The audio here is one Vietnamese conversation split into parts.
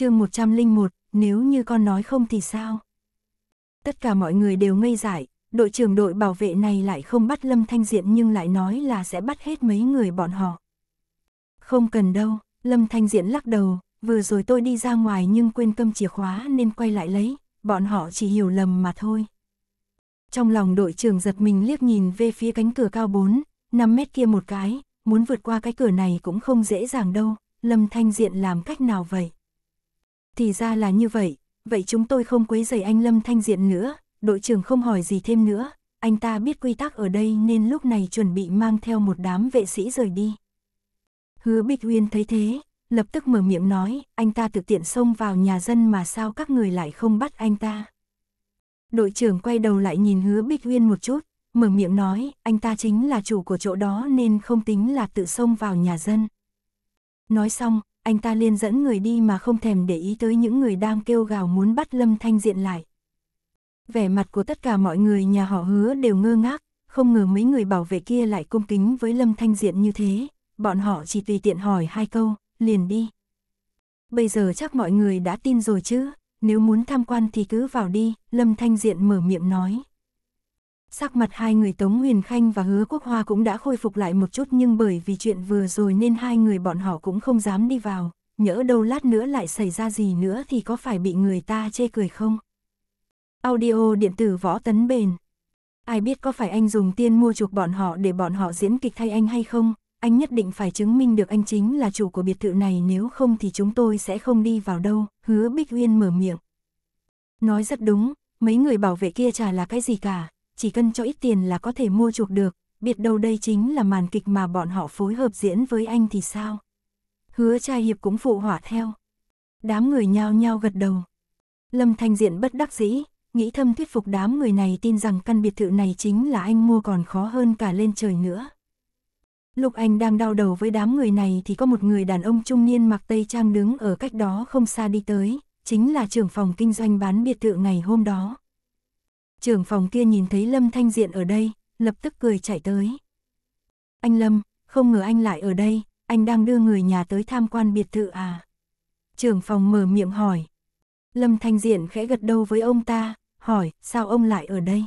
chương 101, nếu như con nói không thì sao? Tất cả mọi người đều ngây dại, đội trưởng đội bảo vệ này lại không bắt Lâm Thanh Diện nhưng lại nói là sẽ bắt hết mấy người bọn họ. Không cần đâu, Lâm Thanh Diện lắc đầu, vừa rồi tôi đi ra ngoài nhưng quên cầm chìa khóa nên quay lại lấy, bọn họ chỉ hiểu lầm mà thôi. Trong lòng đội trưởng giật mình liếc nhìn về phía cánh cửa cao 4, 5 mét kia một cái, muốn vượt qua cái cửa này cũng không dễ dàng đâu, Lâm Thanh Diện làm cách nào vậy? Thì ra là như vậy, vậy chúng tôi không quấy rầy anh Lâm Thanh Diện nữa, đội trưởng không hỏi gì thêm nữa, anh ta biết quy tắc ở đây nên lúc này chuẩn bị mang theo một đám vệ sĩ rời đi. Hứa Bích Uyên thấy thế, lập tức mở miệng nói, anh ta thực tiện xông vào nhà dân mà sao các người lại không bắt anh ta. Đội trưởng quay đầu lại nhìn hứa Bích Uyên một chút, mở miệng nói, anh ta chính là chủ của chỗ đó nên không tính là tự xông vào nhà dân. Nói xong, anh ta liên dẫn người đi mà không thèm để ý tới những người đang kêu gào muốn bắt Lâm Thanh Diện lại. Vẻ mặt của tất cả mọi người nhà họ hứa đều ngơ ngác, không ngờ mấy người bảo vệ kia lại cung kính với Lâm Thanh Diện như thế, bọn họ chỉ tùy tiện hỏi hai câu, liền đi. Bây giờ chắc mọi người đã tin rồi chứ, nếu muốn tham quan thì cứ vào đi, Lâm Thanh Diện mở miệng nói. Sắc mặt hai người Tống Huyền Khanh và Hứa Quốc Hoa cũng đã khôi phục lại một chút nhưng bởi vì chuyện vừa rồi nên hai người bọn họ cũng không dám đi vào, nhỡ đâu lát nữa lại xảy ra gì nữa thì có phải bị người ta chê cười không? Audio điện tử võ tấn bền. Ai biết có phải anh dùng tiền mua chuộc bọn họ để bọn họ diễn kịch thay anh hay không? Anh nhất định phải chứng minh được anh chính là chủ của biệt thự này nếu không thì chúng tôi sẽ không đi vào đâu, hứa Bích Uyên mở miệng. Nói rất đúng, mấy người bảo vệ kia chả là cái gì cả, chỉ cần cho ít tiền là có thể mua chuộc được, biệt đâu đây chính là màn kịch mà bọn họ phối hợp diễn với anh thì sao? Hứa trai hiệp cũng phụ hỏa theo. Đám người nhao nhao gật đầu. Lâm Thanh Diện bất đắc dĩ, nghĩ thâm thuyết phục đám người này tin rằng căn biệt thự này chính là anh mua còn khó hơn cả lên trời nữa. Lúc anh đang đau đầu với đám người này thì có một người đàn ông trung niên mặc tây trang đứng ở cách đó không xa đi tới, chính là trưởng phòng kinh doanh bán biệt thự ngày hôm đó trưởng phòng kia nhìn thấy Lâm Thanh Diện ở đây, lập tức cười chạy tới. Anh Lâm, không ngờ anh lại ở đây, anh đang đưa người nhà tới tham quan biệt thự à? Trưởng phòng mở miệng hỏi. Lâm Thanh Diện khẽ gật đầu với ông ta, hỏi, sao ông lại ở đây?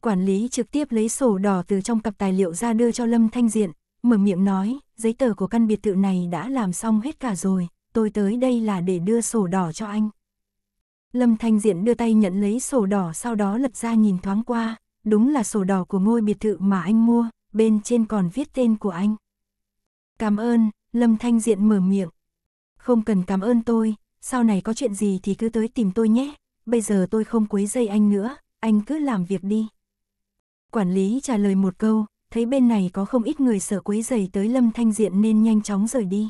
Quản lý trực tiếp lấy sổ đỏ từ trong cặp tài liệu ra đưa cho Lâm Thanh Diện, mở miệng nói, giấy tờ của căn biệt thự này đã làm xong hết cả rồi, tôi tới đây là để đưa sổ đỏ cho anh. Lâm Thanh Diện đưa tay nhận lấy sổ đỏ sau đó lật ra nhìn thoáng qua, đúng là sổ đỏ của ngôi biệt thự mà anh mua, bên trên còn viết tên của anh. Cảm ơn, Lâm Thanh Diện mở miệng. Không cần cảm ơn tôi, sau này có chuyện gì thì cứ tới tìm tôi nhé, bây giờ tôi không quấy dây anh nữa, anh cứ làm việc đi. Quản lý trả lời một câu, thấy bên này có không ít người sợ quấy dày tới Lâm Thanh Diện nên nhanh chóng rời đi.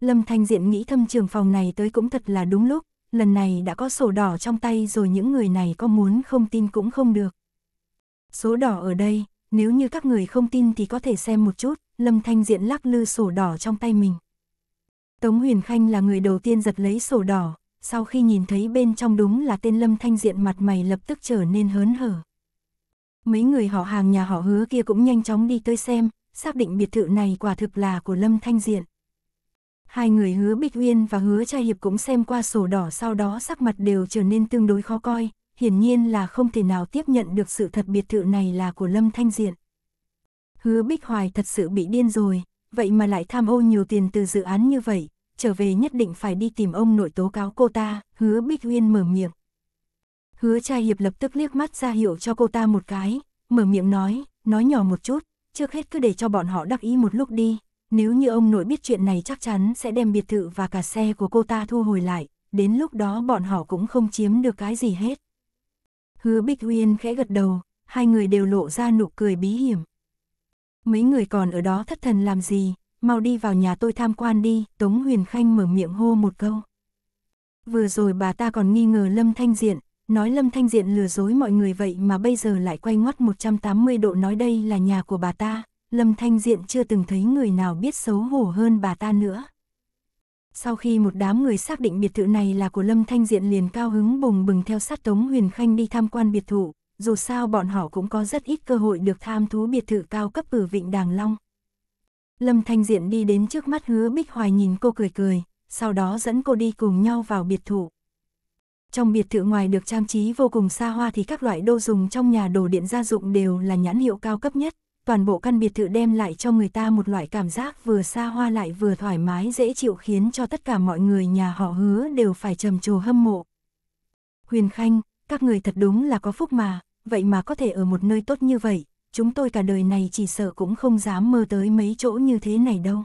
Lâm Thanh Diện nghĩ thâm trường phòng này tới cũng thật là đúng lúc, lần này đã có sổ đỏ trong tay rồi những người này có muốn không tin cũng không được. Số đỏ ở đây, nếu như các người không tin thì có thể xem một chút, Lâm Thanh Diện lắc lư sổ đỏ trong tay mình. Tống Huyền Khanh là người đầu tiên giật lấy sổ đỏ, sau khi nhìn thấy bên trong đúng là tên Lâm Thanh Diện mặt mày lập tức trở nên hớn hở. Mấy người họ hàng nhà họ hứa kia cũng nhanh chóng đi tới xem, xác định biệt thự này quả thực là của Lâm Thanh Diện hai người hứa Bích Uyên và hứa Trai Hiệp cũng xem qua sổ đỏ sau đó sắc mặt đều trở nên tương đối khó coi, hiển nhiên là không thể nào tiếp nhận được sự thật biệt thự này là của Lâm Thanh Diện. Hứa Bích Hoài thật sự bị điên rồi, vậy mà lại tham ô nhiều tiền từ dự án như vậy, trở về nhất định phải đi tìm ông nội tố cáo cô ta, hứa Bích Uyên mở miệng. Hứa Trai Hiệp lập tức liếc mắt ra hiệu cho cô ta một cái, mở miệng nói, nói nhỏ một chút, trước hết cứ để cho bọn họ đắc ý một lúc đi, nếu như ông nội biết chuyện này chắc chắn sẽ đem biệt thự và cả xe của cô ta thu hồi lại, đến lúc đó bọn họ cũng không chiếm được cái gì hết. Hứa Bích Uyên khẽ gật đầu, hai người đều lộ ra nụ cười bí hiểm. Mấy người còn ở đó thất thần làm gì, mau đi vào nhà tôi tham quan đi, Tống Huyền Khanh mở miệng hô một câu. Vừa rồi bà ta còn nghi ngờ Lâm Thanh Diện, nói Lâm Thanh Diện lừa dối mọi người vậy mà bây giờ lại quay ngoắt 180 độ nói đây là nhà của bà ta, Lâm Thanh Diện chưa từng thấy người nào biết xấu hổ hơn bà ta nữa. Sau khi một đám người xác định biệt thự này là của Lâm Thanh Diện liền cao hứng bùng bừng theo sát Tống Huyền Khanh đi tham quan biệt thự, dù sao bọn họ cũng có rất ít cơ hội được tham thú biệt thự cao cấp ở Vịnh Đàng Long. Lâm Thanh Diện đi đến trước mắt hứa Bích Hoài nhìn cô cười cười, sau đó dẫn cô đi cùng nhau vào biệt thự. Trong biệt thự ngoài được trang trí vô cùng xa hoa thì các loại đồ dùng trong nhà đồ điện gia dụng đều là nhãn hiệu cao cấp nhất toàn bộ căn biệt thự đem lại cho người ta một loại cảm giác vừa xa hoa lại vừa thoải mái dễ chịu khiến cho tất cả mọi người nhà họ hứa đều phải trầm trồ hâm mộ. Huyền Khanh, các người thật đúng là có phúc mà, vậy mà có thể ở một nơi tốt như vậy, chúng tôi cả đời này chỉ sợ cũng không dám mơ tới mấy chỗ như thế này đâu.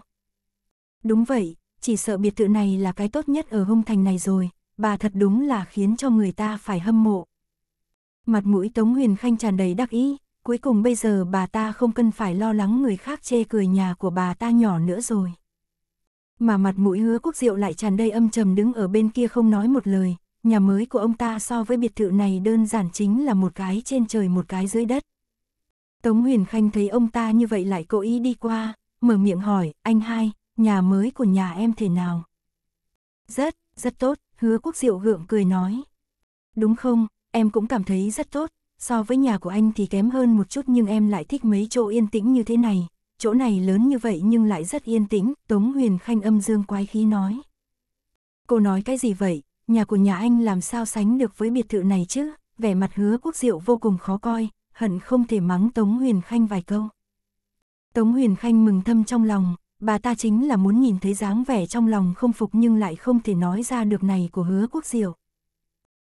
Đúng vậy, chỉ sợ biệt thự này là cái tốt nhất ở hung thành này rồi, bà thật đúng là khiến cho người ta phải hâm mộ. Mặt mũi Tống Huyền Khanh tràn đầy đắc ý, cuối cùng bây giờ bà ta không cần phải lo lắng người khác chê cười nhà của bà ta nhỏ nữa rồi. Mà mặt mũi hứa quốc diệu lại tràn đầy âm trầm đứng ở bên kia không nói một lời, nhà mới của ông ta so với biệt thự này đơn giản chính là một cái trên trời một cái dưới đất. Tống Huyền Khanh thấy ông ta như vậy lại cố ý đi qua, mở miệng hỏi, anh hai, nhà mới của nhà em thế nào? Rất, rất tốt, hứa quốc diệu gượng cười nói. Đúng không, em cũng cảm thấy rất tốt, so với nhà của anh thì kém hơn một chút nhưng em lại thích mấy chỗ yên tĩnh như thế này, chỗ này lớn như vậy nhưng lại rất yên tĩnh, Tống Huyền Khanh âm dương quái khí nói. Cô nói cái gì vậy, nhà của nhà anh làm sao sánh được với biệt thự này chứ, vẻ mặt hứa quốc diệu vô cùng khó coi, hận không thể mắng Tống Huyền Khanh vài câu. Tống Huyền Khanh mừng thâm trong lòng, bà ta chính là muốn nhìn thấy dáng vẻ trong lòng không phục nhưng lại không thể nói ra được này của hứa quốc diệu.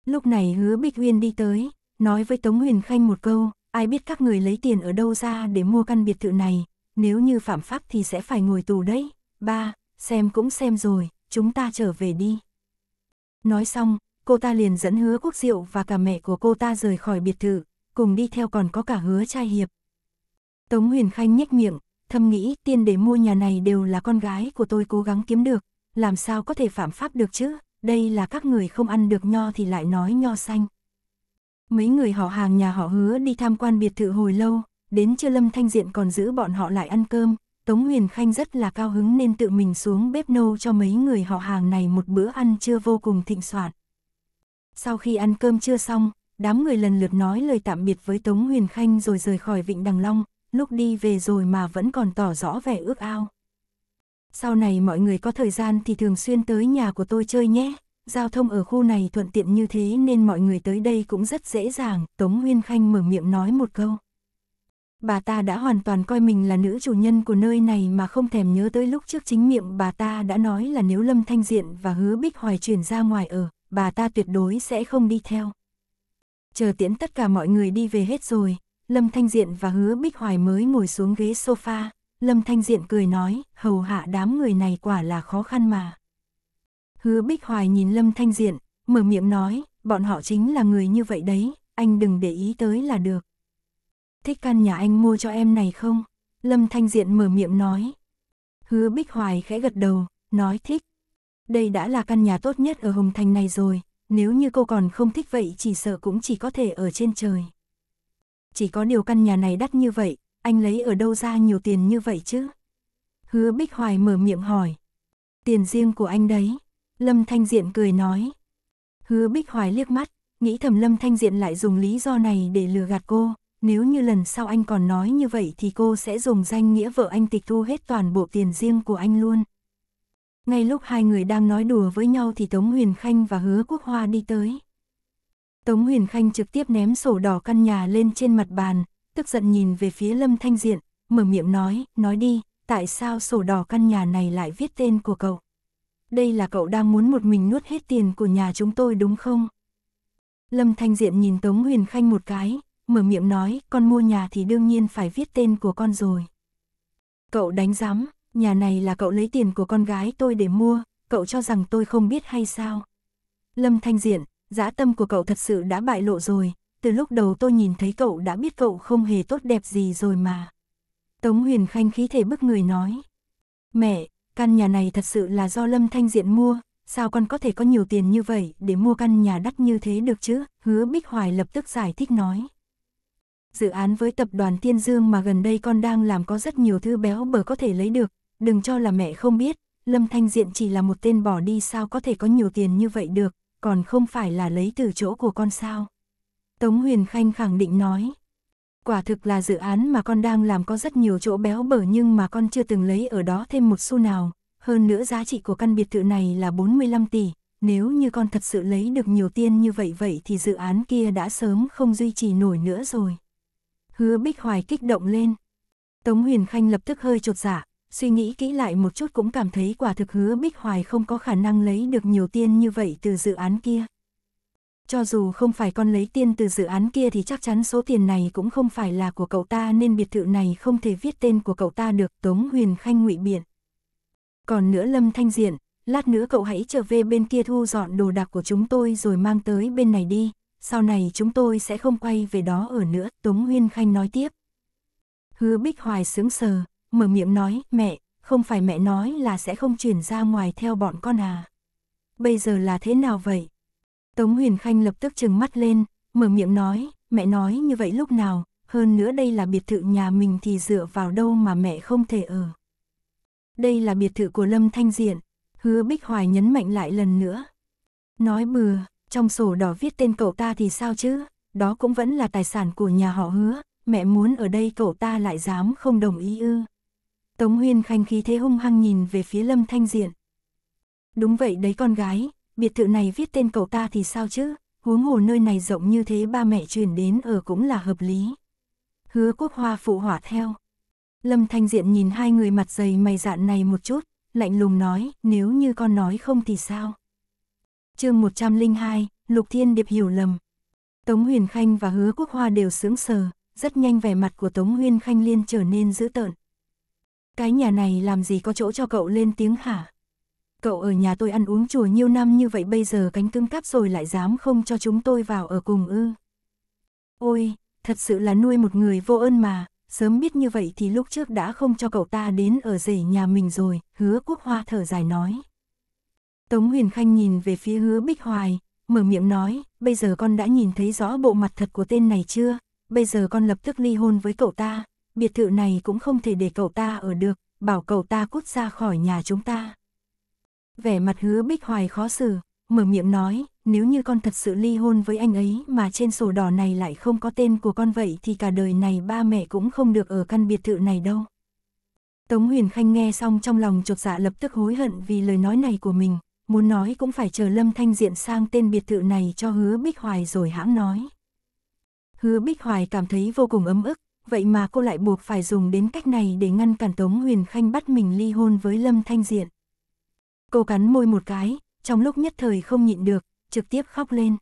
Lúc này hứa Bích Uyên đi tới, nói với Tống Huyền Khanh một câu, ai biết các người lấy tiền ở đâu ra để mua căn biệt thự này, nếu như phạm pháp thì sẽ phải ngồi tù đấy, ba, xem cũng xem rồi, chúng ta trở về đi. Nói xong, cô ta liền dẫn hứa quốc diệu và cả mẹ của cô ta rời khỏi biệt thự, cùng đi theo còn có cả hứa trai hiệp. Tống Huyền Khanh nhếch miệng, thầm nghĩ tiền để mua nhà này đều là con gái của tôi cố gắng kiếm được, làm sao có thể phạm pháp được chứ, đây là các người không ăn được nho thì lại nói nho xanh. Mấy người họ hàng nhà họ hứa đi tham quan biệt thự hồi lâu, đến chưa Lâm Thanh Diện còn giữ bọn họ lại ăn cơm, Tống Huyền Khanh rất là cao hứng nên tự mình xuống bếp nâu cho mấy người họ hàng này một bữa ăn trưa vô cùng thịnh soạn. Sau khi ăn cơm trưa xong, đám người lần lượt nói lời tạm biệt với Tống Huyền Khanh rồi rời khỏi Vịnh Đằng Long, lúc đi về rồi mà vẫn còn tỏ rõ vẻ ước ao. Sau này mọi người có thời gian thì thường xuyên tới nhà của tôi chơi nhé giao thông ở khu này thuận tiện như thế nên mọi người tới đây cũng rất dễ dàng, Tống nguyên Khanh mở miệng nói một câu. Bà ta đã hoàn toàn coi mình là nữ chủ nhân của nơi này mà không thèm nhớ tới lúc trước chính miệng bà ta đã nói là nếu Lâm Thanh Diện và Hứa Bích Hoài chuyển ra ngoài ở, bà ta tuyệt đối sẽ không đi theo. Chờ tiễn tất cả mọi người đi về hết rồi, Lâm Thanh Diện và Hứa Bích Hoài mới ngồi xuống ghế sofa, Lâm Thanh Diện cười nói, hầu hạ đám người này quả là khó khăn mà. Hứa Bích Hoài nhìn Lâm Thanh Diện, mở miệng nói, bọn họ chính là người như vậy đấy, anh đừng để ý tới là được. Thích căn nhà anh mua cho em này không? Lâm Thanh Diện mở miệng nói. Hứa Bích Hoài khẽ gật đầu, nói thích. Đây đã là căn nhà tốt nhất ở Hồng Thành này rồi, nếu như cô còn không thích vậy chỉ sợ cũng chỉ có thể ở trên trời. Chỉ có điều căn nhà này đắt như vậy, anh lấy ở đâu ra nhiều tiền như vậy chứ? Hứa Bích Hoài mở miệng hỏi. Tiền riêng của anh đấy, Lâm Thanh Diện cười nói. Hứa Bích Hoài liếc mắt, nghĩ thầm Lâm Thanh Diện lại dùng lý do này để lừa gạt cô. Nếu như lần sau anh còn nói như vậy thì cô sẽ dùng danh nghĩa vợ anh tịch thu hết toàn bộ tiền riêng của anh luôn. Ngay lúc hai người đang nói đùa với nhau thì Tống Huyền Khanh và Hứa Quốc Hoa đi tới. Tống Huyền Khanh trực tiếp ném sổ đỏ căn nhà lên trên mặt bàn, tức giận nhìn về phía Lâm Thanh Diện, mở miệng nói, nói đi, tại sao sổ đỏ căn nhà này lại viết tên của cậu? đây là cậu đang muốn một mình nuốt hết tiền của nhà chúng tôi đúng không? Lâm Thanh Diện nhìn Tống Huyền Khanh một cái, mở miệng nói, con mua nhà thì đương nhiên phải viết tên của con rồi. Cậu đánh giám, nhà này là cậu lấy tiền của con gái tôi để mua, cậu cho rằng tôi không biết hay sao? Lâm Thanh Diện, dã tâm của cậu thật sự đã bại lộ rồi, từ lúc đầu tôi nhìn thấy cậu đã biết cậu không hề tốt đẹp gì rồi mà. Tống Huyền Khanh khí thể bức người nói. Mẹ, Căn nhà này thật sự là do Lâm Thanh Diện mua, sao con có thể có nhiều tiền như vậy để mua căn nhà đắt như thế được chứ? Hứa Bích Hoài lập tức giải thích nói. Dự án với tập đoàn Thiên Dương mà gần đây con đang làm có rất nhiều thứ béo bở có thể lấy được, đừng cho là mẹ không biết, Lâm Thanh Diện chỉ là một tên bỏ đi sao có thể có nhiều tiền như vậy được, còn không phải là lấy từ chỗ của con sao. Tống Huyền Khanh khẳng định nói quả thực là dự án mà con đang làm có rất nhiều chỗ béo bở nhưng mà con chưa từng lấy ở đó thêm một xu nào, hơn nữa giá trị của căn biệt thự này là 45 tỷ, nếu như con thật sự lấy được nhiều tiền như vậy vậy thì dự án kia đã sớm không duy trì nổi nữa rồi. Hứa Bích Hoài kích động lên. Tống Huyền Khanh lập tức hơi trột dạ, suy nghĩ kỹ lại một chút cũng cảm thấy quả thực hứa Bích Hoài không có khả năng lấy được nhiều tiền như vậy từ dự án kia cho dù không phải con lấy tiền từ dự án kia thì chắc chắn số tiền này cũng không phải là của cậu ta nên biệt thự này không thể viết tên của cậu ta được, Tống Huyền Khanh ngụy biện. Còn nữa Lâm Thanh Diện, lát nữa cậu hãy trở về bên kia thu dọn đồ đạc của chúng tôi rồi mang tới bên này đi, sau này chúng tôi sẽ không quay về đó ở nữa, Tống Huyền Khanh nói tiếp. Hứa Bích Hoài sướng sờ, mở miệng nói, mẹ, không phải mẹ nói là sẽ không chuyển ra ngoài theo bọn con à. Bây giờ là thế nào vậy? Tống Huyền Khanh lập tức trừng mắt lên, mở miệng nói, mẹ nói như vậy lúc nào, hơn nữa đây là biệt thự nhà mình thì dựa vào đâu mà mẹ không thể ở. Đây là biệt thự của Lâm Thanh Diện, hứa Bích Hoài nhấn mạnh lại lần nữa. Nói bừa, trong sổ đỏ viết tên cậu ta thì sao chứ, đó cũng vẫn là tài sản của nhà họ hứa, mẹ muốn ở đây cậu ta lại dám không đồng ý ư. Tống Huyền Khanh khí thế hung hăng nhìn về phía Lâm Thanh Diện. Đúng vậy đấy con gái, biệt thự này viết tên cậu ta thì sao chứ, huống hồ nơi này rộng như thế ba mẹ chuyển đến ở cũng là hợp lý. Hứa quốc hoa phụ hỏa theo. Lâm Thanh Diện nhìn hai người mặt dày mày dạn này một chút, lạnh lùng nói, nếu như con nói không thì sao? chương 102, Lục Thiên Điệp hiểu lầm. Tống Huyền Khanh và Hứa Quốc Hoa đều sướng sờ, rất nhanh vẻ mặt của Tống Huyền Khanh liên trở nên dữ tợn. Cái nhà này làm gì có chỗ cho cậu lên tiếng hả? cậu ở nhà tôi ăn uống chùa nhiều năm như vậy bây giờ cánh cứng cáp rồi lại dám không cho chúng tôi vào ở cùng ư. Ôi, thật sự là nuôi một người vô ơn mà, sớm biết như vậy thì lúc trước đã không cho cậu ta đến ở rể nhà mình rồi, hứa quốc hoa thở dài nói. Tống huyền khanh nhìn về phía hứa bích hoài, mở miệng nói, bây giờ con đã nhìn thấy rõ bộ mặt thật của tên này chưa, bây giờ con lập tức ly hôn với cậu ta, biệt thự này cũng không thể để cậu ta ở được, bảo cậu ta cút ra khỏi nhà chúng ta vẻ mặt hứa bích hoài khó xử, mở miệng nói, nếu như con thật sự ly hôn với anh ấy mà trên sổ đỏ này lại không có tên của con vậy thì cả đời này ba mẹ cũng không được ở căn biệt thự này đâu. Tống Huyền Khanh nghe xong trong lòng chột dạ lập tức hối hận vì lời nói này của mình, muốn nói cũng phải chờ Lâm Thanh Diện sang tên biệt thự này cho hứa Bích Hoài rồi hãng nói. Hứa Bích Hoài cảm thấy vô cùng ấm ức, vậy mà cô lại buộc phải dùng đến cách này để ngăn cản Tống Huyền Khanh bắt mình ly hôn với Lâm Thanh Diện. Cô cắn môi một cái, trong lúc nhất thời không nhịn được, trực tiếp khóc lên.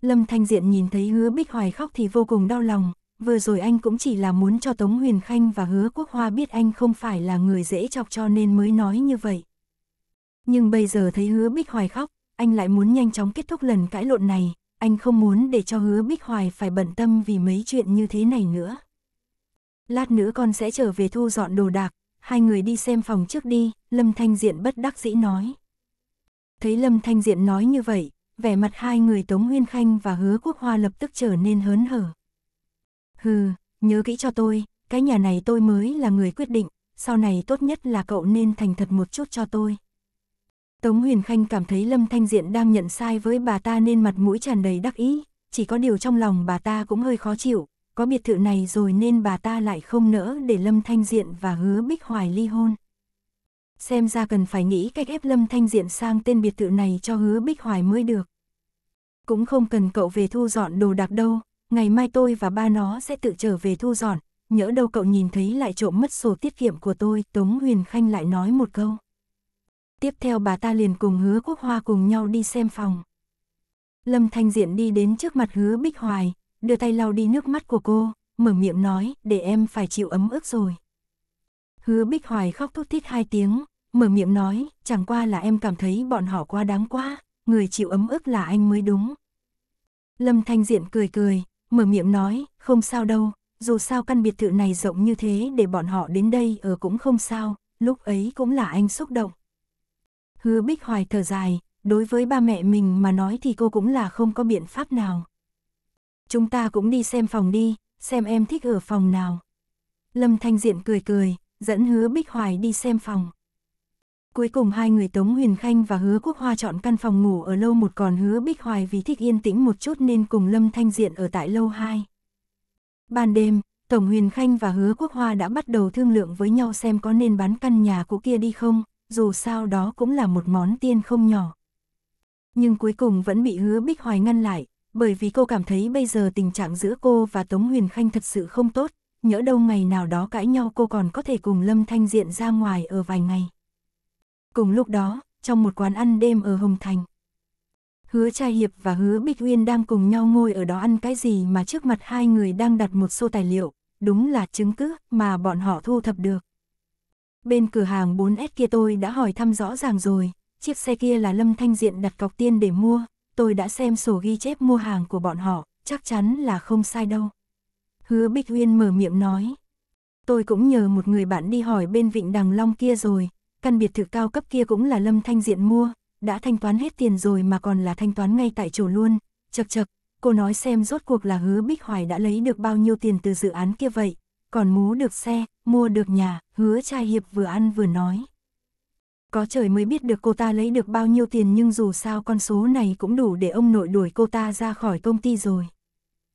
Lâm Thanh Diện nhìn thấy hứa Bích Hoài khóc thì vô cùng đau lòng, vừa rồi anh cũng chỉ là muốn cho Tống Huyền Khanh và hứa Quốc Hoa biết anh không phải là người dễ chọc cho nên mới nói như vậy. Nhưng bây giờ thấy hứa Bích Hoài khóc, anh lại muốn nhanh chóng kết thúc lần cãi lộn này, anh không muốn để cho hứa Bích Hoài phải bận tâm vì mấy chuyện như thế này nữa. Lát nữa con sẽ trở về thu dọn đồ đạc, hai người đi xem phòng trước đi, Lâm Thanh Diện bất đắc dĩ nói. Thấy Lâm Thanh Diện nói như vậy, vẻ mặt hai người Tống Huyên Khanh và Hứa Quốc Hoa lập tức trở nên hớn hở. Hừ, nhớ kỹ cho tôi, cái nhà này tôi mới là người quyết định, sau này tốt nhất là cậu nên thành thật một chút cho tôi. Tống Huyền Khanh cảm thấy Lâm Thanh Diện đang nhận sai với bà ta nên mặt mũi tràn đầy đắc ý, chỉ có điều trong lòng bà ta cũng hơi khó chịu, có biệt thự này rồi nên bà ta lại không nỡ để Lâm Thanh Diện và hứa Bích Hoài ly hôn. Xem ra cần phải nghĩ cách ép Lâm Thanh Diện sang tên biệt thự này cho hứa Bích Hoài mới được. Cũng không cần cậu về thu dọn đồ đạc đâu, ngày mai tôi và ba nó sẽ tự trở về thu dọn, nhỡ đâu cậu nhìn thấy lại trộm mất sổ tiết kiệm của tôi, Tống Huyền Khanh lại nói một câu. Tiếp theo bà ta liền cùng hứa quốc hoa cùng nhau đi xem phòng. Lâm Thanh Diện đi đến trước mặt hứa Bích Hoài, đưa tay lau đi nước mắt của cô, mở miệng nói, để em phải chịu ấm ức rồi. Hứa Bích Hoài khóc thút thít hai tiếng, mở miệng nói, chẳng qua là em cảm thấy bọn họ quá đáng quá, người chịu ấm ức là anh mới đúng. Lâm Thanh Diện cười cười, mở miệng nói, không sao đâu, dù sao căn biệt thự này rộng như thế để bọn họ đến đây ở cũng không sao, lúc ấy cũng là anh xúc động. Hứa Bích Hoài thở dài, đối với ba mẹ mình mà nói thì cô cũng là không có biện pháp nào chúng ta cũng đi xem phòng đi, xem em thích ở phòng nào. Lâm Thanh Diện cười cười, dẫn hứa Bích Hoài đi xem phòng. Cuối cùng hai người Tống Huyền Khanh và Hứa Quốc Hoa chọn căn phòng ngủ ở lâu một còn Hứa Bích Hoài vì thích yên tĩnh một chút nên cùng Lâm Thanh Diện ở tại lâu hai. Ban đêm, Tổng Huyền Khanh và Hứa Quốc Hoa đã bắt đầu thương lượng với nhau xem có nên bán căn nhà cũ kia đi không, dù sao đó cũng là một món tiền không nhỏ. Nhưng cuối cùng vẫn bị Hứa Bích Hoài ngăn lại, bởi vì cô cảm thấy bây giờ tình trạng giữa cô và Tống Huyền Khanh thật sự không tốt, nhỡ đâu ngày nào đó cãi nhau cô còn có thể cùng Lâm Thanh Diện ra ngoài ở vài ngày. Cùng lúc đó, trong một quán ăn đêm ở Hồng Thành, Hứa Trai Hiệp và Hứa Bích Uyên đang cùng nhau ngồi ở đó ăn cái gì mà trước mặt hai người đang đặt một xô tài liệu, đúng là chứng cứ mà bọn họ thu thập được. Bên cửa hàng 4S kia tôi đã hỏi thăm rõ ràng rồi, chiếc xe kia là Lâm Thanh Diện đặt cọc tiền để mua, tôi đã xem sổ ghi chép mua hàng của bọn họ, chắc chắn là không sai đâu. Hứa Bích Uyên mở miệng nói. Tôi cũng nhờ một người bạn đi hỏi bên Vịnh Đằng Long kia rồi, căn biệt thự cao cấp kia cũng là Lâm Thanh Diện mua, đã thanh toán hết tiền rồi mà còn là thanh toán ngay tại chỗ luôn. Chật chật, cô nói xem rốt cuộc là hứa Bích Hoài đã lấy được bao nhiêu tiền từ dự án kia vậy. Còn mú được xe, mua được nhà, hứa trai hiệp vừa ăn vừa nói có trời mới biết được cô ta lấy được bao nhiêu tiền nhưng dù sao con số này cũng đủ để ông nội đuổi cô ta ra khỏi công ty rồi.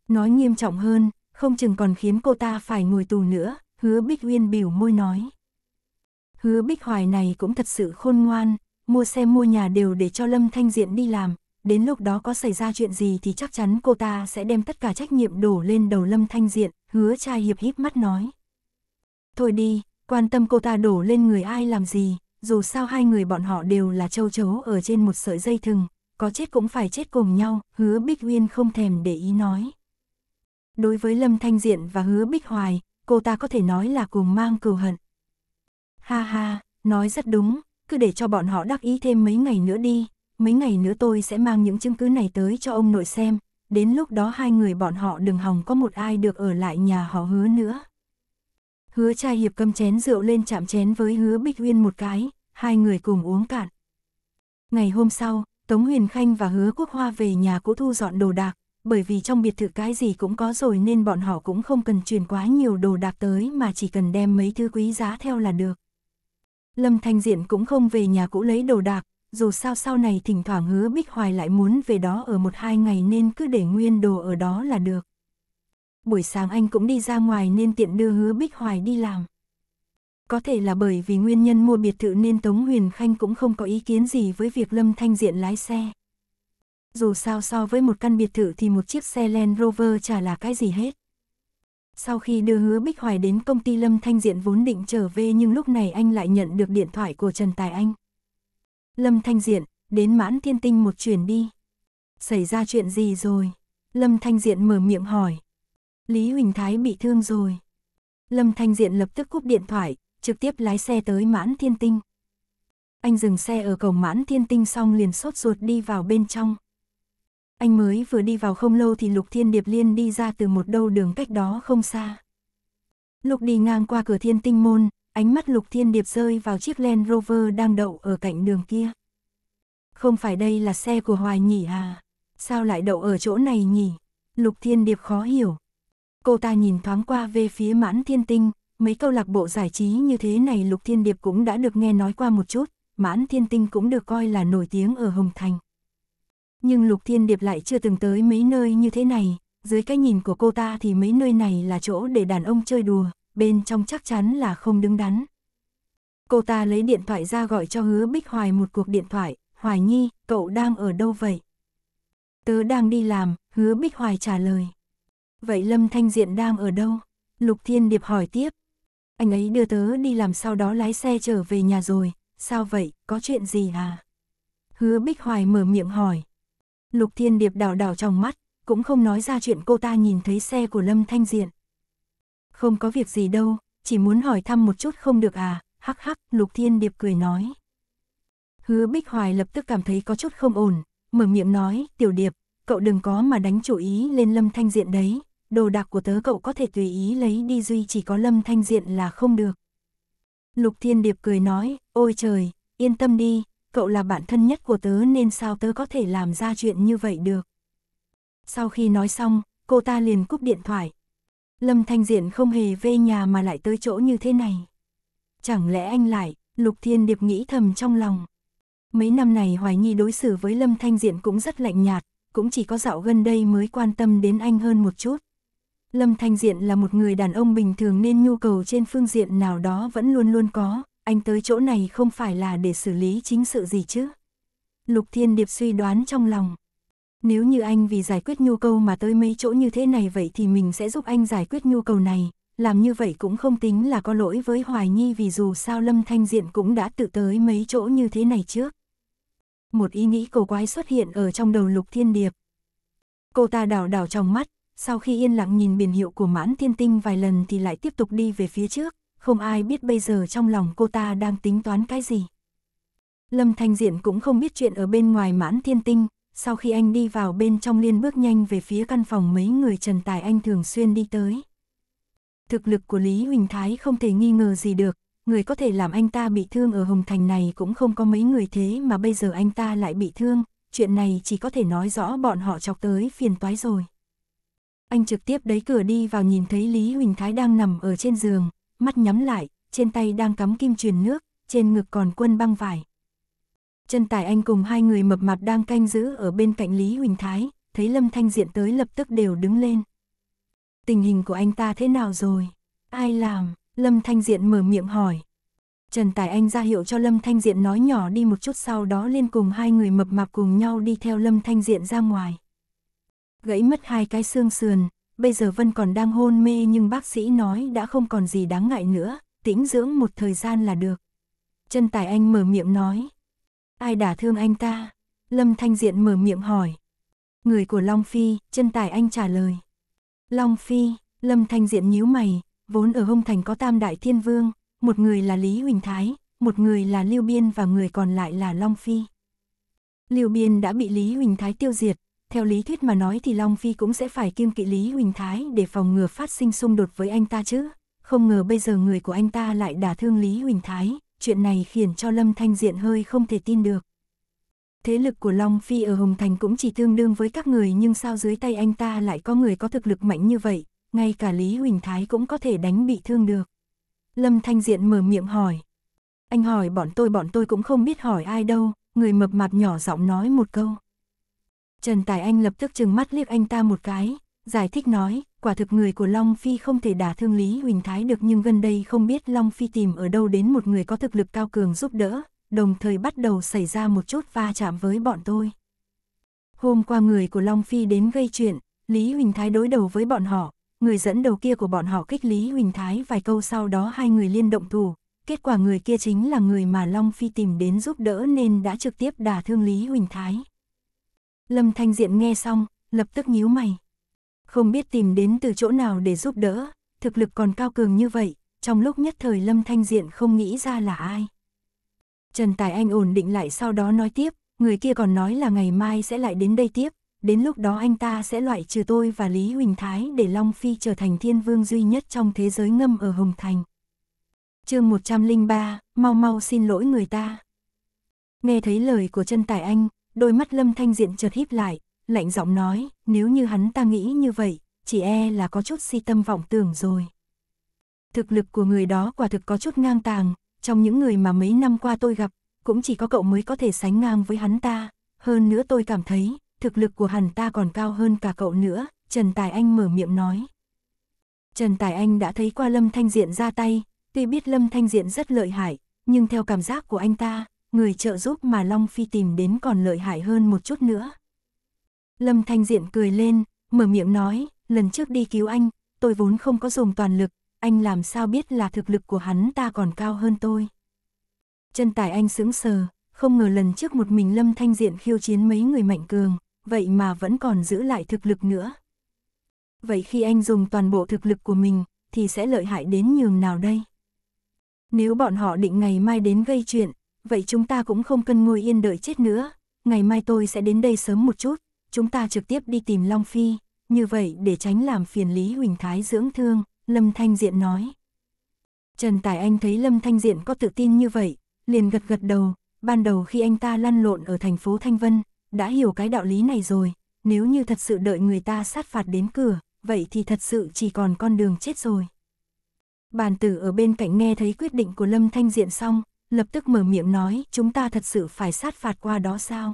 Nói nghiêm trọng hơn, không chừng còn khiến cô ta phải ngồi tù nữa, hứa Bích Uyên biểu môi nói. Hứa Bích Hoài này cũng thật sự khôn ngoan, mua xe mua nhà đều để cho Lâm Thanh Diện đi làm, đến lúc đó có xảy ra chuyện gì thì chắc chắn cô ta sẽ đem tất cả trách nhiệm đổ lên đầu Lâm Thanh Diện, hứa trai hiệp híp mắt nói. Thôi đi, quan tâm cô ta đổ lên người ai làm gì, dù sao hai người bọn họ đều là châu chấu ở trên một sợi dây thừng, có chết cũng phải chết cùng nhau, hứa Bích Uyên không thèm để ý nói. Đối với Lâm Thanh Diện và hứa Bích Hoài, cô ta có thể nói là cùng mang cừu hận. Ha ha, nói rất đúng, cứ để cho bọn họ đắc ý thêm mấy ngày nữa đi, mấy ngày nữa tôi sẽ mang những chứng cứ này tới cho ông nội xem, đến lúc đó hai người bọn họ đừng hòng có một ai được ở lại nhà họ hứa nữa. Hứa trai hiệp cầm chén rượu lên chạm chén với hứa Bích Uyên một cái, hai người cùng uống cạn. Ngày hôm sau, Tống Huyền Khanh và hứa quốc hoa về nhà cũ thu dọn đồ đạc, bởi vì trong biệt thự cái gì cũng có rồi nên bọn họ cũng không cần chuyển quá nhiều đồ đạc tới mà chỉ cần đem mấy thứ quý giá theo là được. Lâm Thanh Diện cũng không về nhà cũ lấy đồ đạc, dù sao sau này thỉnh thoảng hứa Bích Hoài lại muốn về đó ở một hai ngày nên cứ để nguyên đồ ở đó là được buổi sáng anh cũng đi ra ngoài nên tiện đưa hứa Bích Hoài đi làm. Có thể là bởi vì nguyên nhân mua biệt thự nên Tống Huyền Khanh cũng không có ý kiến gì với việc Lâm Thanh Diện lái xe. Dù sao so với một căn biệt thự thì một chiếc xe Land Rover chả là cái gì hết. Sau khi đưa hứa Bích Hoài đến công ty Lâm Thanh Diện vốn định trở về nhưng lúc này anh lại nhận được điện thoại của Trần Tài Anh. Lâm Thanh Diện, đến mãn thiên tinh một chuyển đi. Xảy ra chuyện gì rồi? Lâm Thanh Diện mở miệng hỏi. Lý Huỳnh Thái bị thương rồi. Lâm Thanh Diện lập tức cúp điện thoại, trực tiếp lái xe tới mãn thiên tinh. Anh dừng xe ở cổng mãn thiên tinh xong liền sốt ruột đi vào bên trong. Anh mới vừa đi vào không lâu thì Lục Thiên Điệp Liên đi ra từ một đâu đường cách đó không xa. Lục đi ngang qua cửa thiên tinh môn, ánh mắt Lục Thiên Điệp rơi vào chiếc Land Rover đang đậu ở cạnh đường kia. Không phải đây là xe của Hoài nhỉ à? Sao lại đậu ở chỗ này nhỉ? Lục Thiên Điệp khó hiểu. Cô ta nhìn thoáng qua về phía mãn thiên tinh, mấy câu lạc bộ giải trí như thế này Lục Thiên Điệp cũng đã được nghe nói qua một chút, mãn thiên tinh cũng được coi là nổi tiếng ở Hồng Thành. Nhưng Lục Thiên Điệp lại chưa từng tới mấy nơi như thế này, dưới cái nhìn của cô ta thì mấy nơi này là chỗ để đàn ông chơi đùa, bên trong chắc chắn là không đứng đắn. Cô ta lấy điện thoại ra gọi cho hứa Bích Hoài một cuộc điện thoại, Hoài Nhi, cậu đang ở đâu vậy? Tớ đang đi làm, hứa Bích Hoài trả lời. Vậy Lâm Thanh Diện đang ở đâu? Lục Thiên Điệp hỏi tiếp. Anh ấy đưa tớ đi làm sau đó lái xe trở về nhà rồi, sao vậy, có chuyện gì à? Hứa Bích Hoài mở miệng hỏi. Lục Thiên Điệp đảo đảo trong mắt, cũng không nói ra chuyện cô ta nhìn thấy xe của Lâm Thanh Diện. Không có việc gì đâu, chỉ muốn hỏi thăm một chút không được à, hắc hắc, Lục Thiên Điệp cười nói. Hứa Bích Hoài lập tức cảm thấy có chút không ổn, mở miệng nói, Tiểu Điệp, cậu đừng có mà đánh chủ ý lên Lâm Thanh Diện đấy, đồ đạc của tớ cậu có thể tùy ý lấy đi duy chỉ có Lâm Thanh Diện là không được. Lục Thiên Điệp cười nói, ôi trời, yên tâm đi, cậu là bạn thân nhất của tớ nên sao tớ có thể làm ra chuyện như vậy được. Sau khi nói xong, cô ta liền cúp điện thoại. Lâm Thanh Diện không hề về nhà mà lại tới chỗ như thế này. Chẳng lẽ anh lại, Lục Thiên Điệp nghĩ thầm trong lòng. Mấy năm này Hoài Nhi đối xử với Lâm Thanh Diện cũng rất lạnh nhạt, cũng chỉ có dạo gần đây mới quan tâm đến anh hơn một chút. Lâm Thanh Diện là một người đàn ông bình thường nên nhu cầu trên phương diện nào đó vẫn luôn luôn có, anh tới chỗ này không phải là để xử lý chính sự gì chứ. Lục Thiên Điệp suy đoán trong lòng. Nếu như anh vì giải quyết nhu cầu mà tới mấy chỗ như thế này vậy thì mình sẽ giúp anh giải quyết nhu cầu này, làm như vậy cũng không tính là có lỗi với Hoài Nhi vì dù sao Lâm Thanh Diện cũng đã tự tới mấy chỗ như thế này trước. Một ý nghĩ cổ quái xuất hiện ở trong đầu Lục Thiên Điệp. Cô ta đảo đảo trong mắt, sau khi yên lặng nhìn biển hiệu của mãn thiên tinh vài lần thì lại tiếp tục đi về phía trước, không ai biết bây giờ trong lòng cô ta đang tính toán cái gì. Lâm Thanh Diện cũng không biết chuyện ở bên ngoài mãn thiên tinh, sau khi anh đi vào bên trong liên bước nhanh về phía căn phòng mấy người Trần Tài anh thường xuyên đi tới. Thực lực của Lý Huỳnh Thái không thể nghi ngờ gì được, người có thể làm anh ta bị thương ở Hồng Thành này cũng không có mấy người thế mà bây giờ anh ta lại bị thương, chuyện này chỉ có thể nói rõ bọn họ chọc tới phiền toái rồi. Anh trực tiếp đẩy cửa đi vào nhìn thấy Lý Huỳnh Thái đang nằm ở trên giường, mắt nhắm lại, trên tay đang cắm kim truyền nước, trên ngực còn quân băng vải. Chân tải anh cùng hai người mập mạp đang canh giữ ở bên cạnh Lý Huỳnh Thái, thấy Lâm Thanh Diện tới lập tức đều đứng lên. Tình hình của anh ta thế nào rồi? Ai làm? Lâm Thanh Diện mở miệng hỏi. Trần Tài Anh ra hiệu cho Lâm Thanh Diện nói nhỏ đi một chút sau đó liên cùng hai người mập mạp cùng nhau đi theo Lâm Thanh Diện ra ngoài gãy mất hai cái xương sườn, bây giờ Vân còn đang hôn mê nhưng bác sĩ nói đã không còn gì đáng ngại nữa, tĩnh dưỡng một thời gian là được. Chân tài anh mở miệng nói. Ai đả thương anh ta? Lâm Thanh Diện mở miệng hỏi. Người của Long Phi, chân tài anh trả lời. Long Phi, Lâm Thanh Diện nhíu mày, vốn ở Hông Thành có tam đại thiên vương, một người là Lý Huỳnh Thái, một người là Lưu Biên và người còn lại là Long Phi. Lưu Biên đã bị Lý Huỳnh Thái tiêu diệt, theo lý thuyết mà nói thì Long Phi cũng sẽ phải kiêm kỵ Lý Huỳnh Thái để phòng ngừa phát sinh xung đột với anh ta chứ. Không ngờ bây giờ người của anh ta lại đả thương Lý Huỳnh Thái, chuyện này khiến cho Lâm Thanh Diện hơi không thể tin được. Thế lực của Long Phi ở Hồng Thành cũng chỉ tương đương với các người nhưng sao dưới tay anh ta lại có người có thực lực mạnh như vậy, ngay cả Lý Huỳnh Thái cũng có thể đánh bị thương được. Lâm Thanh Diện mở miệng hỏi. Anh hỏi bọn tôi bọn tôi cũng không biết hỏi ai đâu, người mập mạp nhỏ giọng nói một câu. Trần Tài Anh lập tức chừng mắt liếc anh ta một cái, giải thích nói, quả thực người của Long Phi không thể đả thương Lý Huỳnh Thái được nhưng gần đây không biết Long Phi tìm ở đâu đến một người có thực lực cao cường giúp đỡ, đồng thời bắt đầu xảy ra một chút va chạm với bọn tôi. Hôm qua người của Long Phi đến gây chuyện, Lý Huỳnh Thái đối đầu với bọn họ, người dẫn đầu kia của bọn họ kích Lý Huỳnh Thái vài câu sau đó hai người liên động thủ, kết quả người kia chính là người mà Long Phi tìm đến giúp đỡ nên đã trực tiếp đả thương Lý Huỳnh Thái. Lâm Thanh Diện nghe xong, lập tức nhíu mày. Không biết tìm đến từ chỗ nào để giúp đỡ, thực lực còn cao cường như vậy, trong lúc nhất thời Lâm Thanh Diện không nghĩ ra là ai. Trần Tài Anh ổn định lại sau đó nói tiếp, người kia còn nói là ngày mai sẽ lại đến đây tiếp, đến lúc đó anh ta sẽ loại trừ tôi và Lý Huỳnh Thái để Long Phi trở thành thiên vương duy nhất trong thế giới ngâm ở Hồng Thành. chương 103, mau mau xin lỗi người ta. Nghe thấy lời của Trần Tài Anh, đôi mắt Lâm Thanh Diện chợt híp lại, lạnh giọng nói, nếu như hắn ta nghĩ như vậy, chỉ e là có chút si tâm vọng tưởng rồi. Thực lực của người đó quả thực có chút ngang tàng, trong những người mà mấy năm qua tôi gặp, cũng chỉ có cậu mới có thể sánh ngang với hắn ta, hơn nữa tôi cảm thấy, thực lực của hắn ta còn cao hơn cả cậu nữa, Trần Tài Anh mở miệng nói. Trần Tài Anh đã thấy qua Lâm Thanh Diện ra tay, tuy biết Lâm Thanh Diện rất lợi hại, nhưng theo cảm giác của anh ta, người trợ giúp mà Long Phi tìm đến còn lợi hại hơn một chút nữa. Lâm Thanh Diện cười lên, mở miệng nói, lần trước đi cứu anh, tôi vốn không có dùng toàn lực, anh làm sao biết là thực lực của hắn ta còn cao hơn tôi. Chân Tải anh sững sờ, không ngờ lần trước một mình Lâm Thanh Diện khiêu chiến mấy người mạnh cường, vậy mà vẫn còn giữ lại thực lực nữa. Vậy khi anh dùng toàn bộ thực lực của mình, thì sẽ lợi hại đến nhường nào đây? Nếu bọn họ định ngày mai đến gây chuyện, vậy chúng ta cũng không cần ngồi yên đợi chết nữa. Ngày mai tôi sẽ đến đây sớm một chút, chúng ta trực tiếp đi tìm Long Phi, như vậy để tránh làm phiền Lý Huỳnh Thái dưỡng thương, Lâm Thanh Diện nói. Trần Tài Anh thấy Lâm Thanh Diện có tự tin như vậy, liền gật gật đầu, ban đầu khi anh ta lăn lộn ở thành phố Thanh Vân, đã hiểu cái đạo lý này rồi, nếu như thật sự đợi người ta sát phạt đến cửa, vậy thì thật sự chỉ còn con đường chết rồi. Bàn tử ở bên cạnh nghe thấy quyết định của Lâm Thanh Diện xong, lập tức mở miệng nói, chúng ta thật sự phải sát phạt qua đó sao?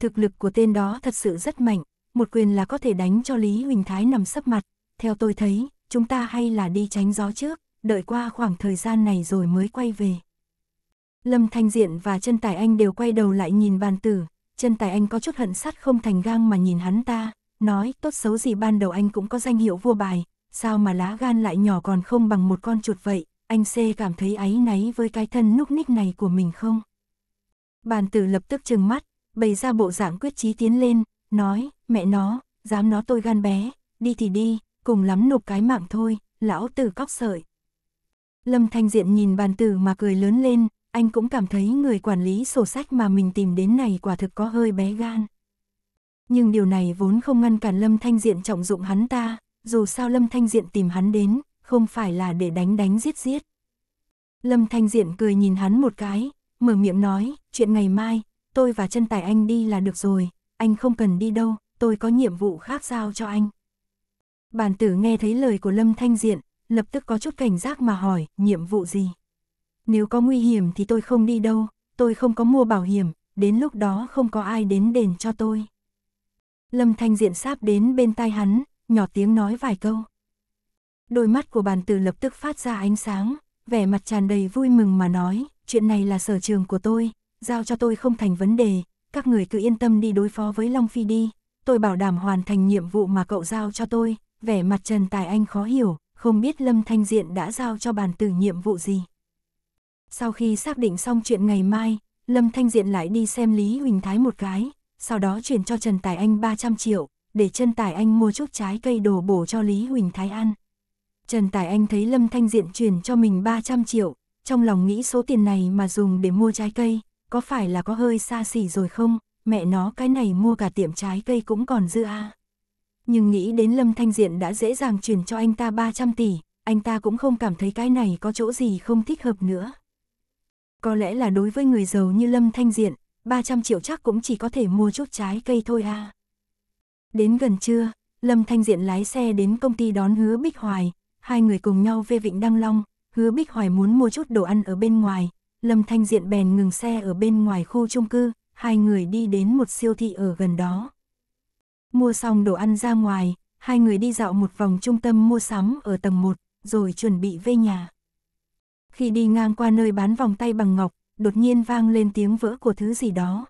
Thực lực của tên đó thật sự rất mạnh, một quyền là có thể đánh cho Lý Huỳnh Thái nằm sấp mặt, theo tôi thấy, chúng ta hay là đi tránh gió trước, đợi qua khoảng thời gian này rồi mới quay về. Lâm Thanh Diện và chân Tài Anh đều quay đầu lại nhìn bàn tử, chân Tài Anh có chút hận sắt không thành gang mà nhìn hắn ta, nói tốt xấu gì ban đầu anh cũng có danh hiệu vua bài, sao mà lá gan lại nhỏ còn không bằng một con chuột vậy, anh C cảm thấy áy náy với cái thân núc ních này của mình không? Bàn tử lập tức trừng mắt, bày ra bộ dạng quyết chí tiến lên, nói, mẹ nó, dám nó tôi gan bé, đi thì đi, cùng lắm nộp cái mạng thôi, lão tử cóc sợi. Lâm Thanh Diện nhìn bàn tử mà cười lớn lên, anh cũng cảm thấy người quản lý sổ sách mà mình tìm đến này quả thực có hơi bé gan. Nhưng điều này vốn không ngăn cản Lâm Thanh Diện trọng dụng hắn ta, dù sao Lâm Thanh Diện tìm hắn đến, không phải là để đánh đánh giết giết. Lâm Thanh Diện cười nhìn hắn một cái, mở miệng nói, chuyện ngày mai, tôi và chân tài anh đi là được rồi, anh không cần đi đâu, tôi có nhiệm vụ khác giao cho anh. Bản tử nghe thấy lời của Lâm Thanh Diện, lập tức có chút cảnh giác mà hỏi, nhiệm vụ gì? Nếu có nguy hiểm thì tôi không đi đâu, tôi không có mua bảo hiểm, đến lúc đó không có ai đến đền cho tôi. Lâm Thanh Diện sáp đến bên tai hắn, nhỏ tiếng nói vài câu. Đôi mắt của bàn tử lập tức phát ra ánh sáng, vẻ mặt tràn đầy vui mừng mà nói, chuyện này là sở trường của tôi, giao cho tôi không thành vấn đề, các người cứ yên tâm đi đối phó với Long Phi đi, tôi bảo đảm hoàn thành nhiệm vụ mà cậu giao cho tôi, vẻ mặt Trần Tài Anh khó hiểu, không biết Lâm Thanh Diện đã giao cho bàn tử nhiệm vụ gì. Sau khi xác định xong chuyện ngày mai, Lâm Thanh Diện lại đi xem Lý Huỳnh Thái một cái, sau đó chuyển cho Trần Tài Anh 300 triệu, để Trần Tài Anh mua chút trái cây đồ bổ cho Lý Huỳnh Thái ăn. Trần Tài Anh thấy Lâm Thanh Diện chuyển cho mình 300 triệu, trong lòng nghĩ số tiền này mà dùng để mua trái cây, có phải là có hơi xa xỉ rồi không, mẹ nó cái này mua cả tiệm trái cây cũng còn dư a. Nhưng nghĩ đến Lâm Thanh Diện đã dễ dàng chuyển cho anh ta 300 tỷ, anh ta cũng không cảm thấy cái này có chỗ gì không thích hợp nữa. Có lẽ là đối với người giàu như Lâm Thanh Diện, 300 triệu chắc cũng chỉ có thể mua chút trái cây thôi a. Đến gần trưa, Lâm Thanh Diện lái xe đến công ty đón hứa Bích Hoài, hai người cùng nhau về Vịnh Đăng Long, hứa Bích Hoài muốn mua chút đồ ăn ở bên ngoài, Lâm Thanh Diện bèn ngừng xe ở bên ngoài khu chung cư, hai người đi đến một siêu thị ở gần đó. Mua xong đồ ăn ra ngoài, hai người đi dạo một vòng trung tâm mua sắm ở tầng 1, rồi chuẩn bị về nhà. Khi đi ngang qua nơi bán vòng tay bằng ngọc, đột nhiên vang lên tiếng vỡ của thứ gì đó.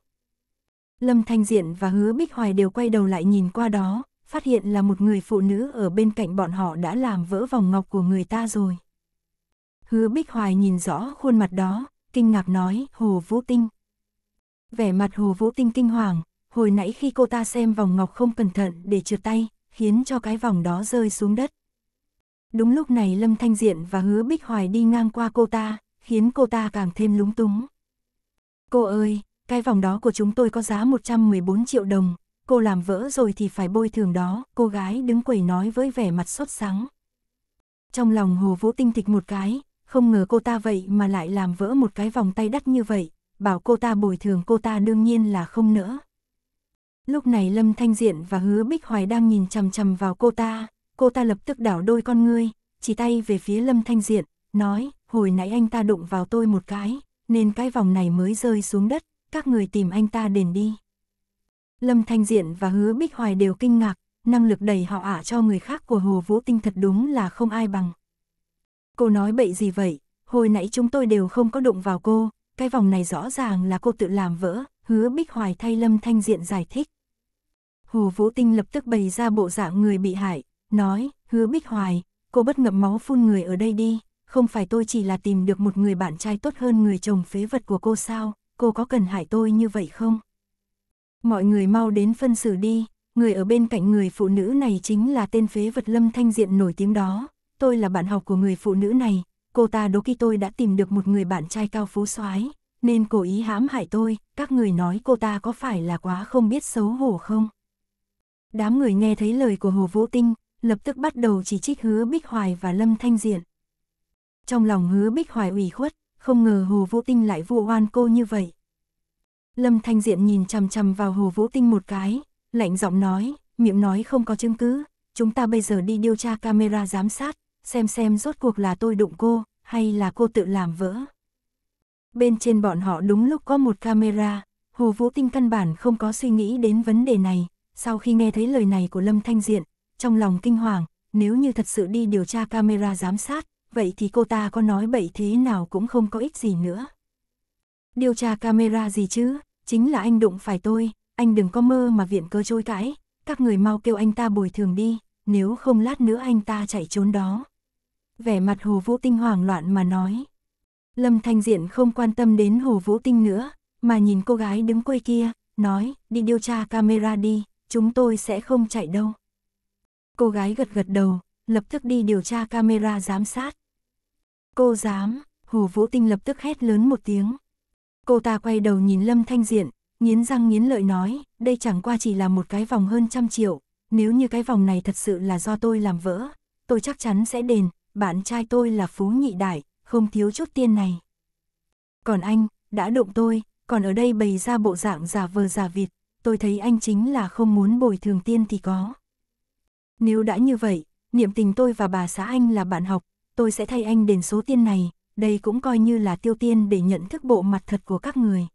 Lâm Thanh Diện và Hứa Bích Hoài đều quay đầu lại nhìn qua đó, phát hiện là một người phụ nữ ở bên cạnh bọn họ đã làm vỡ vòng ngọc của người ta rồi. Hứa Bích Hoài nhìn rõ khuôn mặt đó, kinh ngạc nói, Hồ Vũ Tinh. Vẻ mặt Hồ Vũ Tinh kinh hoàng, hồi nãy khi cô ta xem vòng ngọc không cẩn thận để trượt tay, khiến cho cái vòng đó rơi xuống đất. Đúng lúc này Lâm Thanh Diện và Hứa Bích Hoài đi ngang qua cô ta, khiến cô ta càng thêm lúng túng. Cô ơi, cái vòng đó của chúng tôi có giá 114 triệu đồng, cô làm vỡ rồi thì phải bôi thường đó, cô gái đứng quầy nói với vẻ mặt sốt sắng. Trong lòng Hồ Vũ Tinh thịch một cái, không ngờ cô ta vậy mà lại làm vỡ một cái vòng tay đắt như vậy, bảo cô ta bồi thường cô ta đương nhiên là không nữa. Lúc này Lâm Thanh Diện và Hứa Bích Hoài đang nhìn chằm chằm vào cô ta, cô ta lập tức đảo đôi con ngươi, chỉ tay về phía Lâm Thanh Diện, nói, hồi nãy anh ta đụng vào tôi một cái, nên cái vòng này mới rơi xuống đất, các người tìm anh ta đền đi. Lâm Thanh Diện và Hứa Bích Hoài đều kinh ngạc, năng lực đầy họ ả cho người khác của Hồ Vũ Tinh thật đúng là không ai bằng. Cô nói bậy gì vậy, hồi nãy chúng tôi đều không có đụng vào cô, cái vòng này rõ ràng là cô tự làm vỡ, Hứa Bích Hoài thay Lâm Thanh Diện giải thích. Hồ Vũ Tinh lập tức bày ra bộ dạng người bị hại, nói, Hứa Bích Hoài, cô bất ngậm máu phun người ở đây đi, không phải tôi chỉ là tìm được một người bạn trai tốt hơn người chồng phế vật của cô sao, cô có cần hại tôi như vậy không? Mọi người mau đến phân xử đi, người ở bên cạnh người phụ nữ này chính là tên phế vật Lâm Thanh Diện nổi tiếng đó. Tôi là bạn học của người phụ nữ này, cô ta đố khi tôi đã tìm được một người bạn trai cao phú soái nên cố ý hãm hại tôi, các người nói cô ta có phải là quá không biết xấu hổ không? Đám người nghe thấy lời của Hồ Vũ Tinh, lập tức bắt đầu chỉ trích Hứa Bích Hoài và Lâm Thanh Diện. Trong lòng Hứa Bích Hoài ủy khuất, không ngờ Hồ Vũ Tinh lại vu oan cô như vậy. Lâm Thanh Diện nhìn chằm chằm vào Hồ Vũ Tinh một cái, lạnh giọng nói, miệng nói không có chứng cứ, chúng ta bây giờ đi điều tra camera giám sát, xem xem rốt cuộc là tôi đụng cô, hay là cô tự làm vỡ. Bên trên bọn họ đúng lúc có một camera, Hồ Vũ Tinh căn bản không có suy nghĩ đến vấn đề này, sau khi nghe thấy lời này của Lâm Thanh Diện, trong lòng kinh hoàng, nếu như thật sự đi điều tra camera giám sát, vậy thì cô ta có nói bậy thế nào cũng không có ích gì nữa. Điều tra camera gì chứ, chính là anh đụng phải tôi, anh đừng có mơ mà viện cơ trôi cãi, các người mau kêu anh ta bồi thường đi, nếu không lát nữa anh ta chạy trốn đó. Vẻ mặt Hồ Vũ Tinh hoảng loạn mà nói. Lâm Thanh Diện không quan tâm đến Hồ Vũ Tinh nữa, mà nhìn cô gái đứng quê kia, nói, đi điều tra camera đi, chúng tôi sẽ không chạy đâu. Cô gái gật gật đầu, lập tức đi điều tra camera giám sát. Cô dám, Hồ Vũ Tinh lập tức hét lớn một tiếng, Cô ta quay đầu nhìn Lâm Thanh Diện, nghiến răng nghiến lợi nói, đây chẳng qua chỉ là một cái vòng hơn trăm triệu, nếu như cái vòng này thật sự là do tôi làm vỡ, tôi chắc chắn sẽ đền, bạn trai tôi là phú nhị đại, không thiếu chút tiền này. Còn anh, đã động tôi, còn ở đây bày ra bộ dạng giả vờ giả vịt, tôi thấy anh chính là không muốn bồi thường tiên thì có. Nếu đã như vậy, niệm tình tôi và bà xã anh là bạn học, tôi sẽ thay anh đền số tiền này, đây cũng coi như là tiêu tiên để nhận thức bộ mặt thật của các người.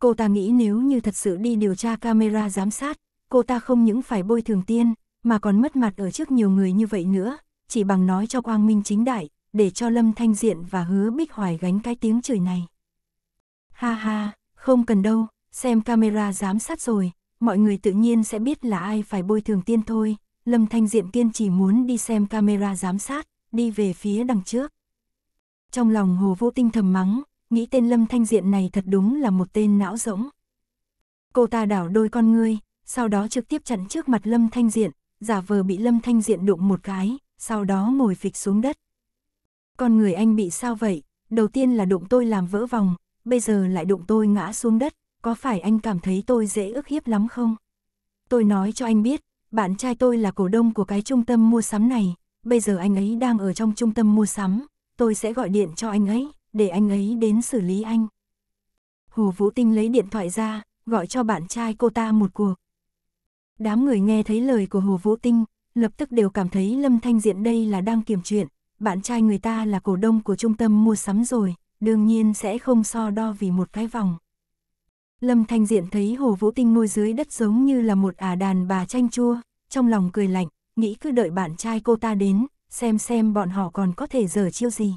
Cô ta nghĩ nếu như thật sự đi điều tra camera giám sát, cô ta không những phải bôi thường tiên, mà còn mất mặt ở trước nhiều người như vậy nữa, chỉ bằng nói cho Quang Minh chính đại, để cho Lâm Thanh Diện và Hứa Bích Hoài gánh cái tiếng chửi này. Ha ha, không cần đâu, xem camera giám sát rồi, mọi người tự nhiên sẽ biết là ai phải bôi thường tiên thôi. Lâm Thanh Diện kiên chỉ muốn đi xem camera giám sát, đi về phía đằng trước. Trong lòng Hồ Vô Tinh thầm mắng, nghĩ tên Lâm Thanh Diện này thật đúng là một tên não rỗng. Cô ta đảo đôi con ngươi, sau đó trực tiếp chặn trước mặt Lâm Thanh Diện, giả vờ bị Lâm Thanh Diện đụng một cái, sau đó ngồi phịch xuống đất. Con người anh bị sao vậy? Đầu tiên là đụng tôi làm vỡ vòng, bây giờ lại đụng tôi ngã xuống đất, có phải anh cảm thấy tôi dễ ức hiếp lắm không? Tôi nói cho anh biết, bạn trai tôi là cổ đông của cái trung tâm mua sắm này, bây giờ anh ấy đang ở trong trung tâm mua sắm, tôi sẽ gọi điện cho anh ấy, để anh ấy đến xử lý anh. Hồ Vũ Tinh lấy điện thoại ra, gọi cho bạn trai cô ta một cuộc. Đám người nghe thấy lời của Hồ Vũ Tinh, lập tức đều cảm thấy Lâm Thanh Diện đây là đang kiểm chuyện, bạn trai người ta là cổ đông của trung tâm mua sắm rồi, đương nhiên sẽ không so đo vì một cái vòng. Lâm Thanh Diện thấy Hồ Vũ Tinh ngồi dưới đất giống như là một ả đàn bà chanh chua, trong lòng cười lạnh, nghĩ cứ đợi bạn trai cô ta đến, xem xem bọn họ còn có thể giở chiêu gì.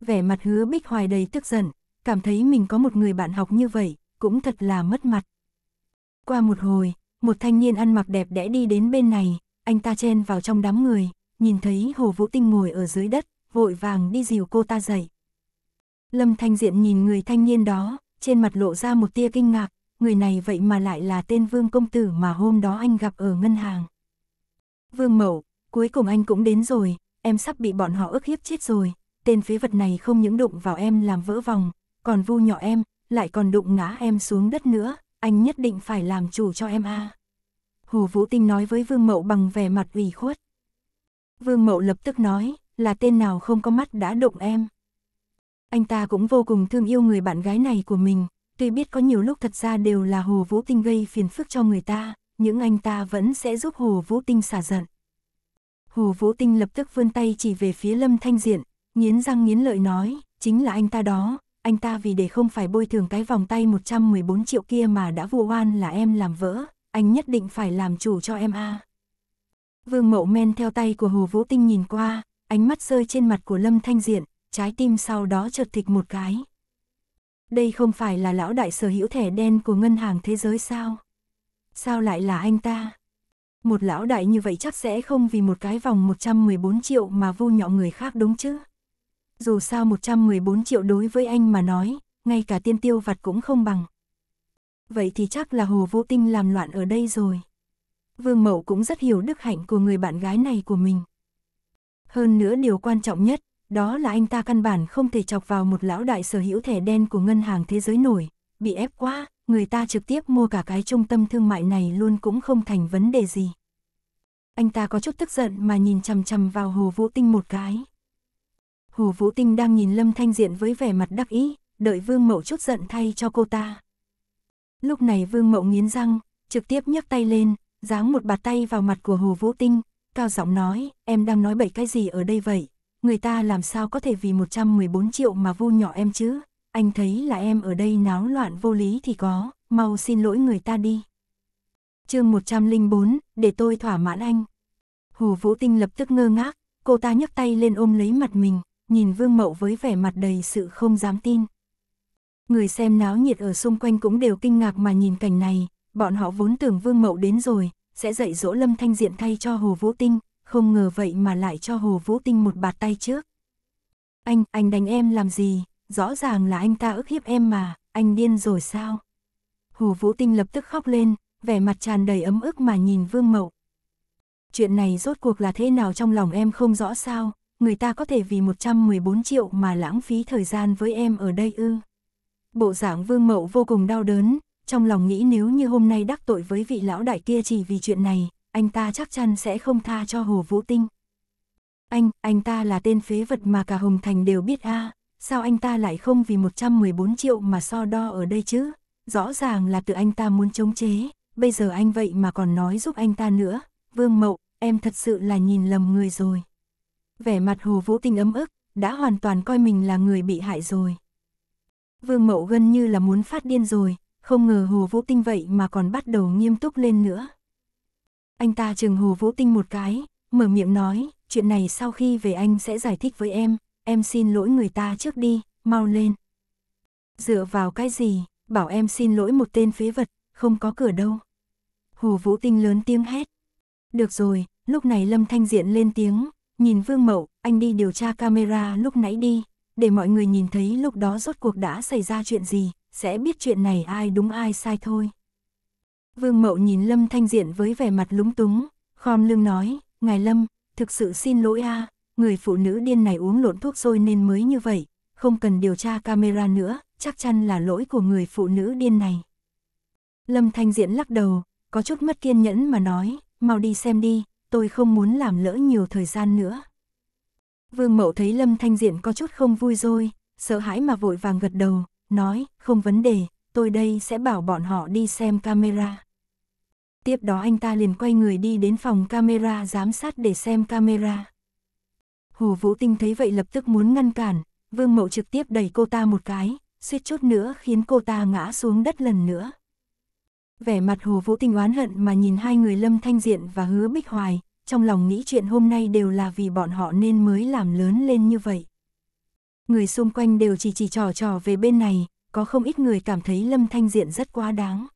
Vẻ mặt hứa bích hoài đầy tức giận, cảm thấy mình có một người bạn học như vậy, cũng thật là mất mặt. Qua một hồi, một thanh niên ăn mặc đẹp đẽ đi đến bên này, anh ta chen vào trong đám người, nhìn thấy Hồ Vũ Tinh ngồi ở dưới đất, vội vàng đi dìu cô ta dậy. Lâm Thanh Diện nhìn người thanh niên đó, trên mặt lộ ra một tia kinh ngạc, người này vậy mà lại là tên Vương Công Tử mà hôm đó anh gặp ở ngân hàng. Vương Mậu, Cuối cùng anh cũng đến rồi, em sắp bị bọn họ ức hiếp chết rồi. Tên phế vật này không những đụng vào em làm vỡ vòng, còn vu nhỏ em, lại còn đụng ngã em xuống đất nữa. Anh nhất định phải làm chủ cho em a. Hồ Vũ Tinh nói với Vương Mậu bằng vẻ mặt ủy khuất. Vương Mậu lập tức nói, là tên nào không có mắt đã đụng em. Anh ta cũng vô cùng thương yêu người bạn gái này của mình, tuy biết có nhiều lúc thật ra đều là Hồ Vũ Tinh gây phiền phức cho người ta, nhưng anh ta vẫn sẽ giúp Hồ Vũ Tinh xả giận. Hồ Vũ Tinh lập tức vươn tay chỉ về phía Lâm Thanh Diện, nghiến răng nghiến lợi nói, chính là anh ta đó, anh ta vì để không phải bôi thường cái vòng tay 114 triệu kia mà đã vụ oan là em làm vỡ, anh nhất định phải làm chủ cho em a. Vương Mậu men theo tay của Hồ Vũ Tinh nhìn qua, ánh mắt rơi trên mặt của Lâm Thanh Diện, trái tim sau đó chợt thịch một cái. Đây không phải là lão đại sở hữu thẻ đen của ngân hàng thế giới sao? Sao lại là anh ta? một lão đại như vậy chắc sẽ không vì một cái vòng 114 triệu mà vô nhọ người khác đúng chứ. Dù sao 114 triệu đối với anh mà nói, ngay cả tiên tiêu vặt cũng không bằng. Vậy thì chắc là Hồ vũ Tinh làm loạn ở đây rồi. Vương Mậu cũng rất hiểu đức hạnh của người bạn gái này của mình. Hơn nữa điều quan trọng nhất, đó là anh ta căn bản không thể chọc vào một lão đại sở hữu thẻ đen của ngân hàng thế giới nổi, bị ép quá, người ta trực tiếp mua cả cái trung tâm thương mại này luôn cũng không thành vấn đề gì. Anh ta có chút tức giận mà nhìn chằm chằm vào Hồ Vũ Tinh một cái. Hồ Vũ Tinh đang nhìn Lâm Thanh Diện với vẻ mặt đắc ý, đợi Vương Mậu chút giận thay cho cô ta. Lúc này Vương Mậu nghiến răng, trực tiếp nhấc tay lên, giáng một bạt tay vào mặt của Hồ Vũ Tinh, cao giọng nói, em đang nói bậy cái gì ở đây vậy? Người ta làm sao có thể vì 114 triệu mà vu nhỏ em chứ? anh thấy là em ở đây náo loạn vô lý thì có, mau xin lỗi người ta đi. chương 104, để tôi thỏa mãn anh. Hồ Vũ Tinh lập tức ngơ ngác, cô ta nhấc tay lên ôm lấy mặt mình, nhìn Vương Mậu với vẻ mặt đầy sự không dám tin. Người xem náo nhiệt ở xung quanh cũng đều kinh ngạc mà nhìn cảnh này, bọn họ vốn tưởng Vương Mậu đến rồi, sẽ dạy dỗ Lâm Thanh Diện thay cho Hồ Vũ Tinh, không ngờ vậy mà lại cho Hồ Vũ Tinh một bạt tay trước. Anh, anh đánh em làm gì, rõ ràng là anh ta ức hiếp em mà, anh điên rồi sao? Hồ Vũ Tinh lập tức khóc lên, vẻ mặt tràn đầy ấm ức mà nhìn Vương Mậu. Chuyện này rốt cuộc là thế nào trong lòng em không rõ sao, người ta có thể vì 114 triệu mà lãng phí thời gian với em ở đây ư. Bộ dạng Vương Mậu vô cùng đau đớn, trong lòng nghĩ nếu như hôm nay đắc tội với vị lão đại kia chỉ vì chuyện này, anh ta chắc chắn sẽ không tha cho Hồ Vũ Tinh. Anh, anh ta là tên phế vật mà cả Hồng Thành đều biết a à sao anh ta lại không vì 114 triệu mà so đo ở đây chứ? Rõ ràng là tự anh ta muốn chống chế, bây giờ anh vậy mà còn nói giúp anh ta nữa. Vương Mậu, em thật sự là nhìn lầm người rồi. Vẻ mặt Hồ Vũ Tinh ấm ức, đã hoàn toàn coi mình là người bị hại rồi. Vương Mậu gần như là muốn phát điên rồi, không ngờ Hồ Vũ Tinh vậy mà còn bắt đầu nghiêm túc lên nữa. Anh ta chừng Hồ Vũ Tinh một cái, mở miệng nói, chuyện này sau khi về anh sẽ giải thích với em, em xin lỗi người ta trước đi, mau lên. Dựa vào cái gì, bảo em xin lỗi một tên phế vật, không có cửa đâu. Hồ Vũ Tinh lớn tiếng hét. Được rồi, lúc này Lâm Thanh Diện lên tiếng, nhìn Vương Mậu, anh đi điều tra camera lúc nãy đi, để mọi người nhìn thấy lúc đó rốt cuộc đã xảy ra chuyện gì, sẽ biết chuyện này ai đúng ai sai thôi. Vương Mậu nhìn Lâm Thanh Diện với vẻ mặt lúng túng, khom lưng nói, Ngài Lâm, thực sự xin lỗi a, à, người phụ nữ điên này uống lộn thuốc sôi nên mới như vậy, không cần điều tra camera nữa, chắc chắn là lỗi của người phụ nữ điên này. Lâm Thanh Diễn lắc đầu, có chút mất kiên nhẫn mà nói, mau đi xem đi, tôi không muốn làm lỡ nhiều thời gian nữa. Vương Mậu thấy Lâm Thanh Diện có chút không vui rồi, sợ hãi mà vội vàng gật đầu, nói, không vấn đề, tôi đây sẽ bảo bọn họ đi xem camera. Tiếp đó anh ta liền quay người đi đến phòng camera giám sát để xem camera. Hồ Vũ Tinh thấy vậy lập tức muốn ngăn cản, Vương Mậu trực tiếp đẩy cô ta một cái, suýt chút nữa khiến cô ta ngã xuống đất lần nữa. Vẻ mặt Hồ Vũ Tinh oán hận mà nhìn hai người Lâm Thanh Diện và Hứa Bích Hoài, trong lòng nghĩ chuyện hôm nay đều là vì bọn họ nên mới làm lớn lên như vậy. Người xung quanh đều chỉ chỉ trò trò về bên này, có không ít người cảm thấy Lâm Thanh Diện rất quá đáng.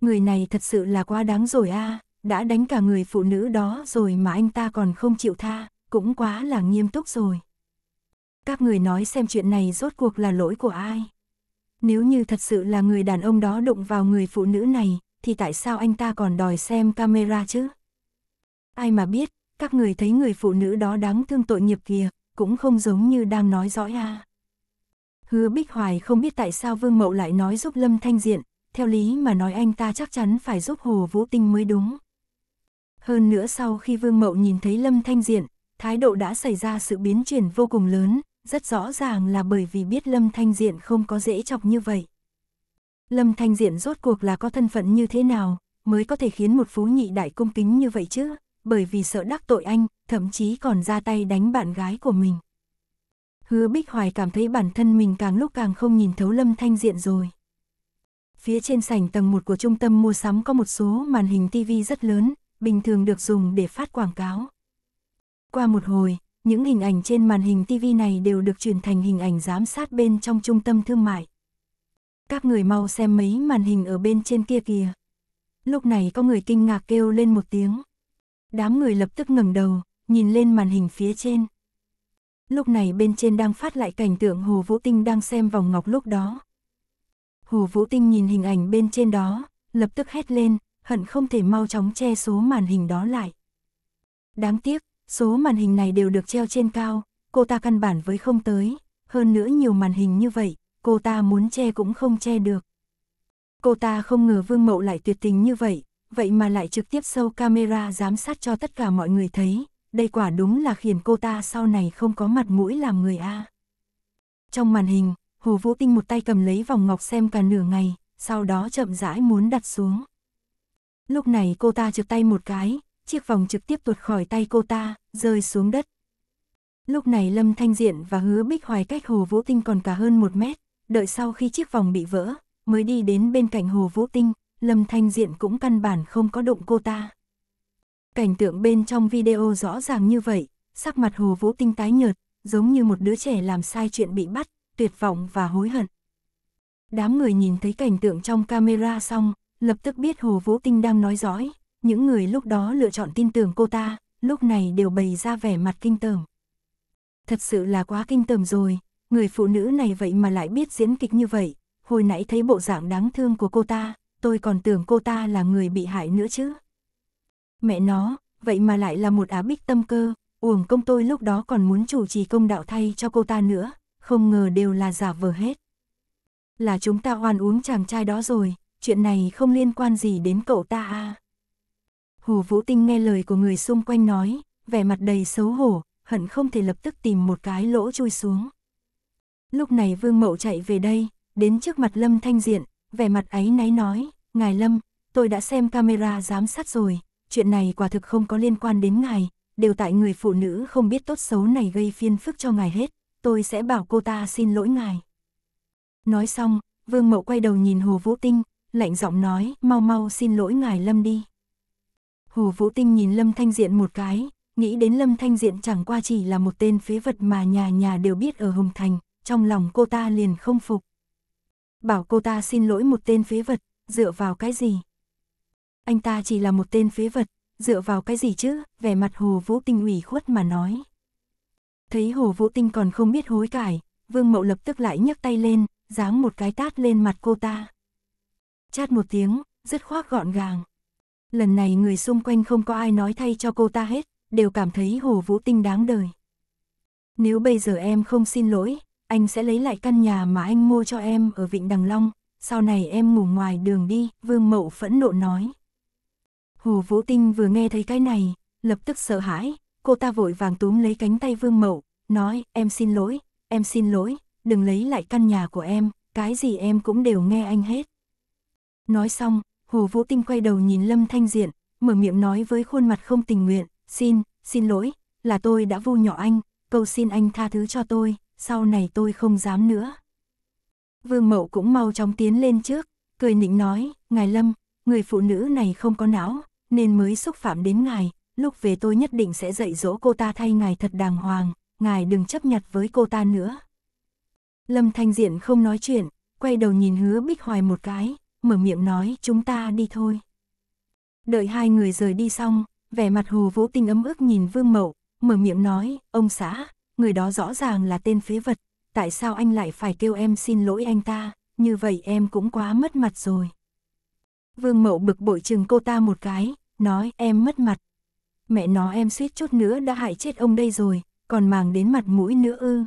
Người này thật sự là quá đáng rồi a, à, đã đánh cả người phụ nữ đó rồi mà anh ta còn không chịu tha cũng quá là nghiêm túc rồi. Các người nói xem chuyện này rốt cuộc là lỗi của ai? Nếu như thật sự là người đàn ông đó đụng vào người phụ nữ này, thì tại sao anh ta còn đòi xem camera chứ? Ai mà biết, các người thấy người phụ nữ đó đáng thương tội nghiệp kìa, cũng không giống như đang nói dõi à. Hứa Bích Hoài không biết tại sao Vương Mậu lại nói giúp Lâm Thanh Diện, theo lý mà nói anh ta chắc chắn phải giúp Hồ Vũ Tinh mới đúng. Hơn nữa sau khi Vương Mậu nhìn thấy Lâm Thanh Diện, thái độ đã xảy ra sự biến chuyển vô cùng lớn, rất rõ ràng là bởi vì biết Lâm Thanh Diện không có dễ chọc như vậy. Lâm Thanh Diện rốt cuộc là có thân phận như thế nào, mới có thể khiến một phú nhị đại cung kính như vậy chứ, bởi vì sợ đắc tội anh, thậm chí còn ra tay đánh bạn gái của mình. Hứa Bích Hoài cảm thấy bản thân mình càng lúc càng không nhìn thấu Lâm Thanh Diện rồi. Phía trên sảnh tầng 1 của trung tâm mua sắm có một số màn hình TV rất lớn, bình thường được dùng để phát quảng cáo. Qua một hồi, những hình ảnh trên màn hình TV này đều được chuyển thành hình ảnh giám sát bên trong trung tâm thương mại. Các người mau xem mấy màn hình ở bên trên kia kìa. Lúc này có người kinh ngạc kêu lên một tiếng. Đám người lập tức ngẩng đầu, nhìn lên màn hình phía trên. Lúc này bên trên đang phát lại cảnh tượng Hồ Vũ Tinh đang xem vòng ngọc lúc đó. Hồ Vũ Tinh nhìn hình ảnh bên trên đó, lập tức hét lên, hận không thể mau chóng che số màn hình đó lại. Đáng tiếc, số màn hình này đều được treo trên cao, cô ta căn bản với không tới, hơn nữa nhiều màn hình như vậy, cô ta muốn che cũng không che được. Cô ta không ngờ Vương Mậu lại tuyệt tình như vậy, vậy mà lại trực tiếp sâu camera giám sát cho tất cả mọi người thấy, đây quả đúng là khiến cô ta sau này không có mặt mũi làm người A. Trong màn hình, Hồ Vũ Tinh một tay cầm lấy vòng ngọc xem cả nửa ngày, sau đó chậm rãi muốn đặt xuống. Lúc này cô ta trực tay một cái, chiếc vòng trực tiếp tuột khỏi tay cô ta, rơi xuống đất. Lúc này Lâm Thanh Diện và Hứa Bích Hoài cách Hồ Vũ Tinh còn cả hơn một mét, đợi sau khi chiếc vòng bị vỡ, mới đi đến bên cạnh Hồ Vũ Tinh, Lâm Thanh Diện cũng căn bản không có động cô ta. Cảnh tượng bên trong video rõ ràng như vậy, sắc mặt Hồ Vũ Tinh tái nhợt, giống như một đứa trẻ làm sai chuyện bị bắt, tuyệt vọng và hối hận. Đám người nhìn thấy cảnh tượng trong camera xong, lập tức biết Hồ Vũ Tinh đang nói dõi, những người lúc đó lựa chọn tin tưởng cô ta, lúc này đều bày ra vẻ mặt kinh tởm. Thật sự là quá kinh tởm rồi, người phụ nữ này vậy mà lại biết diễn kịch như vậy, hồi nãy thấy bộ dạng đáng thương của cô ta, tôi còn tưởng cô ta là người bị hại nữa chứ. Mẹ nó, vậy mà lại là một á bích tâm cơ, uổng công tôi lúc đó còn muốn chủ trì công đạo thay cho cô ta nữa, không ngờ đều là giả vờ hết. Là chúng ta hoàn uống chàng trai đó rồi, chuyện này không liên quan gì đến cậu ta à. Hồ Vũ Tinh nghe lời của người xung quanh nói, vẻ mặt đầy xấu hổ, hận không thể lập tức tìm một cái lỗ chui xuống. Lúc này Vương Mậu chạy về đây, đến trước mặt Lâm Thanh Diện, vẻ mặt ấy náy nói, Ngài Lâm, tôi đã xem camera giám sát rồi, chuyện này quả thực không có liên quan đến ngài, đều tại người phụ nữ không biết tốt xấu này gây phiên phức cho ngài hết, tôi sẽ bảo cô ta xin lỗi ngài. Nói xong, Vương Mậu quay đầu nhìn Hồ Vũ Tinh, lạnh giọng nói, mau mau xin lỗi ngài Lâm đi. Hồ Vũ Tinh nhìn Lâm Thanh Diện một cái, nghĩ đến Lâm Thanh Diện chẳng qua chỉ là một tên phế vật mà nhà nhà đều biết ở Hồng Thành, trong lòng cô ta liền không phục. Bảo cô ta xin lỗi một tên phế vật, dựa vào cái gì? Anh ta chỉ là một tên phế vật, dựa vào cái gì chứ? Vẻ mặt Hồ Vũ Tinh ủy khuất mà nói. Thấy Hồ Vũ Tinh còn không biết hối cải, Vương Mậu lập tức lại nhấc tay lên, giáng một cái tát lên mặt cô ta. Chát một tiếng, rất khoác gọn gàng lần này người xung quanh không có ai nói thay cho cô ta hết, đều cảm thấy Hồ Vũ Tinh đáng đời. Nếu bây giờ em không xin lỗi, anh sẽ lấy lại căn nhà mà anh mua cho em ở Vịnh Đằng Long, sau này em ngủ ngoài đường đi, Vương Mậu phẫn nộ nói. Hồ Vũ Tinh vừa nghe thấy cái này, lập tức sợ hãi, cô ta vội vàng túm lấy cánh tay Vương Mậu, nói em xin lỗi, em xin lỗi, đừng lấy lại căn nhà của em, cái gì em cũng đều nghe anh hết. Nói xong, Hồ Vũ Tinh quay đầu nhìn Lâm Thanh Diện, mở miệng nói với khuôn mặt không tình nguyện, xin, xin lỗi, là tôi đã vu nhỏ anh, cầu xin anh tha thứ cho tôi, sau này tôi không dám nữa. Vương Mậu cũng mau chóng tiến lên trước, cười nịnh nói, ngài Lâm, người phụ nữ này không có não, nên mới xúc phạm đến ngài, lúc về tôi nhất định sẽ dạy dỗ cô ta thay ngài thật đàng hoàng, ngài đừng chấp nhặt với cô ta nữa. Lâm Thanh Diện không nói chuyện, quay đầu nhìn hứa Bích Hoài một cái, mở miệng nói chúng ta đi thôi. Đợi hai người rời đi xong, vẻ mặt Hồ Vũ Tinh ấm ức nhìn Vương Mậu, mở miệng nói, ông xã, người đó rõ ràng là tên phế vật, tại sao anh lại phải kêu em xin lỗi anh ta, như vậy em cũng quá mất mặt rồi. Vương Mậu bực bội chừng cô ta một cái, nói em mất mặt. Mẹ nó em suýt chút nữa đã hại chết ông đây rồi, còn màng đến mặt mũi nữa ư.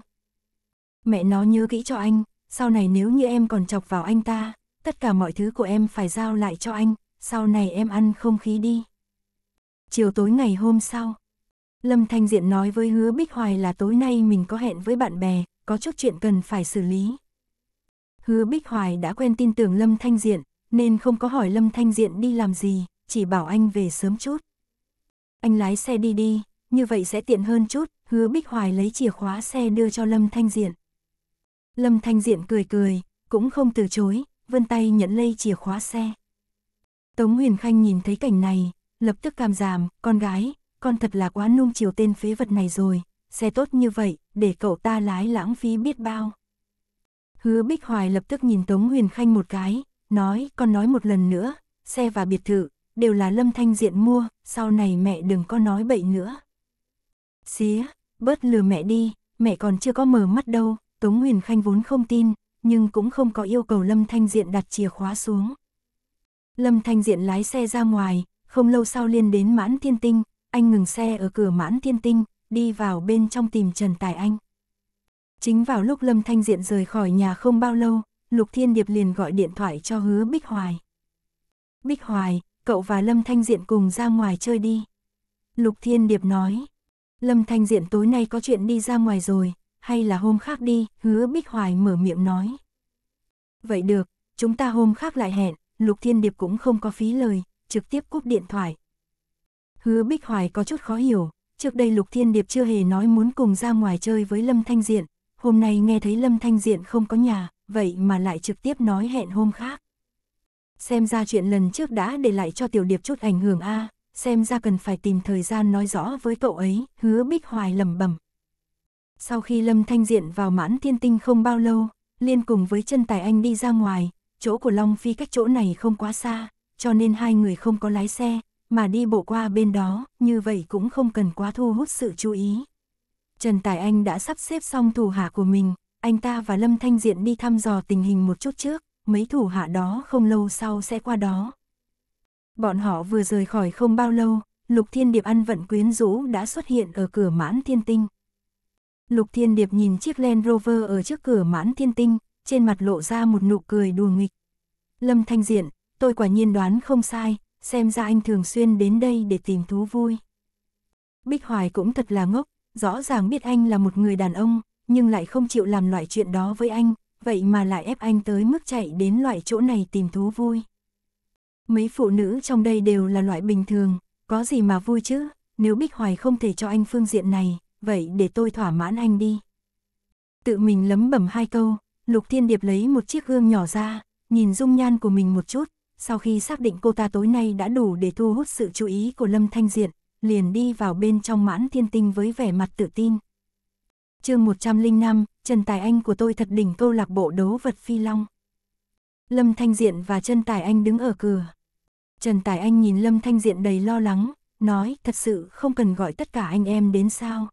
Mẹ nó nhớ kỹ cho anh, sau này nếu như em còn chọc vào anh ta, tất cả mọi thứ của em phải giao lại cho anh, sau này em ăn không khí đi. Chiều tối ngày hôm sau, Lâm Thanh Diện nói với hứa Bích Hoài là tối nay mình có hẹn với bạn bè, có chút chuyện cần phải xử lý. Hứa Bích Hoài đã quen tin tưởng Lâm Thanh Diện, nên không có hỏi Lâm Thanh Diện đi làm gì, chỉ bảo anh về sớm chút. Anh lái xe đi đi, như vậy sẽ tiện hơn chút, hứa Bích Hoài lấy chìa khóa xe đưa cho Lâm Thanh Diện. Lâm Thanh Diện cười cười, cũng không từ chối, vươn tay nhận lấy chìa khóa xe. Tống Huyền Khanh nhìn thấy cảnh này, lập tức cảm giảm, con gái, con thật là quá nung chiều tên phế vật này rồi, xe tốt như vậy, để cậu ta lái lãng phí biết bao. Hứa Bích Hoài lập tức nhìn Tống Huyền Khanh một cái, nói, con nói một lần nữa, xe và biệt thự, đều là Lâm Thanh Diện mua, sau này mẹ đừng có nói bậy nữa. Xía, bớt lừa mẹ đi, mẹ còn chưa có mở mắt đâu, Tống Huyền Khanh vốn không tin, nhưng cũng không có yêu cầu Lâm Thanh Diện đặt chìa khóa xuống. Lâm Thanh Diện lái xe ra ngoài, không lâu sau liên đến mãn thiên tinh, anh ngừng xe ở cửa mãn thiên tinh, đi vào bên trong tìm Trần Tài Anh. Chính vào lúc Lâm Thanh Diện rời khỏi nhà không bao lâu, Lục Thiên Điệp liền gọi điện thoại cho hứa Bích Hoài. Bích Hoài, cậu và Lâm Thanh Diện cùng ra ngoài chơi đi. Lục Thiên Điệp nói, Lâm Thanh Diện tối nay có chuyện đi ra ngoài rồi, hay là hôm khác đi, hứa Bích Hoài mở miệng nói. Vậy được, chúng ta hôm khác lại hẹn, Lục Thiên Điệp cũng không có phí lời, trực tiếp cúp điện thoại. Hứa Bích Hoài có chút khó hiểu, trước đây Lục Thiên Điệp chưa hề nói muốn cùng ra ngoài chơi với Lâm Thanh Diện, hôm nay nghe thấy Lâm Thanh Diện không có nhà, vậy mà lại trực tiếp nói hẹn hôm khác. Xem ra chuyện lần trước đã để lại cho Tiểu Điệp chút ảnh hưởng a, xem ra cần phải tìm thời gian nói rõ với cậu ấy, hứa Bích Hoài lẩm bẩm. Sau khi Lâm Thanh Diện vào mãn thiên tinh không bao lâu, liên cùng với chân tài anh đi ra ngoài, chỗ của Long Phi cách chỗ này không quá xa, cho nên hai người không có lái xe, mà đi bộ qua bên đó, như vậy cũng không cần quá thu hút sự chú ý. Trần Tài Anh đã sắp xếp xong thủ hạ của mình, anh ta và Lâm Thanh Diện đi thăm dò tình hình một chút trước, mấy thủ hạ đó không lâu sau sẽ qua đó. Bọn họ vừa rời khỏi không bao lâu, Lục Thiên Điệp ăn vận quyến rũ đã xuất hiện ở cửa mãn thiên tinh. Lục Thiên Điệp nhìn chiếc Land Rover ở trước cửa mãn thiên tinh, trên mặt lộ ra một nụ cười đùa nghịch. Lâm Thanh Diện, tôi quả nhiên đoán không sai, xem ra anh thường xuyên đến đây để tìm thú vui. Bích Hoài cũng thật là ngốc, rõ ràng biết anh là một người đàn ông, nhưng lại không chịu làm loại chuyện đó với anh, vậy mà lại ép anh tới mức chạy đến loại chỗ này tìm thú vui. Mấy phụ nữ trong đây đều là loại bình thường, có gì mà vui chứ, nếu Bích Hoài không thể cho anh phương diện này, vậy để tôi thỏa mãn anh đi. Tự mình lấm bẩm hai câu, Lục Thiên Điệp lấy một chiếc gương nhỏ ra, nhìn dung nhan của mình một chút, sau khi xác định cô ta tối nay đã đủ để thu hút sự chú ý của Lâm Thanh Diện, liền đi vào bên trong mãn thiên tinh với vẻ mặt tự tin. chương 105, Trần Tài Anh của tôi thật đỉnh câu lạc bộ đấu vật phi long. Lâm Thanh Diện và Trần Tài Anh đứng ở cửa. Trần Tài Anh nhìn Lâm Thanh Diện đầy lo lắng, nói thật sự không cần gọi tất cả anh em đến sao.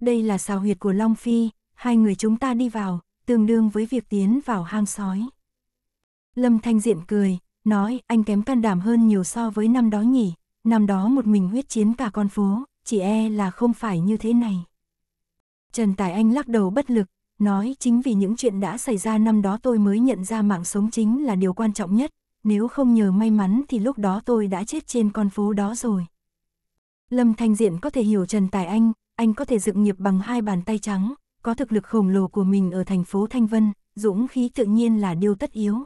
Đây là xào huyệt của Long Phi, hai người chúng ta đi vào, tương đương với việc tiến vào hang sói. Lâm Thanh Diện cười, nói anh kém can đảm hơn nhiều so với năm đó nhỉ, năm đó một mình huyết chiến cả con phố, chỉ e là không phải như thế này. Trần Tài Anh lắc đầu bất lực, nói chính vì những chuyện đã xảy ra năm đó tôi mới nhận ra mạng sống chính là điều quan trọng nhất, nếu không nhờ may mắn thì lúc đó tôi đã chết trên con phố đó rồi. Lâm Thanh Diện có thể hiểu Trần Tài Anh, anh có thể dựng nghiệp bằng hai bàn tay trắng, có thực lực khổng lồ của mình ở thành phố Thanh Vân, dũng khí tự nhiên là điều tất yếu.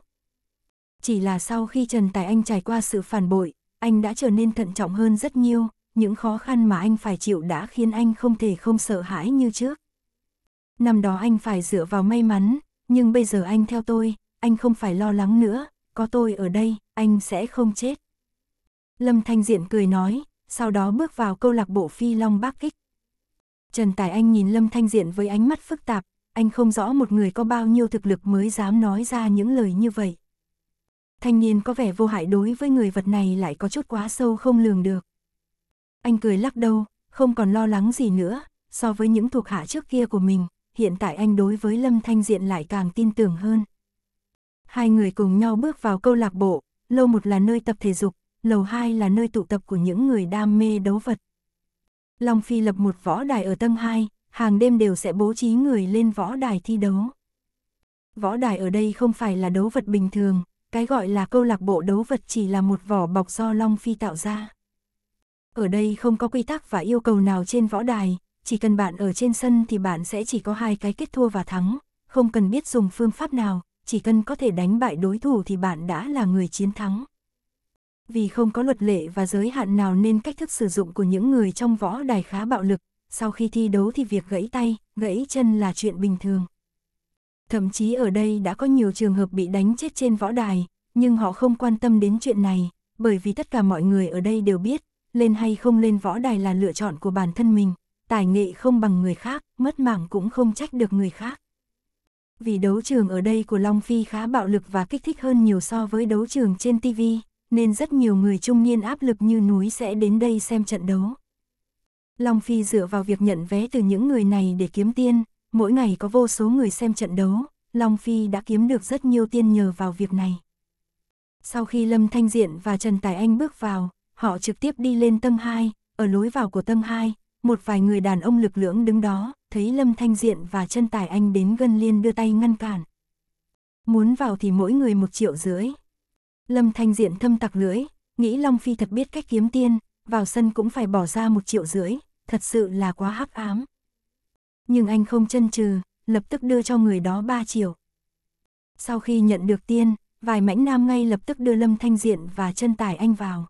Chỉ là sau khi Trần Tài Anh trải qua sự phản bội, anh đã trở nên thận trọng hơn rất nhiều, những khó khăn mà anh phải chịu đã khiến anh không thể không sợ hãi như trước. Năm đó anh phải dựa vào may mắn, nhưng bây giờ anh theo tôi, anh không phải lo lắng nữa, có tôi ở đây, anh sẽ không chết. Lâm Thanh Diện cười nói, sau đó bước vào câu lạc bộ Phi Long Bắc Kích. Trần Tài Anh nhìn Lâm Thanh Diện với ánh mắt phức tạp, anh không rõ một người có bao nhiêu thực lực mới dám nói ra những lời như vậy. Thanh niên có vẻ vô hại đối với người vật này lại có chút quá sâu không lường được. Anh cười lắc đầu, không còn lo lắng gì nữa, so với những thuộc hạ trước kia của mình, hiện tại anh đối với Lâm Thanh Diện lại càng tin tưởng hơn. Hai người cùng nhau bước vào câu lạc bộ, lâu một là nơi tập thể dục, lầu hai là nơi tụ tập của những người đam mê đấu vật. Long Phi lập một võ đài ở tầng 2, hàng đêm đều sẽ bố trí người lên võ đài thi đấu. Võ đài ở đây không phải là đấu vật bình thường, cái gọi là câu lạc bộ đấu vật chỉ là một vỏ bọc do Long Phi tạo ra. Ở đây không có quy tắc và yêu cầu nào trên võ đài, chỉ cần bạn ở trên sân thì bạn sẽ chỉ có hai cái kết thua và thắng, không cần biết dùng phương pháp nào, chỉ cần có thể đánh bại đối thủ thì bạn đã là người chiến thắng vì không có luật lệ và giới hạn nào nên cách thức sử dụng của những người trong võ đài khá bạo lực, sau khi thi đấu thì việc gãy tay, gãy chân là chuyện bình thường. Thậm chí ở đây đã có nhiều trường hợp bị đánh chết trên võ đài, nhưng họ không quan tâm đến chuyện này, bởi vì tất cả mọi người ở đây đều biết, lên hay không lên võ đài là lựa chọn của bản thân mình, tài nghệ không bằng người khác, mất mảng cũng không trách được người khác. Vì đấu trường ở đây của Long Phi khá bạo lực và kích thích hơn nhiều so với đấu trường trên TV, nên rất nhiều người trung niên áp lực như núi sẽ đến đây xem trận đấu. Long Phi dựa vào việc nhận vé từ những người này để kiếm tiền, mỗi ngày có vô số người xem trận đấu, Long Phi đã kiếm được rất nhiều tiền nhờ vào việc này. Sau khi Lâm Thanh Diện và Trần Tài Anh bước vào, họ trực tiếp đi lên Tâm 2, ở lối vào của Tâm 2, một vài người đàn ông lực lưỡng đứng đó, thấy Lâm Thanh Diện và Trần Tài Anh đến gần liền đưa tay ngăn cản. Muốn vào thì mỗi người một triệu rưỡi, Lâm Thanh Diện thâm tặc lưỡi, nghĩ Long Phi thật biết cách kiếm tiên, vào sân cũng phải bỏ ra một triệu rưỡi, thật sự là quá hắc ám. Nhưng anh không chân trừ, lập tức đưa cho người đó 3 triệu. Sau khi nhận được tiên, vài mãnh nam ngay lập tức đưa Lâm Thanh Diện và chân tải anh vào.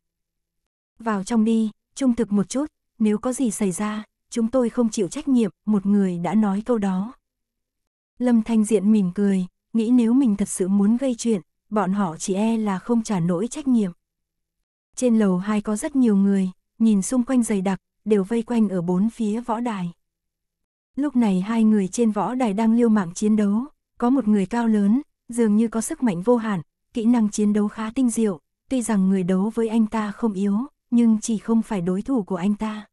Vào trong đi, trung thực một chút, nếu có gì xảy ra, chúng tôi không chịu trách nhiệm, một người đã nói câu đó. Lâm Thanh Diện mỉm cười, nghĩ nếu mình thật sự muốn gây chuyện, bọn họ chỉ e là không trả nổi trách nhiệm. Trên lầu hai có rất nhiều người, nhìn xung quanh dày đặc, đều vây quanh ở bốn phía võ đài. Lúc này hai người trên võ đài đang liêu mạng chiến đấu, có một người cao lớn, dường như có sức mạnh vô hạn, kỹ năng chiến đấu khá tinh diệu, tuy rằng người đấu với anh ta không yếu, nhưng chỉ không phải đối thủ của anh ta.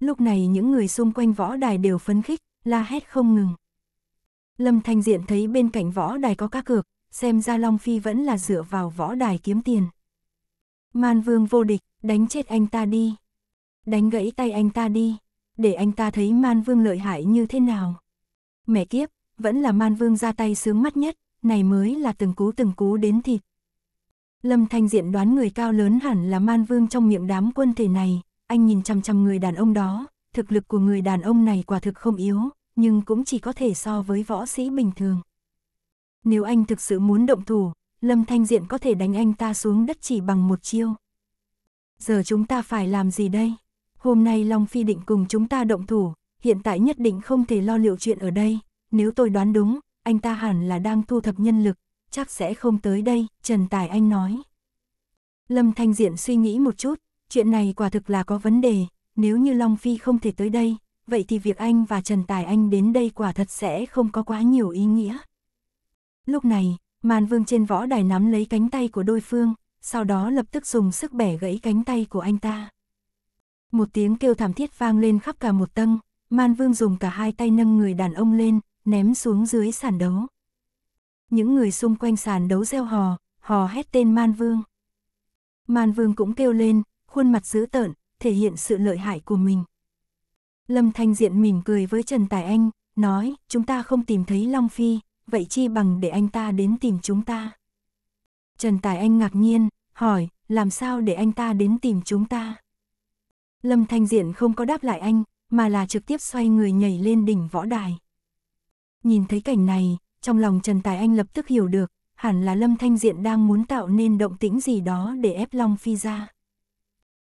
Lúc này những người xung quanh võ đài đều phấn khích, la hét không ngừng. Lâm Thanh Diện thấy bên cạnh võ đài có cá cược, xem ra Long Phi vẫn là dựa vào võ đài kiếm tiền. Man vương vô địch, đánh chết anh ta đi. Đánh gãy tay anh ta đi, để anh ta thấy man vương lợi hại như thế nào. Mẹ kiếp, vẫn là man vương ra tay sướng mắt nhất, này mới là từng cú từng cú đến thịt. Lâm Thanh Diện đoán người cao lớn hẳn là man vương trong miệng đám quân thể này, anh nhìn chăm chăm người đàn ông đó, thực lực của người đàn ông này quả thực không yếu, nhưng cũng chỉ có thể so với võ sĩ bình thường. Nếu anh thực sự muốn động thủ, Lâm Thanh Diện có thể đánh anh ta xuống đất chỉ bằng một chiêu. Giờ chúng ta phải làm gì đây? Hôm nay Long Phi định cùng chúng ta động thủ, hiện tại nhất định không thể lo liệu chuyện ở đây. Nếu tôi đoán đúng, anh ta hẳn là đang thu thập nhân lực, chắc sẽ không tới đây, Trần Tài Anh nói. Lâm Thanh Diện suy nghĩ một chút, chuyện này quả thực là có vấn đề, nếu như Long Phi không thể tới đây, vậy thì việc anh và Trần Tài Anh đến đây quả thật sẽ không có quá nhiều ý nghĩa. Lúc này, Màn Vương trên võ đài nắm lấy cánh tay của đôi phương, sau đó lập tức dùng sức bẻ gãy cánh tay của anh ta. Một tiếng kêu thảm thiết vang lên khắp cả một tầng, Man Vương dùng cả hai tay nâng người đàn ông lên, ném xuống dưới sàn đấu. Những người xung quanh sàn đấu reo hò, hò hét tên Man Vương. Man Vương cũng kêu lên, khuôn mặt dữ tợn, thể hiện sự lợi hại của mình. Lâm Thanh Diện mỉm cười với Trần Tài Anh, nói, chúng ta không tìm thấy Long Phi, vậy chi bằng để anh ta đến tìm chúng ta. Trần Tài Anh ngạc nhiên, hỏi, làm sao để anh ta đến tìm chúng ta? Lâm Thanh Diện không có đáp lại anh, mà là trực tiếp xoay người nhảy lên đỉnh võ đài. Nhìn thấy cảnh này, trong lòng Trần Tài Anh lập tức hiểu được, hẳn là Lâm Thanh Diện đang muốn tạo nên động tĩnh gì đó để ép Long Phi ra.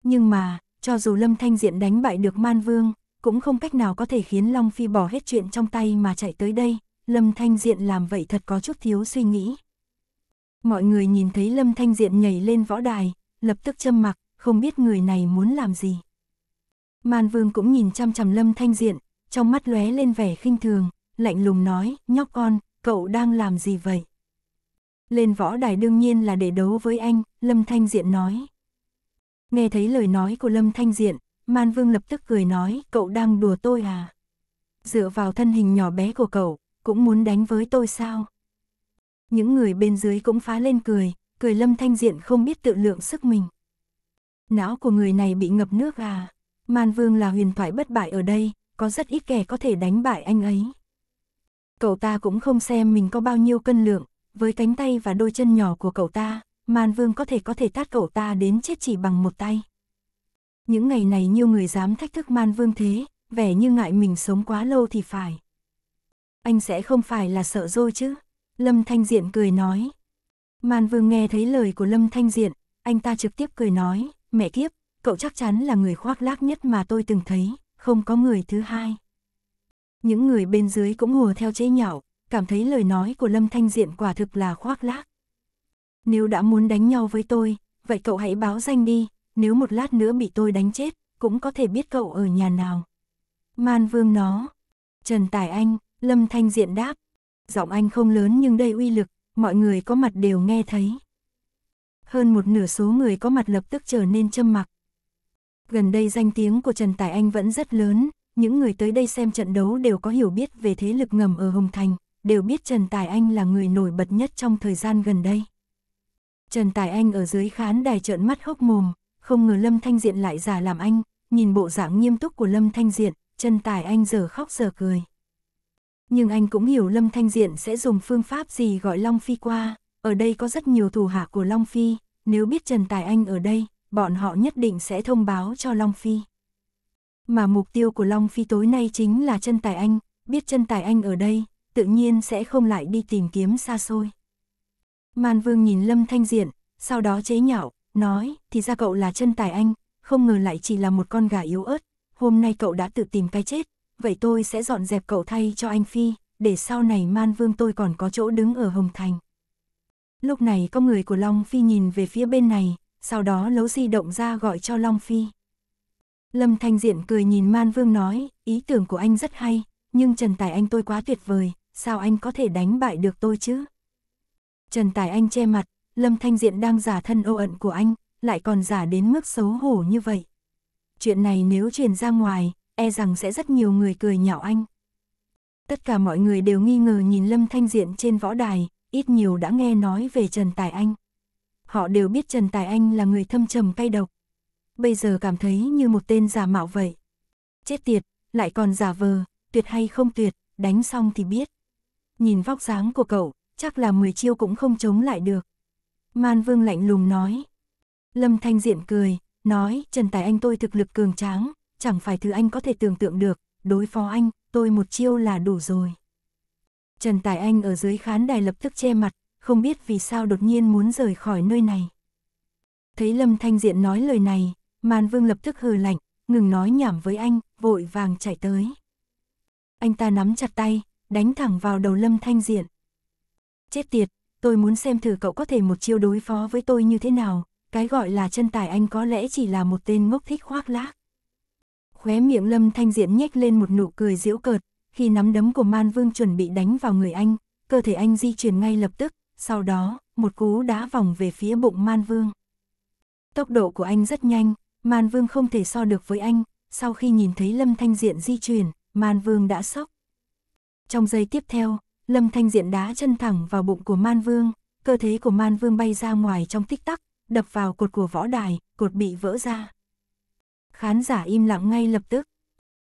Nhưng mà, cho dù Lâm Thanh Diện đánh bại được Man Vương, cũng không cách nào có thể khiến Long Phi bỏ hết chuyện trong tay mà chạy tới đây, Lâm Thanh Diện làm vậy thật có chút thiếu suy nghĩ. Mọi người nhìn thấy Lâm Thanh Diện nhảy lên võ đài, lập tức châm mặc, không biết người này muốn làm gì. Man Vương cũng nhìn chăm chằm Lâm Thanh Diện, trong mắt lóe lên vẻ khinh thường, lạnh lùng nói, nhóc con, cậu đang làm gì vậy? Lên võ đài đương nhiên là để đấu với anh, Lâm Thanh Diện nói. Nghe thấy lời nói của Lâm Thanh Diện, Man Vương lập tức cười nói, cậu đang đùa tôi à? Dựa vào thân hình nhỏ bé của cậu, cũng muốn đánh với tôi sao? Những người bên dưới cũng phá lên cười, cười lâm thanh diện không biết tự lượng sức mình. Não của người này bị ngập nước à? Man Vương là huyền thoại bất bại ở đây, có rất ít kẻ có thể đánh bại anh ấy. Cậu ta cũng không xem mình có bao nhiêu cân lượng, với cánh tay và đôi chân nhỏ của cậu ta, Man Vương có thể có thể tát cậu ta đến chết chỉ bằng một tay. Những ngày này nhiều người dám thách thức Man Vương thế, vẻ như ngại mình sống quá lâu thì phải anh sẽ không phải là sợ rồi chứ. Lâm Thanh Diện cười nói. Màn vương nghe thấy lời của Lâm Thanh Diện, anh ta trực tiếp cười nói, mẹ kiếp, cậu chắc chắn là người khoác lác nhất mà tôi từng thấy, không có người thứ hai. Những người bên dưới cũng hùa theo chế nhạo, cảm thấy lời nói của Lâm Thanh Diện quả thực là khoác lác. Nếu đã muốn đánh nhau với tôi, vậy cậu hãy báo danh đi, nếu một lát nữa bị tôi đánh chết, cũng có thể biết cậu ở nhà nào. Man vương nó, Trần Tài Anh, Lâm Thanh Diện đáp. Giọng anh không lớn nhưng đầy uy lực, mọi người có mặt đều nghe thấy. Hơn một nửa số người có mặt lập tức trở nên châm mặc. Gần đây danh tiếng của Trần Tài Anh vẫn rất lớn, những người tới đây xem trận đấu đều có hiểu biết về thế lực ngầm ở Hồng Thành, đều biết Trần Tài Anh là người nổi bật nhất trong thời gian gần đây. Trần Tài Anh ở dưới khán đài trợn mắt hốc mồm, không ngờ Lâm Thanh Diện lại giả làm anh, nhìn bộ dạng nghiêm túc của Lâm Thanh Diện, Trần Tài Anh giờ khóc giờ cười nhưng anh cũng hiểu Lâm Thanh Diện sẽ dùng phương pháp gì gọi Long Phi qua, ở đây có rất nhiều thủ hạ của Long Phi, nếu biết Trần Tài Anh ở đây, bọn họ nhất định sẽ thông báo cho Long Phi. Mà mục tiêu của Long Phi tối nay chính là Trần Tài Anh, biết Trần Tài Anh ở đây, tự nhiên sẽ không lại đi tìm kiếm xa xôi. Màn Vương nhìn Lâm Thanh Diện, sau đó chế nhạo, nói, thì ra cậu là Trần Tài Anh, không ngờ lại chỉ là một con gà yếu ớt, hôm nay cậu đã tự tìm cái chết, vậy tôi sẽ dọn dẹp cậu thay cho anh Phi, để sau này man vương tôi còn có chỗ đứng ở Hồng Thành. Lúc này có người của Long Phi nhìn về phía bên này, sau đó lấu di động ra gọi cho Long Phi. Lâm Thanh Diện cười nhìn Man Vương nói, ý tưởng của anh rất hay, nhưng Trần Tài Anh tôi quá tuyệt vời, sao anh có thể đánh bại được tôi chứ? Trần Tài Anh che mặt, Lâm Thanh Diện đang giả thân ô ẩn của anh, lại còn giả đến mức xấu hổ như vậy. Chuyện này nếu truyền ra ngoài, e rằng sẽ rất nhiều người cười nhạo anh. Tất cả mọi người đều nghi ngờ nhìn Lâm Thanh Diện trên võ đài, ít nhiều đã nghe nói về Trần Tài Anh. Họ đều biết Trần Tài Anh là người thâm trầm cay độc. Bây giờ cảm thấy như một tên giả mạo vậy. Chết tiệt, lại còn giả vờ, tuyệt hay không tuyệt, đánh xong thì biết. Nhìn vóc dáng của cậu, chắc là 10 chiêu cũng không chống lại được. Man Vương lạnh lùng nói. Lâm Thanh Diện cười, nói Trần Tài Anh tôi thực lực cường tráng, chẳng phải thứ anh có thể tưởng tượng được, đối phó anh, tôi một chiêu là đủ rồi. Trần Tài Anh ở dưới khán đài lập tức che mặt, không biết vì sao đột nhiên muốn rời khỏi nơi này. Thấy Lâm Thanh Diện nói lời này, Màn Vương lập tức hừ lạnh, ngừng nói nhảm với anh, vội vàng chạy tới. Anh ta nắm chặt tay, đánh thẳng vào đầu Lâm Thanh Diện. Chết tiệt, tôi muốn xem thử cậu có thể một chiêu đối phó với tôi như thế nào, cái gọi là chân tài anh có lẽ chỉ là một tên ngốc thích khoác lác khóe miệng Lâm Thanh Diễn nhếch lên một nụ cười giễu cợt, khi nắm đấm của Man Vương chuẩn bị đánh vào người anh, cơ thể anh di chuyển ngay lập tức, sau đó, một cú đá vòng về phía bụng Man Vương. Tốc độ của anh rất nhanh, Man Vương không thể so được với anh, sau khi nhìn thấy Lâm Thanh Diện di chuyển, Man Vương đã sốc. Trong giây tiếp theo, Lâm Thanh Diện đá chân thẳng vào bụng của Man Vương, cơ thể của Man Vương bay ra ngoài trong tích tắc, đập vào cột của võ đài, cột bị vỡ ra khán giả im lặng ngay lập tức.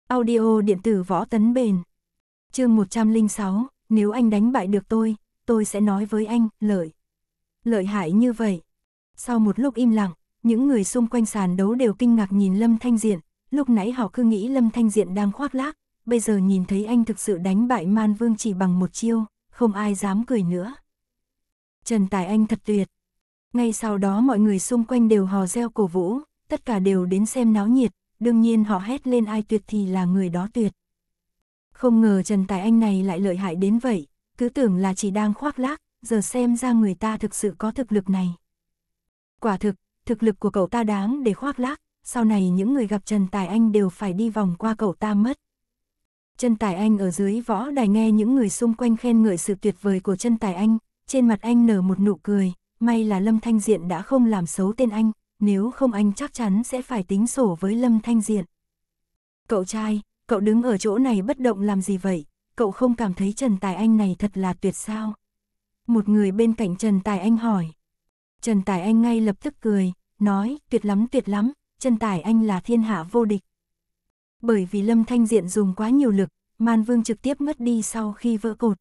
Audio điện tử võ tấn bền. Chương 106, nếu anh đánh bại được tôi, tôi sẽ nói với anh, lợi. Lợi hại như vậy. Sau một lúc im lặng, những người xung quanh sàn đấu đều kinh ngạc nhìn Lâm Thanh Diện, lúc nãy họ cứ nghĩ Lâm Thanh Diện đang khoác lác, bây giờ nhìn thấy anh thực sự đánh bại Man Vương chỉ bằng một chiêu, không ai dám cười nữa. Trần Tài Anh thật tuyệt. Ngay sau đó mọi người xung quanh đều hò reo cổ vũ, tất cả đều đến xem náo nhiệt, đương nhiên họ hét lên ai tuyệt thì là người đó tuyệt. Không ngờ Trần Tài Anh này lại lợi hại đến vậy, cứ tưởng là chỉ đang khoác lác, giờ xem ra người ta thực sự có thực lực này. Quả thực, thực lực của cậu ta đáng để khoác lác, sau này những người gặp Trần Tài Anh đều phải đi vòng qua cậu ta mất. Trần Tài Anh ở dưới võ đài nghe những người xung quanh khen ngợi sự tuyệt vời của Trần Tài Anh, trên mặt anh nở một nụ cười, may là Lâm Thanh Diện đã không làm xấu tên anh, nếu không anh chắc chắn sẽ phải tính sổ với Lâm Thanh Diện. Cậu trai, cậu đứng ở chỗ này bất động làm gì vậy, cậu không cảm thấy Trần Tài Anh này thật là tuyệt sao? Một người bên cạnh Trần Tài Anh hỏi. Trần Tài Anh ngay lập tức cười, nói tuyệt lắm tuyệt lắm, Trần Tài Anh là thiên hạ vô địch. Bởi vì Lâm Thanh Diện dùng quá nhiều lực, Man Vương trực tiếp ngất đi sau khi vỡ cột.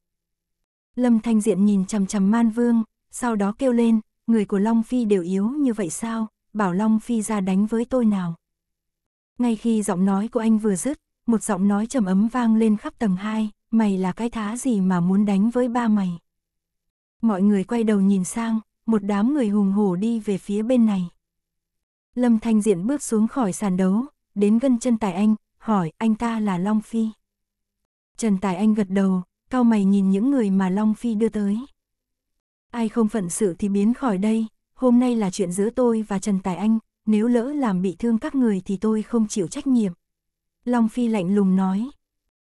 Lâm Thanh Diện nhìn chằm chằm Man Vương, sau đó kêu lên, người của Long Phi đều yếu như vậy sao, bảo Long Phi ra đánh với tôi nào. Ngay khi giọng nói của anh vừa dứt, một giọng nói trầm ấm vang lên khắp tầng 2, mày là cái thá gì mà muốn đánh với ba mày. Mọi người quay đầu nhìn sang, một đám người hùng hổ đi về phía bên này. Lâm Thanh Diện bước xuống khỏi sàn đấu, đến gần chân tài anh, hỏi anh ta là Long Phi. Trần Tài Anh gật đầu, cao mày nhìn những người mà Long Phi đưa tới. Ai không phận sự thì biến khỏi đây, hôm nay là chuyện giữa tôi và Trần Tài Anh, nếu lỡ làm bị thương các người thì tôi không chịu trách nhiệm. Long Phi lạnh lùng nói.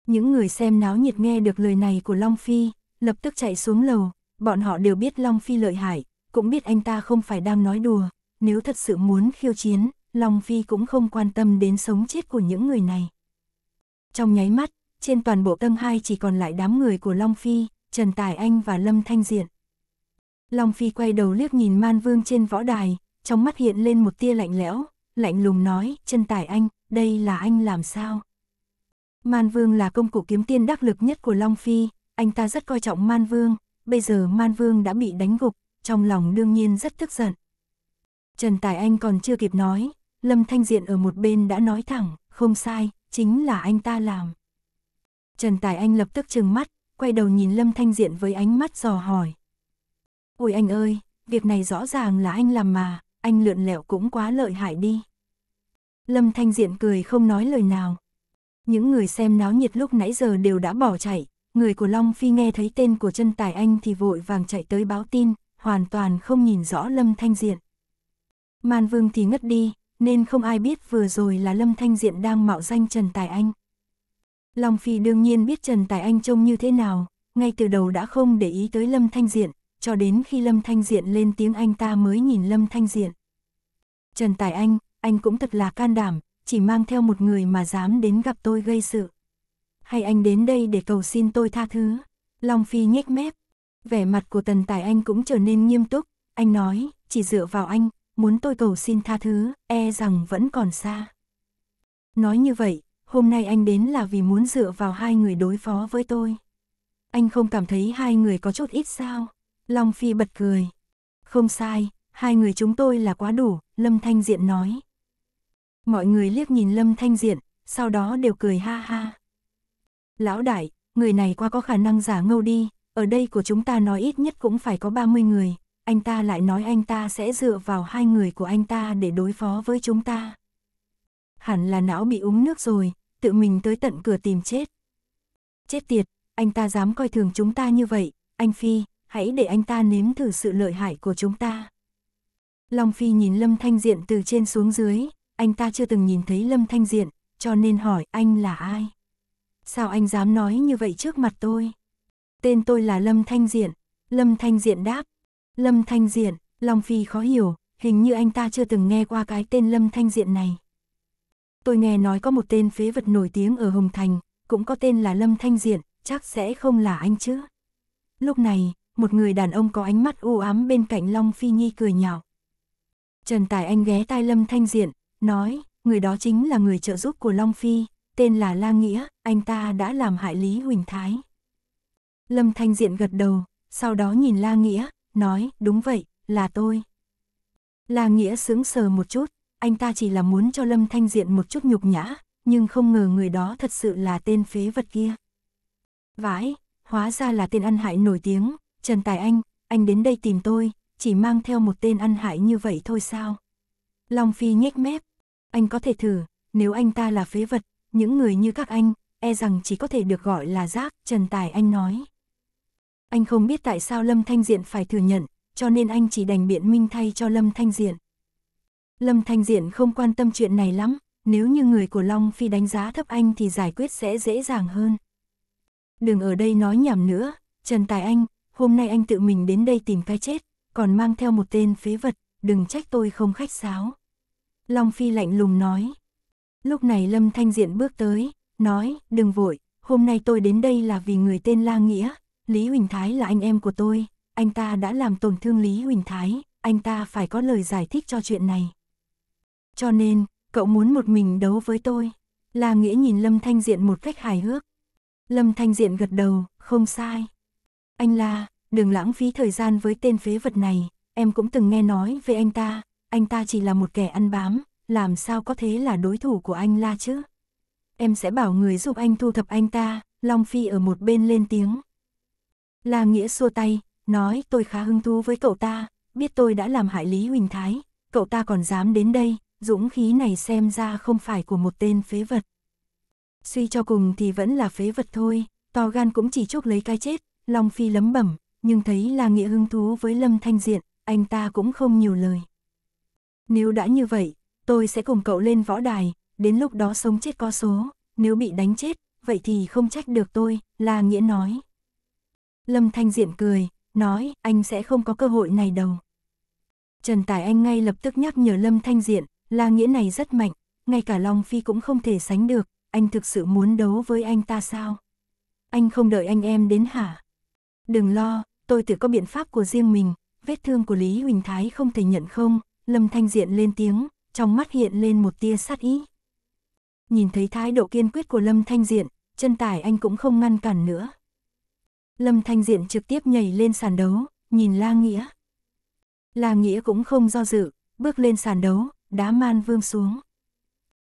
Những người xem náo nhiệt nghe được lời này của Long Phi, lập tức chạy xuống lầu, bọn họ đều biết Long Phi lợi hại, cũng biết anh ta không phải đang nói đùa, nếu thật sự muốn khiêu chiến, Long Phi cũng không quan tâm đến sống chết của những người này. Trong nháy mắt, trên toàn bộ tâm hai chỉ còn lại đám người của Long Phi, Trần Tài Anh và Lâm Thanh Diện. Long Phi quay đầu liếc nhìn man vương trên võ đài, trong mắt hiện lên một tia lạnh lẽo, lạnh lùng nói, chân tải anh, đây là anh làm sao? Man vương là công cụ kiếm tiên đắc lực nhất của Long Phi, anh ta rất coi trọng man vương, bây giờ man vương đã bị đánh gục, trong lòng đương nhiên rất tức giận. Trần Tài Anh còn chưa kịp nói, Lâm Thanh Diện ở một bên đã nói thẳng, không sai, chính là anh ta làm. Trần Tài Anh lập tức trừng mắt, quay đầu nhìn Lâm Thanh Diện với ánh mắt dò hỏi, Ôi anh ơi, việc này rõ ràng là anh làm mà, anh lượn lẹo cũng quá lợi hại đi. Lâm Thanh Diện cười không nói lời nào. Những người xem náo nhiệt lúc nãy giờ đều đã bỏ chạy, người của Long Phi nghe thấy tên của chân tài anh thì vội vàng chạy tới báo tin, hoàn toàn không nhìn rõ Lâm Thanh Diện. Man Vương thì ngất đi, nên không ai biết vừa rồi là Lâm Thanh Diện đang mạo danh Trần Tài Anh. Long Phi đương nhiên biết Trần Tài Anh trông như thế nào, ngay từ đầu đã không để ý tới Lâm Thanh Diện, cho đến khi Lâm Thanh Diện lên tiếng anh ta mới nhìn Lâm Thanh Diện. Trần Tài Anh, anh cũng thật là can đảm, chỉ mang theo một người mà dám đến gặp tôi gây sự. Hay anh đến đây để cầu xin tôi tha thứ? Long Phi nhếch mép. Vẻ mặt của Tần Tài Anh cũng trở nên nghiêm túc, anh nói, chỉ dựa vào anh, muốn tôi cầu xin tha thứ, e rằng vẫn còn xa. Nói như vậy, hôm nay anh đến là vì muốn dựa vào hai người đối phó với tôi. Anh không cảm thấy hai người có chút ít sao? Long Phi bật cười. Không sai, hai người chúng tôi là quá đủ, Lâm Thanh Diện nói. Mọi người liếc nhìn Lâm Thanh Diện, sau đó đều cười ha ha. Lão đại, người này qua có khả năng giả ngâu đi, ở đây của chúng ta nói ít nhất cũng phải có 30 người, anh ta lại nói anh ta sẽ dựa vào hai người của anh ta để đối phó với chúng ta. Hẳn là não bị uống nước rồi, tự mình tới tận cửa tìm chết. Chết tiệt, anh ta dám coi thường chúng ta như vậy, anh Phi, hãy để anh ta nếm thử sự lợi hại của chúng ta. Long Phi nhìn Lâm Thanh Diện từ trên xuống dưới, anh ta chưa từng nhìn thấy Lâm Thanh Diện, cho nên hỏi anh là ai? Sao anh dám nói như vậy trước mặt tôi? Tên tôi là Lâm Thanh Diện. Lâm Thanh Diện đáp. Lâm Thanh Diện, Long Phi khó hiểu, hình như anh ta chưa từng nghe qua cái tên Lâm Thanh Diện này. Tôi nghe nói có một tên phế vật nổi tiếng ở Hồng Thành, cũng có tên là Lâm Thanh Diện, chắc sẽ không là anh chứ. Lúc này, một người đàn ông có ánh mắt u ám bên cạnh Long Phi Nhi cười nhạo. Trần Tài Anh ghé tai Lâm Thanh Diện, nói, người đó chính là người trợ giúp của Long Phi, tên là La Nghĩa, anh ta đã làm hại Lý Huỳnh Thái. Lâm Thanh Diện gật đầu, sau đó nhìn La Nghĩa, nói, đúng vậy, là tôi. La Nghĩa sững sờ một chút, anh ta chỉ là muốn cho Lâm Thanh Diện một chút nhục nhã, nhưng không ngờ người đó thật sự là tên phế vật kia. Vãi, hóa ra là tên ăn hại nổi tiếng, Trần Tài Anh, anh đến đây tìm tôi, chỉ mang theo một tên ăn hại như vậy thôi sao? Long Phi nhếch mép, anh có thể thử, nếu anh ta là phế vật, những người như các anh, e rằng chỉ có thể được gọi là rác, Trần Tài Anh nói. Anh không biết tại sao Lâm Thanh Diện phải thừa nhận, cho nên anh chỉ đành biện minh thay cho Lâm Thanh Diện. Lâm Thanh Diện không quan tâm chuyện này lắm, nếu như người của Long Phi đánh giá thấp anh thì giải quyết sẽ dễ dàng hơn. Đừng ở đây nói nhảm nữa, Trần Tài Anh, hôm nay anh tự mình đến đây tìm cái chết, còn mang theo một tên phế vật, đừng trách tôi không khách sáo. Long Phi lạnh lùng nói. Lúc này Lâm Thanh Diện bước tới, nói, đừng vội, hôm nay tôi đến đây là vì người tên La Nghĩa, Lý Huỳnh Thái là anh em của tôi, anh ta đã làm tổn thương Lý Huỳnh Thái, anh ta phải có lời giải thích cho chuyện này. Cho nên, cậu muốn một mình đấu với tôi. La Nghĩa nhìn Lâm Thanh Diện một cách hài hước. Lâm Thanh Diện gật đầu, không sai. Anh La, đừng lãng phí thời gian với tên phế vật này, em cũng từng nghe nói về anh ta, anh ta chỉ là một kẻ ăn bám, làm sao có thế là đối thủ của anh La chứ? Em sẽ bảo người giúp anh thu thập anh ta, Long Phi ở một bên lên tiếng. La Nghĩa xua tay, nói tôi khá hứng thú với cậu ta, biết tôi đã làm hại Lý Huỳnh Thái, cậu ta còn dám đến đây, dũng khí này xem ra không phải của một tên phế vật. Suy cho cùng thì vẫn là phế vật thôi, to gan cũng chỉ chúc lấy cái chết, Long Phi lấm bẩm, nhưng thấy La nghĩa hứng thú với Lâm Thanh Diện, anh ta cũng không nhiều lời. Nếu đã như vậy, tôi sẽ cùng cậu lên võ đài, đến lúc đó sống chết có số, nếu bị đánh chết, vậy thì không trách được tôi, La nghĩa nói. Lâm Thanh Diện cười, nói anh sẽ không có cơ hội này đâu. Trần Tài Anh ngay lập tức nhắc nhở Lâm Thanh Diện, La nghĩa này rất mạnh, ngay cả Long Phi cũng không thể sánh được, anh thực sự muốn đấu với anh ta sao? Anh không đợi anh em đến hả? Đừng lo, tôi tự có biện pháp của riêng mình, vết thương của Lý Huỳnh Thái không thể nhận không, Lâm Thanh Diện lên tiếng, trong mắt hiện lên một tia sát ý. Nhìn thấy thái độ kiên quyết của Lâm Thanh Diện, chân tải anh cũng không ngăn cản nữa. Lâm Thanh Diện trực tiếp nhảy lên sàn đấu, nhìn La Nghĩa. La Nghĩa cũng không do dự, bước lên sàn đấu, đá Man Vương xuống.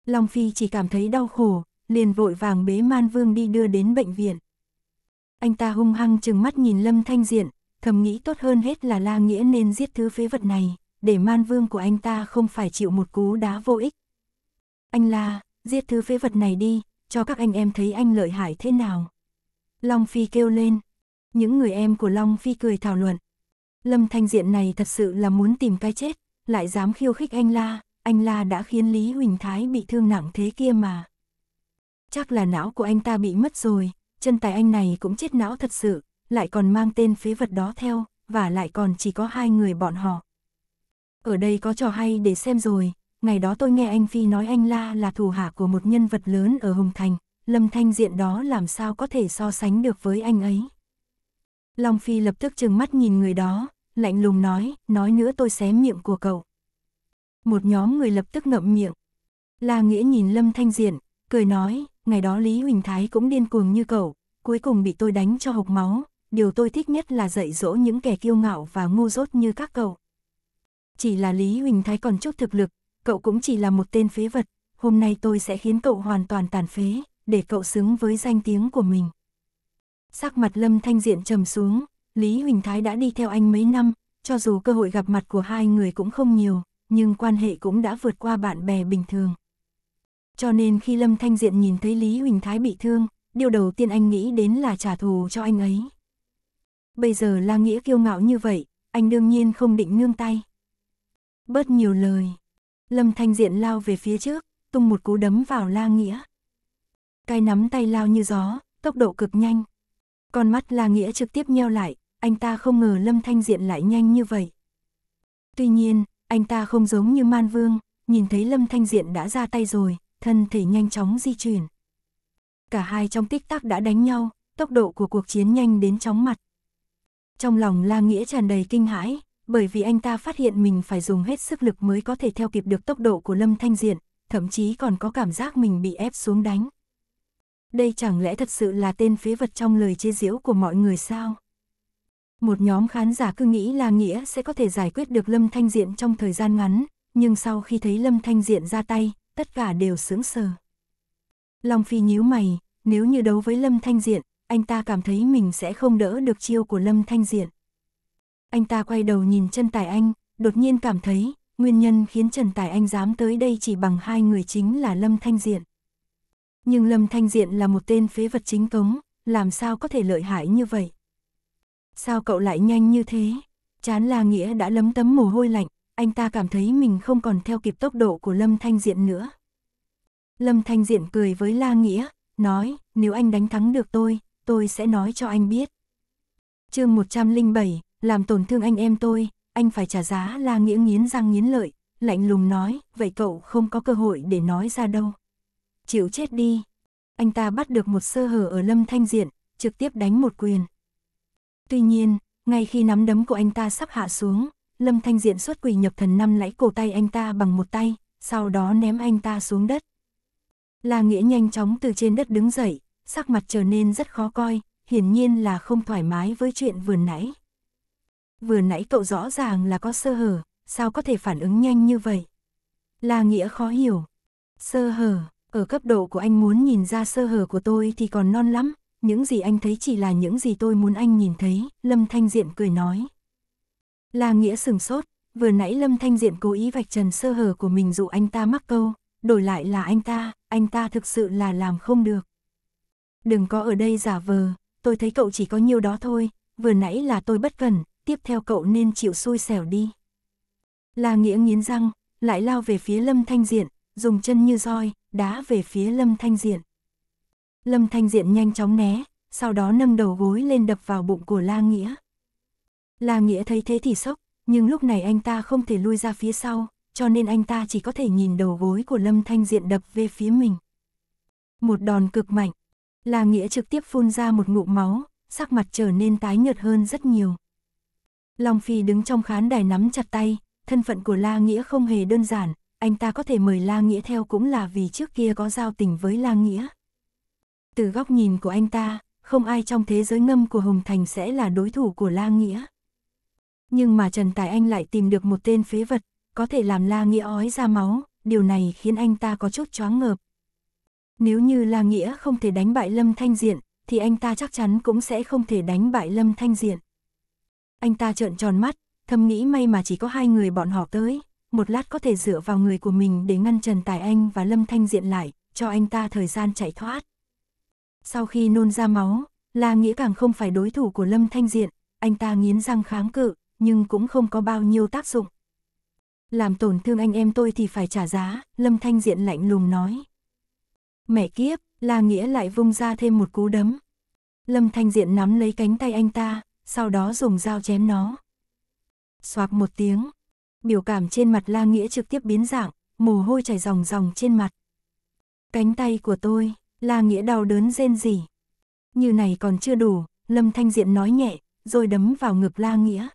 Long Phi chỉ cảm thấy đau khổ, liền vội vàng bế Man Vương đi đưa đến bệnh viện. Anh ta hung hăng chừng mắt nhìn Lâm Thanh Diện, thầm nghĩ tốt hơn hết là La Nghĩa nên giết thứ phế vật này, để man vương của anh ta không phải chịu một cú đá vô ích. Anh La, giết thứ phế vật này đi, cho các anh em thấy anh lợi hại thế nào. Long Phi kêu lên. Những người em của Long Phi cười thảo luận. Lâm Thanh Diện này thật sự là muốn tìm cái chết, lại dám khiêu khích anh La, anh La đã khiến Lý Huỳnh Thái bị thương nặng thế kia mà. Chắc là não của anh ta bị mất rồi, chân tài anh này cũng chết não thật sự, lại còn mang tên phế vật đó theo, và lại còn chỉ có hai người bọn họ. Ở đây có trò hay để xem rồi, ngày đó tôi nghe anh Phi nói anh La là thủ hạ của một nhân vật lớn ở Hồng Thành, Lâm Thanh Diện đó làm sao có thể so sánh được với anh ấy. Long Phi lập tức trừng mắt nhìn người đó, lạnh lùng nói, nói nữa tôi xé miệng của cậu. Một nhóm người lập tức ngậm miệng. La Nghĩa nhìn Lâm Thanh Diện, cười nói, ngày đó Lý Huỳnh Thái cũng điên cuồng như cậu, cuối cùng bị tôi đánh cho hộc máu, điều tôi thích nhất là dạy dỗ những kẻ kiêu ngạo và ngu dốt như các cậu. Chỉ là Lý Huỳnh Thái còn chút thực lực, cậu cũng chỉ là một tên phế vật, hôm nay tôi sẽ khiến cậu hoàn toàn tàn phế, để cậu xứng với danh tiếng của mình. Sắc mặt Lâm Thanh Diện trầm xuống, Lý Huỳnh Thái đã đi theo anh mấy năm, cho dù cơ hội gặp mặt của hai người cũng không nhiều, nhưng quan hệ cũng đã vượt qua bạn bè bình thường cho nên khi Lâm Thanh Diện nhìn thấy Lý Huỳnh Thái bị thương, điều đầu tiên anh nghĩ đến là trả thù cho anh ấy. Bây giờ La Nghĩa kiêu ngạo như vậy, anh đương nhiên không định nương tay. Bớt nhiều lời, Lâm Thanh Diện lao về phía trước, tung một cú đấm vào La Nghĩa. Cái nắm tay lao như gió, tốc độ cực nhanh. Con mắt La Nghĩa trực tiếp nheo lại, anh ta không ngờ Lâm Thanh Diện lại nhanh như vậy. Tuy nhiên, anh ta không giống như Man Vương, nhìn thấy Lâm Thanh Diện đã ra tay rồi, thân thể nhanh chóng di chuyển. Cả hai trong tích tắc đã đánh nhau, tốc độ của cuộc chiến nhanh đến chóng mặt. Trong lòng La Nghĩa tràn đầy kinh hãi, bởi vì anh ta phát hiện mình phải dùng hết sức lực mới có thể theo kịp được tốc độ của Lâm Thanh Diện, thậm chí còn có cảm giác mình bị ép xuống đánh. Đây chẳng lẽ thật sự là tên phế vật trong lời chế giễu của mọi người sao? Một nhóm khán giả cứ nghĩ La Nghĩa sẽ có thể giải quyết được Lâm Thanh Diện trong thời gian ngắn, nhưng sau khi thấy Lâm Thanh Diện ra tay, tất cả đều sướng sờ. Long Phi nhíu mày, nếu như đấu với Lâm Thanh Diện, anh ta cảm thấy mình sẽ không đỡ được chiêu của Lâm Thanh Diện. Anh ta quay đầu nhìn chân Tài Anh, đột nhiên cảm thấy, nguyên nhân khiến Trần Tài Anh dám tới đây chỉ bằng hai người chính là Lâm Thanh Diện. Nhưng Lâm Thanh Diện là một tên phế vật chính cống, làm sao có thể lợi hại như vậy? Sao cậu lại nhanh như thế? Chán là Nghĩa đã lấm tấm mồ hôi lạnh, anh ta cảm thấy mình không còn theo kịp tốc độ của Lâm Thanh Diện nữa. Lâm Thanh Diện cười với La Nghĩa, nói, nếu anh đánh thắng được tôi, tôi sẽ nói cho anh biết. chương 107, làm tổn thương anh em tôi, anh phải trả giá La Nghĩa nghiến răng nghiến lợi, lạnh lùng nói, vậy cậu không có cơ hội để nói ra đâu. Chịu chết đi. Anh ta bắt được một sơ hở ở Lâm Thanh Diện, trực tiếp đánh một quyền. Tuy nhiên, ngay khi nắm đấm của anh ta sắp hạ xuống, Lâm Thanh Diện xuất quỷ nhập thần năm lãy cổ tay anh ta bằng một tay, sau đó ném anh ta xuống đất. La Nghĩa nhanh chóng từ trên đất đứng dậy, sắc mặt trở nên rất khó coi, hiển nhiên là không thoải mái với chuyện vừa nãy. Vừa nãy cậu rõ ràng là có sơ hở, sao có thể phản ứng nhanh như vậy? La Nghĩa khó hiểu. Sơ hở, ở cấp độ của anh muốn nhìn ra sơ hở của tôi thì còn non lắm, những gì anh thấy chỉ là những gì tôi muốn anh nhìn thấy, Lâm Thanh Diện cười nói. La Nghĩa sừng sốt, vừa nãy Lâm Thanh Diện cố ý vạch trần sơ hở của mình dụ anh ta mắc câu, đổi lại là anh ta, anh ta thực sự là làm không được. Đừng có ở đây giả vờ, tôi thấy cậu chỉ có nhiêu đó thôi, vừa nãy là tôi bất cẩn, tiếp theo cậu nên chịu xui xẻo đi. La Nghĩa nghiến răng, lại lao về phía Lâm Thanh Diện, dùng chân như roi, đá về phía Lâm Thanh Diện. Lâm Thanh Diện nhanh chóng né, sau đó nâng đầu gối lên đập vào bụng của La Nghĩa. La Nghĩa thấy thế thì sốc, nhưng lúc này anh ta không thể lui ra phía sau, cho nên anh ta chỉ có thể nhìn đầu gối của Lâm Thanh Diện đập về phía mình. Một đòn cực mạnh, La Nghĩa trực tiếp phun ra một ngụm máu, sắc mặt trở nên tái nhợt hơn rất nhiều. Long Phi đứng trong khán đài nắm chặt tay, thân phận của La Nghĩa không hề đơn giản, anh ta có thể mời La Nghĩa theo cũng là vì trước kia có giao tình với La Nghĩa. Từ góc nhìn của anh ta, không ai trong thế giới ngâm của Hồng Thành sẽ là đối thủ của La Nghĩa. Nhưng mà Trần Tài Anh lại tìm được một tên phế vật, có thể làm La Nghĩa ói ra máu, điều này khiến anh ta có chút choáng ngợp. Nếu như La Nghĩa không thể đánh bại Lâm Thanh Diện, thì anh ta chắc chắn cũng sẽ không thể đánh bại Lâm Thanh Diện. Anh ta trợn tròn mắt, thầm nghĩ may mà chỉ có hai người bọn họ tới, một lát có thể dựa vào người của mình để ngăn Trần Tài Anh và Lâm Thanh Diện lại, cho anh ta thời gian chạy thoát. Sau khi nôn ra máu, La Nghĩa càng không phải đối thủ của Lâm Thanh Diện, anh ta nghiến răng kháng cự, nhưng cũng không có bao nhiêu tác dụng. Làm tổn thương anh em tôi thì phải trả giá, Lâm Thanh Diện lạnh lùng nói. Mẹ kiếp, La Nghĩa lại vung ra thêm một cú đấm. Lâm Thanh Diện nắm lấy cánh tay anh ta, sau đó dùng dao chém nó. Xoạc một tiếng, biểu cảm trên mặt La Nghĩa trực tiếp biến dạng, mồ hôi chảy ròng ròng trên mặt. Cánh tay của tôi, La Nghĩa đau đớn rên rỉ. Như này còn chưa đủ, Lâm Thanh Diện nói nhẹ, rồi đấm vào ngực La Nghĩa.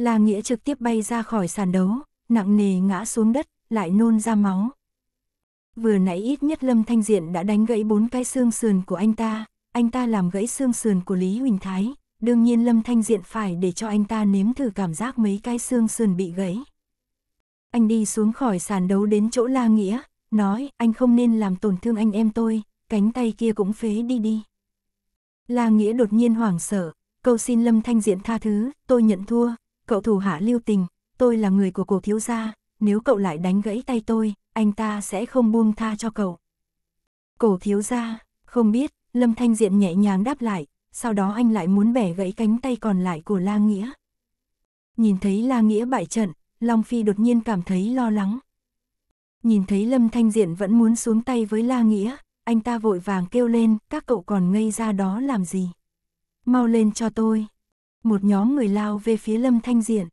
La Nghĩa trực tiếp bay ra khỏi sàn đấu, nặng nề ngã xuống đất, lại nôn ra máu. Vừa nãy ít nhất Lâm Thanh Diện đã đánh gãy bốn cái xương sườn của anh ta, anh ta làm gãy xương sườn của Lý Huỳnh Thái, đương nhiên Lâm Thanh Diện phải để cho anh ta nếm thử cảm giác mấy cái xương sườn bị gãy. Anh đi xuống khỏi sàn đấu đến chỗ La Nghĩa, nói anh không nên làm tổn thương anh em tôi, cánh tay kia cũng phế đi đi. La Nghĩa đột nhiên hoảng sợ, cầu xin Lâm Thanh Diện tha thứ, tôi nhận thua, cậu thủ hạ lưu tình, tôi là người của cổ thiếu gia, nếu cậu lại đánh gãy tay tôi, anh ta sẽ không buông tha cho cậu. Cổ thiếu gia, không biết, Lâm Thanh Diện nhẹ nhàng đáp lại, sau đó anh lại muốn bẻ gãy cánh tay còn lại của La Nghĩa. Nhìn thấy La Nghĩa bại trận, Long Phi đột nhiên cảm thấy lo lắng. Nhìn thấy Lâm Thanh Diện vẫn muốn xuống tay với La Nghĩa, anh ta vội vàng kêu lên, các cậu còn ngây ra đó làm gì? Mau lên cho tôi, một nhóm người lao về phía Lâm Thanh Diện.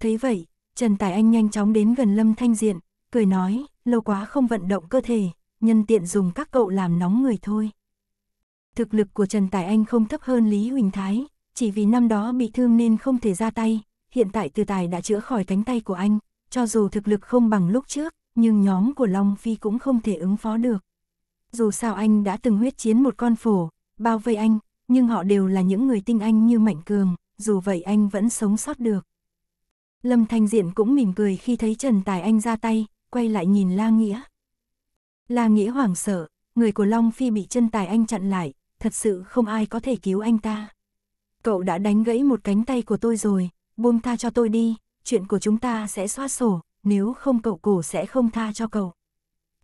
Thấy vậy, Trần Tài Anh nhanh chóng đến gần Lâm Thanh Diện, cười nói, lâu quá không vận động cơ thể, nhân tiện dùng các cậu làm nóng người thôi. Thực lực của Trần Tài Anh không thấp hơn Lý Huỳnh Thái, chỉ vì năm đó bị thương nên không thể ra tay, hiện tại từ tài đã chữa khỏi cánh tay của anh, cho dù thực lực không bằng lúc trước, nhưng nhóm của Long Phi cũng không thể ứng phó được. Dù sao anh đã từng huyết chiến một con phổ, bao vây anh, nhưng họ đều là những người tinh anh như Mạnh Cường, dù vậy anh vẫn sống sót được. Lâm Thanh Diện cũng mỉm cười khi thấy Trần Tài Anh ra tay, quay lại nhìn La Nghĩa. La Nghĩa hoảng sợ, người của Long Phi bị Trần Tài Anh chặn lại, thật sự không ai có thể cứu anh ta. Cậu đã đánh gãy một cánh tay của tôi rồi, buông tha cho tôi đi, chuyện của chúng ta sẽ xóa sổ, nếu không cậu cổ sẽ không tha cho cậu.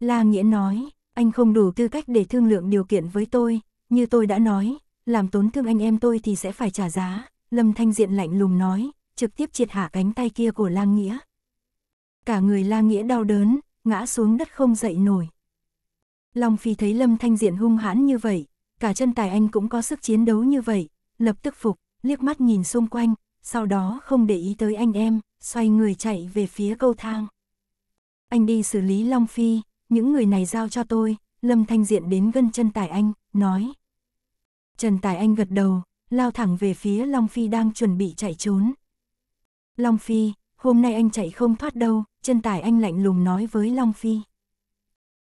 La Nghĩa nói, anh không đủ tư cách để thương lượng điều kiện với tôi, như tôi đã nói, làm tốn thương anh em tôi thì sẽ phải trả giá, Lâm Thanh Diện lạnh lùng nói, trực tiếp triệt hạ cánh tay kia của Lang Nghĩa. Cả người Lang Nghĩa đau đớn, ngã xuống đất không dậy nổi. Long Phi thấy Lâm Thanh Diện hung hãn như vậy, cả chân tài anh cũng có sức chiến đấu như vậy, lập tức phục, liếc mắt nhìn xung quanh, sau đó không để ý tới anh em, xoay người chạy về phía cầu thang. Anh đi xử lý Long Phi, những người này giao cho tôi, Lâm Thanh Diện đến gần chân tài anh, nói. Trần Tài Anh gật đầu, lao thẳng về phía Long Phi đang chuẩn bị chạy trốn. Long Phi, hôm nay anh chạy không thoát đâu, Trần Tài Anh lạnh lùng nói với Long Phi.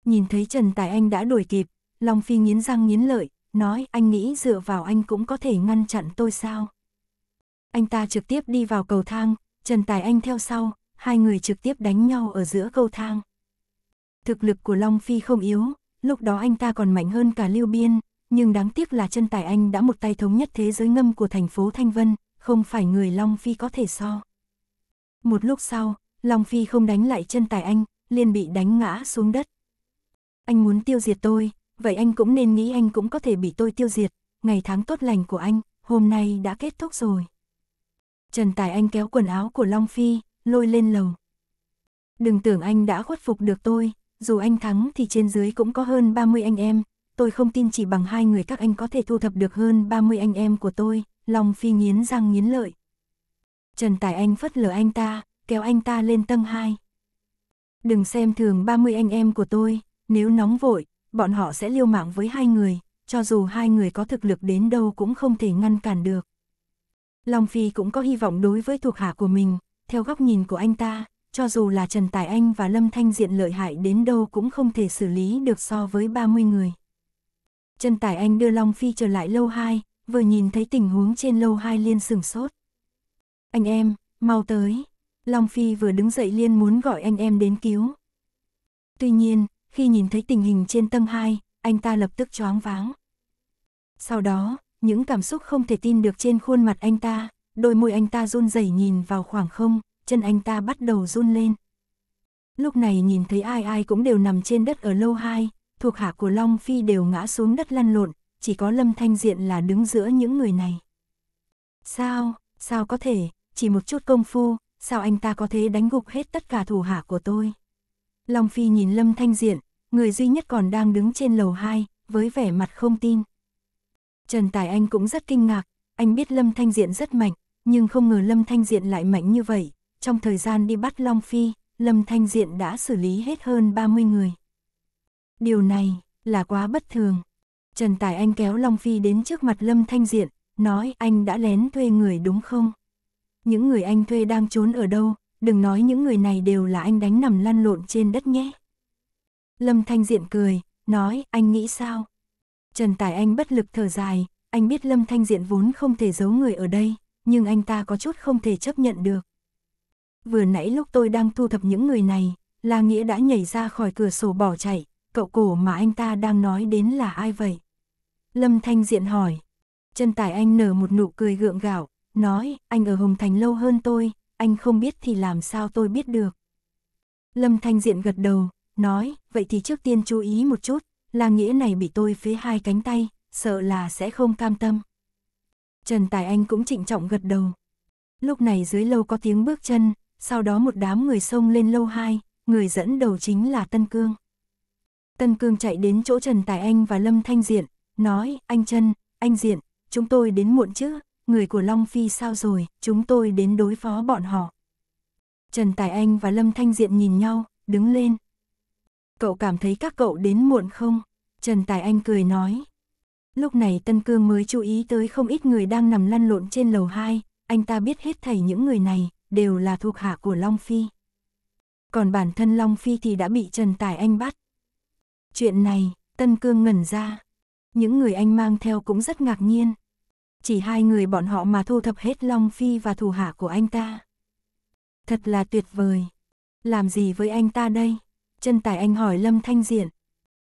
Nhìn thấy Trần Tài Anh đã đuổi kịp, Long Phi nghiến răng nghiến lợi, nói anh nghĩ dựa vào anh cũng có thể ngăn chặn tôi sao. Anh ta trực tiếp đi vào cầu thang, Trần Tài Anh theo sau, hai người trực tiếp đánh nhau ở giữa cầu thang. Thực lực của Long Phi không yếu, lúc đó anh ta còn mạnh hơn cả Lưu Biên, nhưng đáng tiếc là chân tài anh đã một tay thống nhất thế giới ngâm của thành phố Thanh Vân, không phải người Long Phi có thể so. Một lúc sau, Long Phi không đánh lại chân tài anh, liền bị đánh ngã xuống đất. Anh muốn tiêu diệt tôi, vậy anh cũng nên nghĩ anh cũng có thể bị tôi tiêu diệt, ngày tháng tốt lành của anh, hôm nay đã kết thúc rồi. Trần Tài Anh kéo quần áo của Long Phi, lôi lên lầu. Đừng tưởng anh đã khuất phục được tôi, dù anh thắng thì trên dưới cũng có hơn 30 anh em, tôi không tin chỉ bằng hai người các anh có thể thu thập được hơn 30 anh em của tôi, Long Phi nghiến răng nghiến lợi. Trần Tài Anh phất lờ anh ta, kéo anh ta lên tầng hai Đừng xem thường 30 anh em của tôi, nếu nóng vội, bọn họ sẽ liêu mạng với hai người, cho dù hai người có thực lực đến đâu cũng không thể ngăn cản được. Long Phi cũng có hy vọng đối với thuộc hạ của mình, theo góc nhìn của anh ta, cho dù là Trần Tài Anh và Lâm Thanh Diện lợi hại đến đâu cũng không thể xử lý được so với 30 người chân tải anh đưa Long Phi trở lại lâu hai vừa nhìn thấy tình huống trên lâu hai liên sừng sốt. Anh em, mau tới. Long Phi vừa đứng dậy liên muốn gọi anh em đến cứu. Tuy nhiên, khi nhìn thấy tình hình trên tầng hai anh ta lập tức choáng váng. Sau đó, những cảm xúc không thể tin được trên khuôn mặt anh ta, đôi môi anh ta run rẩy nhìn vào khoảng không, chân anh ta bắt đầu run lên. Lúc này nhìn thấy ai ai cũng đều nằm trên đất ở lâu hai thuộc hạ của Long Phi đều ngã xuống đất lăn lộn, chỉ có Lâm Thanh Diện là đứng giữa những người này. Sao, sao có thể, chỉ một chút công phu, sao anh ta có thể đánh gục hết tất cả thủ hạ của tôi? Long Phi nhìn Lâm Thanh Diện, người duy nhất còn đang đứng trên lầu 2, với vẻ mặt không tin. Trần Tài Anh cũng rất kinh ngạc, anh biết Lâm Thanh Diện rất mạnh, nhưng không ngờ Lâm Thanh Diện lại mạnh như vậy. Trong thời gian đi bắt Long Phi, Lâm Thanh Diện đã xử lý hết hơn 30 người. Điều này là quá bất thường. Trần Tài Anh kéo Long Phi đến trước mặt Lâm Thanh Diện, nói anh đã lén thuê người đúng không? Những người anh thuê đang trốn ở đâu, đừng nói những người này đều là anh đánh nằm lăn lộn trên đất nhé. Lâm Thanh Diện cười, nói anh nghĩ sao? Trần Tài Anh bất lực thở dài, anh biết Lâm Thanh Diện vốn không thể giấu người ở đây, nhưng anh ta có chút không thể chấp nhận được. Vừa nãy lúc tôi đang thu thập những người này, La Nghĩa đã nhảy ra khỏi cửa sổ bỏ chạy, cậu cổ mà anh ta đang nói đến là ai vậy? Lâm Thanh Diện hỏi. Chân tải anh nở một nụ cười gượng gạo, nói, anh ở Hồng Thành lâu hơn tôi, anh không biết thì làm sao tôi biết được. Lâm Thanh Diện gật đầu, nói, vậy thì trước tiên chú ý một chút, là nghĩa này bị tôi phế hai cánh tay, sợ là sẽ không cam tâm. Trần Tài Anh cũng trịnh trọng gật đầu. Lúc này dưới lâu có tiếng bước chân, sau đó một đám người xông lên lâu hai, người dẫn đầu chính là Tân Cương. Tân Cương chạy đến chỗ Trần Tài Anh và Lâm Thanh Diện, nói, anh Trần, anh Diện, chúng tôi đến muộn chứ, người của Long Phi sao rồi, chúng tôi đến đối phó bọn họ. Trần Tài Anh và Lâm Thanh Diện nhìn nhau, đứng lên. Cậu cảm thấy các cậu đến muộn không? Trần Tài Anh cười nói. Lúc này Tân Cương mới chú ý tới không ít người đang nằm lăn lộn trên lầu 2, anh ta biết hết thảy những người này, đều là thuộc hạ của Long Phi. Còn bản thân Long Phi thì đã bị Trần Tài Anh bắt. Chuyện này, Tân Cương ngẩn ra. Những người anh mang theo cũng rất ngạc nhiên. Chỉ hai người bọn họ mà thu thập hết Long Phi và thủ hạ của anh ta. Thật là tuyệt vời. Làm gì với anh ta đây? Chân tải anh hỏi Lâm Thanh Diện.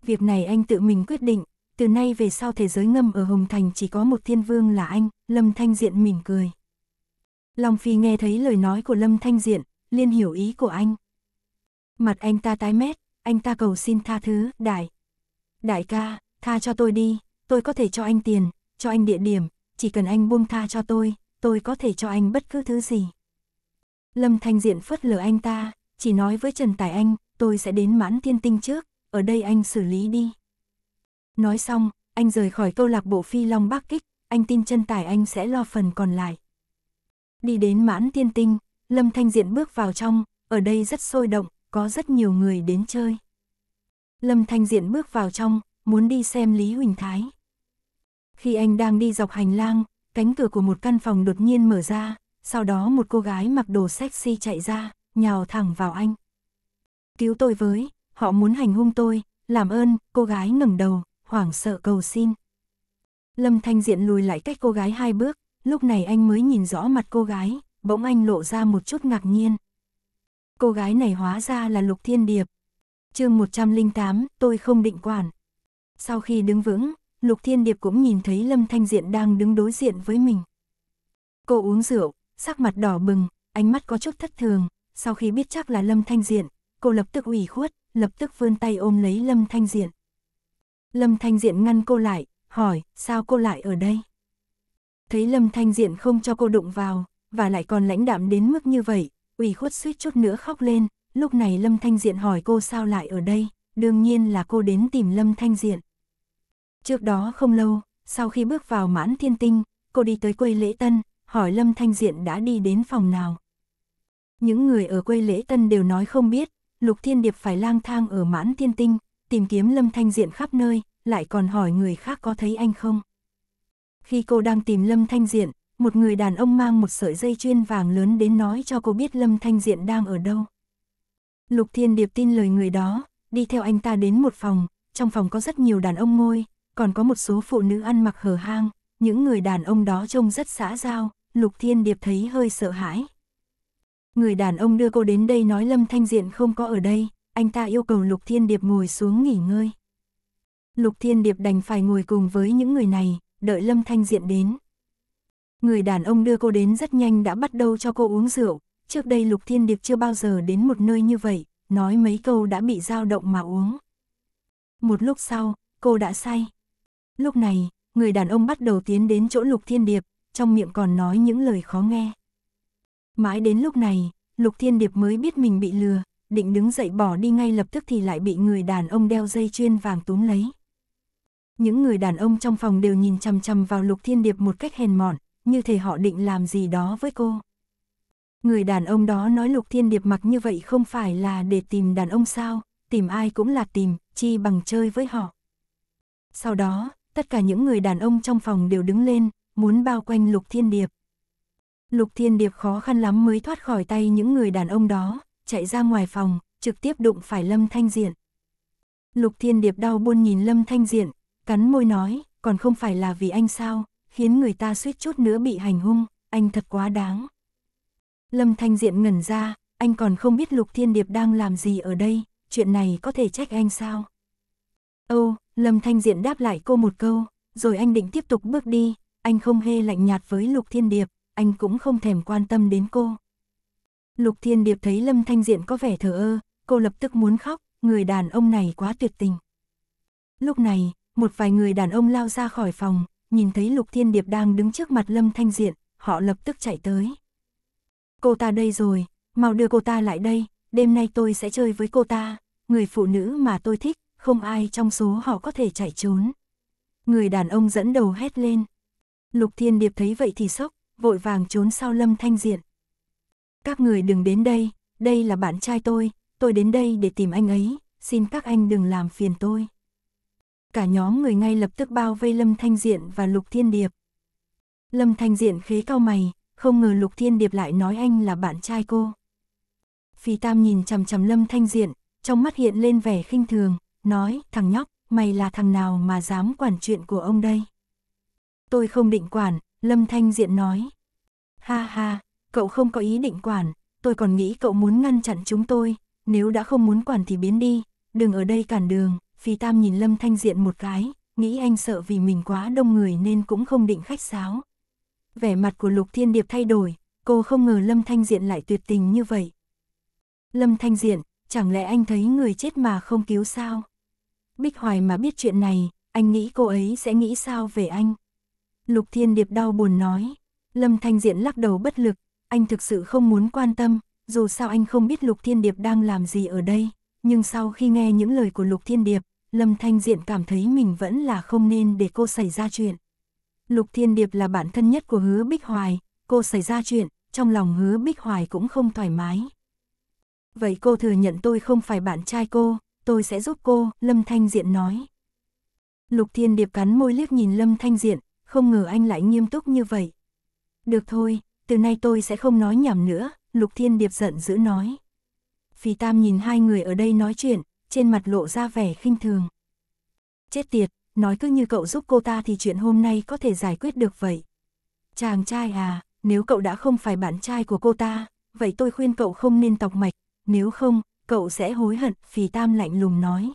Việc này anh tự mình quyết định. Từ nay về sau thế giới ngầm ở Hồng Thành chỉ có một thiên vương là anh, Lâm Thanh Diện mỉm cười. Long Phi nghe thấy lời nói của Lâm Thanh Diện, liên hiểu ý của anh. Mặt anh ta tái mét, anh ta cầu xin tha thứ, đại. Đại ca, tha cho tôi đi, tôi có thể cho anh tiền, cho anh địa điểm, chỉ cần anh buông tha cho tôi, tôi có thể cho anh bất cứ thứ gì. Lâm Thanh Diện phất lờ anh ta, chỉ nói với Trần Tài Anh, tôi sẽ đến mãn thiên tinh trước, ở đây anh xử lý đi. Nói xong, anh rời khỏi câu lạc bộ Phi Long Bắc Kích, anh tin Trần Tài Anh sẽ lo phần còn lại. Đi đến mãn thiên tinh, Lâm Thanh Diện bước vào trong, ở đây rất sôi động, có rất nhiều người đến chơi. Lâm Thanh Diện bước vào trong, muốn đi xem Lý Huỳnh Thái. Khi anh đang đi dọc hành lang, cánh cửa của một căn phòng đột nhiên mở ra, sau đó một cô gái mặc đồ sexy chạy ra, nhào thẳng vào anh. Cứu tôi với, họ muốn hành hung tôi, làm ơn, cô gái ngẩng đầu, hoảng sợ cầu xin. Lâm Thanh Diện lùi lại cách cô gái hai bước, lúc này anh mới nhìn rõ mặt cô gái, bỗng anh lộ ra một chút ngạc nhiên, cô gái này hóa ra là Lục Thiên Điệp. chương 108, tôi không định quản. Sau khi đứng vững, Lục Thiên Điệp cũng nhìn thấy Lâm Thanh Diện đang đứng đối diện với mình. Cô uống rượu, sắc mặt đỏ bừng, ánh mắt có chút thất thường, sau khi biết chắc là Lâm Thanh Diện, cô lập tức ủy khuất, lập tức vươn tay ôm lấy Lâm Thanh Diện. Lâm Thanh Diện ngăn cô lại, hỏi, sao cô lại ở đây? Thấy Lâm Thanh Diện không cho cô đụng vào, và lại còn lãnh đạm đến mức như vậy, ủy khuất suýt chút nữa khóc lên, lúc này Lâm Thanh Diện hỏi cô sao lại ở đây, đương nhiên là cô đến tìm Lâm Thanh Diện. Trước đó không lâu, sau khi bước vào mãn thiên tinh, cô đi tới quê lễ tân, hỏi Lâm Thanh Diện đã đi đến phòng nào. Những người ở quê lễ tân đều nói không biết, Lục Thiên Điệp phải lang thang ở mãn thiên tinh, tìm kiếm Lâm Thanh Diện khắp nơi, lại còn hỏi người khác có thấy anh không. Khi cô đang tìm Lâm Thanh Diện, một người đàn ông mang một sợi dây chuyên vàng lớn đến nói cho cô biết Lâm Thanh Diện đang ở đâu. Lục Thiên Điệp tin lời người đó, đi theo anh ta đến một phòng, trong phòng có rất nhiều đàn ông môi, còn có một số phụ nữ ăn mặc hở hang, những người đàn ông đó trông rất xã giao, Lục Thiên Điệp thấy hơi sợ hãi. Người đàn ông đưa cô đến đây nói Lâm Thanh Diện không có ở đây, anh ta yêu cầu Lục Thiên Điệp ngồi xuống nghỉ ngơi. Lục Thiên Điệp đành phải ngồi cùng với những người này, đợi Lâm Thanh Diện đến. Người đàn ông đưa cô đến rất nhanh đã bắt đầu cho cô uống rượu, trước đây Lục Thiên Điệp chưa bao giờ đến một nơi như vậy, nói mấy câu đã bị dao động mà uống. Một lúc sau, cô đã say. Lúc này, người đàn ông bắt đầu tiến đến chỗ Lục Thiên Điệp, trong miệng còn nói những lời khó nghe. Mãi đến lúc này, Lục Thiên Điệp mới biết mình bị lừa, định đứng dậy bỏ đi ngay lập tức thì lại bị người đàn ông đeo dây chuyên vàng túm lấy. Những người đàn ông trong phòng đều nhìn chằm chằm vào Lục Thiên Điệp một cách hèn mọn, như thể họ định làm gì đó với cô. Người đàn ông đó nói Lục Thiên Điệp mặc như vậy không phải là để tìm đàn ông sao, tìm ai cũng là tìm, chi bằng chơi với họ. Sau đó, tất cả những người đàn ông trong phòng đều đứng lên, muốn bao quanh Lục Thiên Điệp. Lục Thiên Điệp khó khăn lắm mới thoát khỏi tay những người đàn ông đó, chạy ra ngoài phòng, trực tiếp đụng phải Lâm Thanh Diện. Lục Thiên Điệp đau buôn nhìn Lâm Thanh Diện, cắn môi nói, còn không phải là vì anh sao, khiến người ta suýt chút nữa bị hành hung, anh thật quá đáng. Lâm Thanh Diện ngẩn ra, anh còn không biết Lục Thiên Điệp đang làm gì ở đây, chuyện này có thể trách anh sao? Âu, oh, Lâm Thanh Diện đáp lại cô một câu, rồi anh định tiếp tục bước đi, anh không hề lạnh nhạt với Lục Thiên Điệp, anh cũng không thèm quan tâm đến cô. Lục Thiên Điệp thấy Lâm Thanh Diện có vẻ thờ ơ, cô lập tức muốn khóc, người đàn ông này quá tuyệt tình. Lúc này, một vài người đàn ông lao ra khỏi phòng, nhìn thấy Lục Thiên Điệp đang đứng trước mặt Lâm Thanh Diện, họ lập tức chạy tới. Cô ta đây rồi, mau đưa cô ta lại đây, đêm nay tôi sẽ chơi với cô ta, người phụ nữ mà tôi thích, không ai trong số họ có thể chạy trốn. Người đàn ông dẫn đầu hét lên. Lục Thiên Điệp thấy vậy thì sốc, vội vàng trốn sau Lâm Thanh Diện. Các người đừng đến đây, đây là bạn trai tôi, tôi đến đây để tìm anh ấy, xin các anh đừng làm phiền tôi cả nhóm người ngay lập tức bao vây Lâm Thanh Diện và Lục Thiên Điệp. Lâm Thanh Diện khế cao mày, không ngờ Lục Thiên Điệp lại nói anh là bạn trai cô. Phi Tam nhìn chằm chằm Lâm Thanh Diện, trong mắt hiện lên vẻ khinh thường, nói, thằng nhóc, mày là thằng nào mà dám quản chuyện của ông đây? Tôi không định quản, Lâm Thanh Diện nói. Ha ha, cậu không có ý định quản, tôi còn nghĩ cậu muốn ngăn chặn chúng tôi, nếu đã không muốn quản thì biến đi, đừng ở đây cản đường. Phi Tam nhìn Lâm Thanh Diện một cái, nghĩ anh sợ vì mình quá đông người nên cũng không định khách sáo. Vẻ mặt của Lục Thiên Điệp thay đổi, cô không ngờ Lâm Thanh Diện lại tuyệt tình như vậy. Lâm Thanh Diện, chẳng lẽ anh thấy người chết mà không cứu sao? Bích Hoài mà biết chuyện này, anh nghĩ cô ấy sẽ nghĩ sao về anh? Lục Thiên Điệp đau buồn nói. Lâm Thanh Diện lắc đầu bất lực, anh thực sự không muốn quan tâm, dù sao anh không biết Lục Thiên Điệp đang làm gì ở đây, nhưng sau khi nghe những lời của Lục Thiên Điệp, Lâm Thanh Diện cảm thấy mình vẫn là không nên để cô xảy ra chuyện. Lục Thiên Điệp là bạn thân nhất của Hứa Bích Hoài, cô xảy ra chuyện, trong lòng Hứa Bích Hoài cũng không thoải mái. Vậy cô thừa nhận tôi không phải bạn trai cô, tôi sẽ giúp cô, Lâm Thanh Diện nói. Lục Thiên Điệp cắn môi liếc nhìn Lâm Thanh Diện, không ngờ anh lại nghiêm túc như vậy. Được thôi, từ nay tôi sẽ không nói nhảm nữa, Lục Thiên Điệp giận dữ nói. Phi Tam nhìn hai người ở đây nói chuyện, trên mặt lộ ra vẻ khinh thường. Chết tiệt, nói cứ như cậu giúp cô ta thì chuyện hôm nay có thể giải quyết được vậy. Chàng trai à, nếu cậu đã không phải bạn trai của cô ta, vậy tôi khuyên cậu không nên tọc mạch, nếu không, cậu sẽ hối hận, Phì Tam lạnh lùng nói.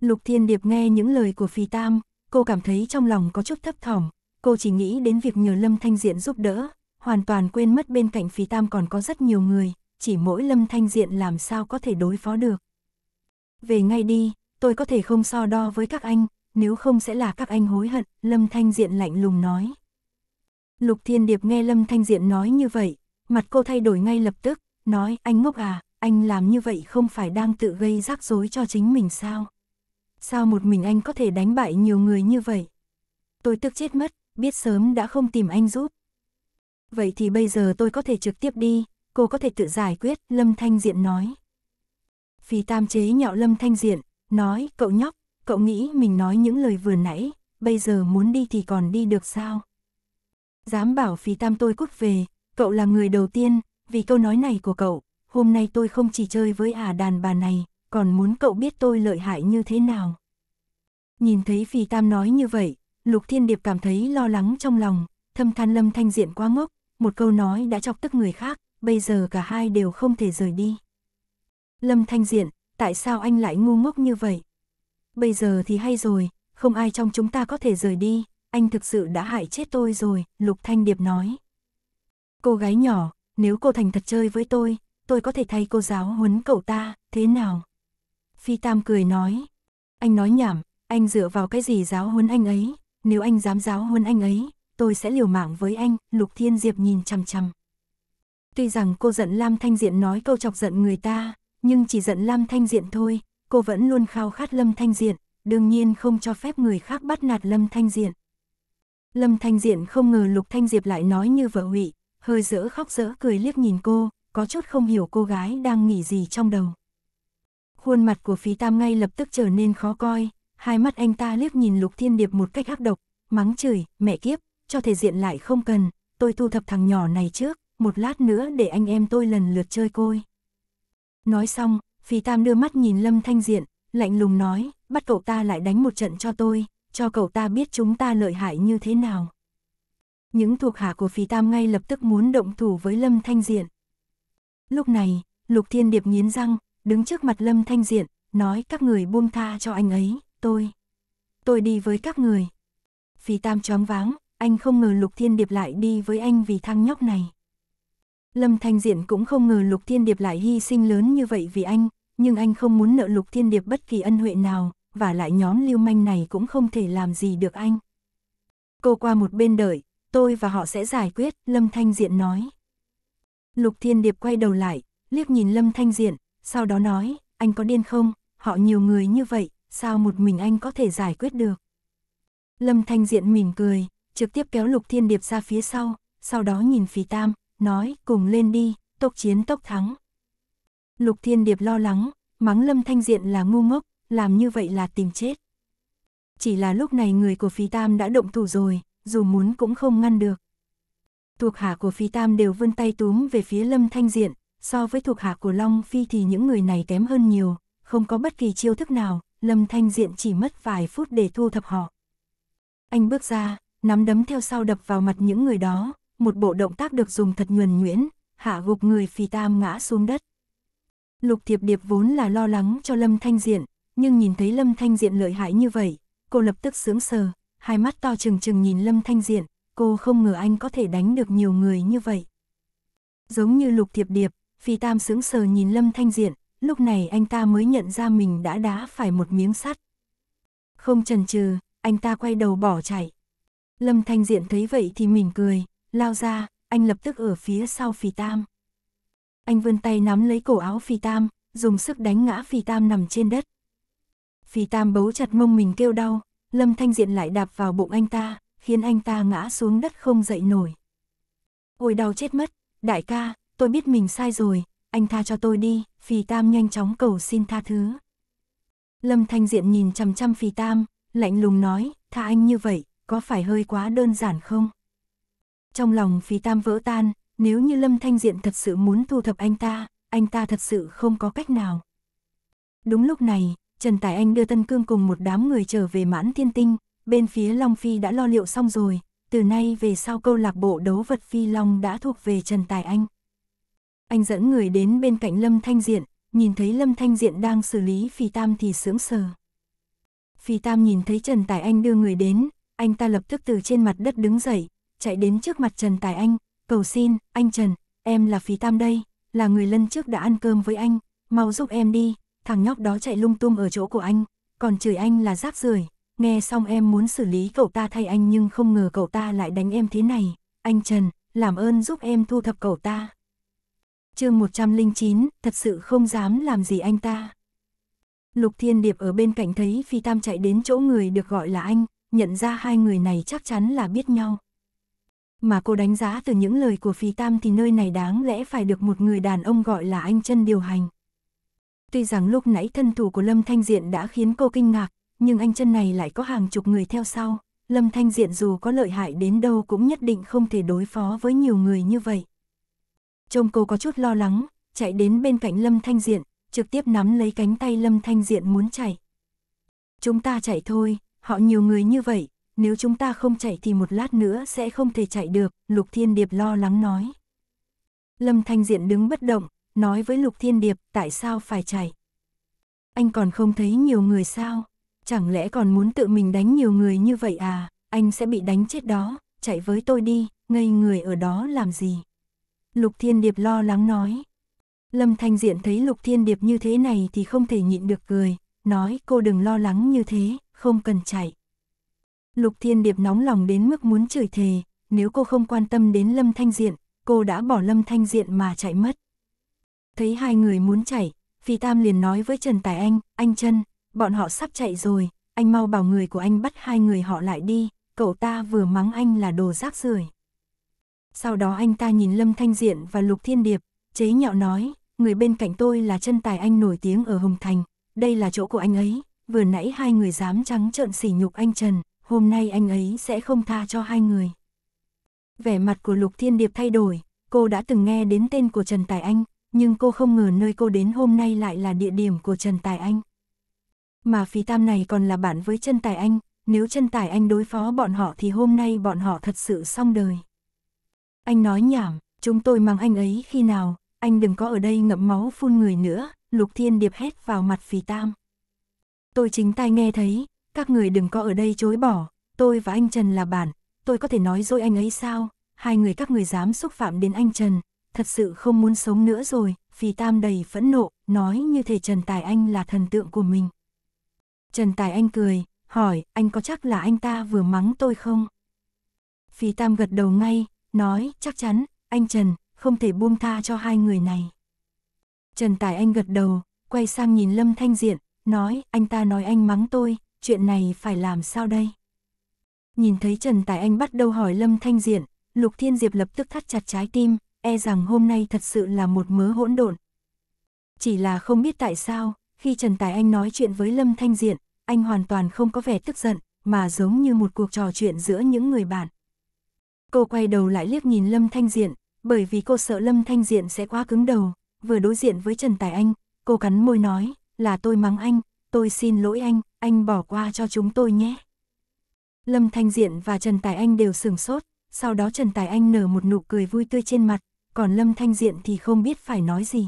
Lục Thiên Điệp nghe những lời của Phì Tam, cô cảm thấy trong lòng có chút thấp thỏm, cô chỉ nghĩ đến việc nhờ Lâm Thanh Diện giúp đỡ, hoàn toàn quên mất bên cạnh Phì Tam còn có rất nhiều người, chỉ mỗi Lâm Thanh Diện làm sao có thể đối phó được về ngay đi, tôi có thể không so đo với các anh, nếu không sẽ là các anh hối hận, Lâm Thanh Diện lạnh lùng nói. Lục Thiên Điệp nghe Lâm Thanh Diện nói như vậy, mặt cô thay đổi ngay lập tức, nói anh ngốc à, anh làm như vậy không phải đang tự gây rắc rối cho chính mình sao? Sao một mình anh có thể đánh bại nhiều người như vậy? Tôi tức chết mất, biết sớm đã không tìm anh giúp. Vậy thì bây giờ tôi có thể trực tiếp đi, cô có thể tự giải quyết, Lâm Thanh Diện nói. Phí Tam chế nhạo Lâm Thanh Diện, nói, cậu nhóc, cậu nghĩ mình nói những lời vừa nãy, bây giờ muốn đi thì còn đi được sao? Dám bảo Phí Tam tôi cút về, cậu là người đầu tiên, vì câu nói này của cậu, hôm nay tôi không chỉ chơi với ả à đàn bà này, còn muốn cậu biết tôi lợi hại như thế nào. Nhìn thấy Phí Tam nói như vậy, Lục Thiên Điệp cảm thấy lo lắng trong lòng, thâm than Lâm Thanh Diện quá ngốc, một câu nói đã chọc tức người khác, bây giờ cả hai đều không thể rời đi. Lâm Thanh Diện, tại sao anh lại ngu ngốc như vậy? Bây giờ thì hay rồi, không ai trong chúng ta có thể rời đi, anh thực sự đã hại chết tôi rồi, Lục Thanh Điệp nói. Cô gái nhỏ, nếu cô thành thật chơi với tôi, tôi có thể thay cô giáo huấn cậu ta, thế nào? Phi Tam cười nói. Anh nói nhảm, anh dựa vào cái gì giáo huấn anh ấy, nếu anh dám giáo huấn anh ấy, tôi sẽ liều mạng với anh, Lục Thiên Diệp nhìn chằm chằm. Tuy rằng cô giận Lam Thanh Diện nói câu chọc giận người ta, nhưng chỉ giận Lam Thanh Diện thôi, cô vẫn luôn khao khát Lâm Thanh Diện, đương nhiên không cho phép người khác bắt nạt Lâm Thanh Diện. Lâm Thanh Diện không ngờ Lục Thanh Diệp lại nói như vợ hủy, hơi dỡ khóc dỡ cười liếc nhìn cô, có chút không hiểu cô gái đang nghĩ gì trong đầu. Khuôn mặt của Phí Tam ngay lập tức trở nên khó coi, hai mắt anh ta liếc nhìn Lục Thiên Điệp một cách ác độc, mắng chửi, mẹ kiếp, cho thể diện lại không cần, tôi thu thập thằng nhỏ này trước, một lát nữa để anh em tôi lần lượt chơi côi. Nói xong, phi Tam đưa mắt nhìn Lâm Thanh Diện, lạnh lùng nói, bắt cậu ta lại đánh một trận cho tôi, cho cậu ta biết chúng ta lợi hại như thế nào. Những thuộc hạ của phi Tam ngay lập tức muốn động thủ với Lâm Thanh Diện. Lúc này, Lục Thiên Điệp nghiến răng, đứng trước mặt Lâm Thanh Diện, nói các người buông tha cho anh ấy, tôi. Tôi đi với các người. phi Tam choáng váng, anh không ngờ Lục Thiên Điệp lại đi với anh vì thằng nhóc này. Lâm Thanh Diện cũng không ngờ Lục Thiên Điệp lại hy sinh lớn như vậy vì anh, nhưng anh không muốn nợ Lục Thiên Điệp bất kỳ ân huệ nào, và lại nhóm lưu manh này cũng không thể làm gì được anh. Cô qua một bên đợi, tôi và họ sẽ giải quyết, Lâm Thanh Diện nói. Lục Thiên Điệp quay đầu lại, liếc nhìn Lâm Thanh Diện, sau đó nói, anh có điên không, họ nhiều người như vậy, sao một mình anh có thể giải quyết được. Lâm Thanh Diện mỉm cười, trực tiếp kéo Lục Thiên Điệp ra phía sau, sau đó nhìn Phí Tam, nói cùng lên đi, tốc chiến tốc thắng. Lục Thiên Điệp lo lắng, mắng Lâm Thanh Diện là ngu ngốc, làm như vậy là tìm chết. Chỉ là lúc này người của Phi Tam đã động thủ rồi, dù muốn cũng không ngăn được. Thuộc hạ của Phi Tam đều vươn tay túm về phía Lâm Thanh Diện, so với thuộc hạ của Long Phi thì những người này kém hơn nhiều, không có bất kỳ chiêu thức nào, Lâm Thanh Diện chỉ mất vài phút để thu thập họ. Anh bước ra, nắm đấm theo sau đập vào mặt những người đó, một bộ động tác được dùng thật nhuần nhuyễn, hạ gục người phi Tam ngã xuống đất. Lục Thiệp Điệp vốn là lo lắng cho Lâm Thanh Diện, nhưng nhìn thấy Lâm Thanh Diện lợi hại như vậy, cô lập tức sướng sờ, hai mắt to trừng trừng nhìn Lâm Thanh Diện, cô không ngờ anh có thể đánh được nhiều người như vậy. Giống như Lục Thiệp Điệp, phi Tam sướng sờ nhìn Lâm Thanh Diện, lúc này anh ta mới nhận ra mình đã đá phải một miếng sắt. Không chần chừ, anh ta quay đầu bỏ chạy. Lâm Thanh Diện thấy vậy thì mỉm cười, lao ra, anh lập tức ở phía sau phì tam. Anh vươn tay nắm lấy cổ áo phì tam, dùng sức đánh ngã phì tam nằm trên đất. Phì tam bấu chặt mông mình kêu đau, lâm thanh diện lại đạp vào bụng anh ta, khiến anh ta ngã xuống đất không dậy nổi. Ôi đau chết mất, đại ca, tôi biết mình sai rồi, anh tha cho tôi đi, phì tam nhanh chóng cầu xin tha thứ. Lâm thanh diện nhìn chằm chằm phì tam, lạnh lùng nói, tha anh như vậy, có phải hơi quá đơn giản không? Trong lòng phí tam vỡ tan, nếu như Lâm Thanh Diện thật sự muốn thu thập anh ta, anh ta thật sự không có cách nào. Đúng lúc này, Trần Tài Anh đưa Tân Cương cùng một đám người trở về mãn thiên tinh, bên phía Long Phi đã lo liệu xong rồi, từ nay về sau câu lạc bộ đấu vật Phi Long đã thuộc về Trần Tài Anh. Anh dẫn người đến bên cạnh Lâm Thanh Diện, nhìn thấy Lâm Thanh Diện đang xử lý Phi Tam thì sướng sờ. Phi Tam nhìn thấy Trần Tài Anh đưa người đến, anh ta lập tức từ trên mặt đất đứng dậy, chạy đến trước mặt Trần Tài Anh, cầu xin, anh Trần, em là phí tam đây, là người lân trước đã ăn cơm với anh, mau giúp em đi, thằng nhóc đó chạy lung tung ở chỗ của anh, còn chửi anh là rác rưởi nghe xong em muốn xử lý cậu ta thay anh nhưng không ngờ cậu ta lại đánh em thế này, anh Trần, làm ơn giúp em thu thập cậu ta. chương 109, thật sự không dám làm gì anh ta. Lục Thiên Điệp ở bên cạnh thấy Phi Tam chạy đến chỗ người được gọi là anh, nhận ra hai người này chắc chắn là biết nhau mà cô đánh giá từ những lời của phi Tam thì nơi này đáng lẽ phải được một người đàn ông gọi là anh chân điều hành. Tuy rằng lúc nãy thân thủ của Lâm Thanh Diện đã khiến cô kinh ngạc, nhưng anh chân này lại có hàng chục người theo sau, Lâm Thanh Diện dù có lợi hại đến đâu cũng nhất định không thể đối phó với nhiều người như vậy. Trông cô có chút lo lắng, chạy đến bên cạnh Lâm Thanh Diện, trực tiếp nắm lấy cánh tay Lâm Thanh Diện muốn chạy. Chúng ta chạy thôi, họ nhiều người như vậy, nếu chúng ta không chạy thì một lát nữa sẽ không thể chạy được, Lục Thiên Điệp lo lắng nói. Lâm Thanh Diện đứng bất động, nói với Lục Thiên Điệp tại sao phải chạy. Anh còn không thấy nhiều người sao, chẳng lẽ còn muốn tự mình đánh nhiều người như vậy à, anh sẽ bị đánh chết đó, chạy với tôi đi, ngây người ở đó làm gì. Lục Thiên Điệp lo lắng nói. Lâm Thanh Diện thấy Lục Thiên Điệp như thế này thì không thể nhịn được cười, nói cô đừng lo lắng như thế, không cần chạy. Lục Thiên Điệp nóng lòng đến mức muốn chửi thề, nếu cô không quan tâm đến Lâm Thanh Diện, cô đã bỏ Lâm Thanh Diện mà chạy mất. Thấy hai người muốn chạy, Phi Tam liền nói với Trần Tài Anh, anh chân, bọn họ sắp chạy rồi, anh mau bảo người của anh bắt hai người họ lại đi, cậu ta vừa mắng anh là đồ rác rưởi. Sau đó anh ta nhìn Lâm Thanh Diện và Lục Thiên Điệp, chế nhạo nói, người bên cạnh tôi là chân tài anh nổi tiếng ở Hồng Thành, đây là chỗ của anh ấy, vừa nãy hai người dám trắng trợn sỉ nhục anh Trần, hôm nay anh ấy sẽ không tha cho hai người. Vẻ mặt của Lục Thiên Điệp thay đổi, cô đã từng nghe đến tên của Trần Tài Anh, nhưng cô không ngờ nơi cô đến hôm nay lại là địa điểm của Trần Tài Anh. Mà phí tam này còn là bạn với Trần Tài Anh, nếu Trần Tài Anh đối phó bọn họ thì hôm nay bọn họ thật sự xong đời. Anh nói nhảm, chúng tôi mang anh ấy khi nào, anh đừng có ở đây ngậm máu phun người nữa, Lục Thiên Điệp hét vào mặt phí tam. Tôi chính tai nghe thấy, các người đừng có ở đây chối bỏ, tôi và anh Trần là bạn, tôi có thể nói dối anh ấy sao, hai người các người dám xúc phạm đến anh Trần, thật sự không muốn sống nữa rồi, Phi Tam đầy phẫn nộ, nói như thể Trần Tài Anh là thần tượng của mình. Trần Tài Anh cười, hỏi, anh có chắc là anh ta vừa mắng tôi không? Phi Tam gật đầu ngay, nói, chắc chắn, anh Trần, không thể buông tha cho hai người này. Trần Tài Anh gật đầu, quay sang nhìn Lâm Thanh Diện, nói, anh ta nói anh mắng tôi, chuyện này phải làm sao đây? Nhìn thấy Trần Tài Anh bắt đầu hỏi Lâm Thanh Diện, Lục Thiên Diệp lập tức thắt chặt trái tim, e rằng hôm nay thật sự là một mớ hỗn độn. Chỉ là không biết tại sao, khi Trần Tài Anh nói chuyện với Lâm Thanh Diện, anh hoàn toàn không có vẻ tức giận, mà giống như một cuộc trò chuyện giữa những người bạn. Cô quay đầu lại liếc nhìn Lâm Thanh Diện, bởi vì cô sợ Lâm Thanh Diện sẽ quá cứng đầu, vừa đối diện với Trần Tài Anh, cô cắn môi nói, là tôi mắng anh, tôi xin lỗi anh, anh bỏ qua cho chúng tôi nhé. Lâm Thanh Diện và Trần Tài Anh đều sửng sốt, sau đó Trần Tài Anh nở một nụ cười vui tươi trên mặt, còn Lâm Thanh Diện thì không biết phải nói gì.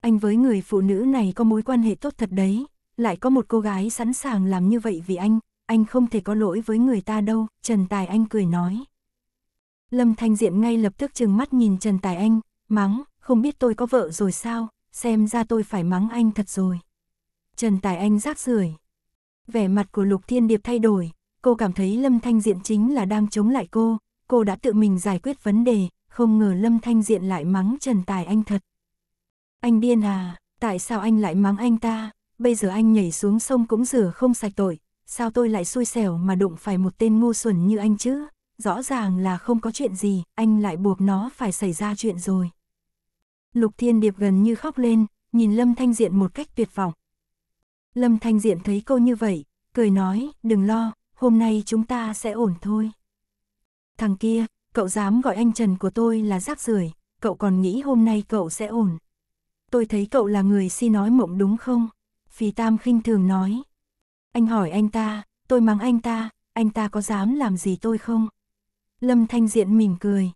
Anh với người phụ nữ này có mối quan hệ tốt thật đấy, lại có một cô gái sẵn sàng làm như vậy vì anh, anh không thể có lỗi với người ta đâu, Trần Tài Anh cười nói. Lâm Thanh Diện ngay lập tức chừng mắt nhìn Trần Tài Anh, mắng, không biết tôi có vợ rồi sao, xem ra tôi phải mắng anh thật rồi. Trần Tài Anh rác rưởi. Vẻ mặt của Lục Thiên Điệp thay đổi, cô cảm thấy Lâm Thanh Diện chính là đang chống lại cô, cô đã tự mình giải quyết vấn đề, không ngờ Lâm Thanh Diện lại mắng Trần Tài Anh thật. Anh điên à, tại sao anh lại mắng anh ta, bây giờ anh nhảy xuống sông cũng rửa không sạch tội, sao tôi lại xui xẻo mà đụng phải một tên ngu xuẩn như anh chứ, rõ ràng là không có chuyện gì, anh lại buộc nó phải xảy ra chuyện rồi. Lục Thiên Điệp gần như khóc lên, nhìn Lâm Thanh Diện một cách tuyệt vọng. Lâm Thanh Diện thấy cô như vậy, cười nói, đừng lo, hôm nay chúng ta sẽ ổn thôi. Thằng kia, cậu dám gọi anh Trần của tôi là rác rưởi, cậu còn nghĩ hôm nay cậu sẽ ổn. Tôi thấy cậu là người si nói mộng đúng không? Phi Tam khinh thường nói. Anh hỏi anh ta, tôi mắng anh ta, anh ta có dám làm gì tôi không? Lâm Thanh Diện mỉm cười.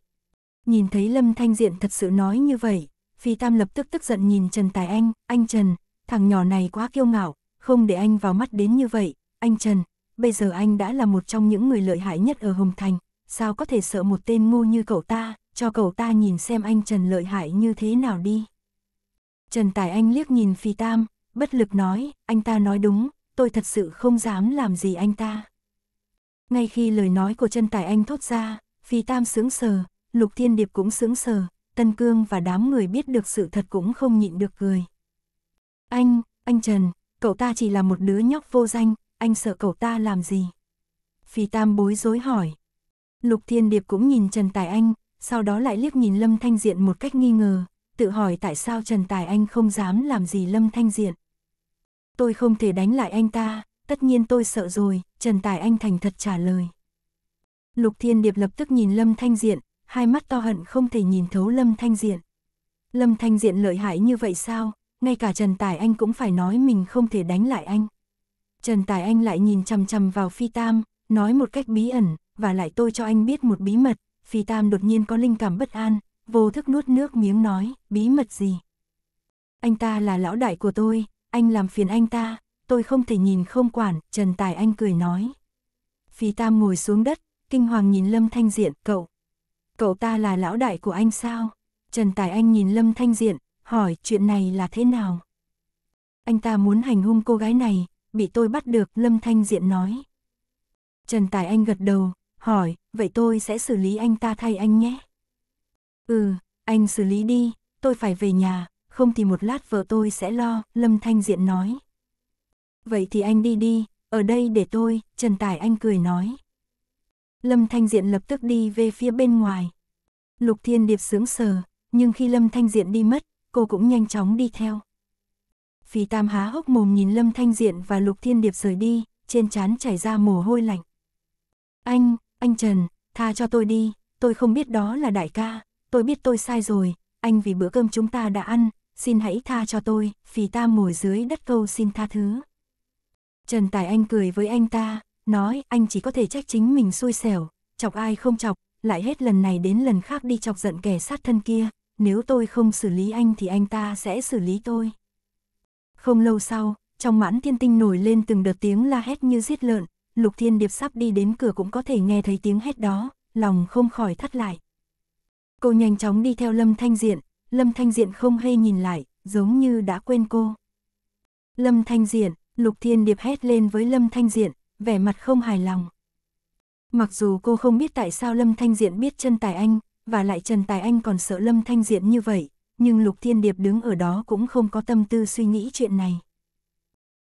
Nhìn thấy Lâm Thanh Diện thật sự nói như vậy, Phi Tam lập tức tức giận nhìn Trần Tài Anh, anh Trần, thằng nhỏ này quá kiêu ngạo, không để anh vào mắt đến như vậy, anh Trần, bây giờ anh đã là một trong những người lợi hại nhất ở Hồng Thành, sao có thể sợ một tên ngu như cậu ta, cho cậu ta nhìn xem anh Trần lợi hại như thế nào đi. Trần Tài Anh liếc nhìn Phi Tam, bất lực nói, anh ta nói đúng, tôi thật sự không dám làm gì anh ta. Ngay khi lời nói của Trần Tài Anh thốt ra, Phi Tam sướng sờ, Lục Thiên Điệp cũng sướng sờ, Tân Cương và đám người biết được sự thật cũng không nhịn được cười. Anh, anh Trần, cậu ta chỉ là một đứa nhóc vô danh, anh sợ cậu ta làm gì? phi Tam bối rối hỏi. Lục Thiên Điệp cũng nhìn Trần Tài Anh, sau đó lại liếc nhìn Lâm Thanh Diện một cách nghi ngờ, tự hỏi tại sao Trần Tài Anh không dám làm gì Lâm Thanh Diện. Tôi không thể đánh lại anh ta, tất nhiên tôi sợ rồi, Trần Tài Anh thành thật trả lời. Lục Thiên Điệp lập tức nhìn Lâm Thanh Diện, hai mắt to hận không thể nhìn thấu Lâm Thanh Diện. Lâm Thanh Diện lợi hại như vậy sao, ngay cả Trần Tài Anh cũng phải nói mình không thể đánh lại anh. Trần Tài Anh lại nhìn chằm chằm vào Phi Tam, nói một cách bí ẩn, và lại tôi cho anh biết một bí mật, Phi Tam đột nhiên có linh cảm bất an, vô thức nuốt nước miếng nói, bí mật gì? Anh ta là lão đại của tôi, anh làm phiền anh ta, tôi không thể nhìn không quản, Trần Tài Anh cười nói. Phi Tam ngồi xuống đất, kinh hoàng nhìn Lâm Thanh Diện, cậu. Cậu ta là lão đại của anh sao? Trần Tài Anh nhìn Lâm Thanh Diện, hỏi chuyện này là thế nào. Anh ta muốn hành hung cô gái này, bị tôi bắt được, Lâm Thanh Diện nói. Trần Tài Anh gật đầu, hỏi, vậy tôi sẽ xử lý anh ta thay anh nhé. Ừ, anh xử lý đi, tôi phải về nhà, không thì một lát vợ tôi sẽ lo, Lâm Thanh Diện nói. Vậy thì anh đi đi, ở đây để tôi, Trần Tài Anh cười nói. Lâm Thanh Diện lập tức đi về phía bên ngoài. Lục Thiên Điệp sướng sờ, nhưng khi Lâm Thanh Diện đi mất, cô cũng nhanh chóng đi theo. Phí Tam há hốc mồm nhìn Lâm Thanh Diện và Lục Thiên Điệp rời đi, trên trán chảy ra mồ hôi lạnh. Anh, anh Trần, tha cho tôi đi, tôi không biết đó là đại ca, tôi biết tôi sai rồi, anh vì bữa cơm chúng ta đã ăn, xin hãy tha cho tôi, Phí Tam ngồi dưới đất câu xin tha thứ. Trần Tài Anh cười với anh ta, nói anh chỉ có thể trách chính mình xui xẻo, chọc ai không chọc, lại hết lần này đến lần khác đi chọc giận kẻ sát thân kia, nếu tôi không xử lý anh thì anh ta sẽ xử lý tôi. Không lâu sau, trong mãn thiên tinh nổi lên từng đợt tiếng la hét như giết lợn, lục thiên điệp sắp đi đến cửa cũng có thể nghe thấy tiếng hét đó, lòng không khỏi thắt lại. Cô nhanh chóng đi theo Lâm Thanh Diện, Lâm Thanh Diện không hay nhìn lại, giống như đã quên cô. Lâm Thanh Diện, Lục Thiên Điệp hét lên với Lâm Thanh Diện, vẻ mặt không hài lòng. Mặc dù cô không biết tại sao Lâm Thanh Diện biết chân tài anh, và lại Trần Tài Anh còn sợ Lâm Thanh Diện như vậy, nhưng Lục Thiên Điệp đứng ở đó cũng không có tâm tư suy nghĩ chuyện này.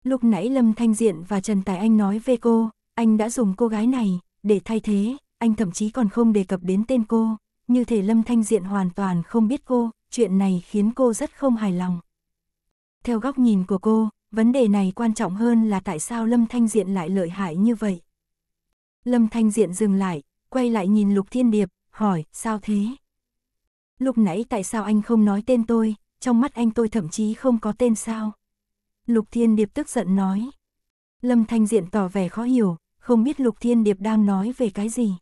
Lúc nãy Lâm Thanh Diện và Trần Tài Anh nói về cô, anh đã dùng cô gái này để thay thế, anh thậm chí còn không đề cập đến tên cô, như thể Lâm Thanh Diện hoàn toàn không biết cô, chuyện này khiến cô rất không hài lòng. Theo góc nhìn của cô, vấn đề này quan trọng hơn là tại sao Lâm Thanh Diện lại lợi hại như vậy. Lâm Thanh Diện dừng lại, quay lại nhìn Lục Thiên Điệp, hỏi, sao thế? Lúc nãy tại sao anh không nói tên tôi, trong mắt anh tôi thậm chí không có tên sao? Lục Thiên Điệp tức giận nói. Lâm Thanh Diện tỏ vẻ khó hiểu, không biết Lục Thiên Điệp đang nói về cái gì.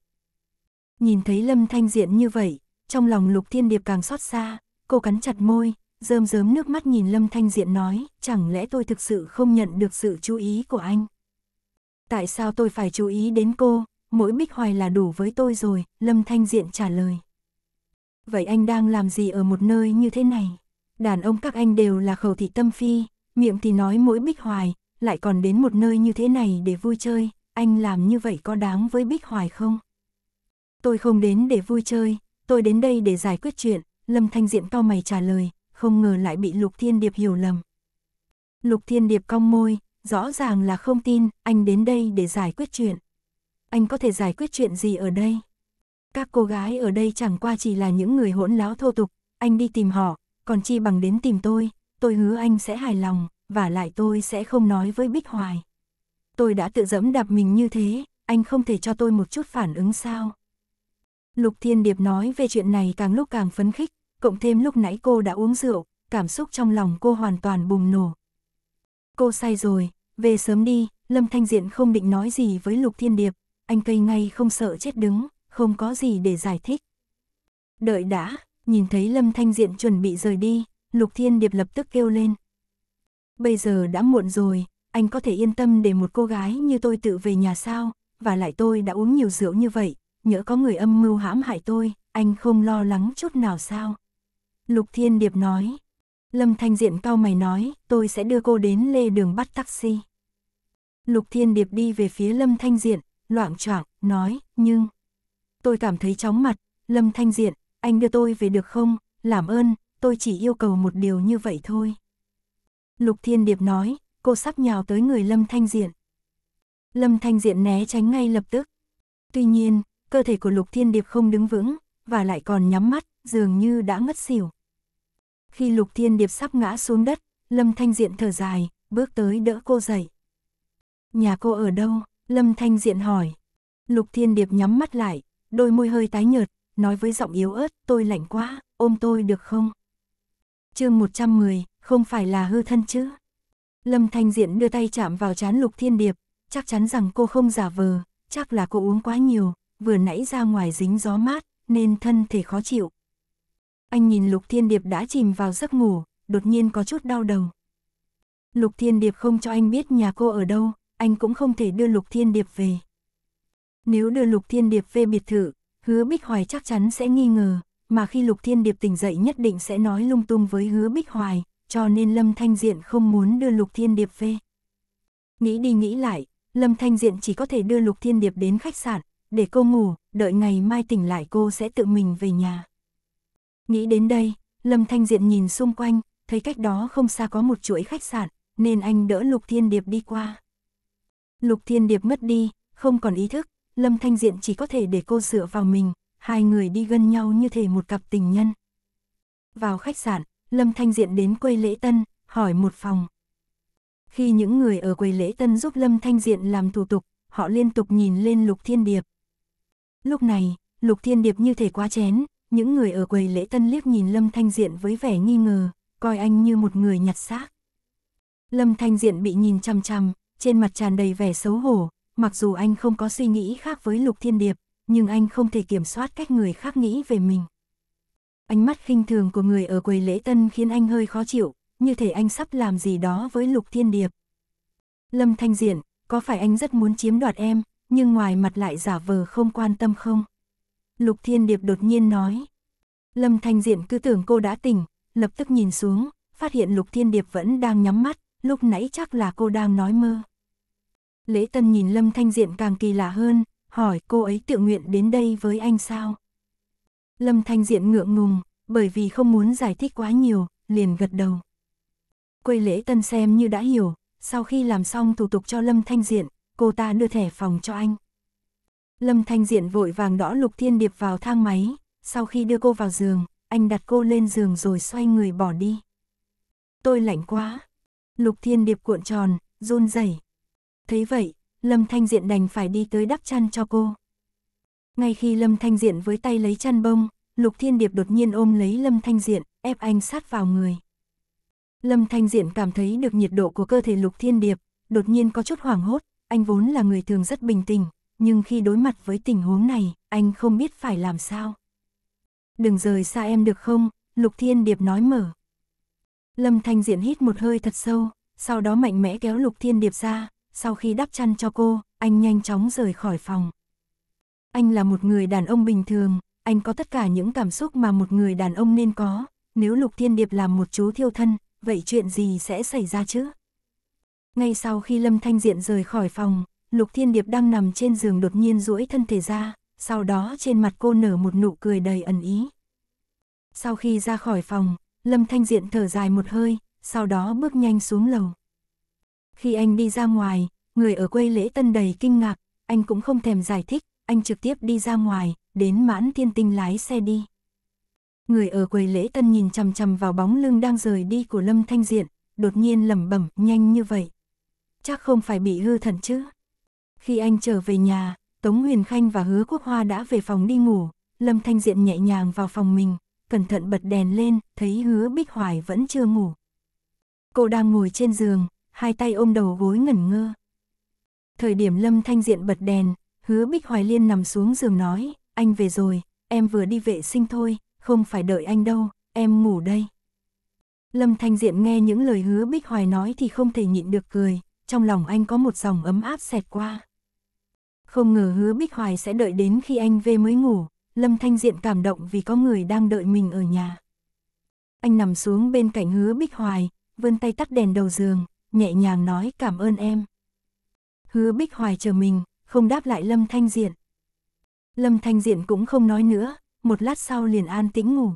Nhìn thấy Lâm Thanh Diện như vậy, trong lòng Lục Thiên Điệp càng xót xa, cô cắn chặt môi, rơm rớm nước mắt nhìn Lâm Thanh Diện nói, chẳng lẽ tôi thực sự không nhận được sự chú ý của anh? Tại sao tôi phải chú ý đến cô, mỗi bích hoài là đủ với tôi rồi, Lâm Thanh Diện trả lời. Vậy anh đang làm gì ở một nơi như thế này? Đàn ông các anh đều là khẩu thị tâm phi, miệng thì nói mỗi bích hoài, lại còn đến một nơi như thế này để vui chơi, anh làm như vậy có đáng với bích hoài không? Tôi không đến để vui chơi, tôi đến đây để giải quyết chuyện, Lâm Thanh Diện cao mày trả lời, không ngờ lại bị Lục Thiên Điệp hiểu lầm. Lục Thiên Điệp cong môi, rõ ràng là không tin, anh đến đây để giải quyết chuyện anh có thể giải quyết chuyện gì ở đây? Các cô gái ở đây chẳng qua chỉ là những người hỗn láo thô tục, anh đi tìm họ, còn chi bằng đến tìm tôi, tôi hứa anh sẽ hài lòng, và lại tôi sẽ không nói với Bích Hoài. Tôi đã tự dẫm đạp mình như thế, anh không thể cho tôi một chút phản ứng sao? Lục Thiên Điệp nói về chuyện này càng lúc càng phấn khích, cộng thêm lúc nãy cô đã uống rượu, cảm xúc trong lòng cô hoàn toàn bùng nổ. Cô sai rồi, về sớm đi, Lâm Thanh Diện không định nói gì với Lục Thiên Điệp, anh cây ngay không sợ chết đứng, không có gì để giải thích. Đợi đã, nhìn thấy Lâm Thanh Diện chuẩn bị rời đi, Lục Thiên Điệp lập tức kêu lên. Bây giờ đã muộn rồi, anh có thể yên tâm để một cô gái như tôi tự về nhà sao, và lại tôi đã uống nhiều rượu như vậy, nhỡ có người âm mưu hãm hại tôi, anh không lo lắng chút nào sao. Lục Thiên Điệp nói. Lâm Thanh Diện cao mày nói, tôi sẽ đưa cô đến lê đường bắt taxi. Lục Thiên Điệp đi về phía Lâm Thanh Diện, loạn choạng nói, nhưng... Tôi cảm thấy chóng mặt, Lâm Thanh Diện, anh đưa tôi về được không? Làm ơn, tôi chỉ yêu cầu một điều như vậy thôi. Lục Thiên Điệp nói, cô sắp nhào tới người Lâm Thanh Diện. Lâm Thanh Diện né tránh ngay lập tức. Tuy nhiên, cơ thể của Lục Thiên Điệp không đứng vững, và lại còn nhắm mắt, dường như đã ngất xỉu. Khi Lục Thiên Điệp sắp ngã xuống đất, Lâm Thanh Diện thở dài, bước tới đỡ cô dậy. Nhà cô ở đâu? Lâm Thanh Diện hỏi. Lục Thiên Điệp nhắm mắt lại, đôi môi hơi tái nhợt, nói với giọng yếu ớt, tôi lạnh quá, ôm tôi được không? chương 110, không phải là hư thân chứ? Lâm Thanh Diện đưa tay chạm vào trán Lục Thiên Điệp, chắc chắn rằng cô không giả vờ, chắc là cô uống quá nhiều, vừa nãy ra ngoài dính gió mát, nên thân thể khó chịu. Anh nhìn Lục Thiên Điệp đã chìm vào giấc ngủ, đột nhiên có chút đau đầu. Lục Thiên Điệp không cho anh biết nhà cô ở đâu, anh cũng không thể đưa Lục Thiên Điệp về. Nếu đưa Lục Thiên Điệp về biệt thự, hứa Bích Hoài chắc chắn sẽ nghi ngờ, mà khi Lục Thiên Điệp tỉnh dậy nhất định sẽ nói lung tung với hứa Bích Hoài, cho nên Lâm Thanh Diện không muốn đưa Lục Thiên Điệp về. Nghĩ đi nghĩ lại, Lâm Thanh Diện chỉ có thể đưa Lục Thiên Điệp đến khách sạn, để cô ngủ, đợi ngày mai tỉnh lại cô sẽ tự mình về nhà. Nghĩ đến đây, Lâm Thanh Diện nhìn xung quanh, thấy cách đó không xa có một chuỗi khách sạn, nên anh đỡ Lục Thiên Điệp đi qua. Lục Thiên Điệp mất đi, không còn ý thức, Lâm Thanh Diện chỉ có thể để cô dựa vào mình, hai người đi gần nhau như thể một cặp tình nhân. Vào khách sạn, Lâm Thanh Diện đến quầy lễ tân, hỏi một phòng. Khi những người ở quầy lễ tân giúp Lâm Thanh Diện làm thủ tục, họ liên tục nhìn lên Lục Thiên Điệp. Lúc này, Lục Thiên Điệp như thể quá chén, những người ở quầy lễ tân liếc nhìn Lâm Thanh Diện với vẻ nghi ngờ, coi anh như một người nhặt xác. Lâm Thanh Diện bị nhìn chằm chằm, trên mặt tràn đầy vẻ xấu hổ, mặc dù anh không có suy nghĩ khác với Lục Thiên Điệp, nhưng anh không thể kiểm soát cách người khác nghĩ về mình. Ánh mắt khinh thường của người ở quầy lễ tân khiến anh hơi khó chịu, như thể anh sắp làm gì đó với Lục Thiên Điệp. Lâm Thanh Diện, có phải anh rất muốn chiếm đoạt em, nhưng ngoài mặt lại giả vờ không quan tâm không? Lục Thiên Điệp đột nhiên nói. Lâm Thanh Diện cứ tưởng cô đã tỉnh, lập tức nhìn xuống, phát hiện Lục Thiên Điệp vẫn đang nhắm mắt, lúc nãy chắc là cô đang nói mơ. Lễ Tân nhìn Lâm Thanh Diện càng kỳ lạ hơn, hỏi cô ấy tự nguyện đến đây với anh sao? Lâm Thanh Diện ngượng ngùng, bởi vì không muốn giải thích quá nhiều, liền gật đầu. Quê Lễ Tân xem như đã hiểu, sau khi làm xong thủ tục cho Lâm Thanh Diện, cô ta đưa thẻ phòng cho anh. Lâm Thanh Diện vội vàng đỏ Lục Thiên Điệp vào thang máy, sau khi đưa cô vào giường, anh đặt cô lên giường rồi xoay người bỏ đi. Tôi lạnh quá. Lục Thiên Điệp cuộn tròn, run rẩy, Thấy vậy, Lâm Thanh Diện đành phải đi tới đắp chăn cho cô. Ngay khi Lâm Thanh Diện với tay lấy chăn bông, Lục Thiên Điệp đột nhiên ôm lấy Lâm Thanh Diện, ép anh sát vào người. Lâm Thanh Diện cảm thấy được nhiệt độ của cơ thể Lục Thiên Điệp, đột nhiên có chút hoảng hốt, anh vốn là người thường rất bình tĩnh, nhưng khi đối mặt với tình huống này, anh không biết phải làm sao. Đừng rời xa em được không, Lục Thiên Điệp nói mở. Lâm Thanh Diện hít một hơi thật sâu, sau đó mạnh mẽ kéo Lục Thiên Điệp ra, sau khi đắp chăn cho cô, anh nhanh chóng rời khỏi phòng. Anh là một người đàn ông bình thường, anh có tất cả những cảm xúc mà một người đàn ông nên có, nếu Lục Thiên Điệp làm một chú thiêu thân, vậy chuyện gì sẽ xảy ra chứ? Ngay sau khi Lâm Thanh Diện rời khỏi phòng, Lục Thiên Điệp đang nằm trên giường đột nhiên duỗi thân thể ra, sau đó trên mặt cô nở một nụ cười đầy ẩn ý. Sau khi ra khỏi phòng, Lâm Thanh Diện thở dài một hơi, sau đó bước nhanh xuống lầu. Khi anh đi ra ngoài, người ở quê lễ tân đầy kinh ngạc, anh cũng không thèm giải thích, anh trực tiếp đi ra ngoài, đến mãn thiên tinh lái xe đi. Người ở quầy lễ tân nhìn chằm chằm vào bóng lưng đang rời đi của Lâm Thanh Diện, đột nhiên lẩm bẩm nhanh như vậy. Chắc không phải bị hư thần chứ. Khi anh trở về nhà, Tống Huyền Khanh và Hứa Quốc Hoa đã về phòng đi ngủ, Lâm Thanh Diện nhẹ nhàng vào phòng mình, cẩn thận bật đèn lên, thấy Hứa Bích Hoài vẫn chưa ngủ. Cô đang ngồi trên giường, hai tay ôm đầu gối ngẩn ngơ. Thời điểm Lâm Thanh Diện bật đèn, hứa Bích Hoài Liên nằm xuống giường nói, anh về rồi, em vừa đi vệ sinh thôi, không phải đợi anh đâu, em ngủ đây. Lâm Thanh Diện nghe những lời hứa Bích Hoài nói thì không thể nhịn được cười, trong lòng anh có một dòng ấm áp xẹt qua. Không ngờ hứa Bích Hoài sẽ đợi đến khi anh về mới ngủ, Lâm Thanh Diện cảm động vì có người đang đợi mình ở nhà. Anh nằm xuống bên cạnh hứa Bích Hoài, vươn tay tắt đèn đầu giường, nhẹ nhàng nói cảm ơn em. Hứa Bích Hoài chờ mình, không đáp lại Lâm Thanh Diện. Lâm Thanh Diện cũng không nói nữa, một lát sau liền an tĩnh ngủ.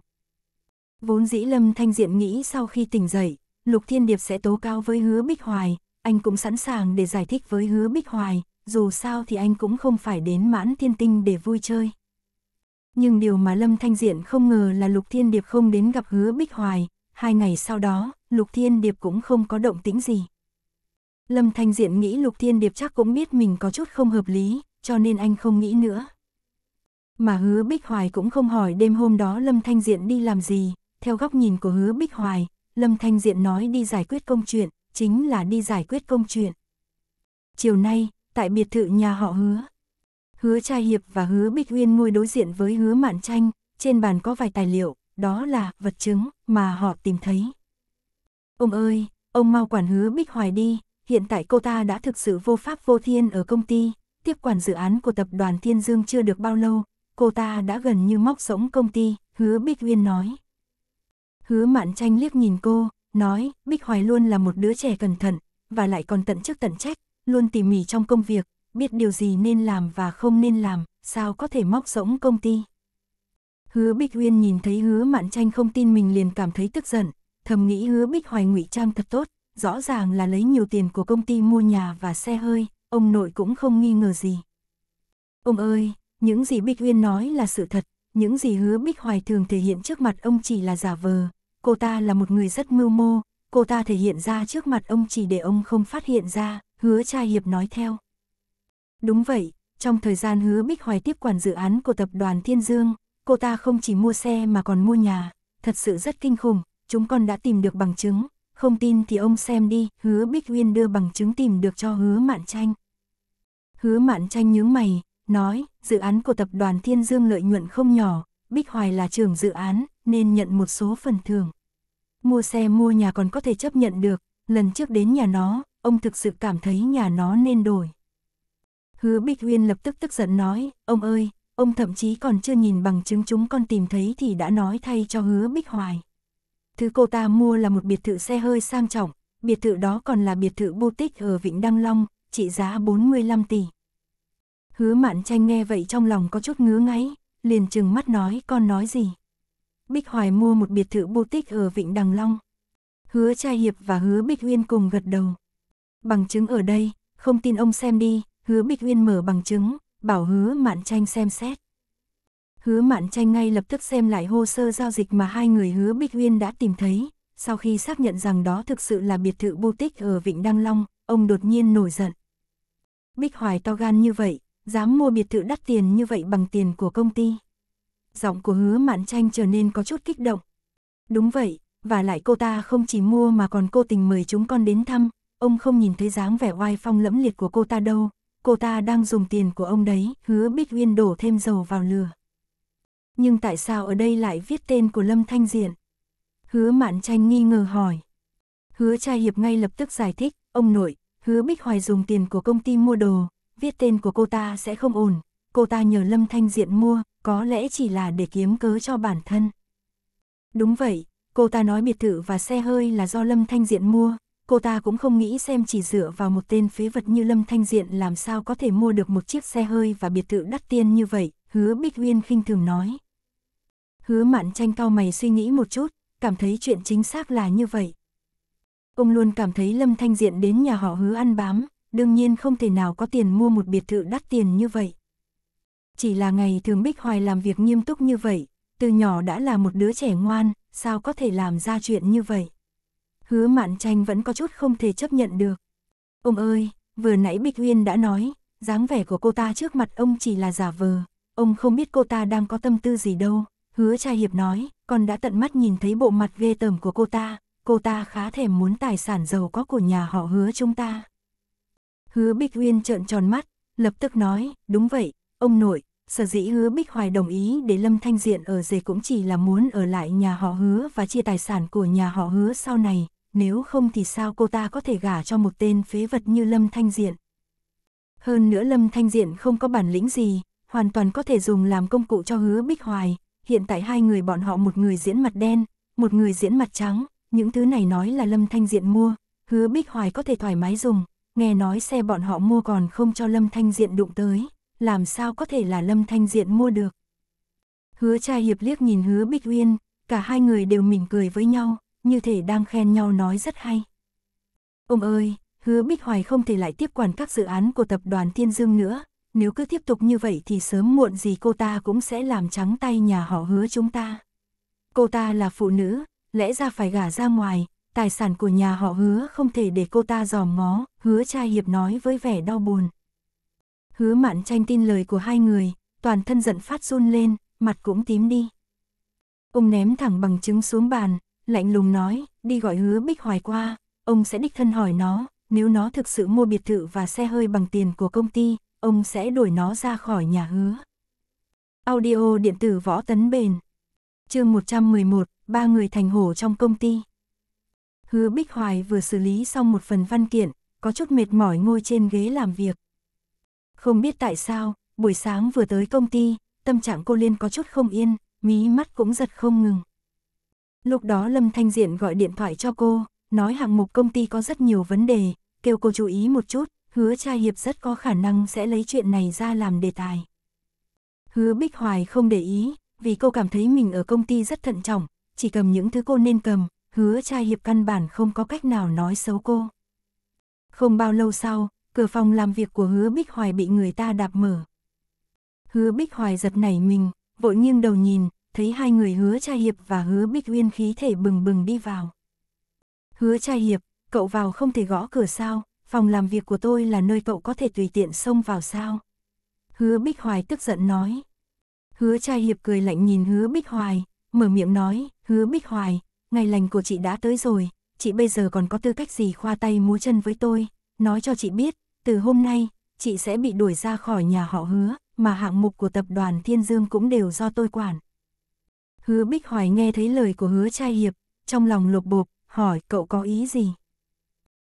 Vốn dĩ Lâm Thanh Diện nghĩ sau khi tỉnh dậy, Lục Thiên Điệp sẽ tố cao với Hứa Bích Hoài, anh cũng sẵn sàng để giải thích với Hứa Bích Hoài, dù sao thì anh cũng không phải đến mãn thiên tinh để vui chơi. Nhưng điều mà Lâm Thanh Diện không ngờ là Lục Thiên Điệp không đến gặp Hứa Bích Hoài, hai ngày sau đó, Lục Thiên Điệp cũng không có động tĩnh gì. Lâm Thanh Diện nghĩ Lục Thiên Điệp chắc cũng biết mình có chút không hợp lý, cho nên anh không nghĩ nữa. Mà hứa Bích Hoài cũng không hỏi đêm hôm đó Lâm Thanh Diện đi làm gì, theo góc nhìn của hứa Bích Hoài, Lâm Thanh Diện nói đi giải quyết công chuyện, chính là đi giải quyết công chuyện. Chiều nay, tại biệt thự nhà họ hứa, hứa trai hiệp và hứa Bích Uyên ngồi đối diện với hứa Mạn Tranh, trên bàn có vài tài liệu, đó là vật chứng mà họ tìm thấy. Ông ơi, ông mau quản hứa Bích Hoài đi, hiện tại cô ta đã thực sự vô pháp vô thiên ở công ty, tiếp quản dự án của tập đoàn Thiên Dương chưa được bao lâu, cô ta đã gần như móc sống công ty, hứa Bích Uyên nói. Hứa Mạn Tranh liếc nhìn cô, nói, Bích Hoài luôn là một đứa trẻ cẩn thận, và lại còn tận chức tận trách, luôn tỉ mỉ trong công việc, biết điều gì nên làm và không nên làm, sao có thể móc rỗng công ty. Hứa Bích Uyên nhìn thấy hứa mạn tranh không tin mình liền cảm thấy tức giận, thầm nghĩ hứa Bích Hoài ngụy trang thật tốt, rõ ràng là lấy nhiều tiền của công ty mua nhà và xe hơi, ông nội cũng không nghi ngờ gì. Ông ơi, những gì Bích Uyên nói là sự thật, những gì hứa Bích Hoài thường thể hiện trước mặt ông chỉ là giả vờ, cô ta là một người rất mưu mô, cô ta thể hiện ra trước mặt ông chỉ để ông không phát hiện ra, hứa cha hiệp nói theo. Đúng vậy, trong thời gian hứa Bích Hoài tiếp quản dự án của tập đoàn Thiên Dương, cô ta không chỉ mua xe mà còn mua nhà, thật sự rất kinh khủng, chúng con đã tìm được bằng chứng, không tin thì ông xem đi, hứa Bích Uyên đưa bằng chứng tìm được cho hứa mạn tranh. Hứa mạn tranh nhướng mày, nói, dự án của tập đoàn Thiên Dương lợi nhuận không nhỏ, Bích Hoài là trưởng dự án, nên nhận một số phần thưởng. Mua xe mua nhà còn có thể chấp nhận được, lần trước đến nhà nó, ông thực sự cảm thấy nhà nó nên đổi. Hứa Bích Uyên lập tức tức giận nói, ông ơi, ông thậm chí còn chưa nhìn bằng chứng chúng con tìm thấy thì đã nói thay cho hứa Bích Hoài. Thứ cô ta mua là một biệt thự xe hơi sang trọng, biệt thự đó còn là biệt thự boutique ở Vịnh Đăng Long, trị giá 45 tỷ. Hứa Mạn Tranh nghe vậy trong lòng có chút ngứa ngáy, liền chừng mắt nói con nói gì. Bích Hoài mua một biệt thự boutique ở Vịnh đăng Long. Hứa Trai Hiệp và Hứa Bích Huyên cùng gật đầu. Bằng chứng ở đây, không tin ông xem đi, Hứa Bích Huyên mở bằng chứng, bảo hứa mạn tranh xem xét. Hứa mạn tranh ngay lập tức xem lại hồ sơ giao dịch mà hai người hứa Bích Uyên đã tìm thấy, sau khi xác nhận rằng đó thực sự là biệt thự boutique ở Vịnh Đăng Long, ông đột nhiên nổi giận. Bích Hoài to gan như vậy, dám mua biệt thự đắt tiền như vậy bằng tiền của công ty. Giọng của hứa mạn tranh trở nên có chút kích động. Đúng vậy, và lại cô ta không chỉ mua mà còn cô tình mời chúng con đến thăm, ông không nhìn thấy dáng vẻ oai phong lẫm liệt của cô ta đâu, cô ta đang dùng tiền của ông đấy, hứa Bích Uyên đổ thêm dầu vào lửa. Nhưng tại sao ở đây lại viết tên của Lâm Thanh Diện? Hứa Mạn Tranh nghi ngờ hỏi. Hứa Trai Hiệp ngay lập tức giải thích, ông nội, hứa Bích Hoài dùng tiền của công ty mua đồ, viết tên của cô ta sẽ không ổn, cô ta nhờ Lâm Thanh Diện mua, có lẽ chỉ là để kiếm cớ cho bản thân. Đúng vậy, cô ta nói biệt thự và xe hơi là do Lâm Thanh Diện mua, cô ta cũng không nghĩ xem chỉ dựa vào một tên phế vật như Lâm Thanh Diện làm sao có thể mua được một chiếc xe hơi và biệt thự đắt tiền như vậy, hứa Bích Uyên khinh thường nói. Hứa mạn tranh cao mày suy nghĩ một chút, cảm thấy chuyện chính xác là như vậy. Ông luôn cảm thấy Lâm Thanh Diện đến nhà họ hứa ăn bám, đương nhiên không thể nào có tiền mua một biệt thự đắt tiền như vậy. Chỉ là ngày thường Bích Hoài làm việc nghiêm túc như vậy, từ nhỏ đã là một đứa trẻ ngoan, sao có thể làm ra chuyện như vậy hứa mạn tranh vẫn có chút không thể chấp nhận được. Ông ơi, vừa nãy Bích Uyên đã nói, dáng vẻ của cô ta trước mặt ông chỉ là giả vờ, ông không biết cô ta đang có tâm tư gì đâu. Hứa trai hiệp nói, con đã tận mắt nhìn thấy bộ mặt ghê tởm của cô ta, cô ta khá thèm muốn tài sản giàu có của nhà họ hứa chúng ta. Hứa Bích Uyên trợn tròn mắt, lập tức nói, đúng vậy, ông nội, sở dĩ hứa Bích Hoài đồng ý để Lâm Thanh Diện ở rể cũng chỉ là muốn ở lại nhà họ hứa và chia tài sản của nhà họ hứa sau này, nếu không thì sao cô ta có thể gả cho một tên phế vật như Lâm Thanh Diện. Hơn nữa Lâm Thanh Diện không có bản lĩnh gì, hoàn toàn có thể dùng làm công cụ cho hứa Bích Hoài, hiện tại hai người bọn họ một người diễn mặt đen, một người diễn mặt trắng, những thứ này nói là Lâm Thanh Diện mua, hứa Bích Hoài có thể thoải mái dùng, nghe nói xe bọn họ mua còn không cho Lâm Thanh Diện đụng tới, làm sao có thể là Lâm Thanh Diện mua được. Hứa trai hiệp liếc nhìn hứa Bích Uyên, cả hai người đều mỉm cười với nhau, như thể đang khen nhau nói rất hay. Ông ơi, hứa Bích Hoài không thể lại tiếp quản các dự án của tập đoàn Thiên Dương nữa, nếu cứ tiếp tục như vậy thì sớm muộn gì cô ta cũng sẽ làm trắng tay nhà họ hứa chúng ta. Cô ta là phụ nữ, lẽ ra phải gả ra ngoài, tài sản của nhà họ hứa không thể để cô ta dòm ngó, hứa Trai hiệp nói với vẻ đau buồn. Hứa mạn tranh tin lời của hai người, toàn thân giận phát run lên, mặt cũng tím đi. Ông ném thẳng bằng chứng xuống bàn, lạnh lùng nói, đi gọi hứa bích hoài qua, ông sẽ đích thân hỏi nó, nếu nó thực sự mua biệt thự và xe hơi bằng tiền của công ty, ông sẽ đuổi nó ra khỏi nhà hứa. Audio điện tử võ tấn bền Chương 111, ba người thành hổ trong công ty. Hứa Bích Hoài vừa xử lý xong một phần văn kiện, có chút mệt mỏi ngồi trên ghế làm việc. Không biết tại sao, buổi sáng vừa tới công ty, tâm trạng cô Liên có chút không yên, mí mắt cũng giật không ngừng. Lúc đó Lâm Thanh Diện gọi điện thoại cho cô, nói hạng mục công ty có rất nhiều vấn đề, kêu cô chú ý một chút, hứa trai hiệp rất có khả năng sẽ lấy chuyện này ra làm đề tài. Hứa Bích Hoài không để ý, vì cô cảm thấy mình ở công ty rất thận trọng, chỉ cầm những thứ cô nên cầm, hứa trai hiệp căn bản không có cách nào nói xấu cô. Không bao lâu sau, cửa phòng làm việc của hứa Bích Hoài bị người ta đạp mở. Hứa Bích Hoài giật nảy mình, vội nghiêng đầu nhìn, thấy hai người hứa trai hiệp và hứa bích uyên khí thể bừng bừng đi vào. Hứa trai hiệp, cậu vào không thể gõ cửa sao, phòng làm việc của tôi là nơi cậu có thể tùy tiện xông vào sao. Hứa bích hoài tức giận nói. Hứa trai hiệp cười lạnh nhìn hứa bích hoài, mở miệng nói, hứa bích hoài, ngày lành của chị đã tới rồi, chị bây giờ còn có tư cách gì khoa tay múa chân với tôi, nói cho chị biết, từ hôm nay, chị sẽ bị đuổi ra khỏi nhà họ hứa, mà hạng mục của tập đoàn Thiên Dương cũng đều do tôi quản. Hứa Bích Hoài nghe thấy lời của hứa trai hiệp, trong lòng lục bộp, hỏi cậu có ý gì?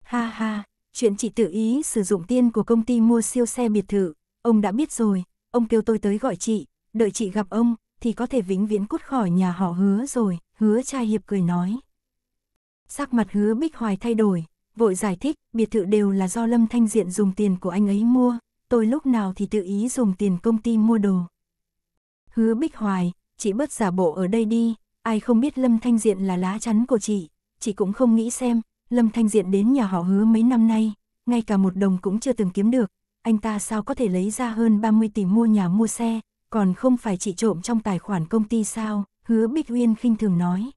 Ha ha, chuyện chị tự ý sử dụng tiền của công ty mua siêu xe biệt thự, ông đã biết rồi, ông kêu tôi tới gọi chị, đợi chị gặp ông, thì có thể vĩnh viễn cút khỏi nhà họ hứa rồi, hứa trai hiệp cười nói. Sắc mặt hứa Bích Hoài thay đổi, vội giải thích, biệt thự đều là do Lâm Thanh Diện dùng tiền của anh ấy mua, tôi lúc nào thì tự ý dùng tiền công ty mua đồ. Hứa Bích Hoài, chị bớt giả bộ ở đây đi, ai không biết Lâm Thanh Diện là lá chắn của chị, chị cũng không nghĩ xem, Lâm Thanh Diện đến nhà họ hứa mấy năm nay, ngay cả một đồng cũng chưa từng kiếm được, anh ta sao có thể lấy ra hơn 30 tỷ mua nhà mua xe, còn không phải chị trộm trong tài khoản công ty sao, hứa Bích Uyên khinh thường nói.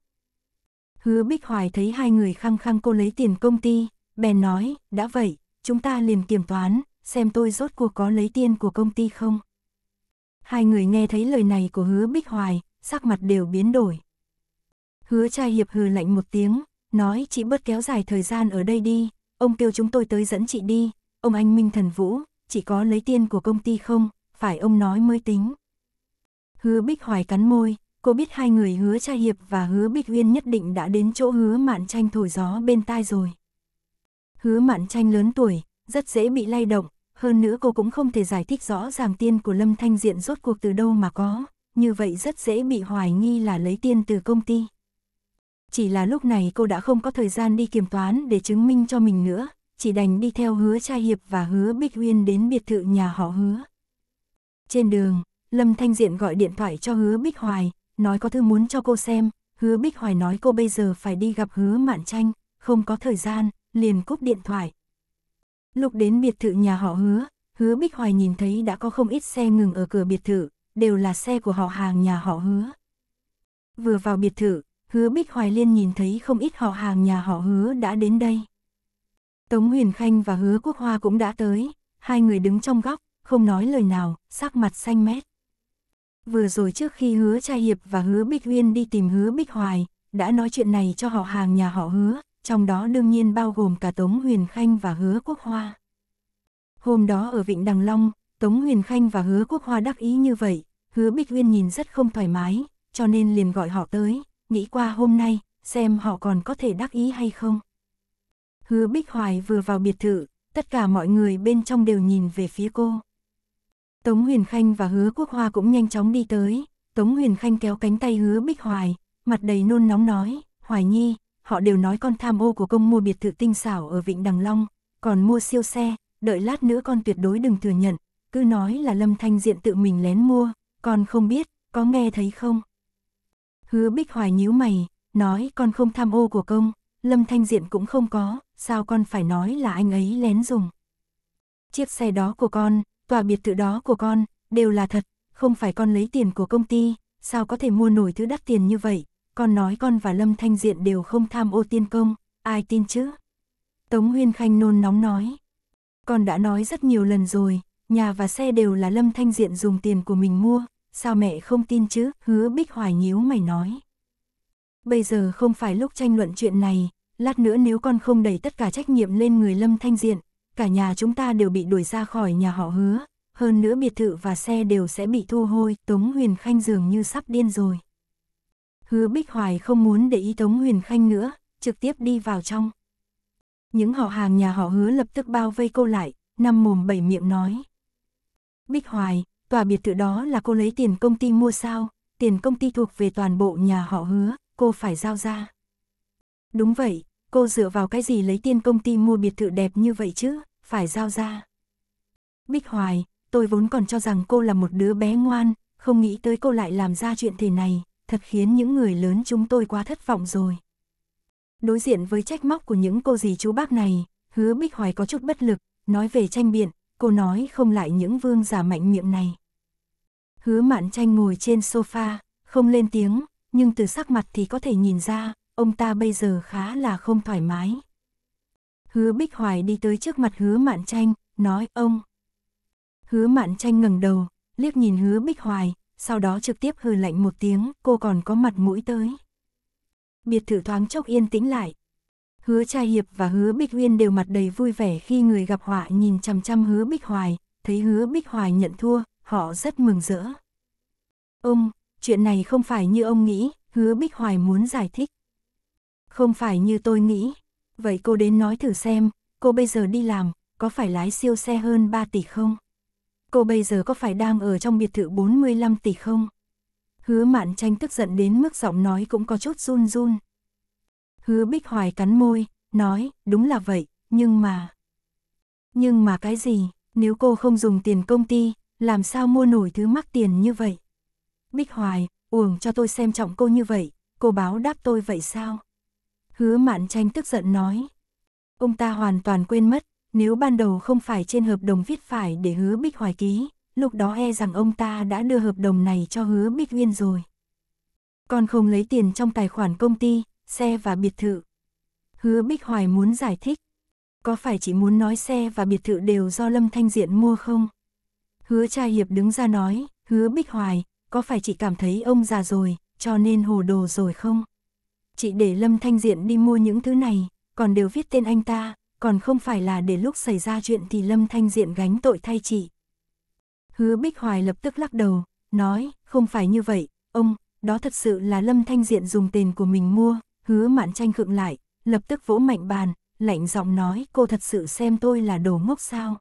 Hứa Bích Hoài thấy hai người khăng khăng cô lấy tiền công ty, bèn nói, đã vậy, chúng ta liền kiểm toán, xem tôi rốt cuộc có lấy tiền của công ty không. Hai người nghe thấy lời này của hứa Bích Hoài, sắc mặt đều biến đổi. Hứa trai hiệp hừ lạnh một tiếng, nói chị bớt kéo dài thời gian ở đây đi, ông kêu chúng tôi tới dẫn chị đi, ông anh Minh Thần Vũ, chị có lấy tiền của công ty không, phải ông nói mới tính. Hứa Bích Hoài cắn môi, cô biết hai người hứa trai hiệp và hứa Bích Uyên nhất định đã đến chỗ hứa mạn tranh thổi gió bên tai rồi. Hứa mạn tranh lớn tuổi, rất dễ bị lay động, hơn nữa cô cũng không thể giải thích rõ ràng tiên của Lâm Thanh Diện rốt cuộc từ đâu mà có, như vậy rất dễ bị hoài nghi là lấy tiên từ công ty. Chỉ là lúc này cô đã không có thời gian đi kiểm toán để chứng minh cho mình nữa, chỉ đành đi theo hứa trai hiệp và hứa Bích Huyên đến biệt thự nhà họ hứa. Trên đường, Lâm Thanh Diện gọi điện thoại cho hứa Bích Hoài, nói có thư muốn cho cô xem, hứa Bích Hoài nói cô bây giờ phải đi gặp hứa Mạn Tranh, không có thời gian, liền cúp điện thoại, Lúc đến biệt thự nhà họ hứa, hứa Bích Hoài nhìn thấy đã có không ít xe ngừng ở cửa biệt thự, đều là xe của họ hàng nhà họ hứa. Vừa vào biệt thự, hứa Bích Hoài liên nhìn thấy không ít họ hàng nhà họ hứa đã đến đây. Tống Huyền Khanh và hứa Quốc Hoa cũng đã tới, hai người đứng trong góc, không nói lời nào, sắc mặt xanh mét. Vừa rồi trước khi hứa trai hiệp và hứa Bích Uyên đi tìm hứa Bích Hoài, đã nói chuyện này cho họ hàng nhà họ hứa, trong đó đương nhiên bao gồm cả Tống Huyền Khanh và Hứa Quốc Hoa. Hôm đó ở Vịnh Đằng Long, Tống Huyền Khanh và Hứa Quốc Hoa đắc ý như vậy, Hứa Bích Uyên nhìn rất không thoải mái, cho nên liền gọi họ tới, nghĩ qua hôm nay, xem họ còn có thể đắc ý hay không. Hứa Bích Hoài vừa vào biệt thự, tất cả mọi người bên trong đều nhìn về phía cô. Tống Huyền Khanh và Hứa Quốc Hoa cũng nhanh chóng đi tới, Tống Huyền Khanh kéo cánh tay Hứa Bích Hoài, mặt đầy nôn nóng nói, Hoài Nhi, họ đều nói con tham ô của công mua biệt thự tinh xảo ở Vịnh Đằng Long, còn mua siêu xe, đợi lát nữa con tuyệt đối đừng thừa nhận, cứ nói là Lâm Thanh Diện tự mình lén mua, con không biết, có nghe thấy không? Hứa Bích Hoài nhíu mày, nói con không tham ô của công, Lâm Thanh Diện cũng không có, sao con phải nói là anh ấy lén dùng? Chiếc xe đó của con, tòa biệt thự đó của con, đều là thật, không phải con lấy tiền của công ty, sao có thể mua nổi thứ đắt tiền như vậy, con nói con và Lâm Thanh Diện đều không tham ô tiên công, ai tin chứ? Tống Huyên Khanh nôn nóng nói. Con đã nói rất nhiều lần rồi, nhà và xe đều là Lâm Thanh Diện dùng tiền của mình mua, sao mẹ không tin chứ? Hứa Bích Hoài nhíu mày nói. Bây giờ không phải lúc tranh luận chuyện này, lát nữa nếu con không đẩy tất cả trách nhiệm lên người Lâm Thanh Diện, cả nhà chúng ta đều bị đuổi ra khỏi nhà họ hứa, hơn nữa biệt thự và xe đều sẽ bị thu hôi, Tống Huyền Khanh dường như sắp điên rồi. Hứa Bích Hoài không muốn để ý Tống Huyền Khanh nữa, trực tiếp đi vào trong. Những họ hàng nhà họ hứa lập tức bao vây cô lại, năm mồm bảy miệng nói. Bích Hoài, tòa biệt thự đó là cô lấy tiền công ty mua sao, tiền công ty thuộc về toàn bộ nhà họ hứa, cô phải giao ra. Đúng vậy, cô dựa vào cái gì lấy tiền công ty mua biệt thự đẹp như vậy chứ, phải giao ra. Bích Hoài, tôi vốn còn cho rằng cô là một đứa bé ngoan, không nghĩ tới cô lại làm ra chuyện thế này, thật khiến những người lớn chúng tôi quá thất vọng rồi. Đối diện với trách móc của những cô dì chú bác này, hứa Bích Hoài có chút bất lực, nói về tranh biện, cô nói không lại những vương giả mạnh miệng này. Hứa mạn tranh ngồi trên sofa, không lên tiếng, nhưng từ sắc mặt thì có thể nhìn ra, ông ta bây giờ khá là không thoải mái. Hứa Bích Hoài đi tới trước mặt hứa mạn tranh, nói ông. Hứa mạn tranh ngẩng đầu, liếc nhìn hứa Bích Hoài, sau đó trực tiếp hừ lạnh một tiếng, cô còn có mặt mũi tới. Biệt thự thoáng chốc yên tĩnh lại. Hứa trai hiệp và hứa bích uyên đều mặt đầy vui vẻ khi người gặp họa nhìn chằm chằm hứa bích hoài, thấy hứa bích hoài nhận thua, họ rất mừng rỡ. Ông, chuyện này không phải như ông nghĩ, hứa bích hoài muốn giải thích. Không phải như tôi nghĩ, vậy cô đến nói thử xem, cô bây giờ đi làm, có phải lái siêu xe hơn 3 tỷ không? cô bây giờ có phải đang ở trong biệt thự 45 tỷ không? Hứa mạn tranh tức giận đến mức giọng nói cũng có chút run run. Hứa bích hoài cắn môi, nói, đúng là vậy, nhưng mà... Nhưng mà cái gì, nếu cô không dùng tiền công ty, làm sao mua nổi thứ mắc tiền như vậy? Bích hoài, uổng cho tôi xem trọng cô như vậy, cô báo đáp tôi vậy sao? Hứa mạn tranh tức giận nói. Ông ta hoàn toàn quên mất, nếu ban đầu không phải trên hợp đồng viết phải để hứa Bích Hoài ký, lúc đó e rằng ông ta đã đưa hợp đồng này cho hứa Bích Uyên rồi. Còn không lấy tiền trong tài khoản công ty, xe và biệt thự. Hứa Bích Hoài muốn giải thích. Có phải chỉ muốn nói xe và biệt thự đều do Lâm Thanh Diện mua không? Hứa Tra Hiệp đứng ra nói, hứa Bích Hoài, có phải chị cảm thấy ông già rồi, cho nên hồ đồ rồi không? Chị để Lâm Thanh Diện đi mua những thứ này, còn đều viết tên anh ta, còn không phải là để lúc xảy ra chuyện thì Lâm Thanh Diện gánh tội thay chị. Hứa Bích Hoài lập tức lắc đầu, nói, không phải như vậy, ông, đó thật sự là Lâm Thanh Diện dùng tiền của mình mua, hứa mạn tranh khựng lại, lập tức vỗ mạnh bàn, lạnh giọng nói cô thật sự xem tôi là đồ ngốc sao.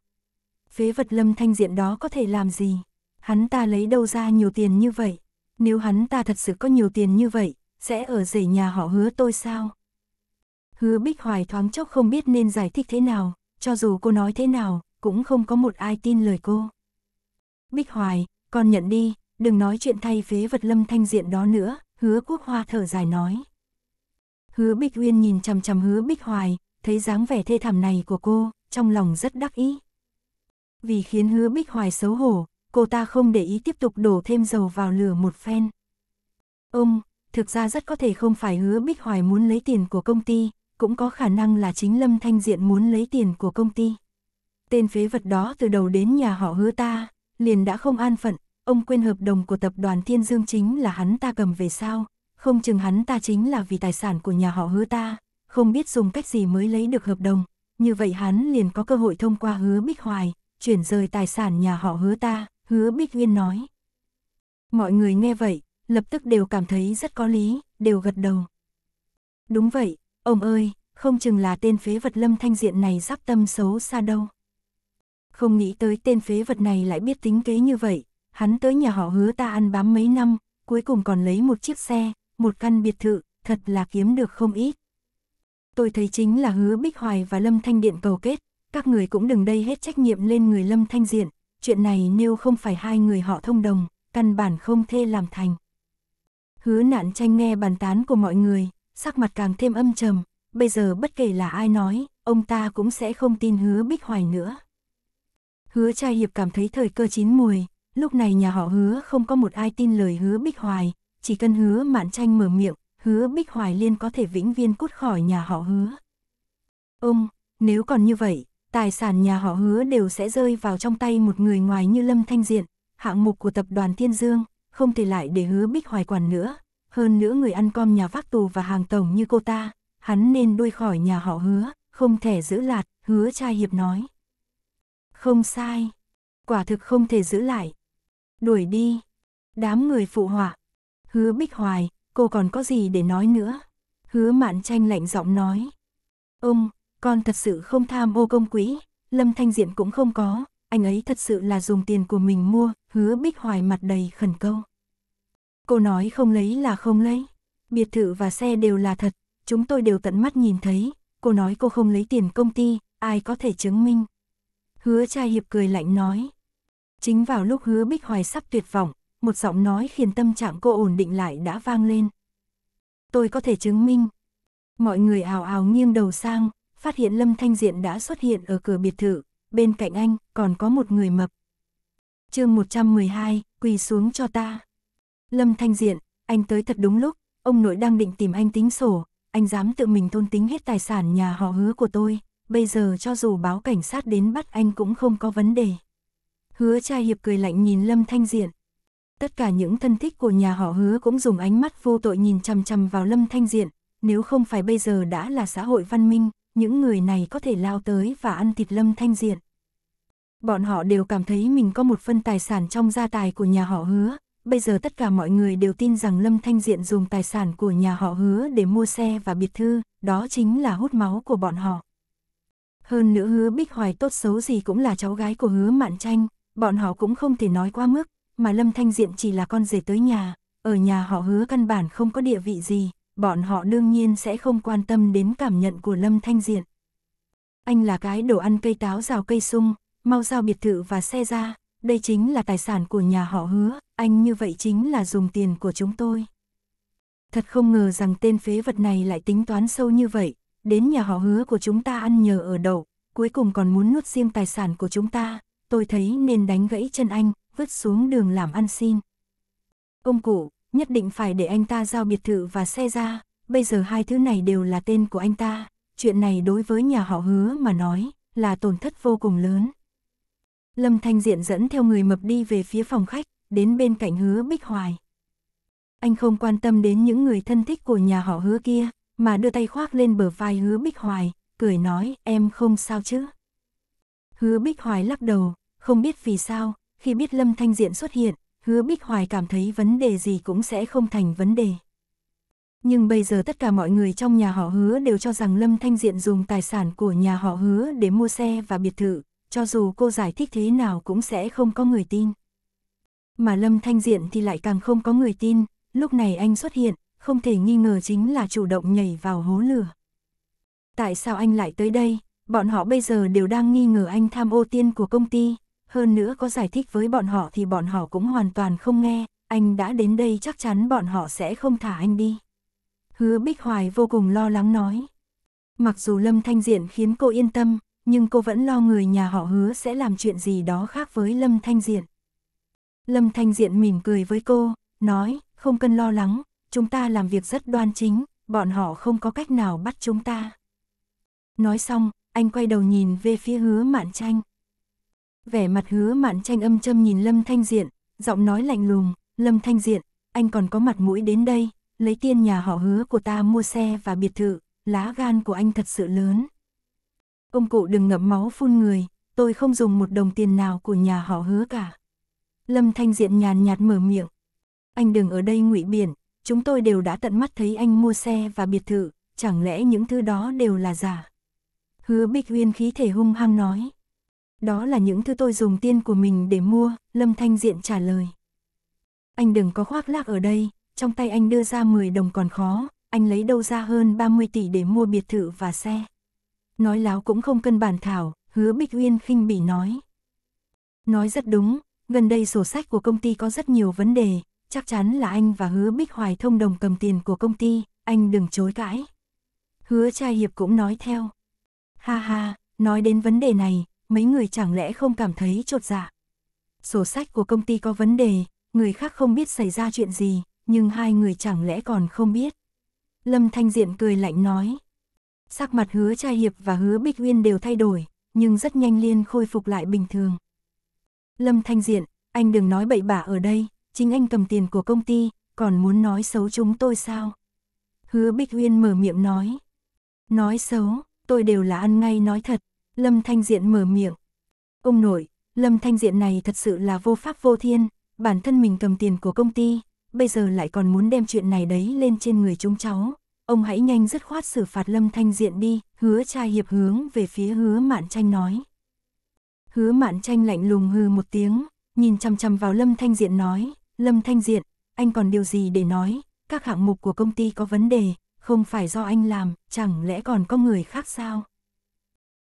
Phế vật Lâm Thanh Diện đó có thể làm gì? Hắn ta lấy đâu ra nhiều tiền như vậy? Nếu hắn ta thật sự có nhiều tiền như vậy, sẽ ở rể nhà họ hứa tôi sao? Hứa Bích Hoài thoáng chốc không biết nên giải thích thế nào, cho dù cô nói thế nào, cũng không có một ai tin lời cô. Bích Hoài, con nhận đi, đừng nói chuyện thay phế vật lâm thanh diện đó nữa, hứa quốc hoa thở dài nói. Hứa Bích Uyên nhìn chằm chằm hứa Bích Hoài, thấy dáng vẻ thê thảm này của cô, trong lòng rất đắc ý. Vì khiến hứa Bích Hoài xấu hổ, cô ta không để ý tiếp tục đổ thêm dầu vào lửa một phen. Ông, thực ra rất có thể không phải hứa Bích Hoài muốn lấy tiền của công ty, cũng có khả năng là chính Lâm Thanh Diện muốn lấy tiền của công ty. Tên phế vật đó từ đầu đến nhà họ hứa ta, liền đã không an phận, ông quên hợp đồng của tập đoàn Thiên Dương chính là hắn ta cầm về sao, không chừng hắn ta chính là vì tài sản của nhà họ hứa ta, không biết dùng cách gì mới lấy được hợp đồng, như vậy hắn liền có cơ hội thông qua hứa Bích Hoài, chuyển rời tài sản nhà họ hứa ta, hứa Bích Uyên nói. Mọi người nghe vậy, lập tức đều cảm thấy rất có lý, đều gật đầu. Đúng vậy, Ông ơi, không chừng là tên phế vật lâm thanh diện này giáp tâm xấu xa đâu. Không nghĩ tới tên phế vật này lại biết tính kế như vậy, hắn tới nhà họ hứa ta ăn bám mấy năm, cuối cùng còn lấy một chiếc xe, một căn biệt thự, thật là kiếm được không ít. Tôi thấy chính là hứa Bích Hoài và Lâm Thanh Điện cầu kết, các người cũng đừng đây hết trách nhiệm lên người Lâm Thanh Diện, chuyện này nếu không phải hai người họ thông đồng, căn bản không thê làm thành. Hứa nạn tranh nghe bàn tán của mọi người, sắc mặt càng thêm âm trầm, bây giờ bất kể là ai nói, ông ta cũng sẽ không tin hứa Bích Hoài nữa. Hứa trai hiệp cảm thấy thời cơ chín mùi, lúc này nhà họ hứa không có một ai tin lời hứa Bích Hoài, chỉ cần hứa mạn tranh mở miệng, hứa Bích Hoài liên có thể vĩnh viên cút khỏi nhà họ hứa. Ông, nếu còn như vậy, tài sản nhà họ hứa đều sẽ rơi vào trong tay một người ngoài như Lâm Thanh Diện, hạng mục của tập đoàn Thiên Dương, không thể lại để hứa Bích Hoài quản nữa, hơn nữa người ăn com nhà vác tù và hàng tổng như cô ta, hắn nên đuôi khỏi nhà họ hứa, không thể giữ lạt, hứa trai hiệp nói. Không sai, quả thực không thể giữ lại. Đuổi đi, đám người phụ họa, hứa bích hoài, cô còn có gì để nói nữa? Hứa mạn tranh lạnh giọng nói. Ông, con thật sự không tham ô công quỹ, Lâm Thanh Diện cũng không có, anh ấy thật sự là dùng tiền của mình mua, hứa bích hoài mặt đầy khẩn câu. Cô nói không lấy là không lấy. Biệt thự và xe đều là thật, chúng tôi đều tận mắt nhìn thấy. Cô nói cô không lấy tiền công ty, ai có thể chứng minh. Hứa trai hiệp cười lạnh nói. Chính vào lúc hứa Bích Hoài sắp tuyệt vọng, một giọng nói khiến tâm trạng cô ổn định lại đã vang lên. Tôi có thể chứng minh. Mọi người ào ào nghiêng đầu sang, phát hiện Lâm Thanh Diện đã xuất hiện ở cửa biệt thự, bên cạnh anh còn có một người mập. mười 112, quỳ xuống cho ta. Lâm Thanh Diện, anh tới thật đúng lúc, ông nội đang định tìm anh tính sổ, anh dám tự mình thôn tính hết tài sản nhà họ hứa của tôi, bây giờ cho dù báo cảnh sát đến bắt anh cũng không có vấn đề. Hứa Trai hiệp cười lạnh nhìn Lâm Thanh Diện. Tất cả những thân thích của nhà họ hứa cũng dùng ánh mắt vô tội nhìn chằm chằm vào Lâm Thanh Diện, nếu không phải bây giờ đã là xã hội văn minh, những người này có thể lao tới và ăn thịt Lâm Thanh Diện. Bọn họ đều cảm thấy mình có một phân tài sản trong gia tài của nhà họ hứa, bây giờ tất cả mọi người đều tin rằng Lâm Thanh Diện dùng tài sản của nhà họ hứa để mua xe và biệt thư, đó chính là hút máu của bọn họ. Hơn nữa hứa Bích Hoài tốt xấu gì cũng là cháu gái của hứa Mạn Tranh, bọn họ cũng không thể nói quá mức, mà Lâm Thanh Diện chỉ là con rể tới nhà, ở nhà họ hứa căn bản không có địa vị gì, bọn họ đương nhiên sẽ không quan tâm đến cảm nhận của Lâm Thanh Diện. Anh là cái đồ ăn cây táo rào cây sung, mau giao biệt thự và xe ra, đây chính là tài sản của nhà họ hứa, anh như vậy chính là dùng tiền của chúng tôi. Thật không ngờ rằng tên phế vật này lại tính toán sâu như vậy, đến nhà họ hứa của chúng ta ăn nhờ ở đậu, cuối cùng còn muốn nuốt riêng tài sản của chúng ta, tôi thấy nên đánh gãy chân anh, vứt xuống đường làm ăn xin. Ông cụ, nhất định phải để anh ta giao biệt thự và xe ra, bây giờ hai thứ này đều là tên của anh ta, chuyện này đối với nhà họ hứa mà nói là tổn thất vô cùng lớn. Lâm Thanh Diện dẫn theo người mập đi về phía phòng khách, đến bên cạnh hứa Bích Hoài. Anh không quan tâm đến những người thân thích của nhà họ hứa kia, mà đưa tay khoác lên bờ vai hứa Bích Hoài, cười nói em không sao chứ. Hứa Bích Hoài lắc đầu, không biết vì sao, khi biết Lâm Thanh Diện xuất hiện, hứa Bích Hoài cảm thấy vấn đề gì cũng sẽ không thành vấn đề. Nhưng bây giờ tất cả mọi người trong nhà họ hứa đều cho rằng Lâm Thanh Diện dùng tài sản của nhà họ hứa để mua xe và biệt thự, cho dù cô giải thích thế nào cũng sẽ không có người tin. Mà Lâm Thanh Diện thì lại càng không có người tin, lúc này anh xuất hiện, không thể nghi ngờ chính là chủ động nhảy vào hố lửa. Tại sao anh lại tới đây? Bọn họ bây giờ đều đang nghi ngờ anh tham ô tiên của công ty, hơn nữa có giải thích với bọn họ thì bọn họ cũng hoàn toàn không nghe, anh đã đến đây chắc chắn bọn họ sẽ không thả anh đi. Hứa Bích Hoài vô cùng lo lắng nói. Mặc dù Lâm Thanh Diện khiến cô yên tâm, nhưng cô vẫn lo người nhà họ hứa sẽ làm chuyện gì đó khác với Lâm Thanh Diện. Lâm Thanh Diện mỉm cười với cô, nói, không cần lo lắng, chúng ta làm việc rất đoan chính, bọn họ không có cách nào bắt chúng ta. Nói xong, anh quay đầu nhìn về phía hứa mạn tranh. Vẻ mặt hứa mạn tranh âm châm nhìn Lâm Thanh Diện, giọng nói lạnh lùng, Lâm Thanh Diện, anh còn có mặt mũi đến đây, lấy tiền nhà họ hứa của ta mua xe và biệt thự, lá gan của anh thật sự lớn. Ông cụ đừng ngậm máu phun người, tôi không dùng một đồng tiền nào của nhà họ hứa cả. Lâm Thanh Diện nhàn nhạt mở miệng. Anh đừng ở đây ngụy biện, chúng tôi đều đã tận mắt thấy anh mua xe và biệt thự, chẳng lẽ những thứ đó đều là giả? Hứa Bích Huyên khí thể hung hăng nói. Đó là những thứ tôi dùng tiền của mình để mua, Lâm Thanh Diện trả lời. Anh đừng có khoác lác ở đây, trong tay anh đưa ra 10 đồng còn khó, anh lấy đâu ra hơn 30 tỷ để mua biệt thự và xe nói láo cũng không cân bản thảo, hứa Bích Uyên khinh bỉ nói. Nói rất đúng, gần đây sổ sách của công ty có rất nhiều vấn đề, chắc chắn là anh và hứa Bích Hoài thông đồng cầm tiền của công ty, anh đừng chối cãi. Hứa trai hiệp cũng nói theo. Ha ha, nói đến vấn đề này, mấy người chẳng lẽ không cảm thấy trột dạ. Sổ sách của công ty có vấn đề, người khác không biết xảy ra chuyện gì, nhưng hai người chẳng lẽ còn không biết. Lâm Thanh Diện cười lạnh nói. Sắc mặt hứa trai hiệp và hứa Bích Uyên đều thay đổi, nhưng rất nhanh liên khôi phục lại bình thường. Lâm Thanh Diện, anh đừng nói bậy bạ ở đây, chính anh cầm tiền của công ty, còn muốn nói xấu chúng tôi sao? Hứa Bích Uyên mở miệng nói. Nói xấu, tôi đều là ăn ngay nói thật, Lâm Thanh Diện mở miệng. Ông nội, Lâm Thanh Diện này thật sự là vô pháp vô thiên, bản thân mình cầm tiền của công ty, bây giờ lại còn muốn đem chuyện này đấy lên trên người chúng cháu, ông hãy nhanh dứt khoát xử phạt Lâm Thanh Diện đi, hứa cha hiệp hướng về phía hứa mạn tranh nói. Hứa mạn tranh lạnh lùng hừ một tiếng, nhìn chăm chăm vào Lâm Thanh Diện nói, Lâm Thanh Diện, anh còn điều gì để nói, các hạng mục của công ty có vấn đề, không phải do anh làm, chẳng lẽ còn có người khác sao?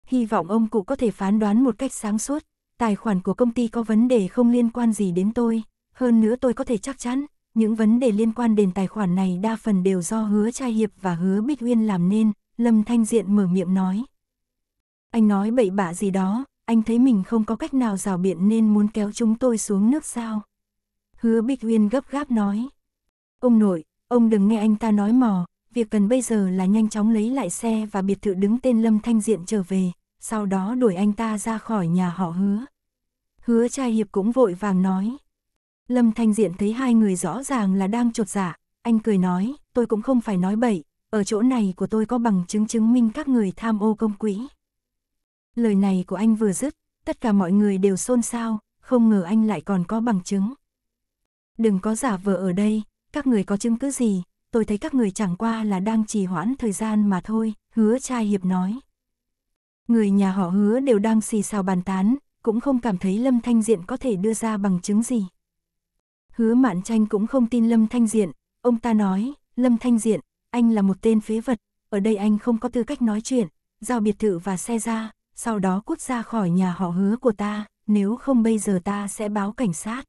Hy vọng ông cụ có thể phán đoán một cách sáng suốt, tài khoản của công ty có vấn đề không liên quan gì đến tôi, hơn nữa tôi có thể chắc chắn, những vấn đề liên quan đến tài khoản này đa phần đều do hứa trai hiệp và hứa Bích Uyên làm nên, Lâm Thanh Diện mở miệng nói. Anh nói bậy bạ gì đó, anh thấy mình không có cách nào rào biện nên muốn kéo chúng tôi xuống nước sao. Hứa Bích Uyên gấp gáp nói. Ông nội, ông đừng nghe anh ta nói mò, việc cần bây giờ là nhanh chóng lấy lại xe và biệt thự đứng tên Lâm Thanh Diện trở về, sau đó đuổi anh ta ra khỏi nhà họ hứa. Hứa trai hiệp cũng vội vàng nói. Lâm Thanh Diện thấy hai người rõ ràng là đang trột giả, dạ. anh cười nói, tôi cũng không phải nói bậy, ở chỗ này của tôi có bằng chứng chứng minh các người tham ô công quỹ. Lời này của anh vừa dứt, tất cả mọi người đều xôn xao, không ngờ anh lại còn có bằng chứng. Đừng có giả vờ ở đây, các người có chứng cứ gì, tôi thấy các người chẳng qua là đang trì hoãn thời gian mà thôi, hứa trai hiệp nói. Người nhà họ hứa đều đang xì xào bàn tán, cũng không cảm thấy Lâm Thanh Diện có thể đưa ra bằng chứng gì. Hứa Mạn Tranh cũng không tin Lâm Thanh Diện, ông ta nói, Lâm Thanh Diện, anh là một tên phế vật, ở đây anh không có tư cách nói chuyện, giao biệt thự và xe ra, sau đó cút ra khỏi nhà họ hứa của ta, nếu không bây giờ ta sẽ báo cảnh sát.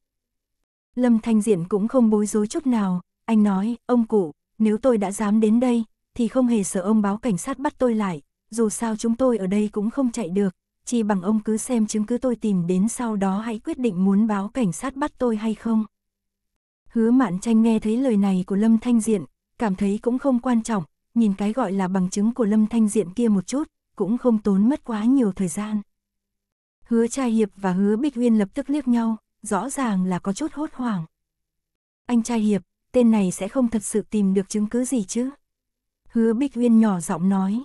Lâm Thanh Diện cũng không bối rối chút nào, anh nói, ông cụ, nếu tôi đã dám đến đây, thì không hề sợ ông báo cảnh sát bắt tôi lại, dù sao chúng tôi ở đây cũng không chạy được, chỉ bằng ông cứ xem chứng cứ tôi tìm đến sau đó hãy quyết định muốn báo cảnh sát bắt tôi hay không. Hứa mạn tranh nghe thấy lời này của Lâm Thanh Diện, cảm thấy cũng không quan trọng, nhìn cái gọi là bằng chứng của Lâm Thanh Diện kia một chút, cũng không tốn mất quá nhiều thời gian. Hứa trai hiệp và hứa bích huyên lập tức liếc nhau, rõ ràng là có chút hốt hoảng. Anh trai hiệp, tên này sẽ không thật sự tìm được chứng cứ gì chứ? Hứa bích huyên nhỏ giọng nói.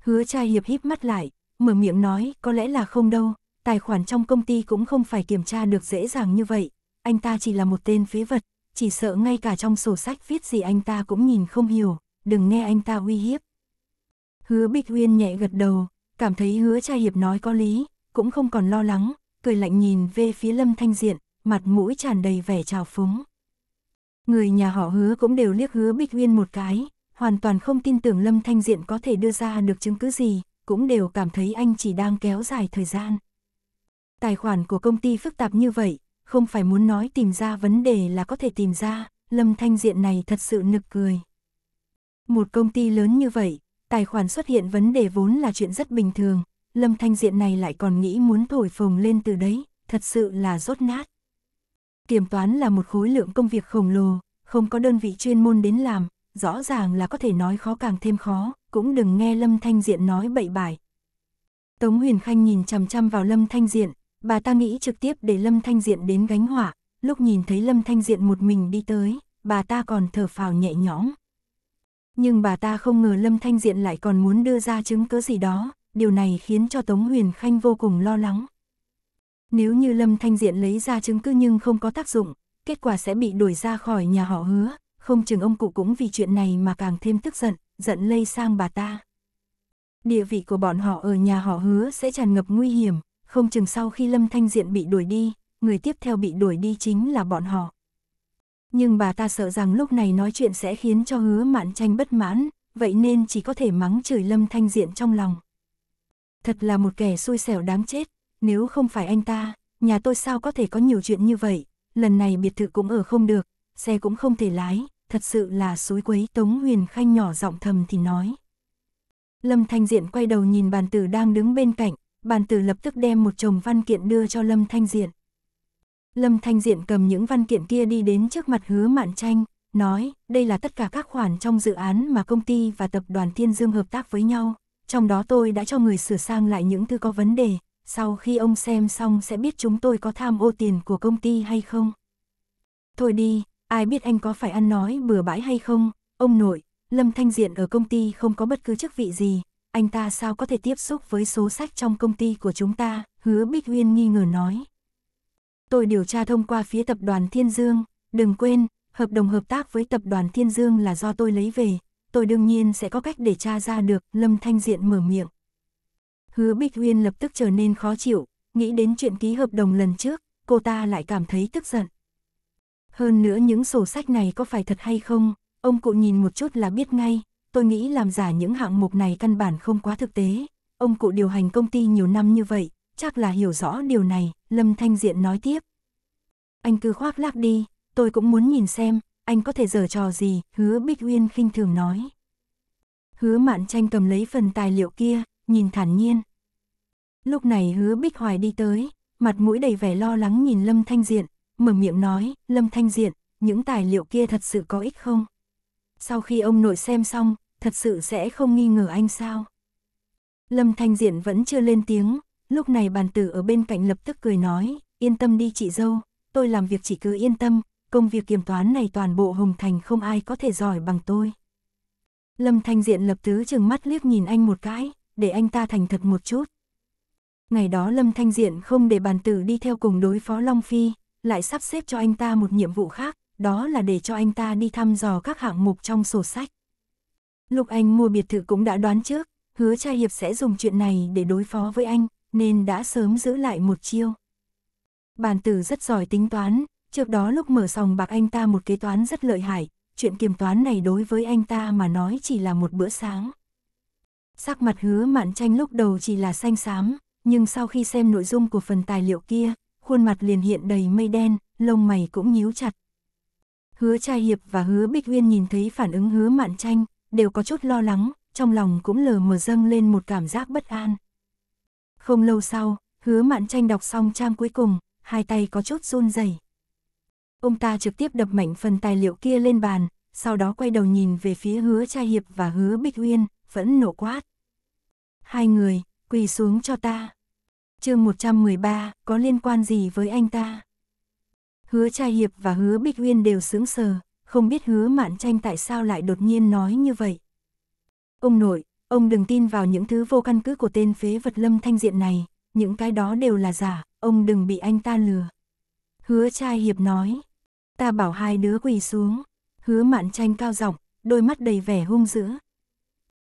Hứa trai hiệp híp mắt lại, mở miệng nói có lẽ là không đâu, tài khoản trong công ty cũng không phải kiểm tra được dễ dàng như vậy, anh ta chỉ là một tên phế vật, chỉ sợ ngay cả trong sổ sách viết gì anh ta cũng nhìn không hiểu, đừng nghe anh ta uy hiếp. Hứa Bích Uyên nhẹ gật đầu, cảm thấy hứa cha hiệp nói có lý, cũng không còn lo lắng, cười lạnh nhìn về phía Lâm Thanh Diện, mặt mũi tràn đầy vẻ trào phúng. Người nhà họ hứa cũng đều liếc hứa Bích Uyên một cái, hoàn toàn không tin tưởng Lâm Thanh Diện có thể đưa ra được chứng cứ gì, cũng đều cảm thấy anh chỉ đang kéo dài thời gian. Tài khoản của công ty phức tạp như vậy, không phải muốn nói tìm ra vấn đề là có thể tìm ra, Lâm Thanh Diện này thật sự nực cười. Một công ty lớn như vậy, tài khoản xuất hiện vấn đề vốn là chuyện rất bình thường, Lâm Thanh Diện này lại còn nghĩ muốn thổi phồng lên từ đấy, thật sự là rốt nát. Kiểm toán là một khối lượng công việc khổng lồ, không có đơn vị chuyên môn đến làm, rõ ràng là có thể nói khó càng thêm khó, cũng đừng nghe Lâm Thanh Diện nói bậy bải. Tống Huyền Khanh nhìn chằm chằm vào Lâm Thanh Diện, Bà ta nghĩ trực tiếp để Lâm Thanh Diện đến gánh hỏa, lúc nhìn thấy Lâm Thanh Diện một mình đi tới, bà ta còn thở phào nhẹ nhõm. Nhưng bà ta không ngờ Lâm Thanh Diện lại còn muốn đưa ra chứng cứ gì đó, điều này khiến cho Tống Huyền Khanh vô cùng lo lắng. Nếu như Lâm Thanh Diện lấy ra chứng cứ nhưng không có tác dụng, kết quả sẽ bị đuổi ra khỏi nhà họ hứa, không chừng ông cụ cũng vì chuyện này mà càng thêm tức giận, giận lây sang bà ta. Địa vị của bọn họ ở nhà họ hứa sẽ tràn ngập nguy hiểm, không chừng sau khi Lâm Thanh Diện bị đuổi đi, người tiếp theo bị đuổi đi chính là bọn họ. Nhưng bà ta sợ rằng lúc này nói chuyện sẽ khiến cho hứa mạn tranh bất mãn, vậy nên chỉ có thể mắng chửi Lâm Thanh Diện trong lòng. Thật là một kẻ xui xẻo đáng chết, nếu không phải anh ta, nhà tôi sao có thể có nhiều chuyện như vậy, lần này biệt thự cũng ở không được, xe cũng không thể lái, thật sự là suối quấy Tống Huyền Khanh nhỏ giọng thầm thì nói. Lâm Thanh Diện quay đầu nhìn bàn tử đang đứng bên cạnh, bàn tử lập tức đem một chồng văn kiện đưa cho Lâm Thanh Diện. Lâm Thanh Diện cầm những văn kiện kia đi đến trước mặt hứa mạn tranh, nói đây là tất cả các khoản trong dự án mà công ty và tập đoàn Thiên Dương hợp tác với nhau, trong đó tôi đã cho người sửa sang lại những thứ có vấn đề, sau khi ông xem xong sẽ biết chúng tôi có tham ô tiền của công ty hay không. Thôi đi, ai biết anh có phải ăn nói bừa bãi hay không, ông nội, Lâm Thanh Diện ở công ty không có bất cứ chức vị gì, anh ta sao có thể tiếp xúc với số sách trong công ty của chúng ta, hứa Bích Uyên nghi ngờ nói. Tôi điều tra thông qua phía tập đoàn Thiên Dương, đừng quên, hợp đồng hợp tác với tập đoàn Thiên Dương là do tôi lấy về, tôi đương nhiên sẽ có cách để tra ra được, Lâm Thanh Diện mở miệng. Hứa Bích Uyên lập tức trở nên khó chịu, nghĩ đến chuyện ký hợp đồng lần trước, cô ta lại cảm thấy tức giận. Hơn nữa những sổ sách này có phải thật hay không, ông cụ nhìn một chút là biết ngay, tôi nghĩ làm giả những hạng mục này căn bản không quá thực tế. Ông cụ điều hành công ty nhiều năm như vậy, chắc là hiểu rõ điều này, Lâm Thanh Diện nói tiếp. Anh cứ khoác lác đi, tôi cũng muốn nhìn xem, anh có thể giở trò gì, hứa Bích Uyên khinh thường nói. Hứa Mạn Tranh cầm lấy phần tài liệu kia, nhìn thản nhiên. Lúc này hứa Bích Hoài đi tới, mặt mũi đầy vẻ lo lắng nhìn Lâm Thanh Diện, mở miệng nói, Lâm Thanh Diện, những tài liệu kia thật sự có ích không? Sau khi ông nội xem xong, thật sự sẽ không nghi ngờ anh sao? Lâm Thanh Diện vẫn chưa lên tiếng, lúc này bàn tử ở bên cạnh lập tức cười nói, yên tâm đi chị dâu, tôi làm việc chỉ cứ yên tâm, công việc kiểm toán này toàn bộ Hồng Thành không ai có thể giỏi bằng tôi. Lâm Thanh Diện lập tứ chừng mắt liếc nhìn anh một cái, để anh ta thành thật một chút. Ngày đó Lâm Thanh Diện không để bàn tử đi theo cùng đối phó Long Phi, lại sắp xếp cho anh ta một nhiệm vụ khác, đó là để cho anh ta đi thăm dò các hạng mục trong sổ sách. Lúc anh mua biệt thự cũng đã đoán trước, hứa Trai hiệp sẽ dùng chuyện này để đối phó với anh, nên đã sớm giữ lại một chiêu. Bàn tử rất giỏi tính toán, trước đó lúc mở sòng bạc anh ta một kế toán rất lợi hại, chuyện kiểm toán này đối với anh ta mà nói chỉ là một bữa sáng. Sắc mặt hứa mạn tranh lúc đầu chỉ là xanh xám, nhưng sau khi xem nội dung của phần tài liệu kia, khuôn mặt liền hiện đầy mây đen, lông mày cũng nhíu chặt. Hứa trai hiệp và hứa bích Viên nhìn thấy phản ứng hứa mạn tranh, đều có chút lo lắng, trong lòng cũng lờ mờ dâng lên một cảm giác bất an. Không lâu sau, hứa mạn tranh đọc xong trang cuối cùng, hai tay có chút run rẩy. Ông ta trực tiếp đập mạnh phần tài liệu kia lên bàn, sau đó quay đầu nhìn về phía hứa trai hiệp và hứa bích uyên, vẫn nổ quát. Hai người, quỳ xuống cho ta. chương 113, có liên quan gì với anh ta? Hứa trai hiệp và hứa bích uyên đều sướng sờ, không biết hứa mạn tranh tại sao lại đột nhiên nói như vậy. Ông nội, ông đừng tin vào những thứ vô căn cứ của tên phế vật lâm thanh diện này, những cái đó đều là giả, ông đừng bị anh ta lừa. Hứa trai hiệp nói, ta bảo hai đứa quỳ xuống, hứa mạn tranh cao giọng đôi mắt đầy vẻ hung dữ.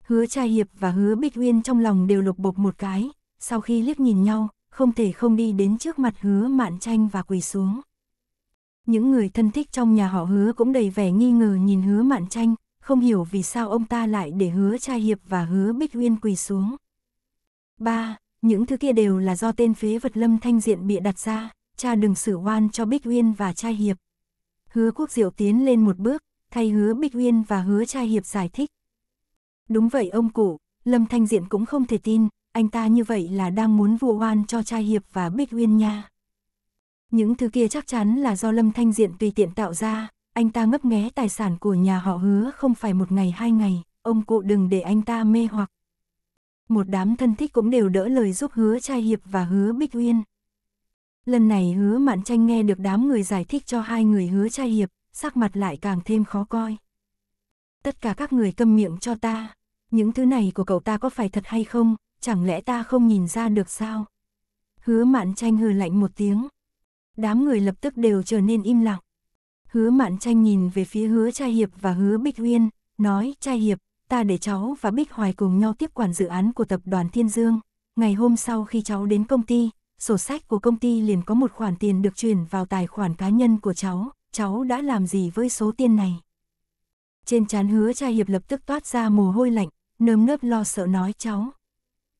Hứa trai hiệp và hứa bích uyên trong lòng đều lục bột một cái, sau khi liếc nhìn nhau, không thể không đi đến trước mặt hứa mạn tranh và quỳ xuống những người thân thích trong nhà họ hứa cũng đầy vẻ nghi ngờ nhìn hứa mạn tranh, không hiểu vì sao ông ta lại để hứa trai hiệp và hứa bích uyên quỳ xuống. 3. Những thứ kia đều là do tên phế vật lâm thanh diện bịa đặt ra, cha đừng xử oan cho bích uyên và trai hiệp. Hứa quốc diệu tiến lên một bước, thay hứa bích uyên và hứa trai hiệp giải thích. Đúng vậy ông cụ, lâm thanh diện cũng không thể tin, anh ta như vậy là đang muốn vụ oan cho trai hiệp và bích uyên nha. Những thứ kia chắc chắn là do Lâm Thanh Diện tùy tiện tạo ra, anh ta ngấp nghé tài sản của nhà họ hứa không phải một ngày hai ngày, ông cụ đừng để anh ta mê hoặc. Một đám thân thích cũng đều đỡ lời giúp hứa trai hiệp và hứa bích uyên. Lần này hứa mạn tranh nghe được đám người giải thích cho hai người hứa trai hiệp, sắc mặt lại càng thêm khó coi. Tất cả các người câm miệng cho ta, những thứ này của cậu ta có phải thật hay không, chẳng lẽ ta không nhìn ra được sao? Hứa mạn tranh hừ lạnh một tiếng, đám người lập tức đều trở nên im lặng. Hứa mạn tranh nhìn về phía hứa trai hiệp và hứa bích uyên, nói trai hiệp, ta để cháu và Bích Hoài cùng nhau tiếp quản dự án của tập đoàn Thiên Dương. Ngày hôm sau khi cháu đến công ty, sổ sách của công ty liền có một khoản tiền được chuyển vào tài khoản cá nhân của cháu, cháu đã làm gì với số tiền này? Trên chán hứa trai hiệp lập tức toát ra mồ hôi lạnh, nơm nớp lo sợ nói cháu.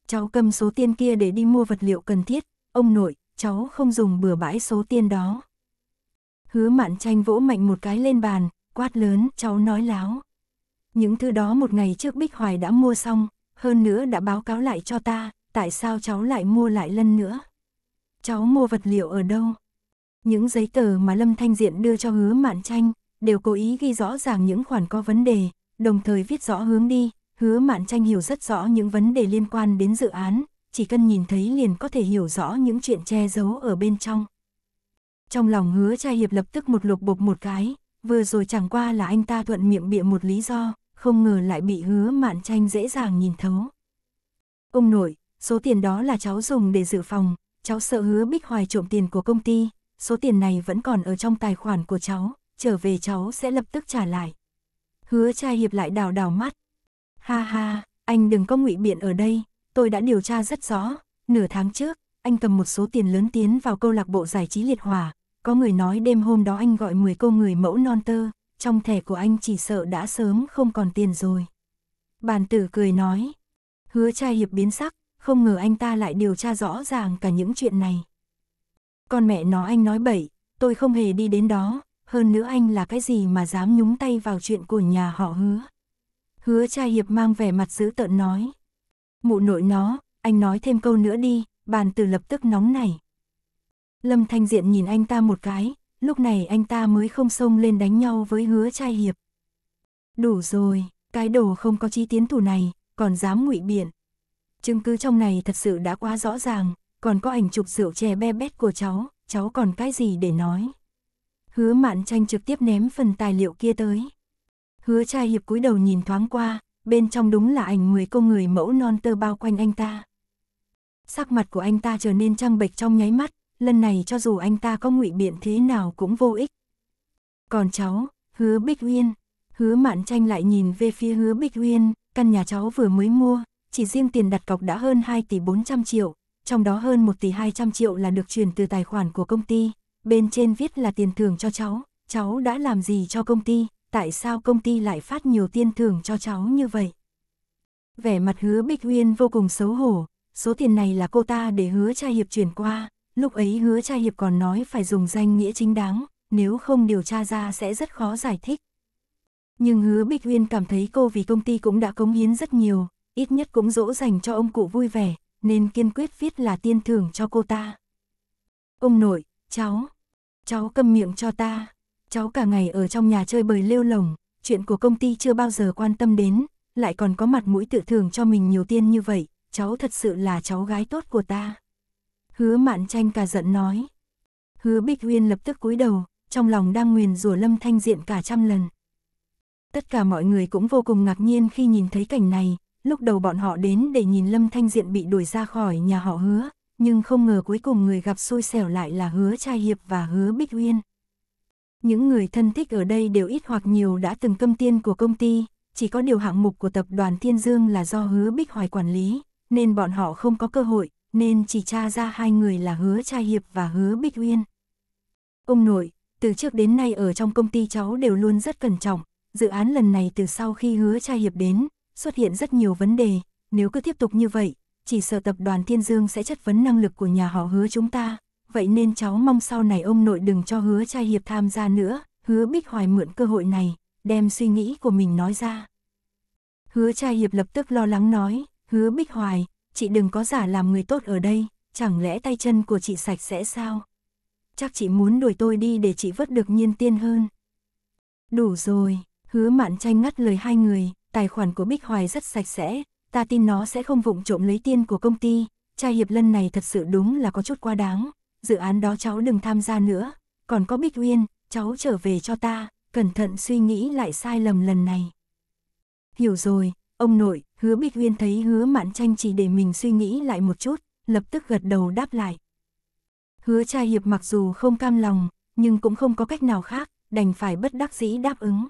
Cháu cầm số tiền kia để đi mua vật liệu cần thiết, ông nội, cháu không dùng bừa bãi số tiền đó. Hứa mạn tranh vỗ mạnh một cái lên bàn, quát lớn, cháu nói láo. Những thứ đó một ngày trước Bích Hoài đã mua xong, hơn nữa đã báo cáo lại cho ta, tại sao cháu lại mua lại lần nữa? Cháu mua vật liệu ở đâu? Những giấy tờ mà Lâm Thanh Diện đưa cho hứa mạn tranh, đều cố ý ghi rõ ràng những khoản có vấn đề, đồng thời viết rõ hướng đi, hứa mạn tranh hiểu rất rõ những vấn đề liên quan đến dự án, chỉ cần nhìn thấy liền có thể hiểu rõ những chuyện che giấu ở bên trong. Trong lòng hứa cha hiệp lập tức một lục bục một cái, vừa rồi chẳng qua là anh ta thuận miệng bịa một lý do, không ngờ lại bị hứa mạn tranh dễ dàng nhìn thấu. Ông nội, số tiền đó là cháu dùng để dự phòng, cháu sợ hứa bích hoài trộm tiền của công ty, số tiền này vẫn còn ở trong tài khoản của cháu, trở về cháu sẽ lập tức trả lại. Hứa cha hiệp lại đào đào mắt. Ha ha, anh đừng có ngụy biện ở đây, tôi đã điều tra rất rõ, nửa tháng trước, anh cầm một số tiền lớn tiến vào câu lạc bộ giải trí liệt hòa, có người nói đêm hôm đó anh gọi 10 cô người mẫu non tơ, trong thẻ của anh chỉ sợ đã sớm không còn tiền rồi. Bàn tử cười nói, hứa trai hiệp biến sắc, không ngờ anh ta lại điều tra rõ ràng cả những chuyện này. Con mẹ nó anh nói bậy, tôi không hề đi đến đó, hơn nữa anh là cái gì mà dám nhúng tay vào chuyện của nhà họ hứa. Hứa trai hiệp mang vẻ mặt dữ tợn nói, mụ nội nó, anh nói thêm câu nữa đi, bàn từ lập tức nóng nảy. Lâm Thanh Diện nhìn anh ta một cái, lúc này anh ta mới không xông lên đánh nhau với hứa trai hiệp. Đủ rồi, cái đồ không có chi tiến thủ này, còn dám ngụy biện. Chứng cứ trong này thật sự đã quá rõ ràng, còn có ảnh chụp rượu chè be bét của cháu, cháu còn cái gì để nói. Hứa mạn tranh trực tiếp ném phần tài liệu kia tới. Hứa trai hiệp cúi đầu nhìn thoáng qua, bên trong đúng là ảnh người cô người mẫu non tơ bao quanh anh ta. Sắc mặt của anh ta trở nên trăng bệch trong nháy mắt, lần này cho dù anh ta có ngụy biện thế nào cũng vô ích. Còn cháu, hứa Bích Uyên, hứa mạn tranh lại nhìn về phía hứa Bích Uyên, căn nhà cháu vừa mới mua, chỉ riêng tiền đặt cọc đã hơn 2 tỷ 400 triệu, trong đó hơn 1 tỷ 200 triệu là được chuyển từ tài khoản của công ty, bên trên viết là tiền thưởng cho cháu, cháu đã làm gì cho công ty, tại sao công ty lại phát nhiều tiền thưởng cho cháu như vậy? Vẻ mặt hứa Bích Uyên vô cùng xấu hổ, số tiền này là cô ta để hứa trai hiệp chuyển qua, lúc ấy hứa trai hiệp còn nói phải dùng danh nghĩa chính đáng, nếu không điều tra ra sẽ rất khó giải thích. Nhưng hứa Bích Uyên cảm thấy cô vì công ty cũng đã cống hiến rất nhiều, ít nhất cũng dỗ dành cho ông cụ vui vẻ, nên kiên quyết viết là tiền thưởng cho cô ta. Ông nội, cháu, cháu cầm miệng cho ta cháu cả ngày ở trong nhà chơi bời lêu lồng, chuyện của công ty chưa bao giờ quan tâm đến, lại còn có mặt mũi tự thưởng cho mình nhiều tiền như vậy, cháu thật sự là cháu gái tốt của ta. Hứa mạn tranh cả giận nói. Hứa Bích Uyên lập tức cúi đầu, trong lòng đang nguyền rủa Lâm Thanh Diện cả trăm lần. Tất cả mọi người cũng vô cùng ngạc nhiên khi nhìn thấy cảnh này, lúc đầu bọn họ đến để nhìn Lâm Thanh Diện bị đuổi ra khỏi nhà họ hứa, nhưng không ngờ cuối cùng người gặp xui xẻo lại là hứa trai hiệp và hứa Bích Uyên. Những người thân thích ở đây đều ít hoặc nhiều đã từng câm tiên của công ty, chỉ có điều hạng mục của tập đoàn Thiên Dương là do hứa Bích Hoài quản lý, nên bọn họ không có cơ hội, nên chỉ tra ra hai người là hứa Trai Hiệp và hứa Bích Uyên. Ông nội, từ trước đến nay ở trong công ty cháu đều luôn rất cẩn trọng, dự án lần này từ sau khi hứa Trai Hiệp đến, xuất hiện rất nhiều vấn đề, nếu cứ tiếp tục như vậy, chỉ sợ tập đoàn Thiên Dương sẽ chất vấn năng lực của nhà họ hứa chúng ta, vậy nên cháu mong sau này ông nội đừng cho hứa trai hiệp tham gia nữa, hứa Bích Hoài mượn cơ hội này, đem suy nghĩ của mình nói ra. Hứa trai hiệp lập tức lo lắng nói, hứa Bích Hoài, chị đừng có giả làm người tốt ở đây, chẳng lẽ tay chân của chị sạch sẽ sao? Chắc chị muốn đuổi tôi đi để chị vớt được nhiên tiên hơn. Đủ rồi, hứa mạn tranh ngắt lời hai người, tài khoản của Bích Hoài rất sạch sẽ, ta tin nó sẽ không vụng trộm lấy tiên của công ty, trai hiệp lân này thật sự đúng là có chút quá đáng, dự án đó cháu đừng tham gia nữa, còn có Bích Uyên, cháu trở về cho ta, cẩn thận suy nghĩ lại sai lầm lần này. Hiểu rồi, ông nội, hứa Bích Uyên thấy hứa mạn tranh chỉ để mình suy nghĩ lại một chút, lập tức gật đầu đáp lại. Hứa trai hiệp mặc dù không cam lòng, nhưng cũng không có cách nào khác, đành phải bất đắc dĩ đáp ứng.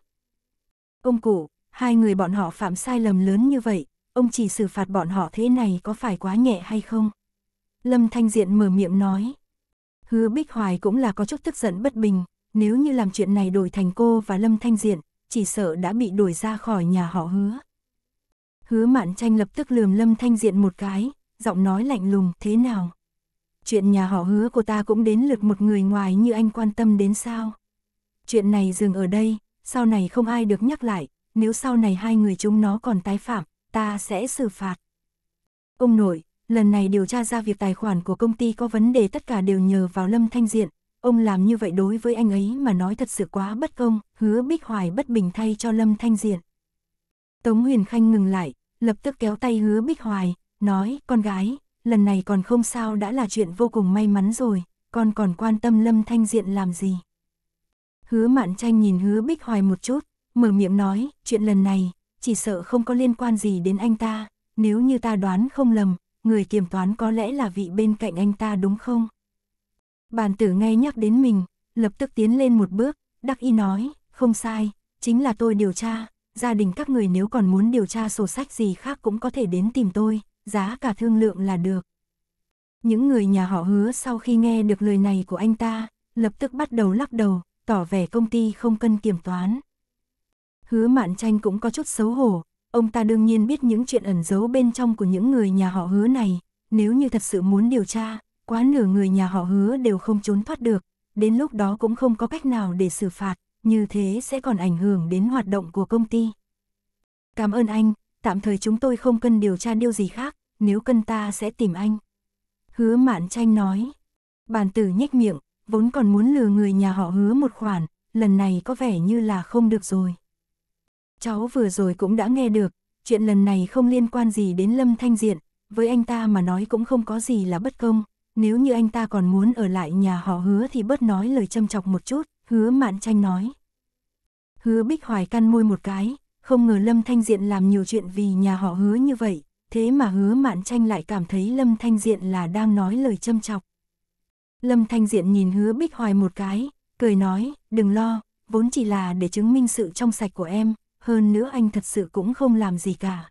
Ông cụ, hai người bọn họ phạm sai lầm lớn như vậy, ông chỉ xử phạt bọn họ thế này có phải quá nhẹ hay không? Lâm Thanh Diện mở miệng nói. Hứa Bích Hoài cũng là có chút tức giận bất bình, nếu như làm chuyện này đổi thành cô và Lâm Thanh Diện, chỉ sợ đã bị đuổi ra khỏi nhà họ hứa. Hứa Mạn Tranh lập tức lườm Lâm Thanh Diện một cái, giọng nói lạnh lùng thế nào. Chuyện nhà họ hứa của ta cũng đến lượt một người ngoài như anh quan tâm đến sao. Chuyện này dừng ở đây, sau này không ai được nhắc lại, nếu sau này hai người chúng nó còn tái phạm, ta sẽ xử phạt. Ông nội, lần này điều tra ra việc tài khoản của công ty có vấn đề tất cả đều nhờ vào Lâm Thanh Diện, ông làm như vậy đối với anh ấy mà nói thật sự quá bất công, hứa Bích Hoài bất bình thay cho Lâm Thanh Diện. Tống Huyền Khanh ngừng lại, lập tức kéo tay hứa Bích Hoài, nói, con gái, lần này còn không sao đã là chuyện vô cùng may mắn rồi, con còn quan tâm Lâm Thanh Diện làm gì. Hứa Mạn Tranh nhìn hứa Bích Hoài một chút, mở miệng nói, chuyện lần này, chỉ sợ không có liên quan gì đến anh ta, nếu như ta đoán không lầm, người kiểm toán có lẽ là vị bên cạnh anh ta đúng không? Bàn tử ngay nhắc đến mình, lập tức tiến lên một bước, đắc y nói, không sai, chính là tôi điều tra, gia đình các người nếu còn muốn điều tra sổ sách gì khác cũng có thể đến tìm tôi, giá cả thương lượng là được. Những người nhà họ hứa sau khi nghe được lời này của anh ta, lập tức bắt đầu lắc đầu, tỏ vẻ công ty không cân kiểm toán. Hứa mạn tranh cũng có chút xấu hổ, Ông ta đương nhiên biết những chuyện ẩn giấu bên trong của những người nhà họ hứa này, nếu như thật sự muốn điều tra, quá nửa người nhà họ hứa đều không trốn thoát được, đến lúc đó cũng không có cách nào để xử phạt, như thế sẽ còn ảnh hưởng đến hoạt động của công ty. Cảm ơn anh, tạm thời chúng tôi không cần điều tra điều gì khác, nếu cần ta sẽ tìm anh. Hứa mạn tranh nói. Bàn tử nhếch miệng, vốn còn muốn lừa người nhà họ hứa một khoản, lần này có vẻ như là không được rồi. Cháu vừa rồi cũng đã nghe được, chuyện lần này không liên quan gì đến Lâm Thanh Diện, với anh ta mà nói cũng không có gì là bất công, nếu như anh ta còn muốn ở lại nhà họ hứa thì bớt nói lời châm chọc một chút, hứa mạn tranh nói. Hứa bích hoài căn môi một cái, không ngờ Lâm Thanh Diện làm nhiều chuyện vì nhà họ hứa như vậy, thế mà hứa mạn tranh lại cảm thấy Lâm Thanh Diện là đang nói lời châm chọc. Lâm Thanh Diện nhìn hứa bích hoài một cái, cười nói, đừng lo, vốn chỉ là để chứng minh sự trong sạch của em, hơn nữa anh thật sự cũng không làm gì cả.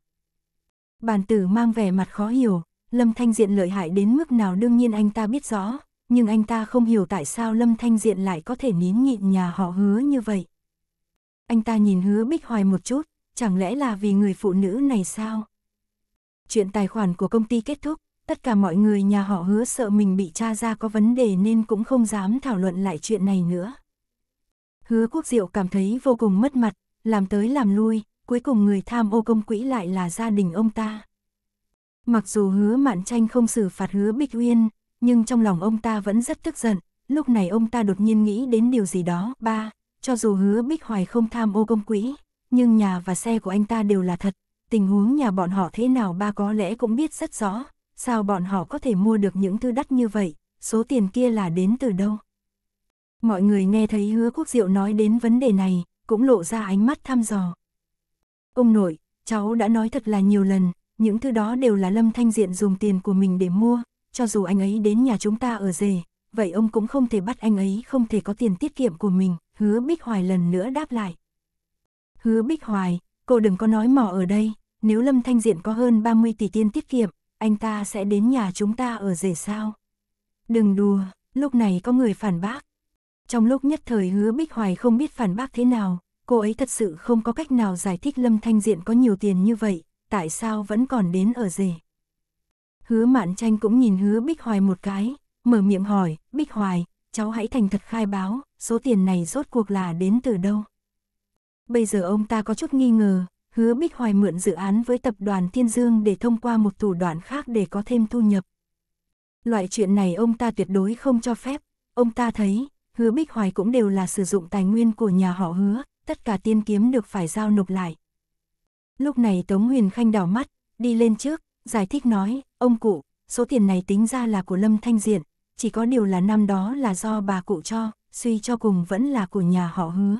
bàn tử mang vẻ mặt khó hiểu, Lâm Thanh Diện lợi hại đến mức nào đương nhiên anh ta biết rõ, nhưng anh ta không hiểu tại sao Lâm Thanh Diện lại có thể nín nhịn nhà họ hứa như vậy. Anh ta nhìn hứa bích hoài một chút, chẳng lẽ là vì người phụ nữ này sao? Chuyện tài khoản của công ty kết thúc, tất cả mọi người nhà họ hứa sợ mình bị tra ra có vấn đề nên cũng không dám thảo luận lại chuyện này nữa. Hứa quốc diệu cảm thấy vô cùng mất mặt, làm tới làm lui, cuối cùng người tham ô công quỹ lại là gia đình ông ta. Mặc dù hứa mạn tranh không xử phạt hứa Bích Uyên, nhưng trong lòng ông ta vẫn rất tức giận, lúc này ông ta đột nhiên nghĩ đến điều gì đó. Ba, cho dù hứa Bích Hoài không tham ô công quỹ, nhưng nhà và xe của anh ta đều là thật, tình huống nhà bọn họ thế nào ba có lẽ cũng biết rất rõ, sao bọn họ có thể mua được những thứ đắt như vậy, số tiền kia là đến từ đâu. Mọi người nghe thấy hứa quốc diệu nói đến vấn đề này, cũng lộ ra ánh mắt thăm dò. Ông nội, cháu đã nói thật là nhiều lần, những thứ đó đều là Lâm Thanh Diện dùng tiền của mình để mua, cho dù anh ấy đến nhà chúng ta ở rể, vậy ông cũng không thể bắt anh ấy không thể có tiền tiết kiệm của mình, hứa Bích Hoài lần nữa đáp lại. Hứa Bích Hoài, cô đừng có nói mỏ ở đây, nếu Lâm Thanh Diện có hơn 30 tỷ tiền tiết kiệm, anh ta sẽ đến nhà chúng ta ở rể sao? Đừng đùa, lúc này có người phản bác. Trong lúc nhất thời hứa Bích Hoài không biết phản bác thế nào, cô ấy thật sự không có cách nào giải thích Lâm Thanh Diện có nhiều tiền như vậy, tại sao vẫn còn đến ở rể. Hứa Mạn Tranh cũng nhìn hứa Bích Hoài một cái, mở miệng hỏi, Bích Hoài, cháu hãy thành thật khai báo, số tiền này rốt cuộc là đến từ đâu. Bây giờ ông ta có chút nghi ngờ, hứa Bích Hoài mượn dự án với tập đoàn Thiên Dương để thông qua một thủ đoạn khác để có thêm thu nhập. Loại chuyện này ông ta tuyệt đối không cho phép, ông ta thấy, hứa Bích Hoài cũng đều là sử dụng tài nguyên của nhà họ hứa, tất cả tiên kiếm được phải giao nộp lại. Lúc này Tống Huyền Khanh đỏ mắt, đi lên trước, giải thích nói, ông cụ, số tiền này tính ra là của Lâm Thanh Diện, chỉ có điều là năm đó là do bà cụ cho, suy cho cùng vẫn là của nhà họ hứa.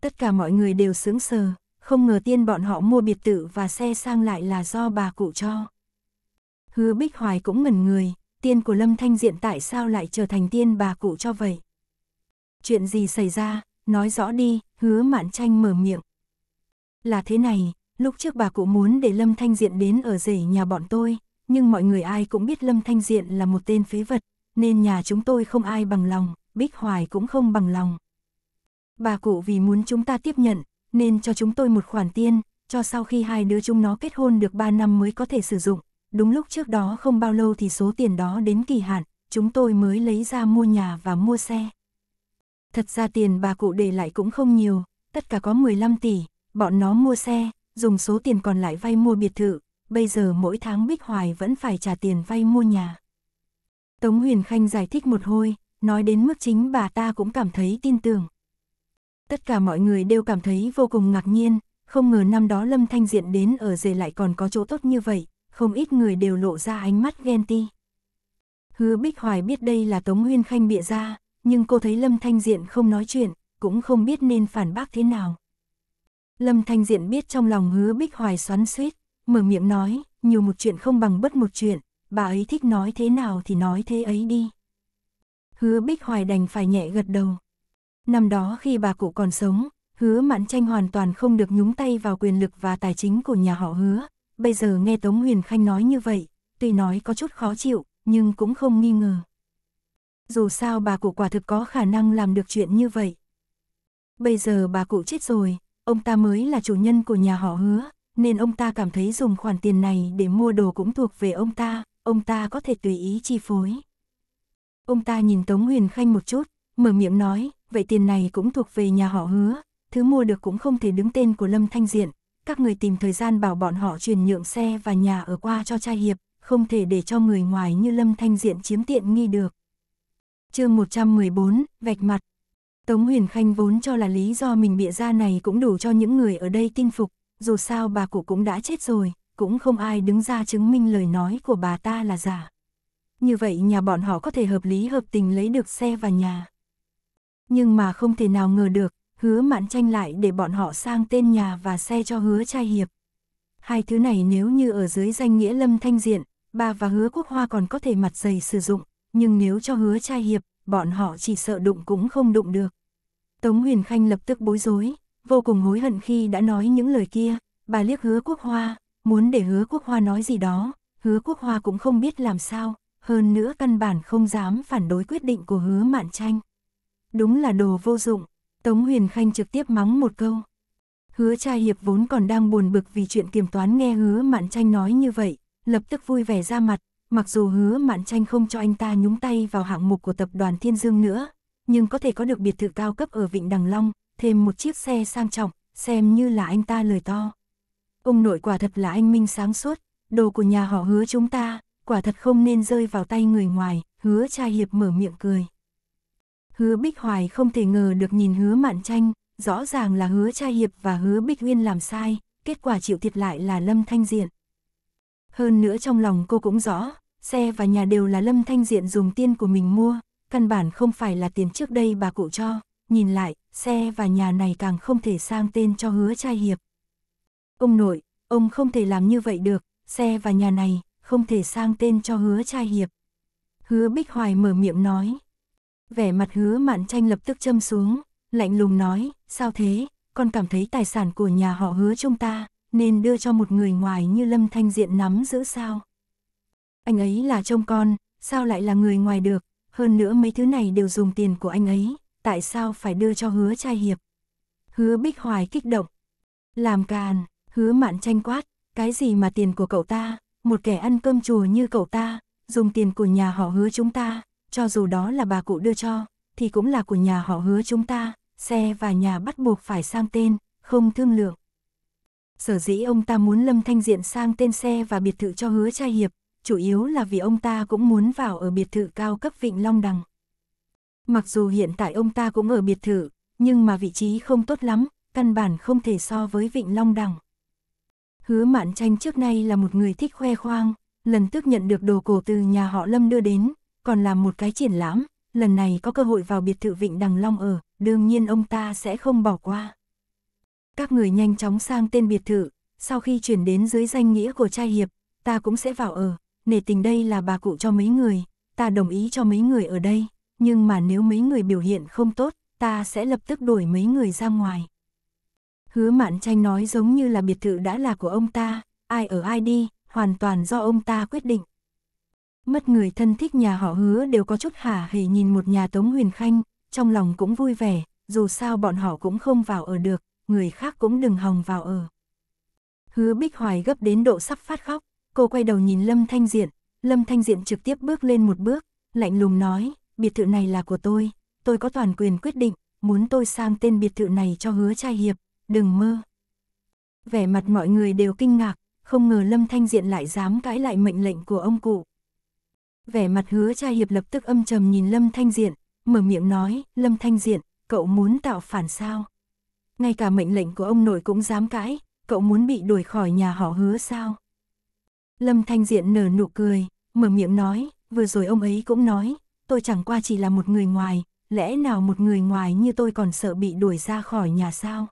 Tất cả mọi người đều sướng sờ, không ngờ tiên bọn họ mua biệt tử và xe sang lại là do bà cụ cho. Hứa Bích Hoài cũng ngẩn người, tiên của Lâm Thanh Diện tại sao lại trở thành tiên bà cụ cho vậy? Chuyện gì xảy ra, nói rõ đi, hứa mạn tranh mở miệng. Là thế này, lúc trước bà cụ muốn để Lâm Thanh Diện đến ở rể nhà bọn tôi, nhưng mọi người ai cũng biết Lâm Thanh Diện là một tên phế vật, nên nhà chúng tôi không ai bằng lòng, Bích Hoài cũng không bằng lòng. Bà cụ vì muốn chúng ta tiếp nhận, nên cho chúng tôi một khoản tiền, cho sau khi hai đứa chúng nó kết hôn được 3 năm mới có thể sử dụng, đúng lúc trước đó không bao lâu thì số tiền đó đến kỳ hạn, chúng tôi mới lấy ra mua nhà và mua xe. Thật ra tiền bà cụ để lại cũng không nhiều, tất cả có 15 tỷ, bọn nó mua xe, dùng số tiền còn lại vay mua biệt thự, bây giờ mỗi tháng Bích Hoài vẫn phải trả tiền vay mua nhà. Tống Huyền Khanh giải thích một hồi, nói đến mức chính bà ta cũng cảm thấy tin tưởng. Tất cả mọi người đều cảm thấy vô cùng ngạc nhiên, không ngờ năm đó Lâm Thanh Diện đến ở rể lại còn có chỗ tốt như vậy, không ít người đều lộ ra ánh mắt ghen ti. Hứa Bích Hoài biết đây là Tống nguyên Khanh bịa ra, nhưng cô thấy Lâm Thanh Diện không nói chuyện, cũng không biết nên phản bác thế nào. Lâm Thanh Diện biết trong lòng hứa Bích Hoài xoắn suýt, mở miệng nói, nhiều một chuyện không bằng bất một chuyện, bà ấy thích nói thế nào thì nói thế ấy đi. Hứa Bích Hoài đành phải nhẹ gật đầu. Năm đó khi bà cụ còn sống, hứa Mạn Tranh hoàn toàn không được nhúng tay vào quyền lực và tài chính của nhà họ hứa, bây giờ nghe Tống Huyền Khanh nói như vậy, tuy nói có chút khó chịu, nhưng cũng không nghi ngờ. Dù sao bà cụ quả thực có khả năng làm được chuyện như vậy. Bây giờ bà cụ chết rồi, ông ta mới là chủ nhân của nhà họ hứa, nên ông ta cảm thấy dùng khoản tiền này để mua đồ cũng thuộc về ông ta, ông ta có thể tùy ý chi phối. Ông ta nhìn Tống Huyền Khanh một chút, mở miệng nói, vậy tiền này cũng thuộc về nhà họ hứa, thứ mua được cũng không thể đứng tên của Lâm Thanh Diện, các người tìm thời gian bảo bọn họ chuyển nhượng xe và nhà ở qua cho trai hiệp, không thể để cho người ngoài như Lâm Thanh Diện chiếm tiện nghi được. chương 114, vạch mặt. Tống Huyền Khanh vốn cho là lý do mình bịa ra này cũng đủ cho những người ở đây tin phục, dù sao bà cụ cũng đã chết rồi, cũng không ai đứng ra chứng minh lời nói của bà ta là giả. Như vậy nhà bọn họ có thể hợp lý hợp tình lấy được xe và nhà. Nhưng mà không thể nào ngờ được, hứa mạn tranh lại để bọn họ sang tên nhà và xe cho hứa trai hiệp. Hai thứ này nếu như ở dưới danh nghĩa lâm thanh diện, bà và hứa quốc hoa còn có thể mặt dày sử dụng, nhưng nếu cho hứa trai hiệp, bọn họ chỉ sợ đụng cũng không đụng được. Tống Huyền Khanh lập tức bối rối, vô cùng hối hận khi đã nói những lời kia, bà liếc hứa quốc hoa, muốn để hứa quốc hoa nói gì đó, hứa quốc hoa cũng không biết làm sao, hơn nữa căn bản không dám phản đối quyết định của hứa mạn tranh. Đúng là đồ vô dụng, Tống Huyền Khanh trực tiếp mắng một câu. Hứa cha hiệp vốn còn đang buồn bực vì chuyện kiểm toán nghe hứa mạn tranh nói như vậy, lập tức vui vẻ ra mặt, mặc dù hứa mạn tranh không cho anh ta nhúng tay vào hạng mục của tập đoàn Thiên Dương nữa, nhưng có thể có được biệt thự cao cấp ở Vịnh Đằng Long, thêm một chiếc xe sang trọng, xem như là anh ta lời to. Ông nội quả thật là anh minh sáng suốt, đồ của nhà họ hứa chúng ta, quả thật không nên rơi vào tay người ngoài, hứa cha hiệp mở miệng cười. Hứa Bích Hoài không thể ngờ được nhìn hứa mạn tranh, rõ ràng là hứa trai hiệp và hứa Bích Uyên làm sai, kết quả chịu thiệt lại là Lâm Thanh Diện. Hơn nữa trong lòng cô cũng rõ, xe và nhà đều là Lâm Thanh Diện dùng tiền của mình mua, căn bản không phải là tiền trước đây bà cụ cho, nhìn lại, xe và nhà này càng không thể sang tên cho hứa trai hiệp. Ông nội, ông không thể làm như vậy được, xe và nhà này, không thể sang tên cho hứa trai hiệp. Hứa Bích Hoài mở miệng nói, Vẻ mặt hứa mạn tranh lập tức châm xuống, lạnh lùng nói, sao thế, con cảm thấy tài sản của nhà họ hứa chúng ta, nên đưa cho một người ngoài như Lâm Thanh Diện nắm giữ sao? Anh ấy là trông con, sao lại là người ngoài được, hơn nữa mấy thứ này đều dùng tiền của anh ấy, tại sao phải đưa cho hứa trai hiệp? Hứa Bích Hoài kích động. Làm càn, hứa mạn tranh quát, cái gì mà tiền của cậu ta, một kẻ ăn cơm chùa như cậu ta, dùng tiền của nhà họ hứa chúng ta, cho dù đó là bà cụ đưa cho, thì cũng là của nhà họ hứa chúng ta, xe và nhà bắt buộc phải sang tên, không thương lượng. Sở dĩ ông ta muốn Lâm Thanh Diện sang tên xe và biệt thự cho hứa trai hiệp, chủ yếu là vì ông ta cũng muốn vào ở biệt thự cao cấp Vịnh Long Đằng. Mặc dù hiện tại ông ta cũng ở biệt thự, nhưng mà vị trí không tốt lắm, căn bản không thể so với Vịnh Long Đằng. Hứa Mạn Tranh trước nay là một người thích khoe khoang, lần tức nhận được đồ cổ từ nhà họ Lâm đưa đến, còn làm một cái triển lãm, lần này có cơ hội vào biệt thự Vịnh Đằng Long ở, đương nhiên ông ta sẽ không bỏ qua. Các người nhanh chóng sang tên biệt thự, sau khi chuyển đến dưới danh nghĩa của trai hiệp, ta cũng sẽ vào ở, nể tình đây là bà cụ cho mấy người, ta đồng ý cho mấy người ở đây, nhưng mà nếu mấy người biểu hiện không tốt, ta sẽ lập tức đuổi mấy người ra ngoài. Hứa mạn tranh nói giống như là biệt thự đã là của ông ta, ai ở ai đi, hoàn toàn do ông ta quyết định mất người thân thích nhà họ hứa đều có chút hả hỉ nhìn một nhà Tống Huyền Khanh, trong lòng cũng vui vẻ, dù sao bọn họ cũng không vào ở được, người khác cũng đừng hòng vào ở. Hứa Bích Hoài gấp đến độ sắp phát khóc, cô quay đầu nhìn Lâm Thanh Diện, Lâm Thanh Diện trực tiếp bước lên một bước, lạnh lùng nói, biệt thự này là của tôi, tôi có toàn quyền quyết định, muốn tôi sang tên biệt thự này cho hứa trai hiệp, đừng mơ. Vẻ mặt mọi người đều kinh ngạc, không ngờ Lâm Thanh Diện lại dám cãi lại mệnh lệnh của ông cụ vẻ mặt hứa cha hiệp lập tức âm trầm nhìn Lâm Thanh Diện, mở miệng nói, Lâm Thanh Diện, cậu muốn tạo phản sao? Ngay cả mệnh lệnh của ông nội cũng dám cãi, cậu muốn bị đuổi khỏi nhà họ hứa sao? Lâm Thanh Diện nở nụ cười, mở miệng nói, vừa rồi ông ấy cũng nói, tôi chẳng qua chỉ là một người ngoài, lẽ nào một người ngoài như tôi còn sợ bị đuổi ra khỏi nhà sao?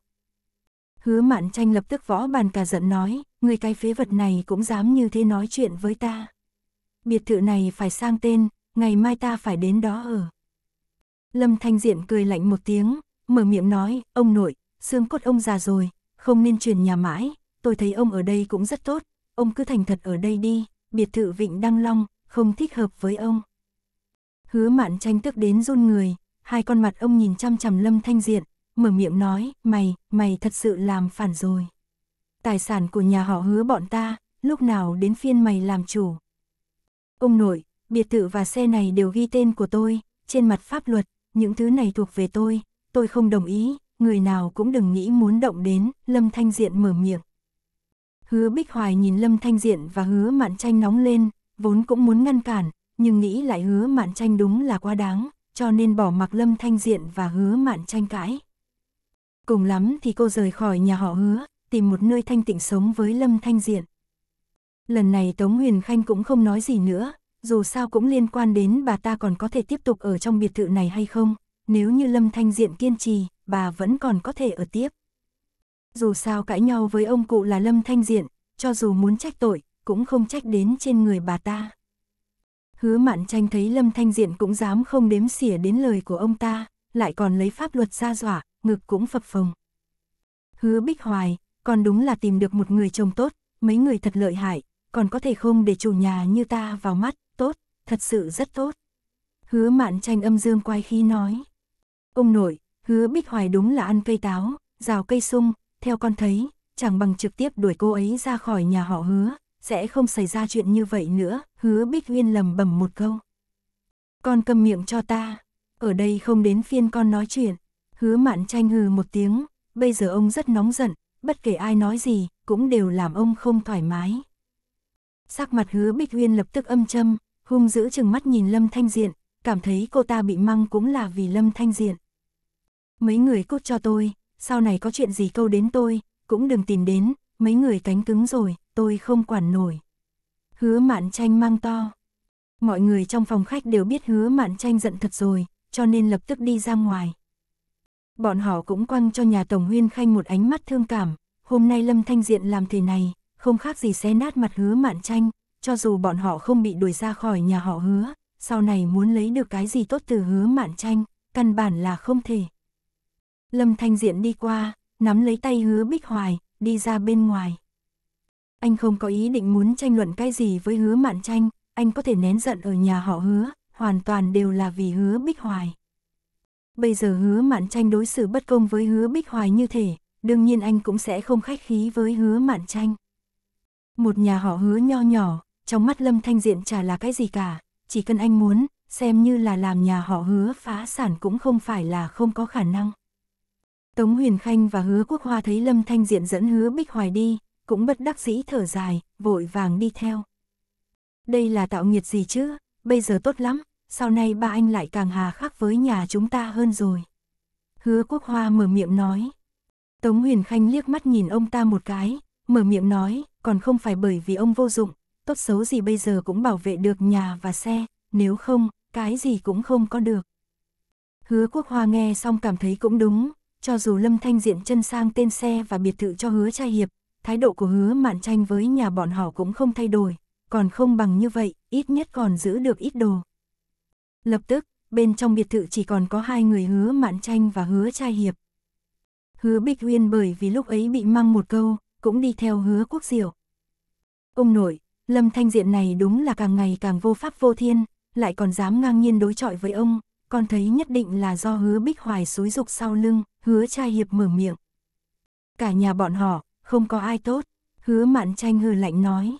Hứa mạn tranh lập tức võ bàn cả giận nói, người cái phế vật này cũng dám như thế nói chuyện với ta biệt thự này phải sang tên, ngày mai ta phải đến đó ở. Lâm Thanh Diện cười lạnh một tiếng, mở miệng nói, ông nội, xương cốt ông già rồi, không nên truyền nhà mãi, tôi thấy ông ở đây cũng rất tốt, ông cứ thành thật ở đây đi, biệt thự Vịnh Đăng Long, không thích hợp với ông. Hứa mạn tranh tức đến run người, hai con mặt ông nhìn chăm chằm Lâm Thanh Diện, mở miệng nói, mày, mày thật sự làm phản rồi. Tài sản của nhà họ hứa bọn ta, lúc nào đến phiên mày làm chủ, Ông nội, biệt thự và xe này đều ghi tên của tôi, trên mặt pháp luật, những thứ này thuộc về tôi, tôi không đồng ý, người nào cũng đừng nghĩ muốn động đến, Lâm Thanh Diện mở miệng. Hứa Bích Hoài nhìn Lâm Thanh Diện và hứa mạn tranh nóng lên, vốn cũng muốn ngăn cản, nhưng nghĩ lại hứa mạn tranh đúng là quá đáng, cho nên bỏ mặc Lâm Thanh Diện và hứa mạn tranh cãi. Cùng lắm thì cô rời khỏi nhà họ hứa, tìm một nơi thanh tịnh sống với Lâm Thanh Diện. Lần này Tống Huyền Khanh cũng không nói gì nữa, dù sao cũng liên quan đến bà ta còn có thể tiếp tục ở trong biệt thự này hay không, nếu như Lâm Thanh Diện kiên trì, bà vẫn còn có thể ở tiếp. Dù sao cãi nhau với ông cụ là Lâm Thanh Diện, cho dù muốn trách tội, cũng không trách đến trên người bà ta. Hứa mạn tranh thấy Lâm Thanh Diện cũng dám không đếm xỉa đến lời của ông ta, lại còn lấy pháp luật ra dọa, ngực cũng phập phồng. Hứa Bích Hoài, còn đúng là tìm được một người chồng tốt, mấy người thật lợi hại, còn có thể không để chủ nhà như ta vào mắt, tốt, thật sự rất tốt. Hứa mạn tranh âm dương quay khi nói. Ông nội, hứa bích hoài đúng là ăn cây táo, rào cây sung, theo con thấy, chẳng bằng trực tiếp đuổi cô ấy ra khỏi nhà họ hứa, sẽ không xảy ra chuyện như vậy nữa, hứa bích huyên lầm bầm một câu. Con cầm miệng cho ta, ở đây không đến phiên con nói chuyện, hứa mạn tranh hừ một tiếng, bây giờ ông rất nóng giận, bất kể ai nói gì, cũng đều làm ông không thoải mái sắc mặt hứa Bích huyên lập tức âm châm, hung dữ chừng mắt nhìn Lâm Thanh Diện, cảm thấy cô ta bị măng cũng là vì Lâm Thanh Diện. Mấy người cút cho tôi, sau này có chuyện gì câu đến tôi, cũng đừng tìm đến, mấy người cánh cứng rồi, tôi không quản nổi. Hứa mạn tranh mang to. Mọi người trong phòng khách đều biết hứa mạn tranh giận thật rồi, cho nên lập tức đi ra ngoài. Bọn họ cũng quăng cho nhà Tổng Huyên Khanh một ánh mắt thương cảm, hôm nay Lâm Thanh Diện làm thế này, không khác gì xé nát mặt hứa mạn tranh, cho dù bọn họ không bị đuổi ra khỏi nhà họ hứa, sau này muốn lấy được cái gì tốt từ hứa mạn tranh, căn bản là không thể. Lâm Thanh Diện đi qua, nắm lấy tay hứa Bích Hoài, đi ra bên ngoài. Anh không có ý định muốn tranh luận cái gì với hứa mạn tranh, anh có thể nén giận ở nhà họ hứa, hoàn toàn đều là vì hứa Bích Hoài. Bây giờ hứa mạn tranh đối xử bất công với hứa Bích Hoài như thế đương nhiên anh cũng sẽ không khách khí với hứa mạn tranh. Một nhà họ hứa nho nhỏ, trong mắt Lâm Thanh Diện chả là cái gì cả, chỉ cần anh muốn, xem như là làm nhà họ hứa phá sản cũng không phải là không có khả năng. Tống Huyền Khanh và Hứa Quốc Hoa thấy Lâm Thanh Diện dẫn Hứa Bích Hoài đi, cũng bất đắc dĩ thở dài, vội vàng đi theo. Đây là tạo nghiệt gì chứ, bây giờ tốt lắm, sau này ba anh lại càng hà khắc với nhà chúng ta hơn rồi. Hứa Quốc Hoa mở miệng nói. Tống Huyền Khanh liếc mắt nhìn ông ta một cái, mở miệng nói, còn không phải bởi vì ông vô dụng, tốt xấu gì bây giờ cũng bảo vệ được nhà và xe, nếu không, cái gì cũng không có được. Hứa Quốc Hoa nghe xong cảm thấy cũng đúng, cho dù Lâm Thanh Diện chân sang tên xe và biệt thự cho hứa trai hiệp, thái độ của hứa mạn tranh với nhà bọn họ cũng không thay đổi, còn không bằng như vậy, ít nhất còn giữ được ít đồ. Lập tức, bên trong biệt thự chỉ còn có hai người hứa mạn tranh và hứa trai hiệp. Hứa Bích Uyên bởi vì lúc ấy bị mang một câu, cũng đi theo hứa quốc diệu. Ông nội, Lâm Thanh Diện này đúng là càng ngày càng vô pháp vô thiên, lại còn dám ngang nhiên đối chọi với ông, con thấy nhất định là do hứa bích hoài xúi dục sau lưng, hứa trai hiệp mở miệng. Cả nhà bọn họ, không có ai tốt, hứa mạn tranh hư lạnh nói.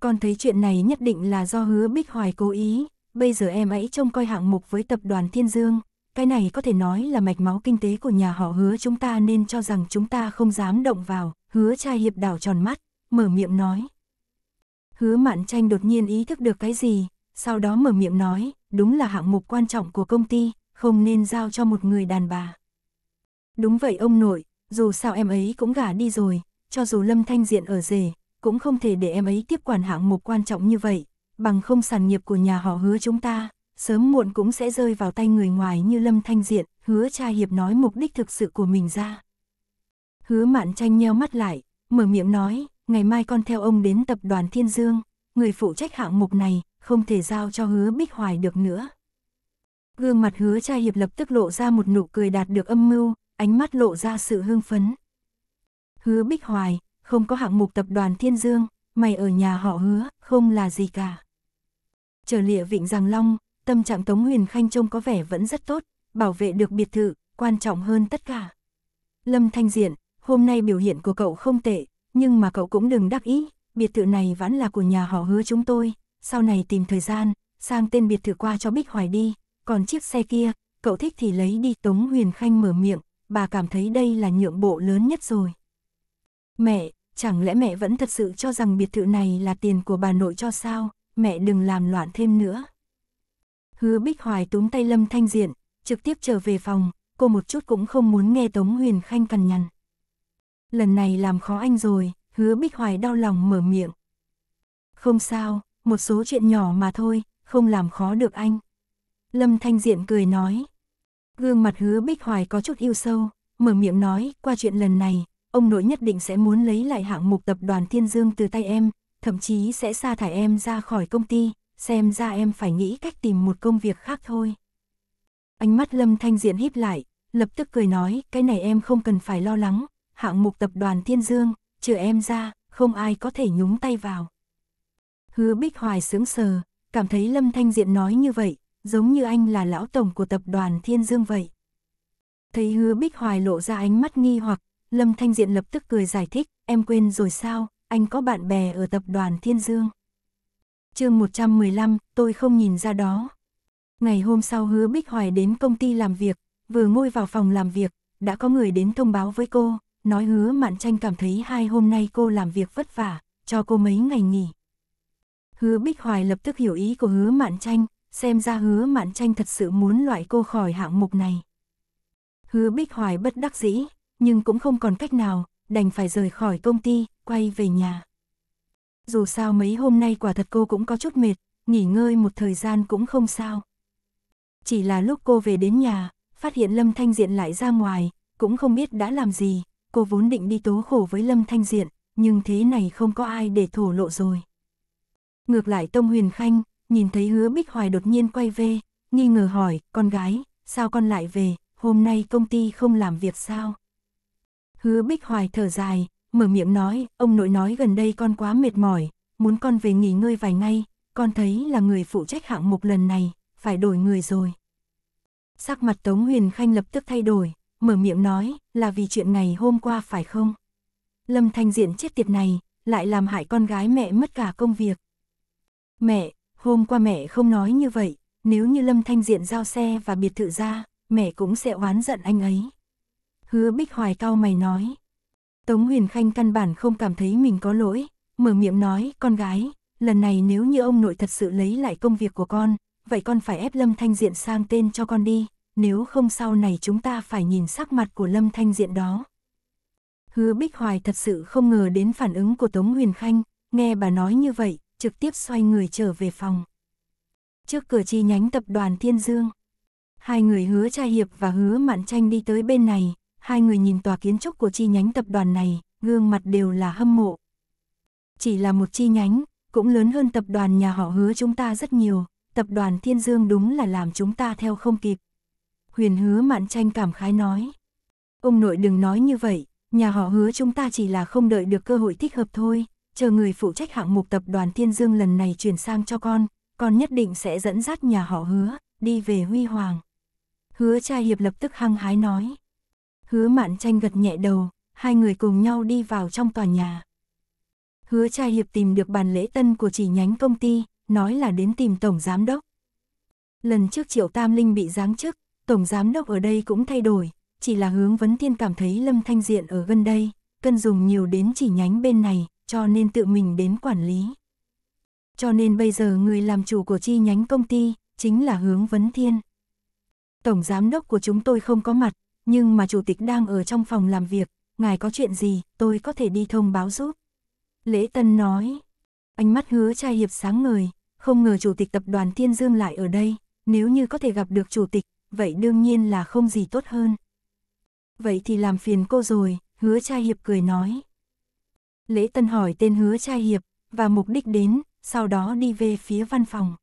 Con thấy chuyện này nhất định là do hứa bích hoài cố ý, bây giờ em ấy trông coi hạng mục với tập đoàn Thiên Dương, cái này có thể nói là mạch máu kinh tế của nhà họ hứa chúng ta nên cho rằng chúng ta không dám động vào, Hứa trai hiệp đảo tròn mắt, mở miệng nói. Hứa mạn tranh đột nhiên ý thức được cái gì, sau đó mở miệng nói, đúng là hạng mục quan trọng của công ty, không nên giao cho một người đàn bà. Đúng vậy ông nội, dù sao em ấy cũng gả đi rồi, cho dù Lâm Thanh Diện ở rể, cũng không thể để em ấy tiếp quản hạng mục quan trọng như vậy, bằng không sản nghiệp của nhà họ hứa chúng ta, sớm muộn cũng sẽ rơi vào tay người ngoài như Lâm Thanh Diện, hứa cha hiệp nói mục đích thực sự của mình ra. Hứa mạn tranh nheo mắt lại, mở miệng nói, ngày mai con theo ông đến tập đoàn Thiên Dương, người phụ trách hạng mục này, không thể giao cho hứa Bích Hoài được nữa. Gương mặt hứa trai hiệp lập tức lộ ra một nụ cười đạt được âm mưu, ánh mắt lộ ra sự hưng phấn. Hứa Bích Hoài, không có hạng mục tập đoàn Thiên Dương, mày ở nhà họ hứa, không là gì cả. Trở lịa vịnh Giang Long, tâm trạng Tống Huyền Khanh trông có vẻ vẫn rất tốt, bảo vệ được biệt thự, quan trọng hơn tất cả. Lâm Thanh Diện, hôm nay biểu hiện của cậu không tệ, nhưng mà cậu cũng đừng đắc ý, biệt thự này vẫn là của nhà họ hứa chúng tôi, sau này tìm thời gian, sang tên biệt thự qua cho Bích Hoài đi, còn chiếc xe kia, cậu thích thì lấy đi Tống Huyền Khanh mở miệng, bà cảm thấy đây là nhượng bộ lớn nhất rồi. Mẹ, chẳng lẽ mẹ vẫn thật sự cho rằng biệt thự này là tiền của bà nội cho sao, mẹ đừng làm loạn thêm nữa. Hứa Bích Hoài túm tay Lâm Thanh Diện, trực tiếp trở về phòng, cô một chút cũng không muốn nghe Tống Huyền Khanh cằn nhằn. Lần này làm khó anh rồi, hứa Bích Hoài đau lòng mở miệng. Không sao, một số chuyện nhỏ mà thôi, không làm khó được anh. Lâm Thanh Diện cười nói. Gương mặt hứa Bích Hoài có chút yêu sâu, mở miệng nói, qua chuyện lần này, ông nội nhất định sẽ muốn lấy lại hạng mục tập đoàn Thiên Dương từ tay em, thậm chí sẽ sa thải em ra khỏi công ty, xem ra em phải nghĩ cách tìm một công việc khác thôi. Ánh mắt Lâm Thanh Diện híp lại, lập tức cười nói, cái này em không cần phải lo lắng, hạng mục tập đoàn Thiên Dương, trừ em ra, không ai có thể nhúng tay vào. Hứa Bích Hoài sướng sờ, cảm thấy Lâm Thanh Diện nói như vậy, giống như anh là lão tổng của tập đoàn Thiên Dương vậy. Thấy hứa Bích Hoài lộ ra ánh mắt nghi hoặc, Lâm Thanh Diện lập tức cười giải thích, em quên rồi sao, anh có bạn bè ở tập đoàn Thiên Dương. chương 115, tôi không nhìn ra đó. Ngày hôm sau hứa Bích Hoài đến công ty làm việc, vừa ngôi vào phòng làm việc, đã có người đến thông báo với cô, nói hứa mạn tranh cảm thấy hai hôm nay cô làm việc vất vả, cho cô mấy ngày nghỉ. Hứa Bích Hoài lập tức hiểu ý của hứa mạn tranh, xem ra hứa mạn tranh thật sự muốn loại cô khỏi hạng mục này. Hứa Bích Hoài bất đắc dĩ, nhưng cũng không còn cách nào, đành phải rời khỏi công ty, quay về nhà. Dù sao mấy hôm nay quả thật cô cũng có chút mệt, nghỉ ngơi một thời gian cũng không sao. Chỉ là lúc cô về đến nhà, phát hiện Lâm Thanh Diện lại ra ngoài, cũng không biết đã làm gì, cô vốn định đi tố khổ với Lâm Thanh Diện, nhưng thế này không có ai để thổ lộ rồi. Ngược lại Tông Huyền Khanh, nhìn thấy hứa Bích Hoài đột nhiên quay về, nghi ngờ hỏi, con gái, sao con lại về, hôm nay công ty không làm việc sao? Hứa Bích Hoài thở dài, mở miệng nói, ông nội nói gần đây con quá mệt mỏi, muốn con về nghỉ ngơi vài ngày, con thấy là người phụ trách hạng mục lần này, phải đổi người rồi. Sắc mặt Tống Huyền Khanh lập tức thay đổi, mở miệng nói, là vì chuyện ngày hôm qua phải không? Lâm Thanh Diện chết tiệt này, lại làm hại con gái mẹ mất cả công việc. Mẹ, hôm qua mẹ không nói như vậy, nếu như Lâm Thanh Diện giao xe và biệt thự ra, mẹ cũng sẽ oán giận anh ấy. Hứa Bích Hoài cao mày nói. Tống Huyền Khanh căn bản không cảm thấy mình có lỗi, mở miệng nói, con gái, lần này nếu như ông nội thật sự lấy lại công việc của con, vậy con phải ép Lâm Thanh Diện sang tên cho con đi, nếu không sau này chúng ta phải nhìn sắc mặt của Lâm Thanh Diện đó. Hứa Bích Hoài thật sự không ngờ đến phản ứng của Tống Huyền Khanh, nghe bà nói như vậy, trực tiếp xoay người trở về phòng. Trước cửa chi nhánh tập đoàn Thiên Dương, hai người hứa trai hiệp và hứa mạn tranh đi tới bên này, hai người nhìn tòa kiến trúc của chi nhánh tập đoàn này, gương mặt đều là hâm mộ. Chỉ là một chi nhánh, cũng lớn hơn tập đoàn nhà họ hứa chúng ta rất nhiều, tập đoàn Thiên Dương đúng là làm chúng ta theo không kịp huyền hứa mạn tranh cảm khái nói. Ông nội đừng nói như vậy, nhà họ hứa chúng ta chỉ là không đợi được cơ hội thích hợp thôi, chờ người phụ trách hạng mục tập đoàn Thiên Dương lần này chuyển sang cho con, con nhất định sẽ dẫn dắt nhà họ hứa, đi về huy hoàng. Hứa trai hiệp lập tức hăng hái nói. Hứa mạn tranh gật nhẹ đầu, hai người cùng nhau đi vào trong tòa nhà. Hứa trai hiệp tìm được bàn lễ tân của chỉ nhánh công ty, nói là đến tìm tổng giám đốc. Lần trước Triệu Tam Linh bị giáng chức, Tổng giám đốc ở đây cũng thay đổi, chỉ là hướng vấn thiên cảm thấy Lâm Thanh Diện ở gần đây, cân dùng nhiều đến chỉ nhánh bên này, cho nên tự mình đến quản lý. Cho nên bây giờ người làm chủ của chi nhánh công ty, chính là hướng vấn thiên. Tổng giám đốc của chúng tôi không có mặt, nhưng mà chủ tịch đang ở trong phòng làm việc, ngài có chuyện gì, tôi có thể đi thông báo giúp. Lễ Tân nói, ánh mắt hứa trai hiệp sáng ngời, không ngờ chủ tịch tập đoàn Thiên Dương lại ở đây, nếu như có thể gặp được chủ tịch, vậy đương nhiên là không gì tốt hơn. Vậy thì làm phiền cô rồi, hứa trai hiệp cười nói. Lễ tân hỏi tên hứa trai hiệp, và mục đích đến, sau đó đi về phía văn phòng.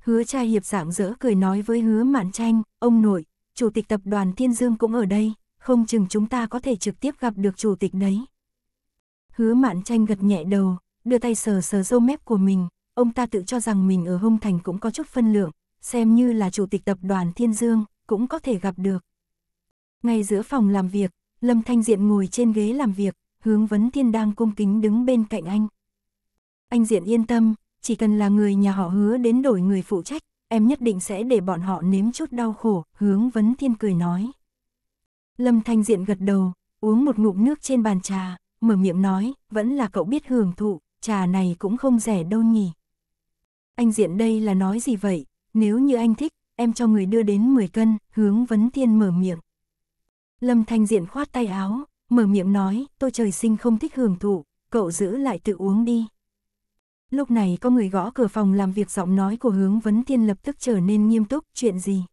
Hứa trai hiệp dạng dỡ cười nói với hứa mạn tranh, ông nội, chủ tịch tập đoàn Thiên Dương cũng ở đây, không chừng chúng ta có thể trực tiếp gặp được chủ tịch đấy. Hứa mạn tranh gật nhẹ đầu, đưa tay sờ sờ râu mép của mình, ông ta tự cho rằng mình ở hung thành cũng có chút phân lượng, xem như là chủ tịch tập đoàn Thiên Dương, cũng có thể gặp được. Ngay giữa phòng làm việc, Lâm Thanh Diện ngồi trên ghế làm việc, hướng vấn thiên đang cung kính đứng bên cạnh anh. Anh Diện yên tâm, chỉ cần là người nhà họ hứa đến đổi người phụ trách, em nhất định sẽ để bọn họ nếm chút đau khổ, hướng vấn thiên cười nói. Lâm Thanh Diện gật đầu, uống một ngụm nước trên bàn trà, mở miệng nói, vẫn là cậu biết hưởng thụ, trà này cũng không rẻ đâu nhỉ. Anh Diện đây là nói gì vậy, nếu như anh thích, em cho người đưa đến 10 cân, hướng vấn thiên mở miệng. Lâm Thanh Diện khoát tay áo, mở miệng nói, tôi trời sinh không thích hưởng thụ, cậu giữ lại tự uống đi. Lúc này có người gõ cửa phòng làm việc giọng nói của hướng vấn thiên lập tức trở nên nghiêm túc, chuyện gì?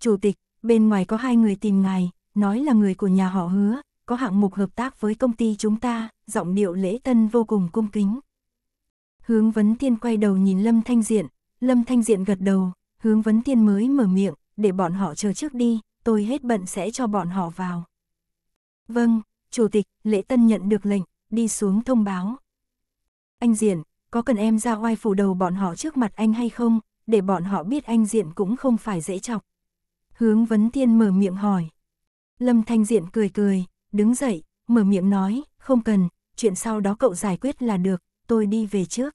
Chủ tịch, bên ngoài có hai người tìm ngài, nói là người của nhà họ hứa, có hạng mục hợp tác với công ty chúng ta, giọng điệu lễ tân vô cùng cung kính. Hướng vấn thiên quay đầu nhìn Lâm Thanh Diện, Lâm Thanh Diện gật đầu, hướng vấn tiên mới mở miệng, để bọn họ chờ trước đi, tôi hết bận sẽ cho bọn họ vào. Vâng, Chủ tịch, Lễ Tân nhận được lệnh, đi xuống thông báo. Anh Diện, có cần em ra oai phủ đầu bọn họ trước mặt anh hay không, để bọn họ biết anh Diện cũng không phải dễ chọc. Hướng vấn tiên mở miệng hỏi. Lâm Thanh Diện cười cười, đứng dậy, mở miệng nói, không cần, chuyện sau đó cậu giải quyết là được, tôi đi về trước.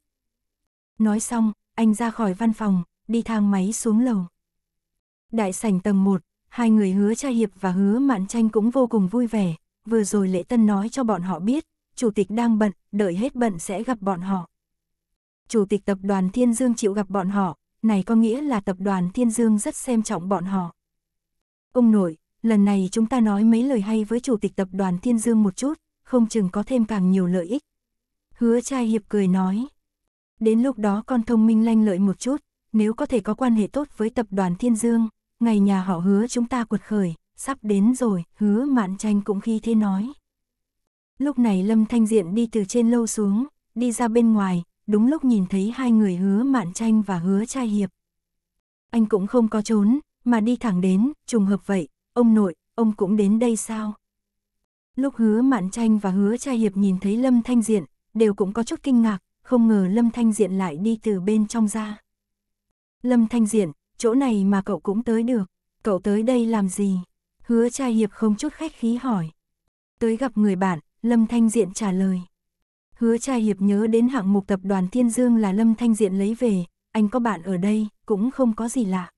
Nói xong, anh ra khỏi văn phòng, đi thang máy xuống lầu. Đại sảnh tầng 1, hai người hứa cha hiệp và hứa mạn tranh cũng vô cùng vui vẻ, vừa rồi lễ tân nói cho bọn họ biết, chủ tịch đang bận, đợi hết bận sẽ gặp bọn họ. Chủ tịch tập đoàn Thiên Dương chịu gặp bọn họ, này có nghĩa là tập đoàn Thiên Dương rất xem trọng bọn họ. Ông nội, lần này chúng ta nói mấy lời hay với chủ tịch tập đoàn Thiên Dương một chút, không chừng có thêm càng nhiều lợi ích. Hứa trai hiệp cười nói đến lúc đó con thông minh lanh lợi một chút, nếu có thể có quan hệ tốt với tập đoàn Thiên Dương, ngày nhà họ hứa chúng ta cuột khởi, sắp đến rồi, hứa mạn tranh cũng khi thế nói. Lúc này Lâm Thanh Diện đi từ trên lâu xuống, đi ra bên ngoài, đúng lúc nhìn thấy hai người hứa mạn tranh và hứa trai hiệp. Anh cũng không có trốn, mà đi thẳng đến, trùng hợp vậy, ông nội, ông cũng đến đây sao? Lúc hứa mạn tranh và hứa trai hiệp nhìn thấy Lâm Thanh Diện, đều cũng có chút kinh ngạc, không ngờ Lâm Thanh Diện lại đi từ bên trong ra. Lâm Thanh Diện, chỗ này mà cậu cũng tới được, cậu tới đây làm gì? Hứa trai hiệp không chút khách khí hỏi. Tới gặp người bạn, Lâm Thanh Diện trả lời. Hứa trai hiệp nhớ đến hạng mục tập đoàn Thiên Dương là Lâm Thanh Diện lấy về, anh có bạn ở đây, cũng không có gì lạ.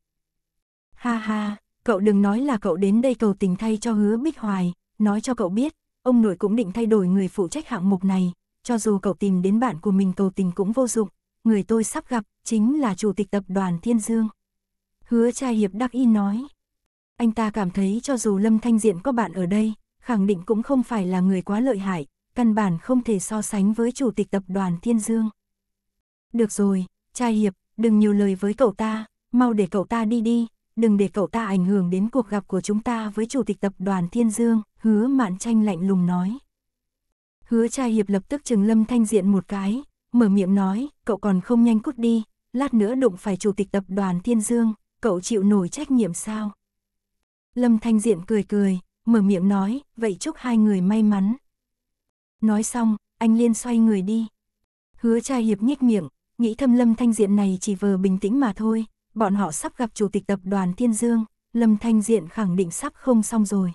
Ha ha, cậu đừng nói là cậu đến đây cầu tình thay cho hứa Bích Hoài, nói cho cậu biết, ông nội cũng định thay đổi người phụ trách hạng mục này, cho dù cậu tìm đến bạn của mình cầu tình cũng vô dụng, người tôi sắp gặp chính là chủ tịch tập đoàn Thiên Dương. Hứa Trai hiệp đắc y nói. Anh ta cảm thấy cho dù Lâm Thanh Diện có bạn ở đây, khẳng định cũng không phải là người quá lợi hại, căn bản không thể so sánh với chủ tịch tập đoàn Thiên Dương. Được rồi, Trai hiệp, đừng nhiều lời với cậu ta, mau để cậu ta đi đi, đừng để cậu ta ảnh hưởng đến cuộc gặp của chúng ta với chủ tịch tập đoàn Thiên Dương, hứa mạn tranh lạnh lùng nói. Hứa trai hiệp lập tức chừng Lâm Thanh Diện một cái, mở miệng nói, cậu còn không nhanh cút đi, lát nữa đụng phải chủ tịch tập đoàn Thiên Dương, cậu chịu nổi trách nhiệm sao? Lâm Thanh Diện cười cười, mở miệng nói, vậy chúc hai người may mắn. Nói xong, anh liên xoay người đi. Hứa trai hiệp nhếch miệng, nghĩ thâm Lâm Thanh Diện này chỉ vờ bình tĩnh mà thôi, bọn họ sắp gặp chủ tịch tập đoàn Thiên Dương, Lâm Thanh Diện khẳng định sắp không xong rồi.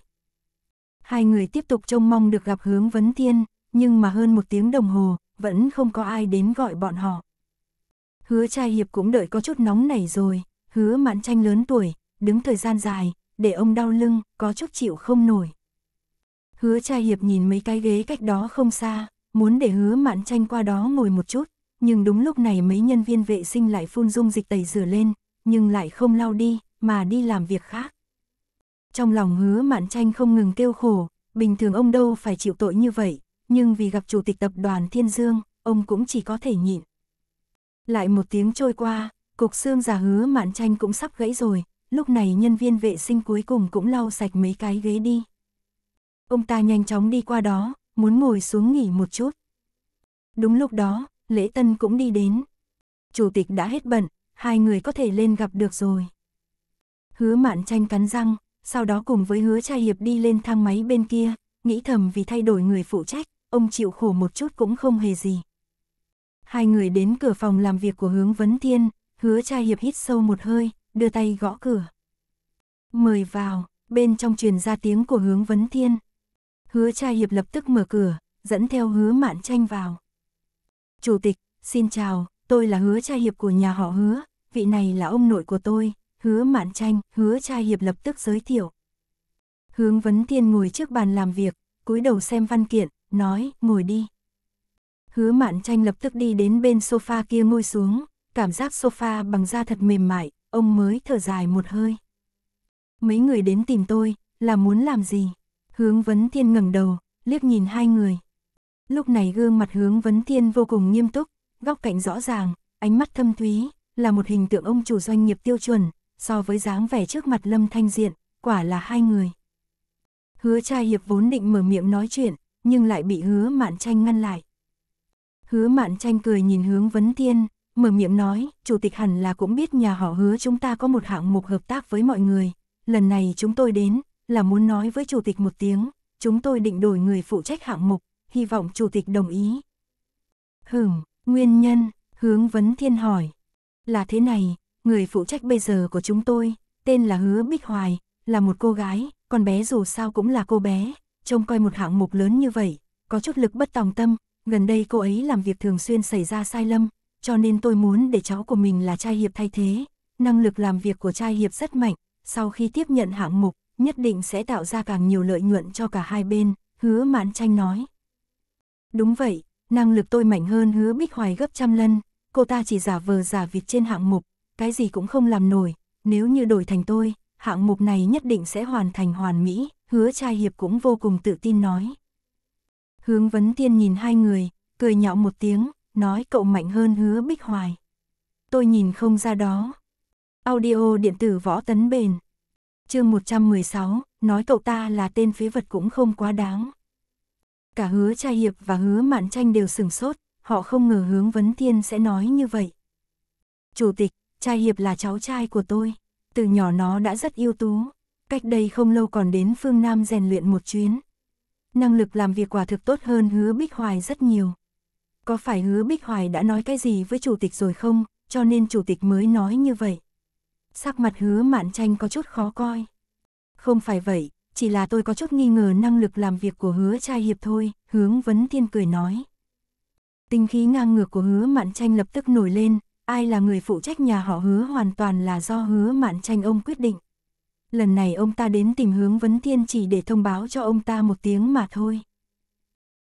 Hai người tiếp tục trông mong được gặp hướng vấn thiên, nhưng mà hơn một tiếng đồng hồ, vẫn không có ai đến gọi bọn họ. Hứa trai hiệp cũng đợi có chút nóng nảy rồi, hứa mãn tranh lớn tuổi, đứng thời gian dài, để ông đau lưng, có chút chịu không nổi. Hứa trai hiệp nhìn mấy cái ghế cách đó không xa, muốn để hứa mạn tranh qua đó ngồi một chút, nhưng đúng lúc này mấy nhân viên vệ sinh lại phun dung dịch tẩy rửa lên, nhưng lại không lau đi, mà đi làm việc khác. Trong lòng hứa mạn tranh không ngừng kêu khổ, bình thường ông đâu phải chịu tội như vậy, nhưng vì gặp chủ tịch tập đoàn Thiên Dương, ông cũng chỉ có thể nhịn. Lại một tiếng trôi qua, cục xương già hứa mạn tranh cũng sắp gãy rồi, lúc này nhân viên vệ sinh cuối cùng cũng lau sạch mấy cái ghế đi. Ông ta nhanh chóng đi qua đó, muốn ngồi xuống nghỉ một chút. Đúng lúc đó, Lễ Tân cũng đi đến. Chủ tịch đã hết bận, hai người có thể lên gặp được rồi. Hứa mạn tranh cắn răng, sau đó cùng với hứa trai hiệp đi lên thang máy bên kia, nghĩ thầm vì thay đổi người phụ trách, ông chịu khổ một chút cũng không hề gì. Hai người đến cửa phòng làm việc của hướng vấn thiên, hứa trai hiệp hít sâu một hơi, đưa tay gõ cửa. Mời vào, bên trong truyền ra tiếng của hướng vấn thiên. Hứa trai hiệp lập tức mở cửa, dẫn theo hứa mạn tranh vào. Chủ tịch, xin chào, tôi là hứa trai hiệp của nhà họ hứa, vị này là ông nội của tôi, hứa mạn tranh, hứa trai hiệp lập tức giới thiệu. Hướng vấn thiên ngồi trước bàn làm việc, cúi đầu xem văn kiện, nói, ngồi đi. Hứa mạn tranh lập tức đi đến bên sofa kia ngồi xuống, cảm giác sofa bằng da thật mềm mại, ông mới thở dài một hơi. Mấy người đến tìm tôi, là muốn làm gì? Hướng Vấn Thiên ngẩng đầu, liếc nhìn hai người. Lúc này gương mặt Hướng Vấn Thiên vô cùng nghiêm túc, góc cạnh rõ ràng, ánh mắt thâm thúy, là một hình tượng ông chủ doanh nghiệp tiêu chuẩn, so với dáng vẻ trước mặt Lâm Thanh Diện, quả là hai người. Hứa Trai Hiệp vốn định mở miệng nói chuyện, nhưng lại bị hứa mạn tranh ngăn lại. Hứa mạn tranh cười nhìn hướng vấn tiên, mở miệng nói, chủ tịch hẳn là cũng biết nhà họ hứa chúng ta có một hạng mục hợp tác với mọi người. Lần này chúng tôi đến, là muốn nói với chủ tịch một tiếng, chúng tôi định đổi người phụ trách hạng mục, hy vọng chủ tịch đồng ý. Hửm, nguyên nhân, hướng vấn thiên hỏi. Là thế này, người phụ trách bây giờ của chúng tôi, tên là Hứa Bích Hoài, là một cô gái, còn bé dù sao cũng là cô bé, trông coi một hạng mục lớn như vậy, có chút lực bất tòng tâm, gần đây cô ấy làm việc thường xuyên xảy ra sai lầm, cho nên tôi muốn để cháu của mình là trai hiệp thay thế. Năng lực làm việc của trai hiệp rất mạnh, sau khi tiếp nhận hạng mục, nhất định sẽ tạo ra càng nhiều lợi nhuận cho cả hai bên, hứa mãn tranh nói. Đúng vậy, năng lực tôi mạnh hơn hứa bích hoài gấp trăm lần, cô ta chỉ giả vờ giả vịt trên hạng mục, cái gì cũng không làm nổi, nếu như đổi thành tôi, hạng mục này nhất định sẽ hoàn thành hoàn mỹ, hứa trai hiệp cũng vô cùng tự tin nói. Hướng vấn tiên nhìn hai người, cười nhạo một tiếng, nói cậu mạnh hơn hứa bích hoài. Tôi nhìn không ra đó. Audio điện tử võ tấn bền. chương 116, nói cậu ta là tên phế vật cũng không quá đáng. Cả hứa trai hiệp và hứa mạn tranh đều sừng sốt, họ không ngờ hướng vấn tiên sẽ nói như vậy. Chủ tịch, trai hiệp là cháu trai của tôi. Từ nhỏ nó đã rất ưu tú, cách đây không lâu còn đến phương Nam rèn luyện một chuyến. Năng lực làm việc quả thực tốt hơn hứa Bích Hoài rất nhiều. Có phải hứa Bích Hoài đã nói cái gì với chủ tịch rồi không, cho nên chủ tịch mới nói như vậy. Sắc mặt hứa mạn tranh có chút khó coi. Không phải vậy, chỉ là tôi có chút nghi ngờ năng lực làm việc của hứa trai hiệp thôi, hướng vấn thiên cười nói. Tinh khí ngang ngược của hứa mạn tranh lập tức nổi lên, ai là người phụ trách nhà họ hứa hoàn toàn là do hứa mạn tranh ông quyết định. Lần này ông ta đến tìm hướng vấn thiên chỉ để thông báo cho ông ta một tiếng mà thôi.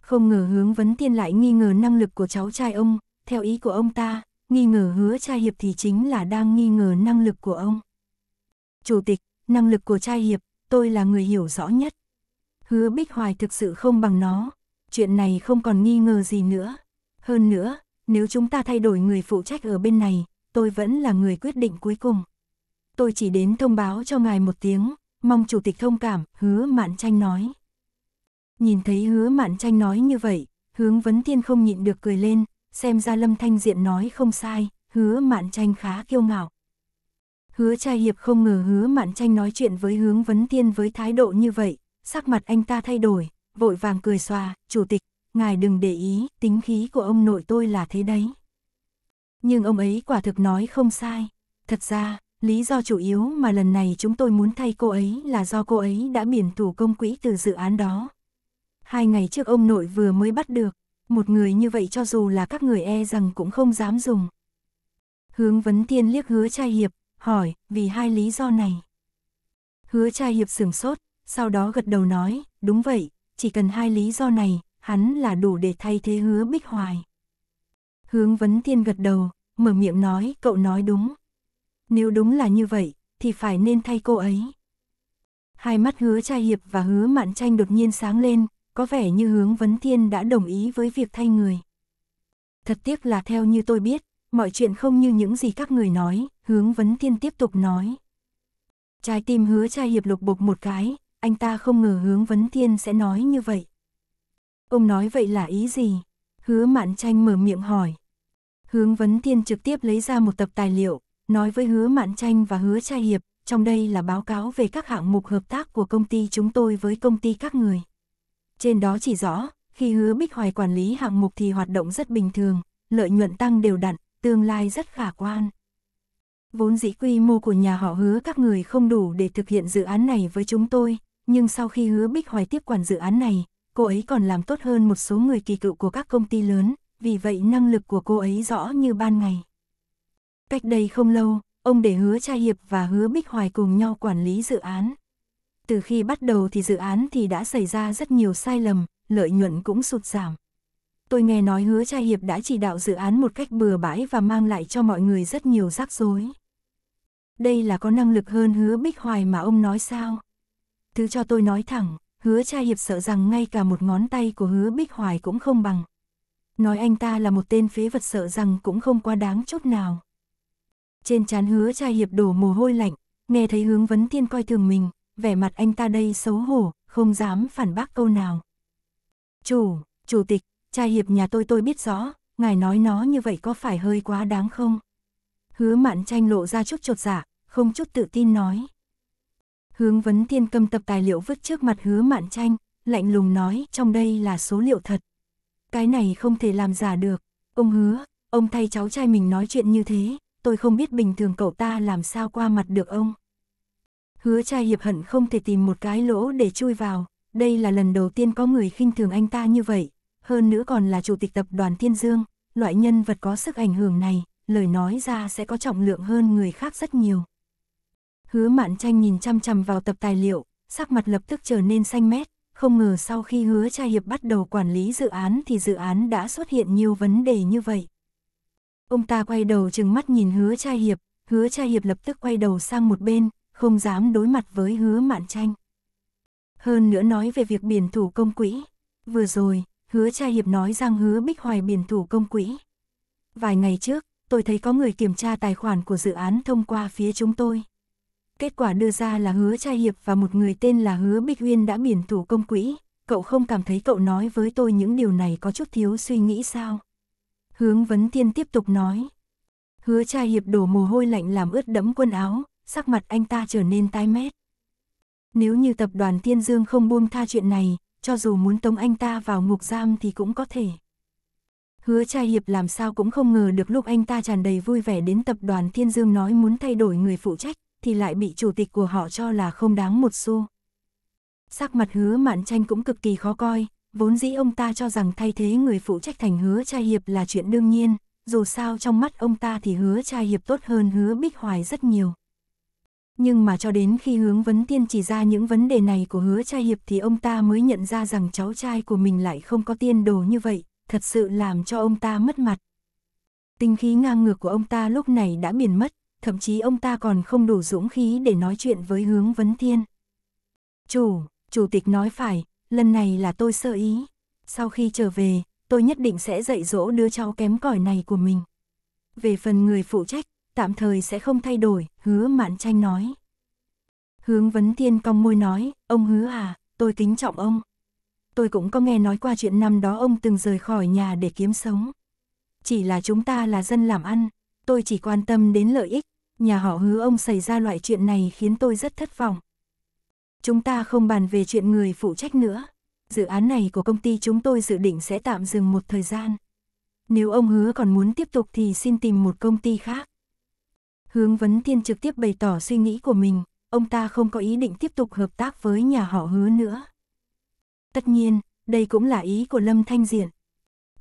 Không ngờ hướng vấn thiên lại nghi ngờ năng lực của cháu trai ông, theo ý của ông ta, nghi ngờ hứa trai hiệp thì chính là đang nghi ngờ năng lực của ông. Chủ tịch, năng lực của trai hiệp, tôi là người hiểu rõ nhất. Hứa Bích Hoài thực sự không bằng nó, chuyện này không còn nghi ngờ gì nữa. Hơn nữa, nếu chúng ta thay đổi người phụ trách ở bên này, tôi vẫn là người quyết định cuối cùng. Tôi chỉ đến thông báo cho ngài một tiếng, mong chủ tịch thông cảm, hứa mạn tranh nói. Nhìn thấy hứa mạn tranh nói như vậy, hướng vấn thiên không nhịn được cười lên, xem ra lâm thanh diện nói không sai, hứa mạn tranh khá kiêu ngạo. Hứa trai hiệp không ngờ hứa mạn tranh nói chuyện với hướng vấn thiên với thái độ như vậy, sắc mặt anh ta thay đổi, vội vàng cười xòa, chủ tịch, ngài đừng để ý, tính khí của ông nội tôi là thế đấy. Nhưng ông ấy quả thực nói không sai. Thật ra, lý do chủ yếu mà lần này chúng tôi muốn thay cô ấy là do cô ấy đã biển thủ công quỹ từ dự án đó. Hai ngày trước ông nội vừa mới bắt được, một người như vậy cho dù là các người e rằng cũng không dám dùng. Hướng vấn thiên liếc hứa trai hiệp, hỏi, vì hai lý do này. Hứa trai hiệp sửng sốt, sau đó gật đầu nói, đúng vậy, chỉ cần hai lý do này, hắn là đủ để thay thế hứa Bích Hoài. Hướng Vấn Thiên gật đầu, mở miệng nói cậu nói đúng. Nếu đúng là như vậy, thì phải nên thay cô ấy. Hai mắt hứa trai hiệp và hứa mạn tranh đột nhiên sáng lên, có vẻ như hướng Vấn Thiên đã đồng ý với việc thay người. Thật tiếc là theo như tôi biết, mọi chuyện không như những gì các người nói, hướng Vấn Thiên tiếp tục nói. Trái tim hứa trai hiệp lục bục một cái, anh ta không ngờ hướng Vấn Thiên sẽ nói như vậy. Ông nói vậy là ý gì? Hứa Mạn Tranh mở miệng hỏi. Hướng Vấn Tiên trực tiếp lấy ra một tập tài liệu, nói với Hứa Mạn Tranh và Hứa Trai Hiệp, trong đây là báo cáo về các hạng mục hợp tác của công ty chúng tôi với công ty các người. Trên đó chỉ rõ, khi Hứa Bích Hoài quản lý hạng mục thì hoạt động rất bình thường, lợi nhuận tăng đều đặn, tương lai rất khả quan. Vốn dĩ quy mô của nhà họ hứa các người không đủ để thực hiện dự án này với chúng tôi, nhưng sau khi hứa Bích Hoài tiếp quản dự án này, cô ấy còn làm tốt hơn một số người kỳ cựu của các công ty lớn, vì vậy năng lực của cô ấy rõ như ban ngày. Cách đây không lâu, ông để hứa Trai Hiệp và hứa Bích Hoài cùng nhau quản lý dự án. Từ khi bắt đầu thì dự án thì đã xảy ra rất nhiều sai lầm, lợi nhuận cũng sụt giảm. Tôi nghe nói hứa Trai Hiệp đã chỉ đạo dự án một cách bừa bãi và mang lại cho mọi người rất nhiều rắc rối. Đây là có năng lực hơn hứa Bích Hoài mà ông nói sao? Thứ cho tôi nói thẳng, hứa cha hiệp sợ rằng ngay cả một ngón tay của hứa bích hoài cũng không bằng. Nói anh ta là một tên phế vật sợ rằng cũng không quá đáng chút nào. Trên chán hứa cha hiệp đổ mồ hôi lạnh, nghe thấy hướng vấn tiên coi thường mình, vẻ mặt anh ta đây xấu hổ, không dám phản bác câu nào. Chủ, chủ tịch, cha hiệp nhà tôi tôi biết rõ, ngài nói nó như vậy có phải hơi quá đáng không? Hứa mạn tranh lộ ra chút trột dạ, không chút tự tin nói. Hướng vấn thiên cầm tập tài liệu vứt trước mặt hứa mạn tranh, lạnh lùng nói trong đây là số liệu thật. Cái này không thể làm giả được. Ông hứa, ông thay cháu trai mình nói chuyện như thế, tôi không biết bình thường cậu ta làm sao qua mặt được ông. Hứa trai hiệp hận không thể tìm một cái lỗ để chui vào, đây là lần đầu tiên có người khinh thường anh ta như vậy, hơn nữa còn là chủ tịch tập đoàn Thiên Dương, loại nhân vật có sức ảnh hưởng này, lời nói ra sẽ có trọng lượng hơn người khác rất nhiều. Hứa mạn tranh nhìn chăm chằm vào tập tài liệu, sắc mặt lập tức trở nên xanh mét, không ngờ sau khi hứa Trai hiệp bắt đầu quản lý dự án thì dự án đã xuất hiện nhiều vấn đề như vậy. Ông ta quay đầu chừng mắt nhìn hứa Trai hiệp, hứa Trai hiệp lập tức quay đầu sang một bên, không dám đối mặt với hứa mạn tranh. Hơn nữa nói về việc biển thủ công quỹ, vừa rồi, hứa Trai hiệp nói rằng hứa bích hoài biển thủ công quỹ. Vài ngày trước, tôi thấy có người kiểm tra tài khoản của dự án thông qua phía chúng tôi. Kết quả đưa ra là hứa trai hiệp và một người tên là hứa Bích Uyên đã biển thủ công quỹ, cậu không cảm thấy cậu nói với tôi những điều này có chút thiếu suy nghĩ sao? Hướng vấn tiên tiếp tục nói. Hứa trai hiệp đổ mồ hôi lạnh làm ướt đẫm quần áo, sắc mặt anh ta trở nên tai mét. Nếu như tập đoàn Tiên Dương không buông tha chuyện này, cho dù muốn tống anh ta vào ngục giam thì cũng có thể. Hứa trai hiệp làm sao cũng không ngờ được lúc anh ta tràn đầy vui vẻ đến tập đoàn Thiên Dương nói muốn thay đổi người phụ trách, thì lại bị chủ tịch của họ cho là không đáng một xu. Sắc mặt hứa mạn tranh cũng cực kỳ khó coi, vốn dĩ ông ta cho rằng thay thế người phụ trách thành hứa trai hiệp là chuyện đương nhiên, dù sao trong mắt ông ta thì hứa trai hiệp tốt hơn hứa bích hoài rất nhiều. Nhưng mà cho đến khi hướng vấn tiên chỉ ra những vấn đề này của hứa trai hiệp thì ông ta mới nhận ra rằng cháu trai của mình lại không có tiên đồ như vậy, thật sự làm cho ông ta mất mặt. Tinh khí ngang ngược của ông ta lúc này đã biển mất, thậm chí ông ta còn không đủ dũng khí để nói chuyện với hướng vấn thiên. Chủ, chủ tịch nói phải, lần này là tôi sơ ý. Sau khi trở về, tôi nhất định sẽ dạy dỗ đứa cháu kém cỏi này của mình. Về phần người phụ trách, tạm thời sẽ không thay đổi, hứa mạn tranh nói. Hướng vấn thiên cong môi nói, ông hứa à, tôi kính trọng ông. Tôi cũng có nghe nói qua chuyện năm đó ông từng rời khỏi nhà để kiếm sống. Chỉ là chúng ta là dân làm ăn, tôi chỉ quan tâm đến lợi ích, nhà họ hứa ông xảy ra loại chuyện này khiến tôi rất thất vọng. Chúng ta không bàn về chuyện người phụ trách nữa. Dự án này của công ty chúng tôi dự định sẽ tạm dừng một thời gian. Nếu ông hứa còn muốn tiếp tục thì xin tìm một công ty khác. Hướng Vấn Thiên trực tiếp bày tỏ suy nghĩ của mình, ông ta không có ý định tiếp tục hợp tác với nhà họ hứa nữa. Tất nhiên, đây cũng là ý của Lâm Thanh Diện.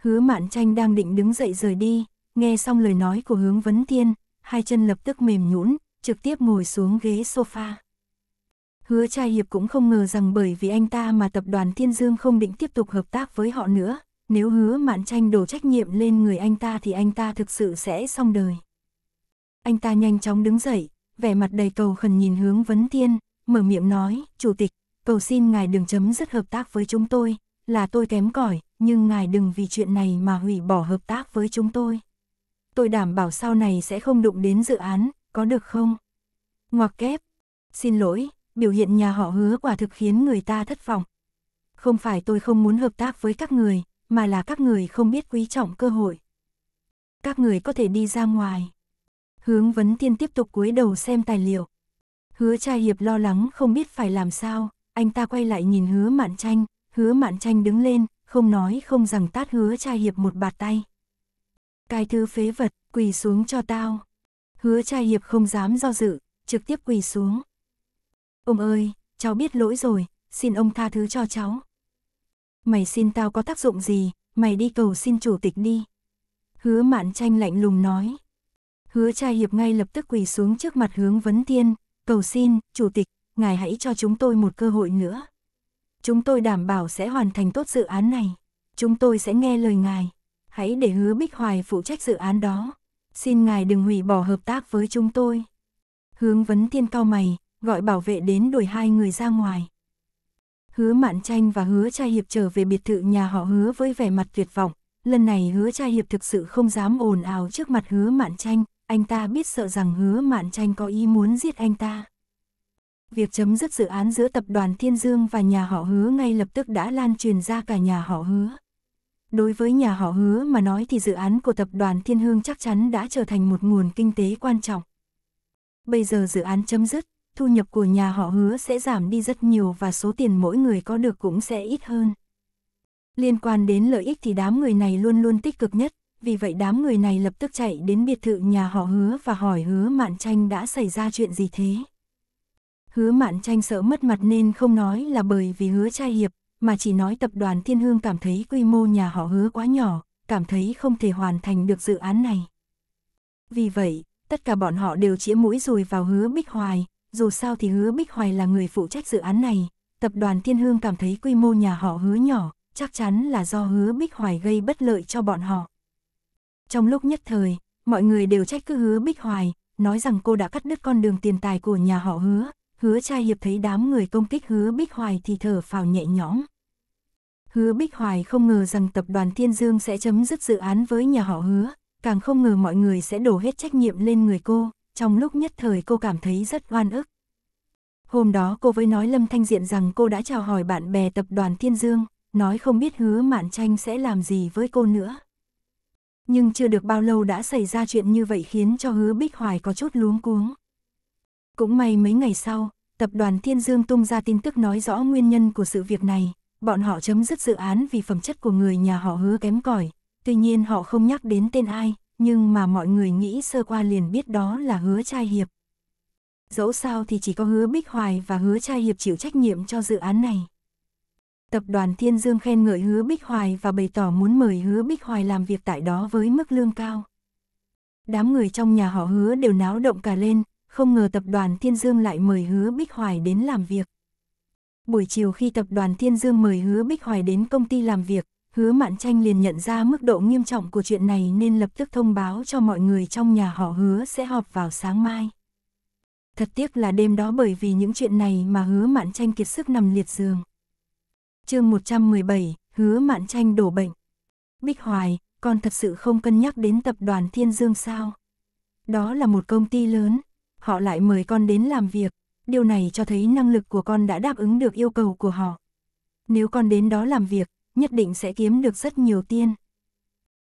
Hứa Mạn Tranh đang định đứng dậy rời đi, Nghe xong lời nói của hướng vấn thiên, hai chân lập tức mềm nhũn, trực tiếp ngồi xuống ghế sofa. Hứa trai hiệp cũng không ngờ rằng bởi vì anh ta mà tập đoàn Thiên Dương không định tiếp tục hợp tác với họ nữa, nếu hứa mạn tranh đổ trách nhiệm lên người anh ta thì anh ta thực sự sẽ xong đời. Anh ta nhanh chóng đứng dậy, vẻ mặt đầy cầu khẩn nhìn hướng vấn Thiên, mở miệng nói, Chủ tịch, cầu xin ngài đừng chấm dứt hợp tác với chúng tôi, là tôi kém cỏi nhưng ngài đừng vì chuyện này mà hủy bỏ hợp tác với chúng tôi tôi đảm bảo sau này sẽ không đụng đến dự án, có được không? Ngoặc kép, xin lỗi, biểu hiện nhà họ hứa quả thực khiến người ta thất vọng. Không phải tôi không muốn hợp tác với các người, mà là các người không biết quý trọng cơ hội. Các người có thể đi ra ngoài. Hướng vấn tiên tiếp tục cúi đầu xem tài liệu. Hứa trai hiệp lo lắng không biết phải làm sao, anh ta quay lại nhìn hứa mạn tranh, hứa mạn tranh đứng lên, không nói không rằng tát hứa trai hiệp một bạt tay cái thứ phế vật, quỳ xuống cho tao. Hứa trai hiệp không dám do dự, trực tiếp quỳ xuống. Ông ơi, cháu biết lỗi rồi, xin ông tha thứ cho cháu. Mày xin tao có tác dụng gì, mày đi cầu xin chủ tịch đi. Hứa mạn tranh lạnh lùng nói. Hứa trai hiệp ngay lập tức quỳ xuống trước mặt hướng vấn thiên, cầu xin, chủ tịch, ngài hãy cho chúng tôi một cơ hội nữa. Chúng tôi đảm bảo sẽ hoàn thành tốt dự án này. Chúng tôi sẽ nghe lời ngài hãy để hứa Bích Hoài phụ trách dự án đó. Xin ngài đừng hủy bỏ hợp tác với chúng tôi. Hướng vấn tiên cao mày, gọi bảo vệ đến đuổi hai người ra ngoài. Hứa Mạn Tranh và Hứa Trai Hiệp trở về biệt thự nhà họ Hứa với vẻ mặt tuyệt vọng. Lần này Hứa Trai Hiệp thực sự không dám ồn ào trước mặt Hứa Mạn Tranh, anh ta biết sợ rằng Hứa Mạn Tranh có ý muốn giết anh ta. Việc chấm dứt dự án giữa tập đoàn Thiên Dương và nhà họ Hứa ngay lập tức đã lan truyền ra cả nhà họ Hứa. Đối với nhà họ hứa mà nói thì dự án của tập đoàn Thiên Hương chắc chắn đã trở thành một nguồn kinh tế quan trọng. Bây giờ dự án chấm dứt, thu nhập của nhà họ hứa sẽ giảm đi rất nhiều và số tiền mỗi người có được cũng sẽ ít hơn. Liên quan đến lợi ích thì đám người này luôn luôn tích cực nhất, vì vậy đám người này lập tức chạy đến biệt thự nhà họ hứa và hỏi hứa mạn tranh đã xảy ra chuyện gì thế. Hứa mạn tranh sợ mất mặt nên không nói là bởi vì hứa trai hiệp, mà chỉ nói tập đoàn Thiên Hương cảm thấy quy mô nhà họ hứa quá nhỏ, cảm thấy không thể hoàn thành được dự án này. Vì vậy, tất cả bọn họ đều chĩa mũi rồi vào hứa Bích Hoài, dù sao thì hứa Bích Hoài là người phụ trách dự án này, tập đoàn Thiên Hương cảm thấy quy mô nhà họ hứa nhỏ, chắc chắn là do hứa Bích Hoài gây bất lợi cho bọn họ. Trong lúc nhất thời, mọi người đều trách cứ hứa Bích Hoài, nói rằng cô đã cắt đứt con đường tiền tài của nhà họ hứa, hứa trai hiệp thấy đám người công kích hứa Bích Hoài thì thở phào nhẹ nhõm. Hứa Bích Hoài không ngờ rằng tập đoàn Thiên Dương sẽ chấm dứt dự án với nhà họ hứa, càng không ngờ mọi người sẽ đổ hết trách nhiệm lên người cô, trong lúc nhất thời cô cảm thấy rất oan ức. Hôm đó cô với nói Lâm Thanh Diện rằng cô đã chào hỏi bạn bè tập đoàn Thiên Dương, nói không biết hứa Mạn Tranh sẽ làm gì với cô nữa. Nhưng chưa được bao lâu đã xảy ra chuyện như vậy khiến cho hứa Bích Hoài có chút luống cuống. Cũng may mấy ngày sau, tập đoàn Thiên Dương tung ra tin tức nói rõ nguyên nhân của sự việc này, bọn họ chấm dứt dự án vì phẩm chất của người nhà họ hứa kém cỏi. Tuy nhiên họ không nhắc đến tên ai, nhưng mà mọi người nghĩ sơ qua liền biết đó là hứa trai hiệp. Dẫu sao thì chỉ có hứa Bích Hoài và hứa trai hiệp chịu trách nhiệm cho dự án này. Tập đoàn Thiên Dương khen ngợi hứa Bích Hoài và bày tỏ muốn mời hứa Bích Hoài làm việc tại đó với mức lương cao. Đám người trong nhà họ hứa đều náo động cả lên, không ngờ tập đoàn Thiên Dương lại mời hứa Bích Hoài đến làm việc. Buổi chiều khi tập đoàn Thiên Dương mời Hứa Bích Hoài đến công ty làm việc, Hứa Mạn Tranh liền nhận ra mức độ nghiêm trọng của chuyện này nên lập tức thông báo cho mọi người trong nhà họ Hứa sẽ họp vào sáng mai. Thật tiếc là đêm đó bởi vì những chuyện này mà Hứa Mạn Tranh kiệt sức nằm liệt giường. Chương 117, Hứa Mạn Tranh đổ bệnh. Bích Hoài, con thật sự không cân nhắc đến tập đoàn Thiên Dương sao? Đó là một công ty lớn, họ lại mời con đến làm việc, điều này cho thấy năng lực của con đã đáp ứng được yêu cầu của họ. Nếu con đến đó làm việc, nhất định sẽ kiếm được rất nhiều tiền.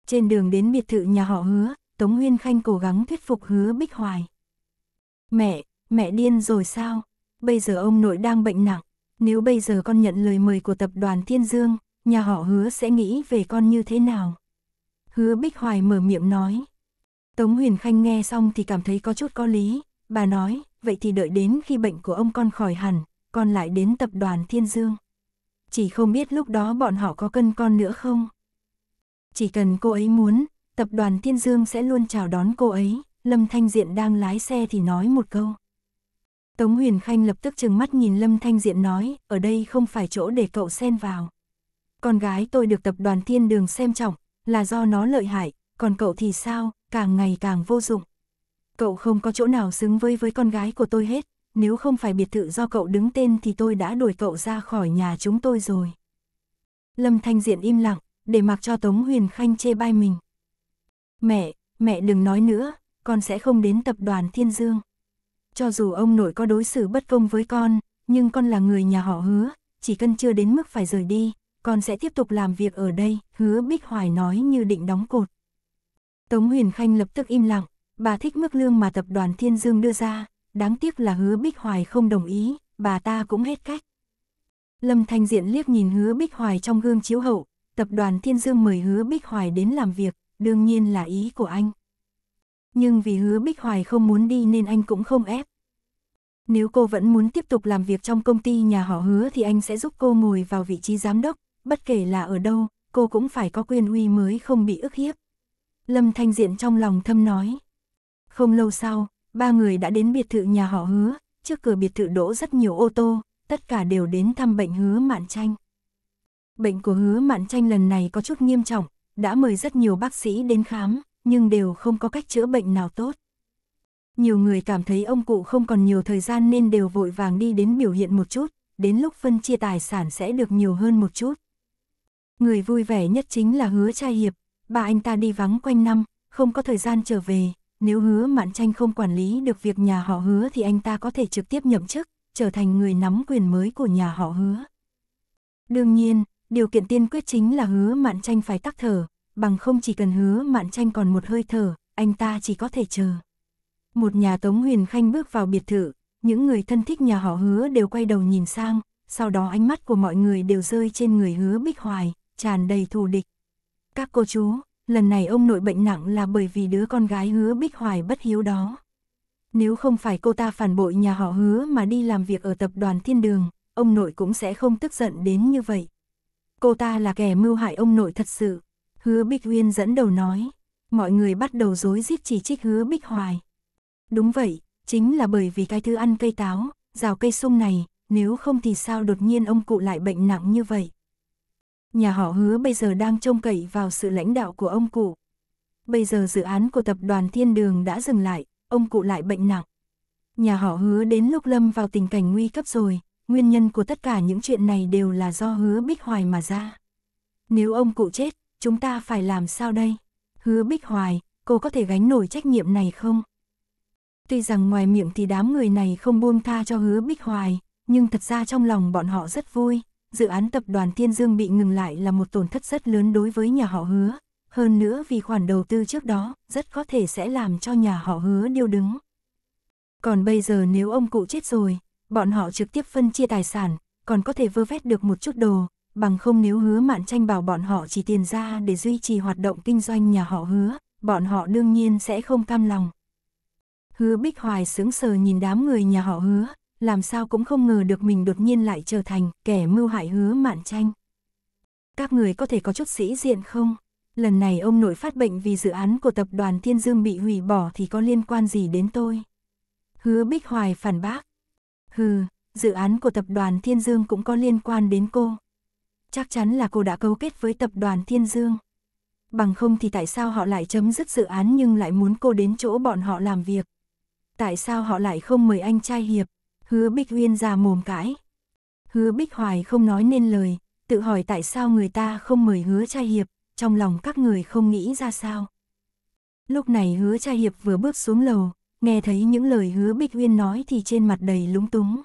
Trên đường đến biệt thự nhà họ hứa, Tống Huyên Khanh cố gắng thuyết phục hứa Bích Hoài. Mẹ, mẹ điên rồi sao? Bây giờ ông nội đang bệnh nặng, nếu bây giờ con nhận lời mời của tập đoàn Thiên Dương, nhà họ hứa sẽ nghĩ về con như thế nào? Hứa Bích Hoài mở miệng nói. Tống Huyền Khanh nghe xong thì cảm thấy có chút có lý, bà nói, vậy thì đợi đến khi bệnh của ông con khỏi hẳn, con lại đến tập đoàn Thiên Dương. Chỉ không biết lúc đó bọn họ có cân con nữa không? Chỉ cần cô ấy muốn, tập đoàn Thiên Dương sẽ luôn chào đón cô ấy, Lâm Thanh Diện đang lái xe thì nói một câu. Tống Huyền Khanh lập tức chừng mắt nhìn Lâm Thanh Diện nói, ở đây không phải chỗ để cậu xen vào. Con gái tôi được tập đoàn Thiên Đường xem trọng, là do nó lợi hại, còn cậu thì sao, càng ngày càng vô dụng. Cậu không có chỗ nào xứng với với con gái của tôi hết, nếu không phải biệt thự do cậu đứng tên thì tôi đã đuổi cậu ra khỏi nhà chúng tôi rồi. Lâm Thanh Diện im lặng, để mặc cho Tống Huyền Khanh chê bai mình. Mẹ, mẹ đừng nói nữa, con sẽ không đến tập đoàn Thiên Dương. Cho dù ông nội có đối xử bất công với con, nhưng con là người nhà họ hứa, chỉ cần chưa đến mức phải rời đi, con sẽ tiếp tục làm việc ở đây, hứa Bích Hoài nói như định đóng cột. Tống Huyền Khanh lập tức im lặng, bà thích mức lương mà tập đoàn Thiên Dương đưa ra, đáng tiếc là hứa Bích Hoài không đồng ý, bà ta cũng hết cách. Lâm Thanh Diện liếc nhìn hứa Bích Hoài trong gương chiếu hậu, tập đoàn Thiên Dương mời hứa Bích Hoài đến làm việc, đương nhiên là ý của anh. Nhưng vì hứa Bích Hoài không muốn đi nên anh cũng không ép. Nếu cô vẫn muốn tiếp tục làm việc trong công ty nhà họ hứa thì anh sẽ giúp cô ngồi vào vị trí giám đốc, bất kể là ở đâu, cô cũng phải có quyền uy mới không bị ức hiếp. Lâm Thanh Diện trong lòng thâm nói. Không lâu sau, ba người đã đến biệt thự nhà họ hứa, trước cửa biệt thự đỗ rất nhiều ô tô, tất cả đều đến thăm bệnh hứa mạn tranh. Bệnh của hứa mạn tranh lần này có chút nghiêm trọng, đã mời rất nhiều bác sĩ đến khám, nhưng đều không có cách chữa bệnh nào tốt. Nhiều người cảm thấy ông cụ không còn nhiều thời gian nên đều vội vàng đi đến biểu hiện một chút, đến lúc phân chia tài sản sẽ được nhiều hơn một chút. Người vui vẻ nhất chính là hứa trai hiệp, bà anh ta đi vắng quanh năm, không có thời gian trở về, nếu hứa mạn tranh không quản lý được việc nhà họ hứa thì anh ta có thể trực tiếp nhậm chức, trở thành người nắm quyền mới của nhà họ hứa. Đương nhiên, điều kiện tiên quyết chính là hứa mạn tranh phải tắc thở, bằng không chỉ cần hứa mạn tranh còn một hơi thở, anh ta chỉ có thể chờ. Một nhà Tống Huyền Khanh bước vào biệt thự, những người thân thích nhà họ hứa đều quay đầu nhìn sang, sau đó ánh mắt của mọi người đều rơi trên người hứa Bích Hoài, tràn đầy thù địch. Các cô chú, lần này ông nội bệnh nặng là bởi vì đứa con gái hứa Bích Hoài bất hiếu đó. Nếu không phải cô ta phản bội nhà họ hứa mà đi làm việc ở tập đoàn thiên đường, ông nội cũng sẽ không tức giận đến như vậy. Cô ta là kẻ mưu hại ông nội thật sự. Hứa Bích Uyên dẫn đầu nói. Mọi người bắt đầu dối giết chỉ trích hứa Bích Hoài. Đúng vậy, chính là bởi vì cái thứ ăn cây táo, rào cây sung này, nếu không thì sao đột nhiên ông cụ lại bệnh nặng như vậy nhà họ hứa bây giờ đang trông cậy vào sự lãnh đạo của ông cụ. Bây giờ dự án của tập đoàn Thiên Đường đã dừng lại, ông cụ lại bệnh nặng. Nhà họ hứa đến lúc lâm vào tình cảnh nguy cấp rồi, nguyên nhân của tất cả những chuyện này đều là do hứa Bích Hoài mà ra. Nếu ông cụ chết, chúng ta phải làm sao đây? Hứa Bích Hoài, cô có thể gánh nổi trách nhiệm này không? Tuy rằng ngoài miệng thì đám người này không buông tha cho hứa Bích Hoài, nhưng thật ra trong lòng bọn họ rất vui, dự án tập đoàn Thiên Dương bị ngừng lại là một tổn thất rất lớn đối với nhà họ hứa. Hơn nữa vì khoản đầu tư trước đó, rất có thể sẽ làm cho nhà họ hứa điêu đứng. Còn bây giờ nếu ông cụ chết rồi, bọn họ trực tiếp phân chia tài sản, còn có thể vơ vét được một chút đồ, bằng không nếu hứa mạn tranh bảo bọn họ chỉ tiền ra để duy trì hoạt động kinh doanh nhà họ hứa, bọn họ đương nhiên sẽ không cam lòng. Hứa Bích Hoài sướng sờ nhìn đám người nhà họ hứa, làm sao cũng không ngờ được mình đột nhiên lại trở thành kẻ mưu hại hứa mạn tranh. Các người có thể có chút sĩ diện không? Lần này ông nội phát bệnh vì dự án của tập đoàn Thiên Dương bị hủy bỏ thì có liên quan gì đến tôi? Hứa Bích Hoài phản bác. Hừ, dự án của tập đoàn Thiên Dương cũng có liên quan đến cô. Chắc chắn là cô đã cấu kết với tập đoàn Thiên Dương. Bằng không thì tại sao họ lại chấm dứt dự án nhưng lại muốn cô đến chỗ bọn họ làm việc? Tại sao họ lại không mời anh trai hiệp? Hứa Bích Uyên ra mồm cãi. Hứa Bích Hoài không nói nên lời, tự hỏi tại sao người ta không mời hứa trai hiệp, trong lòng các người không nghĩ ra sao. Lúc này hứa trai hiệp vừa bước xuống lầu, nghe thấy những lời hứa Bích Uyên nói thì trên mặt đầy lúng túng.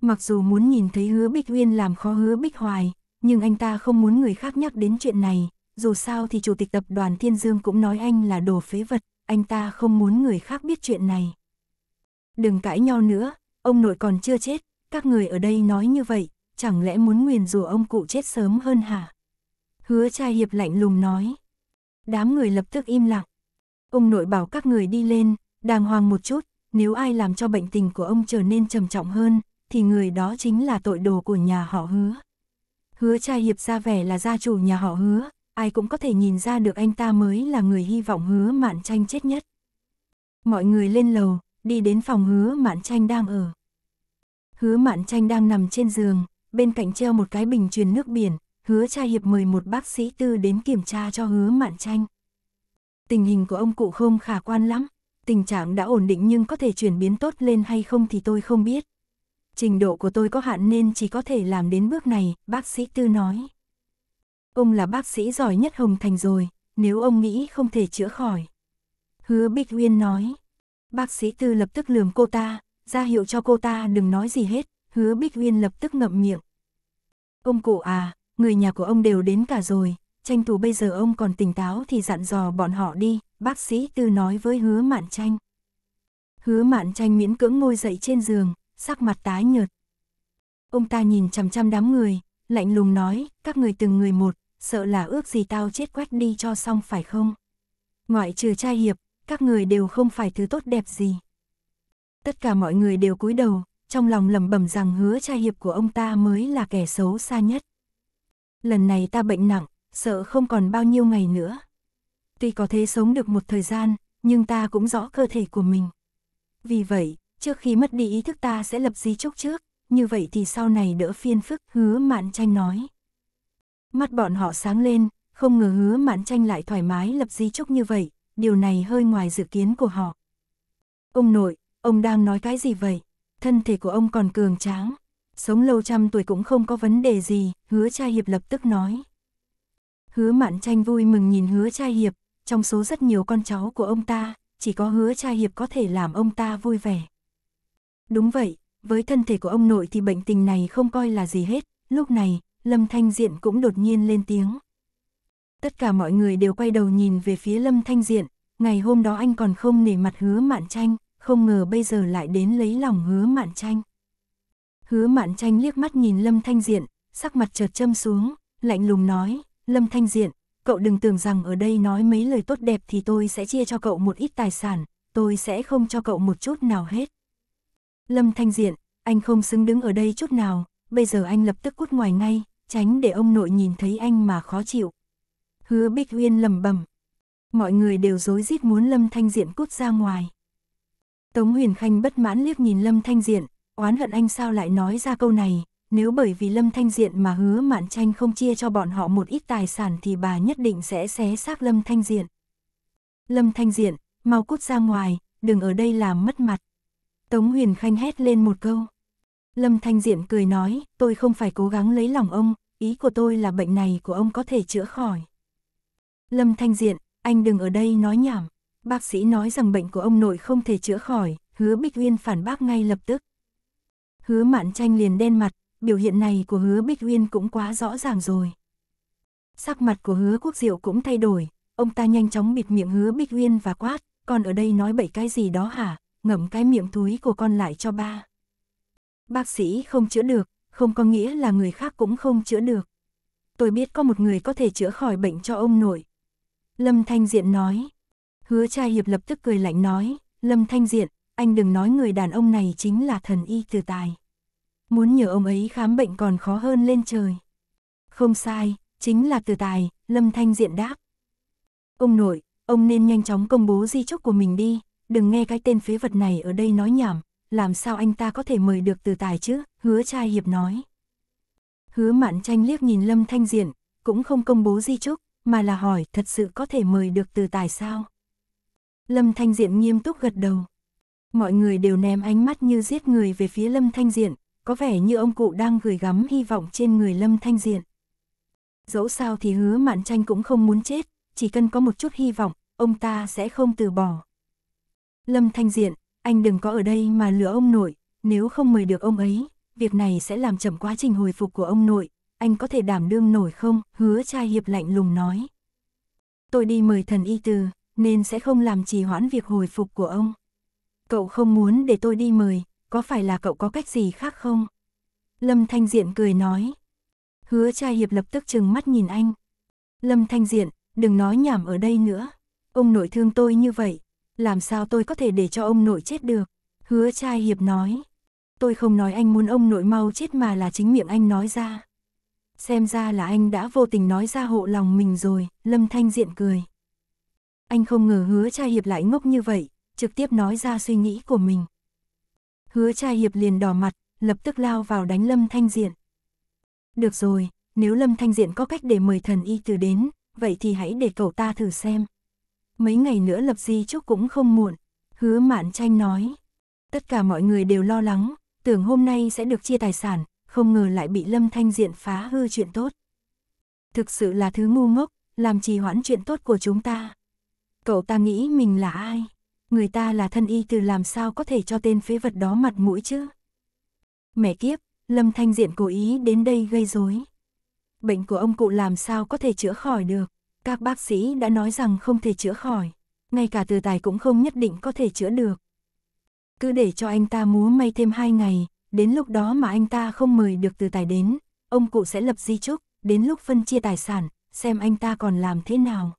Mặc dù muốn nhìn thấy hứa Bích Uyên làm khó hứa Bích Hoài, nhưng anh ta không muốn người khác nhắc đến chuyện này, dù sao thì chủ tịch tập đoàn Thiên Dương cũng nói anh là đồ phế vật, anh ta không muốn người khác biết chuyện này. Đừng cãi nhau nữa, ông nội còn chưa chết, các người ở đây nói như vậy, chẳng lẽ muốn nguyền rủa ông cụ chết sớm hơn hả? Hứa trai hiệp lạnh lùng nói. Đám người lập tức im lặng. Ông nội bảo các người đi lên, đàng hoàng một chút, nếu ai làm cho bệnh tình của ông trở nên trầm trọng hơn, thì người đó chính là tội đồ của nhà họ hứa. Hứa trai hiệp ra vẻ là gia chủ nhà họ hứa, ai cũng có thể nhìn ra được anh ta mới là người hy vọng hứa mạn tranh chết nhất. Mọi người lên lầu, đi đến phòng hứa mạn tranh đang ở. Hứa mạn tranh đang nằm trên giường, bên cạnh treo một cái bình truyền nước biển, hứa cha hiệp mời một bác sĩ tư đến kiểm tra cho hứa mạn tranh. Tình hình của ông cụ không khả quan lắm, tình trạng đã ổn định nhưng có thể chuyển biến tốt lên hay không thì tôi không biết. Trình độ của tôi có hạn nên chỉ có thể làm đến bước này, bác sĩ tư nói. Ông là bác sĩ giỏi nhất Hồng Thành rồi, nếu ông nghĩ không thể chữa khỏi. Hứa Bích Uyên nói. Bác sĩ tư lập tức lườm cô ta, ra hiệu cho cô ta đừng nói gì hết, hứa Bích Uyên lập tức ngậm miệng. Ông cụ à, người nhà của ông đều đến cả rồi, tranh thủ bây giờ ông còn tỉnh táo thì dặn dò bọn họ đi, bác sĩ tư nói với hứa mạn tranh. Hứa mạn tranh miễn cưỡng ngồi dậy trên giường, sắc mặt tái nhợt. Ông ta nhìn chằm chằm đám người, lạnh lùng nói, các người từng người một, sợ là ước gì tao chết quách đi cho xong phải không? Ngoại trừ trai hiệp, các người đều không phải thứ tốt đẹp gì. Tất cả mọi người đều cúi đầu, trong lòng lẩm bẩm rằng hứa trai hiệp của ông ta mới là kẻ xấu xa nhất. Lần này ta bệnh nặng, sợ không còn bao nhiêu ngày nữa. Tuy có thế sống được một thời gian, nhưng ta cũng rõ cơ thể của mình. Vì vậy, trước khi mất đi ý thức ta sẽ lập di chúc trước, như vậy thì sau này đỡ phiên phức, hứa mạn tranh nói. Mắt bọn họ sáng lên, không ngờ hứa mạn tranh lại thoải mái lập di chúc như vậy, điều này hơi ngoài dự kiến của họ. Ông nội, ông đang nói cái gì vậy? Thân thể của ông còn cường tráng, sống lâu trăm tuổi cũng không có vấn đề gì, hứa trai hiệp lập tức nói. Hứa mạn tranh vui mừng nhìn hứa trai hiệp, trong số rất nhiều con cháu của ông ta, chỉ có hứa trai hiệp có thể làm ông ta vui vẻ. Đúng vậy, với thân thể của ông nội thì bệnh tình này không coi là gì hết, lúc này, Lâm Thanh Diện cũng đột nhiên lên tiếng. Tất cả mọi người đều quay đầu nhìn về phía Lâm Thanh Diện, ngày hôm đó anh còn không nể mặt hứa mạn tranh, không ngờ bây giờ lại đến lấy lòng hứa mạn tranh. Hứa mạn tranh liếc mắt nhìn Lâm Thanh Diện, sắc mặt chợt châm xuống, lạnh lùng nói, Lâm Thanh Diện, cậu đừng tưởng rằng ở đây nói mấy lời tốt đẹp thì tôi sẽ chia cho cậu một ít tài sản, tôi sẽ không cho cậu một chút nào hết. Lâm Thanh Diện, anh không xứng đứng ở đây chút nào, bây giờ anh lập tức cút ngoài ngay, tránh để ông nội nhìn thấy anh mà khó chịu. Hứa Bích huyên lầm bẩm Mọi người đều dối rít muốn Lâm Thanh Diện cút ra ngoài. Tống Huyền Khanh bất mãn liếc nhìn Lâm Thanh Diện, oán hận anh sao lại nói ra câu này, nếu bởi vì Lâm Thanh Diện mà hứa mạn tranh không chia cho bọn họ một ít tài sản thì bà nhất định sẽ xé xác Lâm Thanh Diện. Lâm Thanh Diện, mau cút ra ngoài, đừng ở đây làm mất mặt. Tống Huyền Khanh hét lên một câu. Lâm Thanh Diện cười nói, tôi không phải cố gắng lấy lòng ông, ý của tôi là bệnh này của ông có thể chữa khỏi. Lâm Thanh Diện, anh đừng ở đây nói nhảm. Bác sĩ nói rằng bệnh của ông nội không thể chữa khỏi, hứa Bích Uyên phản bác ngay lập tức. Hứa Mạn Tranh liền đen mặt, biểu hiện này của hứa Bích Uyên cũng quá rõ ràng rồi. Sắc mặt của hứa Quốc Diệu cũng thay đổi, ông ta nhanh chóng bịt miệng hứa Bích Uyên và quát, con ở đây nói bậy cái gì đó hả, ngậm cái miệng túi của con lại cho ba. Bác sĩ không chữa được, không có nghĩa là người khác cũng không chữa được. Tôi biết có một người có thể chữa khỏi bệnh cho ông nội, Lâm Thanh Diện nói. Hứa trai hiệp lập tức cười lạnh nói, Lâm Thanh Diện, anh đừng nói người đàn ông này chính là thần y từ tài. Muốn nhờ ông ấy khám bệnh còn khó hơn lên trời. Không sai, chính là từ tài, Lâm Thanh Diện đáp. Ông nội, ông nên nhanh chóng công bố di chúc của mình đi, đừng nghe cái tên phế vật này ở đây nói nhảm, làm sao anh ta có thể mời được từ tài chứ, hứa trai hiệp nói. Hứa mạn tranh liếc nhìn Lâm Thanh Diện, cũng không công bố di chúc, mà là hỏi thật sự có thể mời được từ tài sao. Lâm Thanh Diện nghiêm túc gật đầu. Mọi người đều ném ánh mắt như giết người về phía Lâm Thanh Diện, có vẻ như ông cụ đang gửi gắm hy vọng trên người Lâm Thanh Diện. Dẫu sao thì hứa mạn tranh cũng không muốn chết, chỉ cần có một chút hy vọng, ông ta sẽ không từ bỏ. Lâm Thanh Diện, anh đừng có ở đây mà lừa ông nội, nếu không mời được ông ấy, việc này sẽ làm chậm quá trình hồi phục của ông nội, anh có thể đảm đương nổi không? Hứa trai hiệp lạnh lùng nói. Tôi đi mời thần y từ, nên sẽ không làm trì hoãn việc hồi phục của ông. Cậu không muốn để tôi đi mời, có phải là cậu có cách gì khác không? Lâm Thanh Diện cười nói. Hứa trai hiệp lập tức trừng mắt nhìn anh. Lâm Thanh Diện, đừng nói nhảm ở đây nữa. Ông nội thương tôi như vậy, làm sao tôi có thể để cho ông nội chết được? Hứa trai hiệp nói. Tôi không nói anh muốn ông nội mau chết mà là chính miệng anh nói ra. Xem ra là anh đã vô tình nói ra hộ lòng mình rồi, Lâm Thanh Diện cười. Anh không ngờ hứa trai hiệp lại ngốc như vậy, trực tiếp nói ra suy nghĩ của mình. Hứa trai hiệp liền đỏ mặt, lập tức lao vào đánh Lâm Thanh Diện. Được rồi, nếu Lâm Thanh Diện có cách để mời thần y từ đến, vậy thì hãy để cậu ta thử xem. Mấy ngày nữa lập di chúc cũng không muộn, hứa mạn tranh nói. Tất cả mọi người đều lo lắng, tưởng hôm nay sẽ được chia tài sản, không ngờ lại bị Lâm Thanh Diện phá hư chuyện tốt. Thực sự là thứ ngu ngốc, làm trì hoãn chuyện tốt của chúng ta. Cậu ta nghĩ mình là ai? Người ta là thân y từ làm sao có thể cho tên phế vật đó mặt mũi chứ? Mẹ kiếp, Lâm Thanh Diện cố ý đến đây gây rối. Bệnh của ông cụ làm sao có thể chữa khỏi được? Các bác sĩ đã nói rằng không thể chữa khỏi, ngay cả từ tài cũng không nhất định có thể chữa được. Cứ để cho anh ta múa may thêm hai ngày, đến lúc đó mà anh ta không mời được từ tài đến, ông cụ sẽ lập di chúc, đến lúc phân chia tài sản, xem anh ta còn làm thế nào.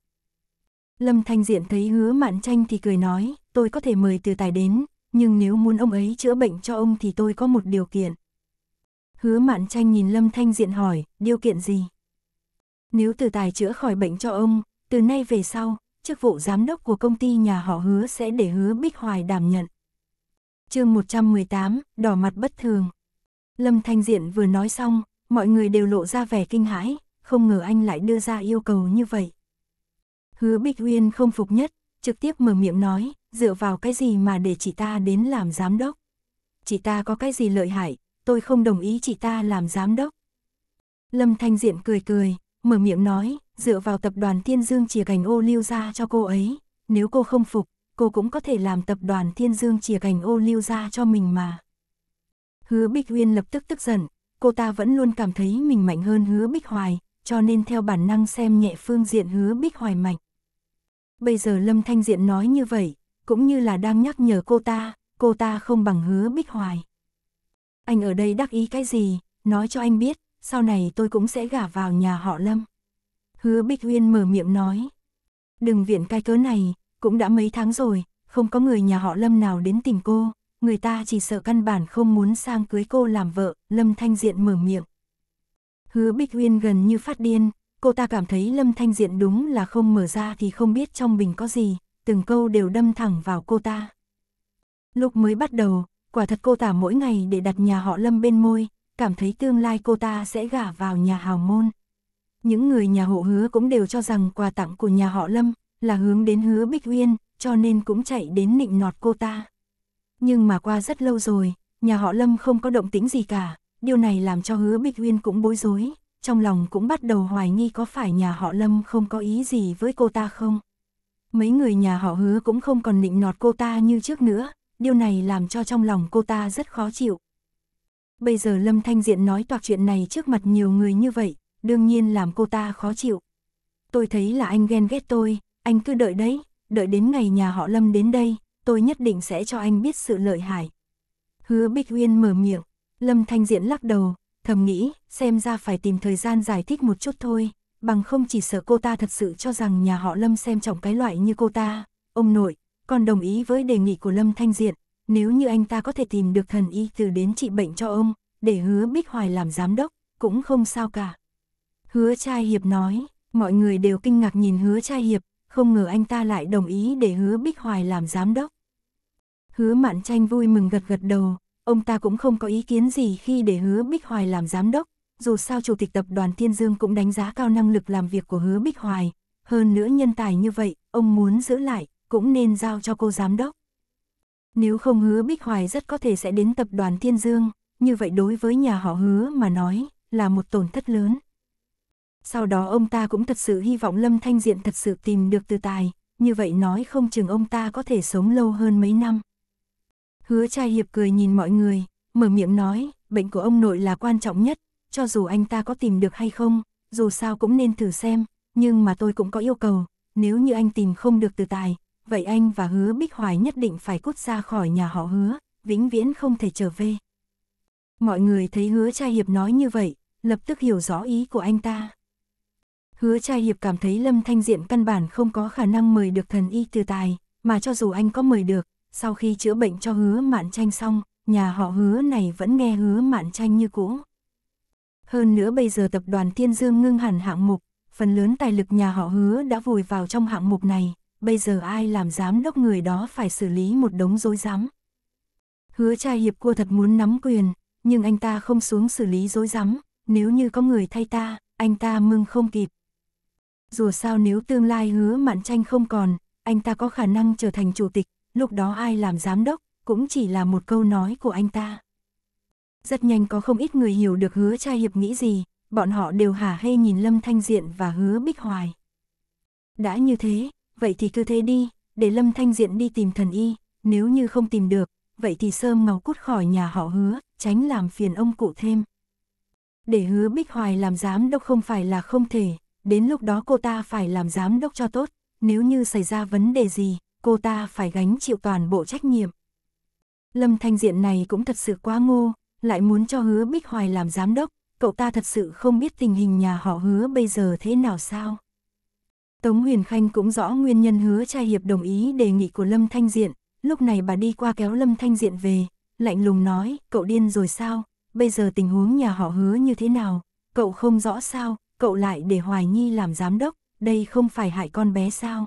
Lâm Thanh Diện thấy hứa mạn tranh thì cười nói, tôi có thể mời từ tài đến, nhưng nếu muốn ông ấy chữa bệnh cho ông thì tôi có một điều kiện. Hứa mạn tranh nhìn Lâm Thanh Diện hỏi, điều kiện gì? Nếu từ tài chữa khỏi bệnh cho ông, từ nay về sau, chức vụ giám đốc của công ty nhà họ hứa sẽ để hứa Bích Hoài đảm nhận chương 118, đỏ mặt bất thường. Lâm Thanh Diện vừa nói xong, mọi người đều lộ ra vẻ kinh hãi, không ngờ anh lại đưa ra yêu cầu như vậy. Hứa Bích Uyên không phục nhất, trực tiếp mở miệng nói, dựa vào cái gì mà để chị ta đến làm giám đốc. Chị ta có cái gì lợi hại, tôi không đồng ý chị ta làm giám đốc. Lâm Thanh Diện cười cười, mở miệng nói, dựa vào tập đoàn Thiên Dương chìa cành ô lưu ra cho cô ấy, nếu cô không phục, cô cũng có thể làm tập đoàn Thiên Dương chìa gành ô lưu ra cho mình mà. Hứa Bích Uyên lập tức tức giận, cô ta vẫn luôn cảm thấy mình mạnh hơn Hứa Bích Hoài, cho nên theo bản năng xem nhẹ phương diện Hứa Bích Hoài mạnh. Bây giờ Lâm Thanh Diện nói như vậy, cũng như là đang nhắc nhở cô ta, cô ta không bằng Hứa Bích Hoài. Anh ở đây đắc ý cái gì, nói cho anh biết, sau này tôi cũng sẽ gả vào nhà họ Lâm. Hứa Bích Uyên mở miệng nói. Đừng viện cái cớ này, cũng đã mấy tháng rồi, không có người nhà họ Lâm nào đến tìm cô, người ta chỉ sợ căn bản không muốn sang cưới cô làm vợ, Lâm Thanh Diện mở miệng. Hứa Bích Uyên gần như phát điên, cô ta cảm thấy Lâm Thanh Diện đúng là không mở ra thì không biết trong bình có gì, từng câu đều đâm thẳng vào cô ta. Lúc mới bắt đầu, quả thật cô ta mỗi ngày để đặt nhà họ Lâm bên môi, cảm thấy tương lai cô ta sẽ gả vào nhà hào môn. Những người nhà hộ hứa cũng đều cho rằng quà tặng của nhà họ Lâm là hướng đến hứa Bích Uyên, cho nên cũng chạy đến nịnh nọt cô ta. Nhưng mà qua rất lâu rồi, nhà họ Lâm không có động tĩnh gì cả, điều này làm cho hứa Bích Uyên cũng bối rối, trong lòng cũng bắt đầu hoài nghi có phải nhà họ Lâm không có ý gì với cô ta không. Mấy người nhà họ hứa cũng không còn nịnh nọt cô ta như trước nữa, điều này làm cho trong lòng cô ta rất khó chịu. Bây giờ Lâm Thanh Diện nói toạc chuyện này trước mặt nhiều người như vậy, đương nhiên làm cô ta khó chịu. Tôi thấy là anh ghen ghét tôi, anh cứ đợi đấy, đợi đến ngày nhà họ Lâm đến đây, tôi nhất định sẽ cho anh biết sự lợi hại. Hứa Bích Uyên mở miệng, Lâm Thanh Diễn lắc đầu, thầm nghĩ, xem ra phải tìm thời gian giải thích một chút thôi, bằng không chỉ sợ cô ta thật sự cho rằng nhà họ Lâm xem trọng cái loại như cô ta. Ông nội, còn đồng ý với đề nghị của Lâm Thanh Diện, nếu như anh ta có thể tìm được thần y từ đến trị bệnh cho ông, để hứa Bích Hoài làm giám đốc, cũng không sao cả. Hứa trai hiệp nói, mọi người đều kinh ngạc nhìn hứa trai hiệp, không ngờ anh ta lại đồng ý để hứa Bích Hoài làm giám đốc. Hứa Mạn Tranh vui mừng gật gật đầu, ông ta cũng không có ý kiến gì khi để hứa Bích Hoài làm giám đốc, dù sao chủ tịch tập đoàn Thiên Dương cũng đánh giá cao năng lực làm việc của hứa Bích Hoài, hơn nữa nhân tài như vậy, ông muốn giữ lại, cũng nên giao cho cô giám đốc. Nếu không hứa Bích Hoài rất có thể sẽ đến tập đoàn Thiên Dương, như vậy đối với nhà họ hứa mà nói là một tổn thất lớn. Sau đó ông ta cũng thật sự hy vọng Lâm Thanh Diện thật sự tìm được từ tài, như vậy nói không chừng ông ta có thể sống lâu hơn mấy năm. Hứa trai hiệp cười nhìn mọi người, mở miệng nói, bệnh của ông nội là quan trọng nhất, cho dù anh ta có tìm được hay không, dù sao cũng nên thử xem, nhưng mà tôi cũng có yêu cầu, nếu như anh tìm không được từ tài, vậy anh và hứa Bích Hoài nhất định phải cút ra khỏi nhà họ hứa, vĩnh viễn không thể trở về. Mọi người thấy hứa trai hiệp nói như vậy, lập tức hiểu rõ ý của anh ta. Hứa trai hiệp cảm thấy Lâm Thanh Diện căn bản không có khả năng mời được thần y từ tài, mà cho dù anh có mời được, sau khi chữa bệnh cho hứa mạn tranh xong, nhà họ hứa này vẫn nghe hứa mạn tranh như cũ. Hơn nữa bây giờ tập đoàn Thiên Dương ngưng hẳn hạng mục, phần lớn tài lực nhà họ hứa đã vùi vào trong hạng mục này, bây giờ ai làm giám đốc người đó phải xử lý một đống dối rắm. Hứa trai hiệp cua thật muốn nắm quyền, nhưng anh ta không xuống xử lý dối rắm, nếu như có người thay ta, anh ta mừng không kịp. Dù sao nếu tương lai hứa mạn tranh không còn, anh ta có khả năng trở thành chủ tịch, lúc đó ai làm giám đốc, cũng chỉ là một câu nói của anh ta. Rất nhanh có không ít người hiểu được hứa trai hiệp nghĩ gì, bọn họ đều hả hê nhìn Lâm Thanh Diện và hứa Bích Hoài. Đã như thế, vậy thì cứ thế đi, để Lâm Thanh Diện đi tìm thần y, nếu như không tìm được, vậy thì sơm ngầu cút khỏi nhà họ hứa, tránh làm phiền ông cụ thêm. Để hứa Bích Hoài làm giám đốc không phải là không thể, đến lúc đó cô ta phải làm giám đốc cho tốt, nếu như xảy ra vấn đề gì, cô ta phải gánh chịu toàn bộ trách nhiệm. Lâm Thanh Diện này cũng thật sự quá ngu, lại muốn cho hứa Bích Hoài làm giám đốc, cậu ta thật sự không biết tình hình nhà họ hứa bây giờ thế nào sao. Tống Huyền Khanh cũng rõ nguyên nhân hứa trai hiệp đồng ý đề nghị của Lâm Thanh Diện, lúc này bà đi qua kéo Lâm Thanh Diện về, lạnh lùng nói, cậu điên rồi sao, bây giờ tình huống nhà họ hứa như thế nào, cậu không rõ sao, cậu lại để Hoài Nhi làm giám đốc, đây không phải hại con bé sao?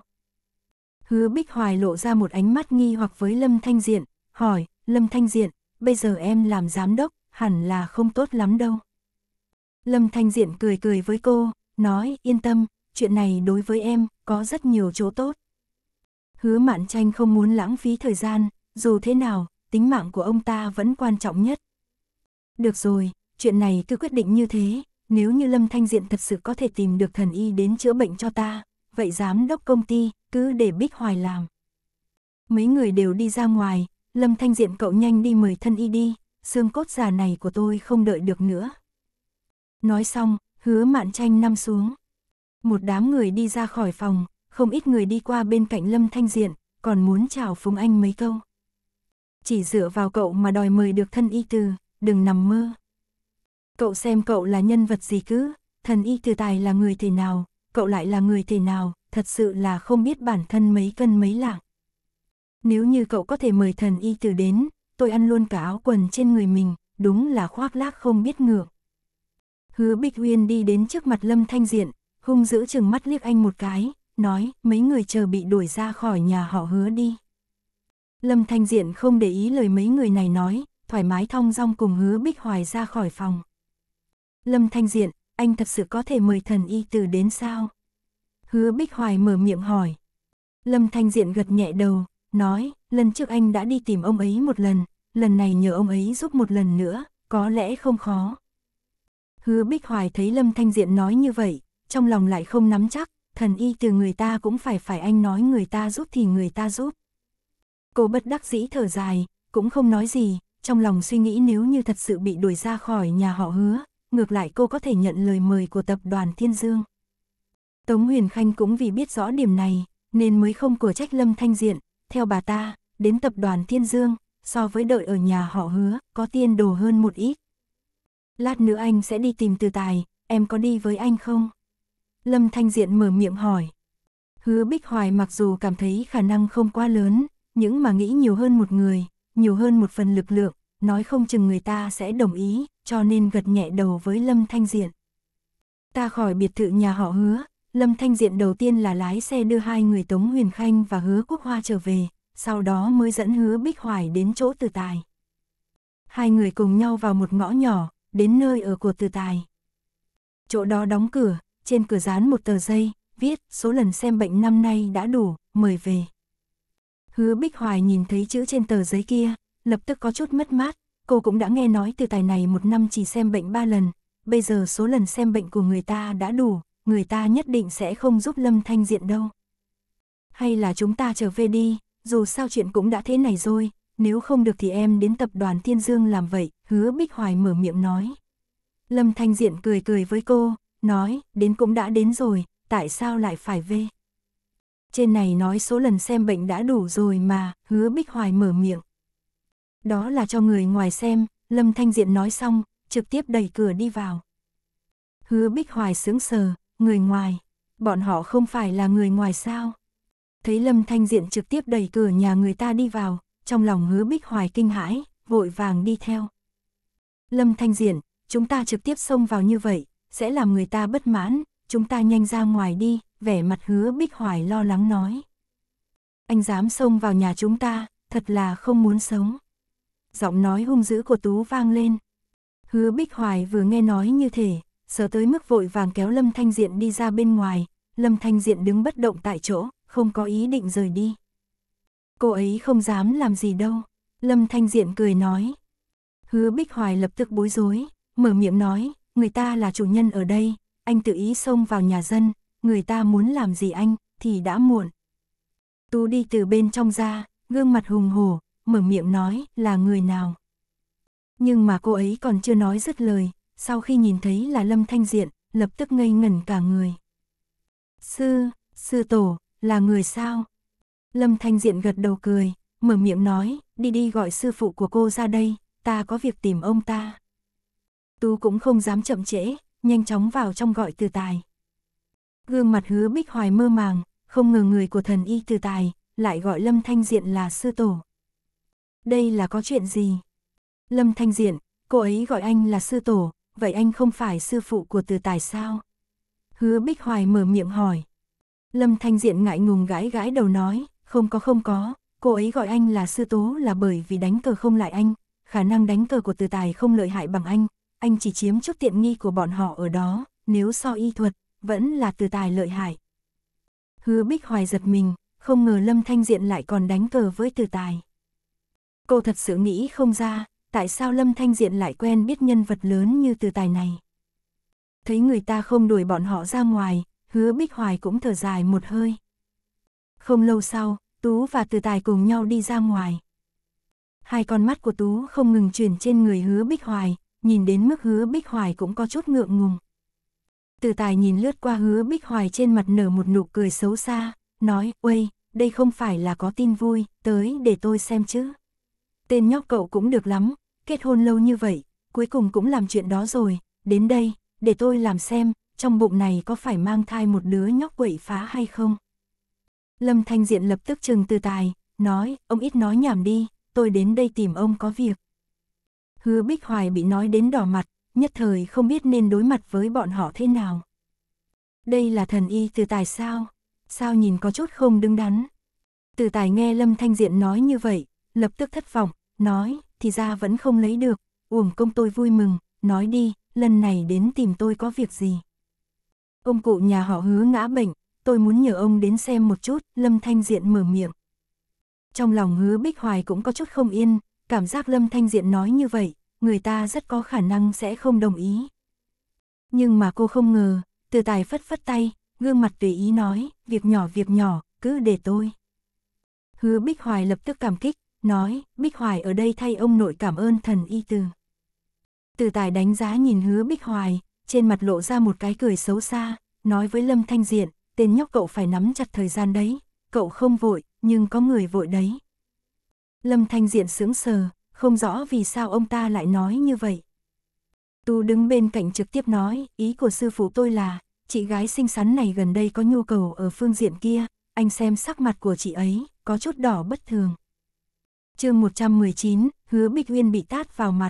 Hứa Bích Hoài lộ ra một ánh mắt nghi hoặc với Lâm Thanh Diện, hỏi, Lâm Thanh Diện, bây giờ em làm giám đốc, hẳn là không tốt lắm đâu. Lâm Thanh Diện cười cười với cô, nói, yên tâm, chuyện này đối với em, có rất nhiều chỗ tốt. Hứa Mạn Tranh không muốn lãng phí thời gian, dù thế nào, tính mạng của ông ta vẫn quan trọng nhất. Được rồi, chuyện này cứ quyết định như thế, nếu như Lâm Thanh Diện thật sự có thể tìm được thần y đến chữa bệnh cho ta, vậy giám đốc công ty cứ để Bích Hoài làm. Mấy người đều đi ra ngoài, Lâm Thanh Diện cậu nhanh đi mời thân y đi, xương cốt già này của tôi không đợi được nữa. Nói xong, hứa mạn tranh năm xuống. Một đám người đi ra khỏi phòng, không ít người đi qua bên cạnh Lâm Thanh Diện, còn muốn chào Phùng Anh mấy câu. Chỉ dựa vào cậu mà đòi mời được thân y từ, đừng nằm mơ. Cậu xem cậu là nhân vật gì cứ, thần y từ tài là người thể nào, cậu lại là người thể nào, thật sự là không biết bản thân mấy cân mấy lạng. Nếu như cậu có thể mời thần y từ đến, tôi ăn luôn cả áo quần trên người mình, đúng là khoác lác không biết ngược. Hứa Bích Uyên đi đến trước mặt Lâm Thanh Diện, hung giữ chừng mắt liếc anh một cái, nói mấy người chờ bị đuổi ra khỏi nhà họ hứa đi. Lâm Thanh Diện không để ý lời mấy người này nói, thoải mái thong dong cùng hứa Bích Hoài ra khỏi phòng. Lâm Thanh Diện, anh thật sự có thể mời thần y từ đến sao? Hứa Bích Hoài mở miệng hỏi. Lâm Thanh Diện gật nhẹ đầu, nói, lần trước anh đã đi tìm ông ấy một lần, lần này nhờ ông ấy giúp một lần nữa, có lẽ không khó. Hứa Bích Hoài thấy Lâm Thanh Diện nói như vậy, trong lòng lại không nắm chắc, thần y từ người ta cũng phải phải anh nói người ta giúp thì người ta giúp. Cô bất đắc dĩ thở dài, cũng không nói gì, trong lòng suy nghĩ nếu như thật sự bị đuổi ra khỏi nhà họ hứa, ngược lại cô có thể nhận lời mời của tập đoàn Thiên Dương. Tống Huyền Khanh cũng vì biết rõ điểm này, nên mới không của trách Lâm Thanh Diện, theo bà ta, đến tập đoàn Thiên Dương, so với đợi ở nhà họ hứa, có tiên đồ hơn một ít. Lát nữa anh sẽ đi tìm từ tài, em có đi với anh không? Lâm Thanh Diện mở miệng hỏi. Hứa Bích Hoài mặc dù cảm thấy khả năng không quá lớn, nhưng mà nghĩ nhiều hơn một người, nhiều hơn một phần lực lượng, nói không chừng người ta sẽ đồng ý, cho nên gật nhẹ đầu với Lâm Thanh Diện. Ta khỏi biệt thự nhà họ hứa, Lâm Thanh Diện đầu tiên là lái xe đưa hai người Tống Huyền Khanh và Hứa Quốc Hoa trở về, sau đó mới dẫn Hứa Bích Hoài đến chỗ Từ Tài. Hai người cùng nhau vào một ngõ nhỏ, đến nơi ở của Từ Tài. Chỗ đó đóng cửa, trên cửa dán một tờ giấy, viết số lần xem bệnh năm nay đã đủ, mời về. Hứa Bích Hoài nhìn thấy chữ trên tờ giấy kia, lập tức có chút mất mát, Cô cũng đã nghe nói từ tài này một năm chỉ xem bệnh ba lần, bây giờ số lần xem bệnh của người ta đã đủ, người ta nhất định sẽ không giúp Lâm Thanh Diện đâu. Hay là chúng ta trở về đi, dù sao chuyện cũng đã thế này rồi, nếu không được thì em đến tập đoàn Thiên Dương làm vậy, hứa Bích Hoài mở miệng nói. Lâm Thanh Diện cười cười với cô, nói, đến cũng đã đến rồi, tại sao lại phải về? Trên này nói số lần xem bệnh đã đủ rồi mà, hứa Bích Hoài mở miệng. Đó là cho người ngoài xem, Lâm Thanh Diện nói xong, trực tiếp đẩy cửa đi vào. Hứa Bích Hoài sướng sờ, người ngoài, bọn họ không phải là người ngoài sao? Thấy Lâm Thanh Diện trực tiếp đẩy cửa nhà người ta đi vào, trong lòng hứa Bích Hoài kinh hãi, vội vàng đi theo. Lâm Thanh Diện, chúng ta trực tiếp xông vào như vậy, sẽ làm người ta bất mãn, chúng ta nhanh ra ngoài đi, vẻ mặt hứa Bích Hoài lo lắng nói. Anh dám xông vào nhà chúng ta, thật là không muốn sống giọng nói hung dữ của Tú vang lên. Hứa Bích Hoài vừa nghe nói như thể, sợ tới mức vội vàng kéo Lâm Thanh Diện đi ra bên ngoài, Lâm Thanh Diện đứng bất động tại chỗ, không có ý định rời đi. Cô ấy không dám làm gì đâu, Lâm Thanh Diện cười nói. Hứa Bích Hoài lập tức bối rối, mở miệng nói, người ta là chủ nhân ở đây, anh tự ý xông vào nhà dân, người ta muốn làm gì anh, thì đã muộn. Tú đi từ bên trong ra, gương mặt hùng hổ, mở miệng nói là người nào. Nhưng mà cô ấy còn chưa nói dứt lời, sau khi nhìn thấy là Lâm Thanh Diện, lập tức ngây ngẩn cả người. Sư, sư tổ, là người sao? Lâm Thanh Diện gật đầu cười, mở miệng nói, đi đi gọi sư phụ của cô ra đây, ta có việc tìm ông ta. Tú cũng không dám chậm trễ, nhanh chóng vào trong gọi từ tài. Gương mặt hứa bích hoài mơ màng, không ngờ người của thần y từ tài, lại gọi Lâm Thanh Diện là sư tổ. Đây là có chuyện gì? Lâm Thanh Diện, cô ấy gọi anh là sư tổ, vậy anh không phải sư phụ của từ tài sao? Hứa Bích Hoài mở miệng hỏi. Lâm Thanh Diện ngại ngùng gãi gãi đầu nói, không có không có, cô ấy gọi anh là sư tố là bởi vì đánh cờ không lại anh, khả năng đánh cờ của từ tài không lợi hại bằng anh, anh chỉ chiếm chút tiện nghi của bọn họ ở đó, nếu so y thuật, vẫn là từ tài lợi hại. Hứa Bích Hoài giật mình, không ngờ Lâm Thanh Diện lại còn đánh cờ với từ tài. Cô thật sự nghĩ không ra, tại sao Lâm Thanh Diện lại quen biết nhân vật lớn như từ tài này. Thấy người ta không đuổi bọn họ ra ngoài, hứa Bích Hoài cũng thở dài một hơi. Không lâu sau, Tú và từ tài cùng nhau đi ra ngoài. Hai con mắt của Tú không ngừng chuyển trên người hứa Bích Hoài, nhìn đến mức hứa Bích Hoài cũng có chút ngượng ngùng. Từ tài nhìn lướt qua hứa Bích Hoài trên mặt nở một nụ cười xấu xa, nói, uầy, đây không phải là có tin vui, tới để tôi xem chứ tên nhóc cậu cũng được lắm, kết hôn lâu như vậy, cuối cùng cũng làm chuyện đó rồi, đến đây, để tôi làm xem, trong bụng này có phải mang thai một đứa nhóc quậy phá hay không. Lâm Thanh Diện lập tức trừng từ tài, nói, ông ít nói nhảm đi, tôi đến đây tìm ông có việc. Hứa Bích Hoài bị nói đến đỏ mặt, nhất thời không biết nên đối mặt với bọn họ thế nào. Đây là thần y từ tài sao? Sao nhìn có chút không đứng đắn? Từ tài nghe Lâm Thanh Diện nói như vậy, lập tức thất vọng, nói, thì ra vẫn không lấy được, uổng công tôi vui mừng, nói đi, lần này đến tìm tôi có việc gì. Ông cụ nhà họ hứa ngã bệnh, tôi muốn nhờ ông đến xem một chút, Lâm Thanh Diện mở miệng. Trong lòng hứa Bích Hoài cũng có chút không yên, cảm giác Lâm Thanh Diện nói như vậy, người ta rất có khả năng sẽ không đồng ý. Nhưng mà cô không ngờ, từ tài phất phất tay, gương mặt tùy ý nói, việc nhỏ việc nhỏ, cứ để tôi. Hứa Bích Hoài lập tức cảm kích, nói, Bích Hoài ở đây thay ông nội cảm ơn thần y từ. Từ tài đánh giá nhìn hứa Bích Hoài, trên mặt lộ ra một cái cười xấu xa, nói với Lâm Thanh Diện, tên nhóc cậu phải nắm chặt thời gian đấy, cậu không vội, nhưng có người vội đấy. Lâm Thanh Diện sướng sờ, không rõ vì sao ông ta lại nói như vậy. Tu đứng bên cạnh trực tiếp nói, ý của sư phụ tôi là, chị gái xinh xắn này gần đây có nhu cầu ở phương diện kia, anh xem sắc mặt của chị ấy, có chút đỏ bất thường chương 119, hứa Bích Uyên bị tát vào mặt.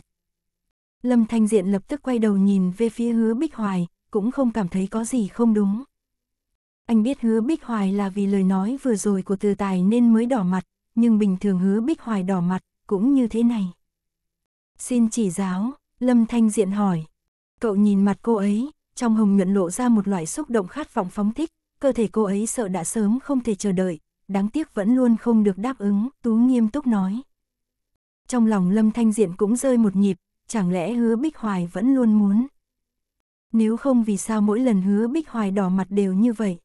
Lâm Thanh Diện lập tức quay đầu nhìn về phía hứa Bích Hoài, cũng không cảm thấy có gì không đúng. Anh biết hứa Bích Hoài là vì lời nói vừa rồi của từ tài nên mới đỏ mặt, nhưng bình thường hứa Bích Hoài đỏ mặt cũng như thế này. Xin chỉ giáo, Lâm Thanh Diện hỏi. Cậu nhìn mặt cô ấy, trong hồng nhuận lộ ra một loại xúc động khát vọng phóng thích, cơ thể cô ấy sợ đã sớm không thể chờ đợi, đáng tiếc vẫn luôn không được đáp ứng, Tú nghiêm túc nói. Trong lòng Lâm Thanh Diện cũng rơi một nhịp, chẳng lẽ hứa Bích Hoài vẫn luôn muốn. Nếu không vì sao mỗi lần hứa Bích Hoài đỏ mặt đều như vậy.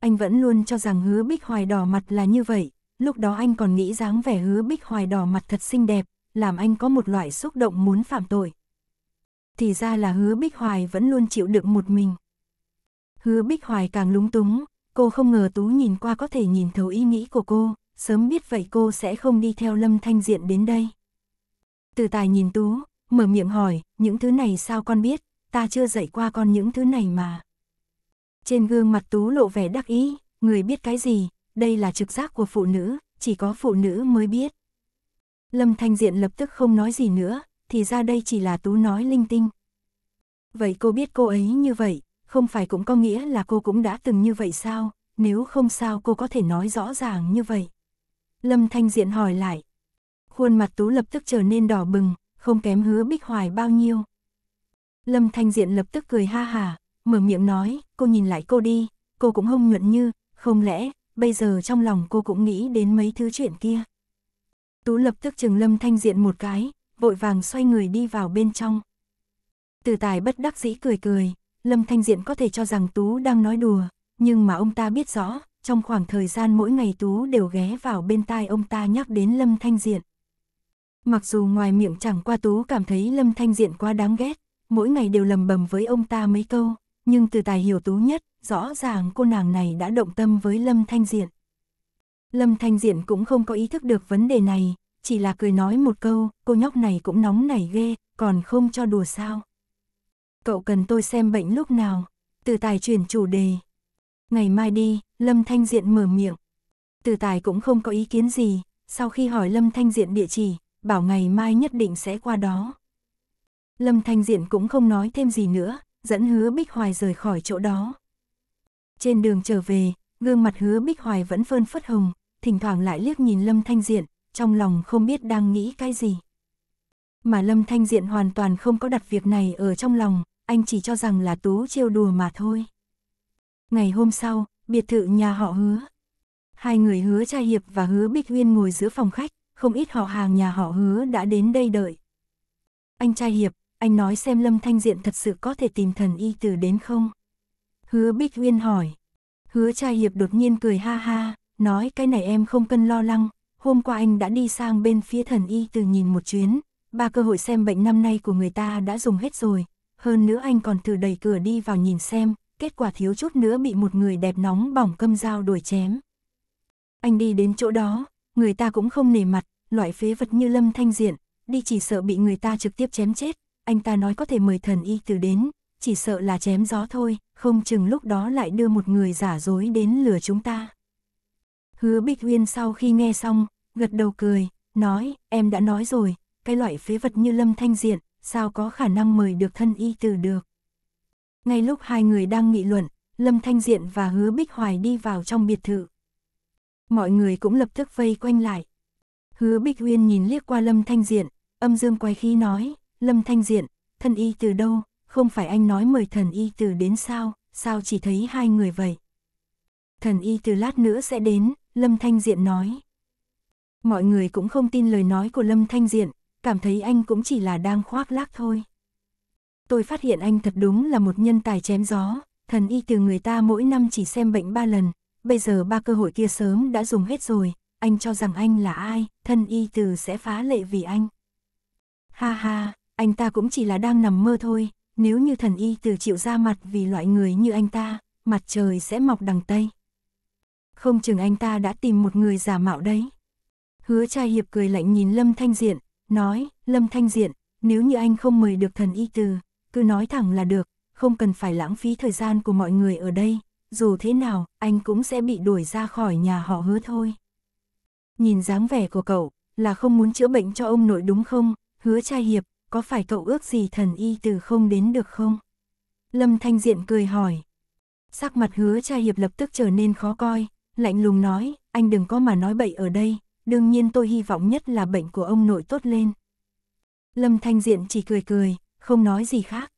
Anh vẫn luôn cho rằng hứa Bích Hoài đỏ mặt là như vậy, lúc đó anh còn nghĩ dáng vẻ hứa Bích Hoài đỏ mặt thật xinh đẹp, làm anh có một loại xúc động muốn phạm tội. Thì ra là hứa Bích Hoài vẫn luôn chịu đựng một mình. Hứa Bích Hoài càng lúng túng, Cô không ngờ Tú nhìn qua có thể nhìn thấu ý nghĩ của cô, sớm biết vậy cô sẽ không đi theo Lâm Thanh Diện đến đây. Từ tài nhìn Tú, mở miệng hỏi, những thứ này sao con biết, ta chưa dạy qua con những thứ này mà. Trên gương mặt Tú lộ vẻ đắc ý, người biết cái gì, đây là trực giác của phụ nữ, chỉ có phụ nữ mới biết. Lâm Thanh Diện lập tức không nói gì nữa, thì ra đây chỉ là Tú nói linh tinh. Vậy cô biết cô ấy như vậy, không phải cũng có nghĩa là cô cũng đã từng như vậy sao, nếu không sao cô có thể nói rõ ràng như vậy. Lâm Thanh Diện hỏi lại. Khuôn mặt Tú lập tức trở nên đỏ bừng, không kém hứa Bích Hoài bao nhiêu. Lâm Thanh Diện lập tức cười ha hà, mở miệng nói, cô nhìn lại cô đi, cô cũng hông nhuận như, không lẽ, bây giờ trong lòng cô cũng nghĩ đến mấy thứ chuyện kia. Tú lập tức chừng Lâm Thanh Diện một cái, vội vàng xoay người đi vào bên trong. Từ tài bất đắc dĩ cười cười, Lâm Thanh Diện có thể cho rằng Tú đang nói đùa, nhưng mà ông ta biết rõ, trong khoảng thời gian mỗi ngày Tú đều ghé vào bên tai ông ta nhắc đến Lâm Thanh Diện. Mặc dù ngoài miệng chẳng qua Tú cảm thấy Lâm Thanh Diện quá đáng ghét, mỗi ngày đều lầm bầm với ông ta mấy câu, nhưng từ tài hiểu Tú nhất, rõ ràng cô nàng này đã động tâm với Lâm Thanh Diện. Lâm Thanh Diện cũng không có ý thức được vấn đề này, chỉ là cười nói một câu, cô nhóc này cũng nóng nảy ghê, còn không cho đùa sao. Cậu cần tôi xem bệnh lúc nào? Từ tài chuyển chủ đề. Ngày mai đi, Lâm Thanh Diện mở miệng. Từ tài cũng không có ý kiến gì, sau khi hỏi Lâm Thanh Diện địa chỉ, bảo ngày mai nhất định sẽ qua đó. Lâm Thanh Diện cũng không nói thêm gì nữa, dẫn hứa Bích Hoài rời khỏi chỗ đó. Trên đường trở về, gương mặt hứa Bích Hoài vẫn phơn phất hồng, thỉnh thoảng lại liếc nhìn Lâm Thanh Diện, trong lòng không biết đang nghĩ cái gì. Mà Lâm Thanh Diện hoàn toàn không có đặt việc này ở trong lòng, anh chỉ cho rằng là Tú trêu đùa mà thôi. Ngày hôm sau, biệt thự nhà họ hứa. Hai người hứa trai hiệp và hứa Bích Huyên ngồi giữa phòng khách, không ít họ hàng nhà họ hứa đã đến đây đợi. Anh trai hiệp, anh nói xem Lâm Thanh Diện thật sự có thể tìm thần y từ đến không? Hứa Bích Huyên hỏi. Hứa trai hiệp đột nhiên cười ha ha, nói cái này em không cần lo lắng, hôm qua anh đã đi sang bên phía thần y từ nhìn một chuyến, ba cơ hội xem bệnh năm nay của người ta đã dùng hết rồi, hơn nữa anh còn thử đẩy cửa đi vào nhìn xem, kết quả thiếu chút nữa bị một người đẹp nóng bỏng câm dao đuổi chém. Anh đi đến chỗ đó, người ta cũng không nề mặt, loại phế vật như Lâm Thanh Diện, đi chỉ sợ bị người ta trực tiếp chém chết, anh ta nói có thể mời thần y từ đến, chỉ sợ là chém gió thôi, không chừng lúc đó lại đưa một người giả dối đến lừa chúng ta. Hứa Bích Uyên sau khi nghe xong, gật đầu cười, nói, em đã nói rồi, cái loại phế vật như Lâm Thanh Diện, sao có khả năng mời được thân y từ được. Ngay lúc hai người đang nghị luận, Lâm Thanh Diện và Hứa Bích Hoài đi vào trong biệt thự. Mọi người cũng lập tức vây quanh lại. Hứa Bích Uyên nhìn liếc qua Lâm Thanh Diện, âm dương quay khí nói, Lâm Thanh Diện, thân y từ đâu, không phải anh nói mời thần y từ đến sao, sao chỉ thấy hai người vậy. Thần y từ lát nữa sẽ đến, Lâm Thanh Diện nói. Mọi người cũng không tin lời nói của Lâm Thanh Diện, cảm thấy anh cũng chỉ là đang khoác lác thôi. Tôi phát hiện anh thật đúng là một nhân tài chém gió, thần y từ người ta mỗi năm chỉ xem bệnh ba lần, bây giờ ba cơ hội kia sớm đã dùng hết rồi, anh cho rằng anh là ai, thần y từ sẽ phá lệ vì anh. Ha ha, anh ta cũng chỉ là đang nằm mơ thôi, nếu như thần y từ chịu ra mặt vì loại người như anh ta, mặt trời sẽ mọc đằng Tây. Không chừng anh ta đã tìm một người giả mạo đấy. Hứa trai hiệp cười lạnh nhìn Lâm Thanh Diện, nói, Lâm Thanh Diện, nếu như anh không mời được thần y từ, cứ nói thẳng là được, không cần phải lãng phí thời gian của mọi người ở đây, dù thế nào, anh cũng sẽ bị đuổi ra khỏi nhà họ hứa thôi. Nhìn dáng vẻ của cậu, là không muốn chữa bệnh cho ông nội đúng không, hứa trai hiệp, có phải cậu ước gì thần y từ không đến được không? Lâm Thanh Diện cười hỏi. Sắc mặt hứa trai hiệp lập tức trở nên khó coi, lạnh lùng nói, anh đừng có mà nói bậy ở đây, đương nhiên tôi hy vọng nhất là bệnh của ông nội tốt lên. Lâm Thanh Diện chỉ cười cười, không nói gì khác.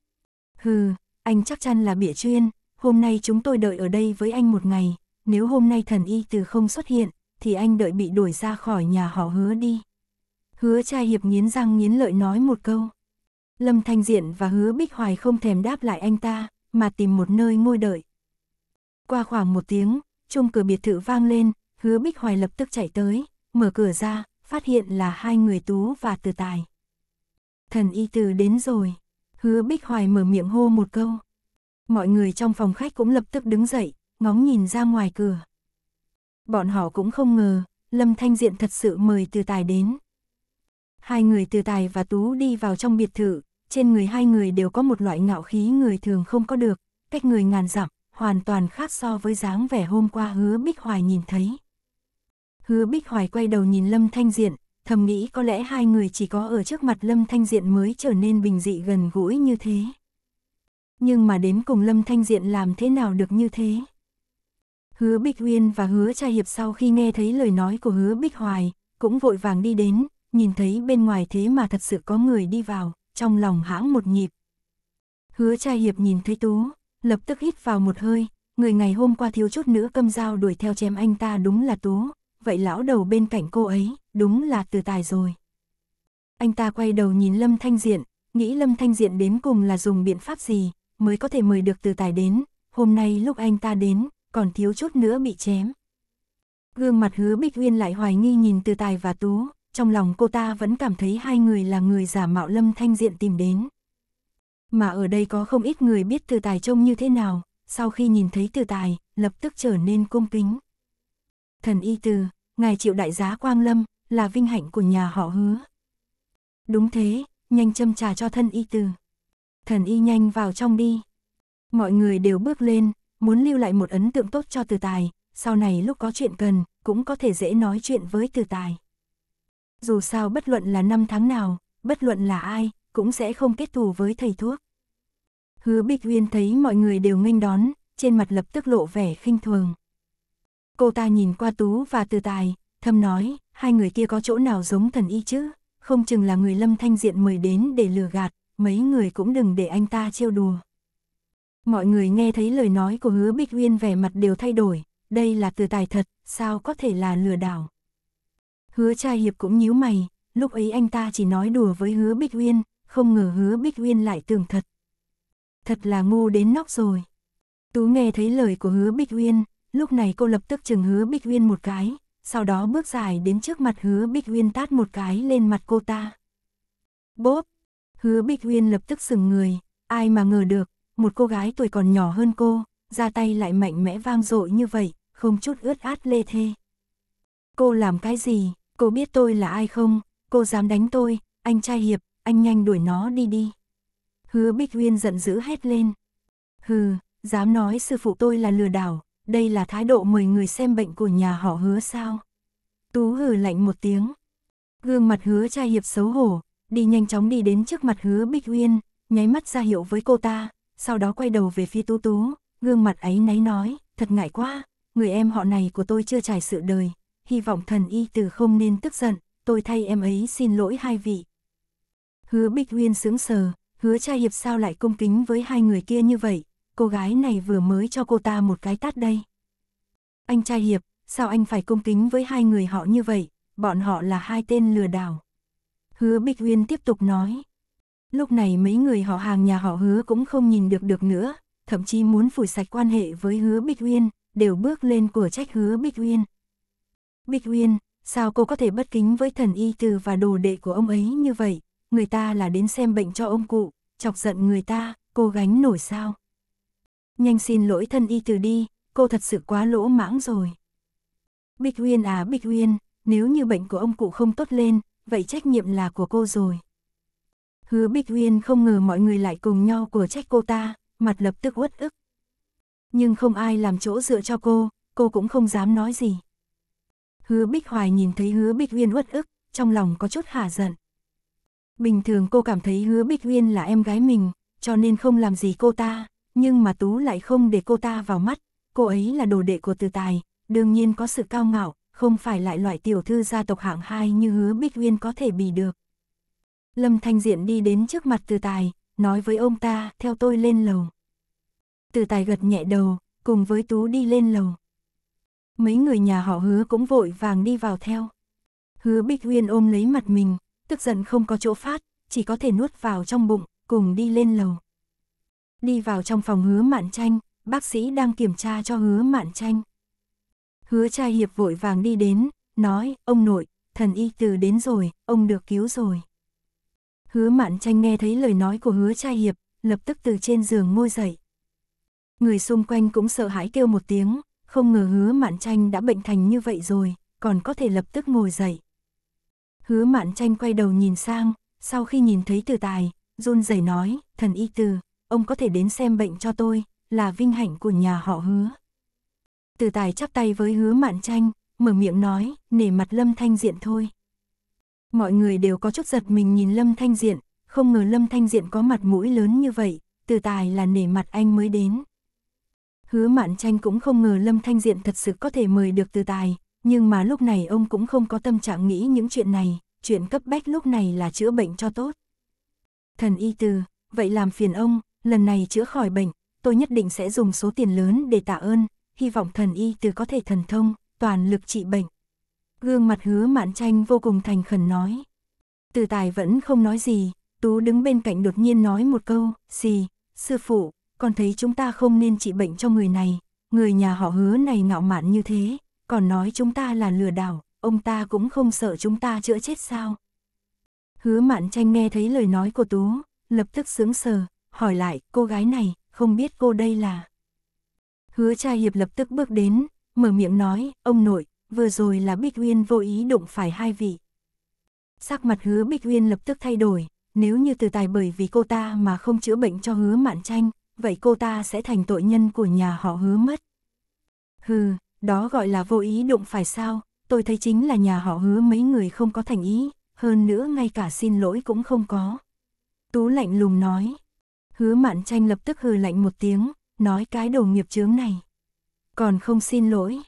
Hừ, anh chắc chắn là bịa chuyên, hôm nay chúng tôi đợi ở đây với anh một ngày, nếu hôm nay thần y từ không xuất hiện, thì anh đợi bị đuổi ra khỏi nhà họ hứa đi. Hứa trai hiệp nghiến răng nghiến lợi nói một câu. Lâm Thanh Diện và hứa Bích Hoài không thèm đáp lại anh ta, mà tìm một nơi ngồi đợi. Qua khoảng một tiếng, chung cửa biệt thự vang lên, hứa Bích Hoài lập tức chạy tới, mở cửa ra, phát hiện là hai người Tú và Từ Tài. Thần y Từ đến rồi, hứa Bích Hoài mở miệng hô một câu. Mọi người trong phòng khách cũng lập tức đứng dậy, ngóng nhìn ra ngoài cửa. Bọn họ cũng không ngờ, Lâm Thanh Diện thật sự mời Từ Tài đến. Hai người Từ Tài và Tú đi vào trong biệt thự, trên người hai người đều có một loại ngạo khí người thường không có được, cách người ngàn dặm, hoàn toàn khác so với dáng vẻ hôm qua hứa Bích Hoài nhìn thấy. Hứa Bích Hoài quay đầu nhìn Lâm Thanh Diện, thầm nghĩ có lẽ hai người chỉ có ở trước mặt Lâm Thanh Diện mới trở nên bình dị gần gũi như thế. Nhưng mà đến cùng Lâm Thanh Diện làm thế nào được như thế? Hứa Bích Uyên và Hứa Trai Hiệp sau khi nghe thấy lời nói của Hứa Bích Hoài, cũng vội vàng đi đến, nhìn thấy bên ngoài thế mà thật sự có người đi vào, trong lòng hãng một nhịp. Hứa Trai Hiệp nhìn thấy Tú, lập tức hít vào một hơi, người ngày hôm qua thiếu chút nữa câm dao đuổi theo chém anh ta đúng là Tú, vậy lão đầu bên cạnh cô ấy, đúng là từ tài rồi. Anh ta quay đầu nhìn Lâm Thanh Diện, nghĩ Lâm Thanh Diện đến cùng là dùng biện pháp gì mới có thể mời được từ tài đến, hôm nay lúc anh ta đến, còn thiếu chút nữa bị chém. Gương mặt hứa Bích Uyên lại hoài nghi nhìn từ tài và tú, trong lòng cô ta vẫn cảm thấy hai người là người giả mạo Lâm Thanh Diện tìm đến. Mà ở đây có không ít người biết từ tài trông như thế nào, sau khi nhìn thấy từ tài, lập tức trở nên cung kính thần y từ, ngài chịu đại giá quang lâm, là vinh hạnh của nhà họ hứa. Đúng thế, nhanh châm trà cho thân y từ. Thần y nhanh vào trong đi. Mọi người đều bước lên, muốn lưu lại một ấn tượng tốt cho từ tài, sau này lúc có chuyện cần, cũng có thể dễ nói chuyện với từ tài. Dù sao bất luận là năm tháng nào, bất luận là ai, cũng sẽ không kết thù với thầy thuốc. Hứa Bích Uyên thấy mọi người đều nghênh đón, trên mặt lập tức lộ vẻ khinh thường. Cô ta nhìn qua Tú và Từ Tài, thầm nói, hai người kia có chỗ nào giống thần y chứ, không chừng là người Lâm Thanh Diện mời đến để lừa gạt, mấy người cũng đừng để anh ta trêu đùa. Mọi người nghe thấy lời nói của hứa Bích Uyên vẻ mặt đều thay đổi, đây là từ tài thật, sao có thể là lừa đảo. Hứa trai hiệp cũng nhíu mày, lúc ấy anh ta chỉ nói đùa với hứa Bích Uyên, không ngờ hứa Bích Uyên lại tưởng thật. Thật là ngu đến nóc rồi. Tú nghe thấy lời của hứa Bích Uyên, lúc này cô lập tức chừng hứa Bích Uyên một cái, sau đó bước dài đến trước mặt hứa Bích Uyên tát một cái lên mặt cô ta. Bốp! Hứa Bích Uyên lập tức sừng người, ai mà ngờ được, một cô gái tuổi còn nhỏ hơn cô, ra tay lại mạnh mẽ vang dội như vậy, không chút ướt át lê thê. Cô làm cái gì, cô biết tôi là ai không, cô dám đánh tôi, anh trai hiệp, anh nhanh đuổi nó đi đi. Hứa Bích Uyên giận dữ hét lên. Hừ, dám nói sư phụ tôi là lừa đảo, đây là thái độ mời người xem bệnh của nhà họ hứa sao? Tú hừ lạnh một tiếng. Gương mặt hứa trai hiệp xấu hổ, đi nhanh chóng đi đến trước mặt hứa Bích Uyên, nháy mắt ra hiệu với cô ta, sau đó quay đầu về phía tú tú, gương mặt ấy náy nói, thật ngại quá, người em họ này của tôi chưa trải sự đời, hy vọng thần y từ không nên tức giận, tôi thay em ấy xin lỗi hai vị. Hứa Bích Uyên sững sờ, hứa trai hiệp sao lại cung kính với hai người kia như vậy, cô gái này vừa mới cho cô ta một cái tát đây. Anh trai Hiệp, sao anh phải cung kính với hai người họ như vậy, bọn họ là hai tên lừa đảo. Hứa Bích Uyên tiếp tục nói. Lúc này mấy người họ hàng nhà họ hứa cũng không nhìn được được nữa, thậm chí muốn phủi sạch quan hệ với hứa Bích Uyên, đều bước lên của trách hứa Bích Uyên. Bích Uyên, sao cô có thể bất kính với thần y từ và đồ đệ của ông ấy như vậy, người ta là đến xem bệnh cho ông cụ, chọc giận người ta, cô gánh nổi sao? nhanh xin lỗi thân y từ đi, cô thật sự quá lỗ mãng rồi. Bích Huyên à Bích Huyên, nếu như bệnh của ông cụ không tốt lên, vậy trách nhiệm là của cô rồi. Hứa Bích Huyên không ngờ mọi người lại cùng nhau của trách cô ta, mặt lập tức uất ức. Nhưng không ai làm chỗ dựa cho cô, cô cũng không dám nói gì. Hứa Bích Hoài nhìn thấy hứa Bích Huyên uất ức, trong lòng có chút hả giận. Bình thường cô cảm thấy hứa Bích Huyên là em gái mình, cho nên không làm gì cô ta, nhưng mà Tú lại không để cô ta vào mắt, cô ấy là đồ đệ của Từ Tài, đương nhiên có sự cao ngạo, không phải lại loại tiểu thư gia tộc hạng hai như hứa Bích Uyên có thể bì được. Lâm Thanh Diện đi đến trước mặt Từ Tài, nói với ông ta, theo tôi lên lầu. Từ Tài gật nhẹ đầu, cùng với Tú đi lên lầu. Mấy người nhà họ hứa cũng vội vàng đi vào theo. Hứa Bích Uyên ôm lấy mặt mình, tức giận không có chỗ phát, chỉ có thể nuốt vào trong bụng, cùng đi lên lầu đi vào trong phòng hứa mạn tranh, bác sĩ đang kiểm tra cho hứa mạn tranh. Hứa trai hiệp vội vàng đi đến, nói, ông nội, thần y từ đến rồi, ông được cứu rồi. Hứa mạn tranh nghe thấy lời nói của hứa trai hiệp, lập tức từ trên giường ngôi dậy. Người xung quanh cũng sợ hãi kêu một tiếng, không ngờ hứa mạn tranh đã bệnh thành như vậy rồi, còn có thể lập tức ngồi dậy. Hứa mạn tranh quay đầu nhìn sang, sau khi nhìn thấy từ tài, run rẩy nói, thần y từ, ông có thể đến xem bệnh cho tôi, là vinh hạnh của nhà họ hứa. Từ tài chắp tay với hứa mạn tranh, mở miệng nói, nể mặt Lâm Thanh Diện thôi. Mọi người đều có chút giật mình nhìn Lâm Thanh Diện, không ngờ Lâm Thanh Diện có mặt mũi lớn như vậy, từ tài là nể mặt anh mới đến. Hứa mạn tranh cũng không ngờ Lâm Thanh Diện thật sự có thể mời được từ tài, nhưng mà lúc này ông cũng không có tâm trạng nghĩ những chuyện này, chuyện cấp bách lúc này là chữa bệnh cho tốt. Thần y từ, vậy làm phiền ông, lần này chữa khỏi bệnh, tôi nhất định sẽ dùng số tiền lớn để tạ ơn, hy vọng thần y từ có thể thần thông, toàn lực trị bệnh. Gương mặt hứa mạn tranh vô cùng thành khẩn nói. Từ tài vẫn không nói gì, Tú đứng bên cạnh đột nhiên nói một câu, gì, sư phụ, còn thấy chúng ta không nên trị bệnh cho người này, người nhà họ hứa này ngạo mạn như thế, còn nói chúng ta là lừa đảo, ông ta cũng không sợ chúng ta chữa chết sao. Hứa mạn tranh nghe thấy lời nói của Tú, lập tức sướng sờ, hỏi lại cô gái này, không biết cô đây là... Hứa cha hiệp lập tức bước đến, mở miệng nói, ông nội, vừa rồi là Bích Uyên vô ý đụng phải hai vị. Sắc mặt hứa Bích Uyên lập tức thay đổi, nếu như từ tài bởi vì cô ta mà không chữa bệnh cho hứa mạn tranh, vậy cô ta sẽ thành tội nhân của nhà họ hứa mất. Hừ, đó gọi là vô ý đụng phải sao, tôi thấy chính là nhà họ hứa mấy người không có thành ý, hơn nữa ngay cả xin lỗi cũng không có. Tú lạnh lùng nói, Hứa mạn tranh lập tức hừ lạnh một tiếng, nói cái đồ nghiệp chướng này. Còn không xin lỗi.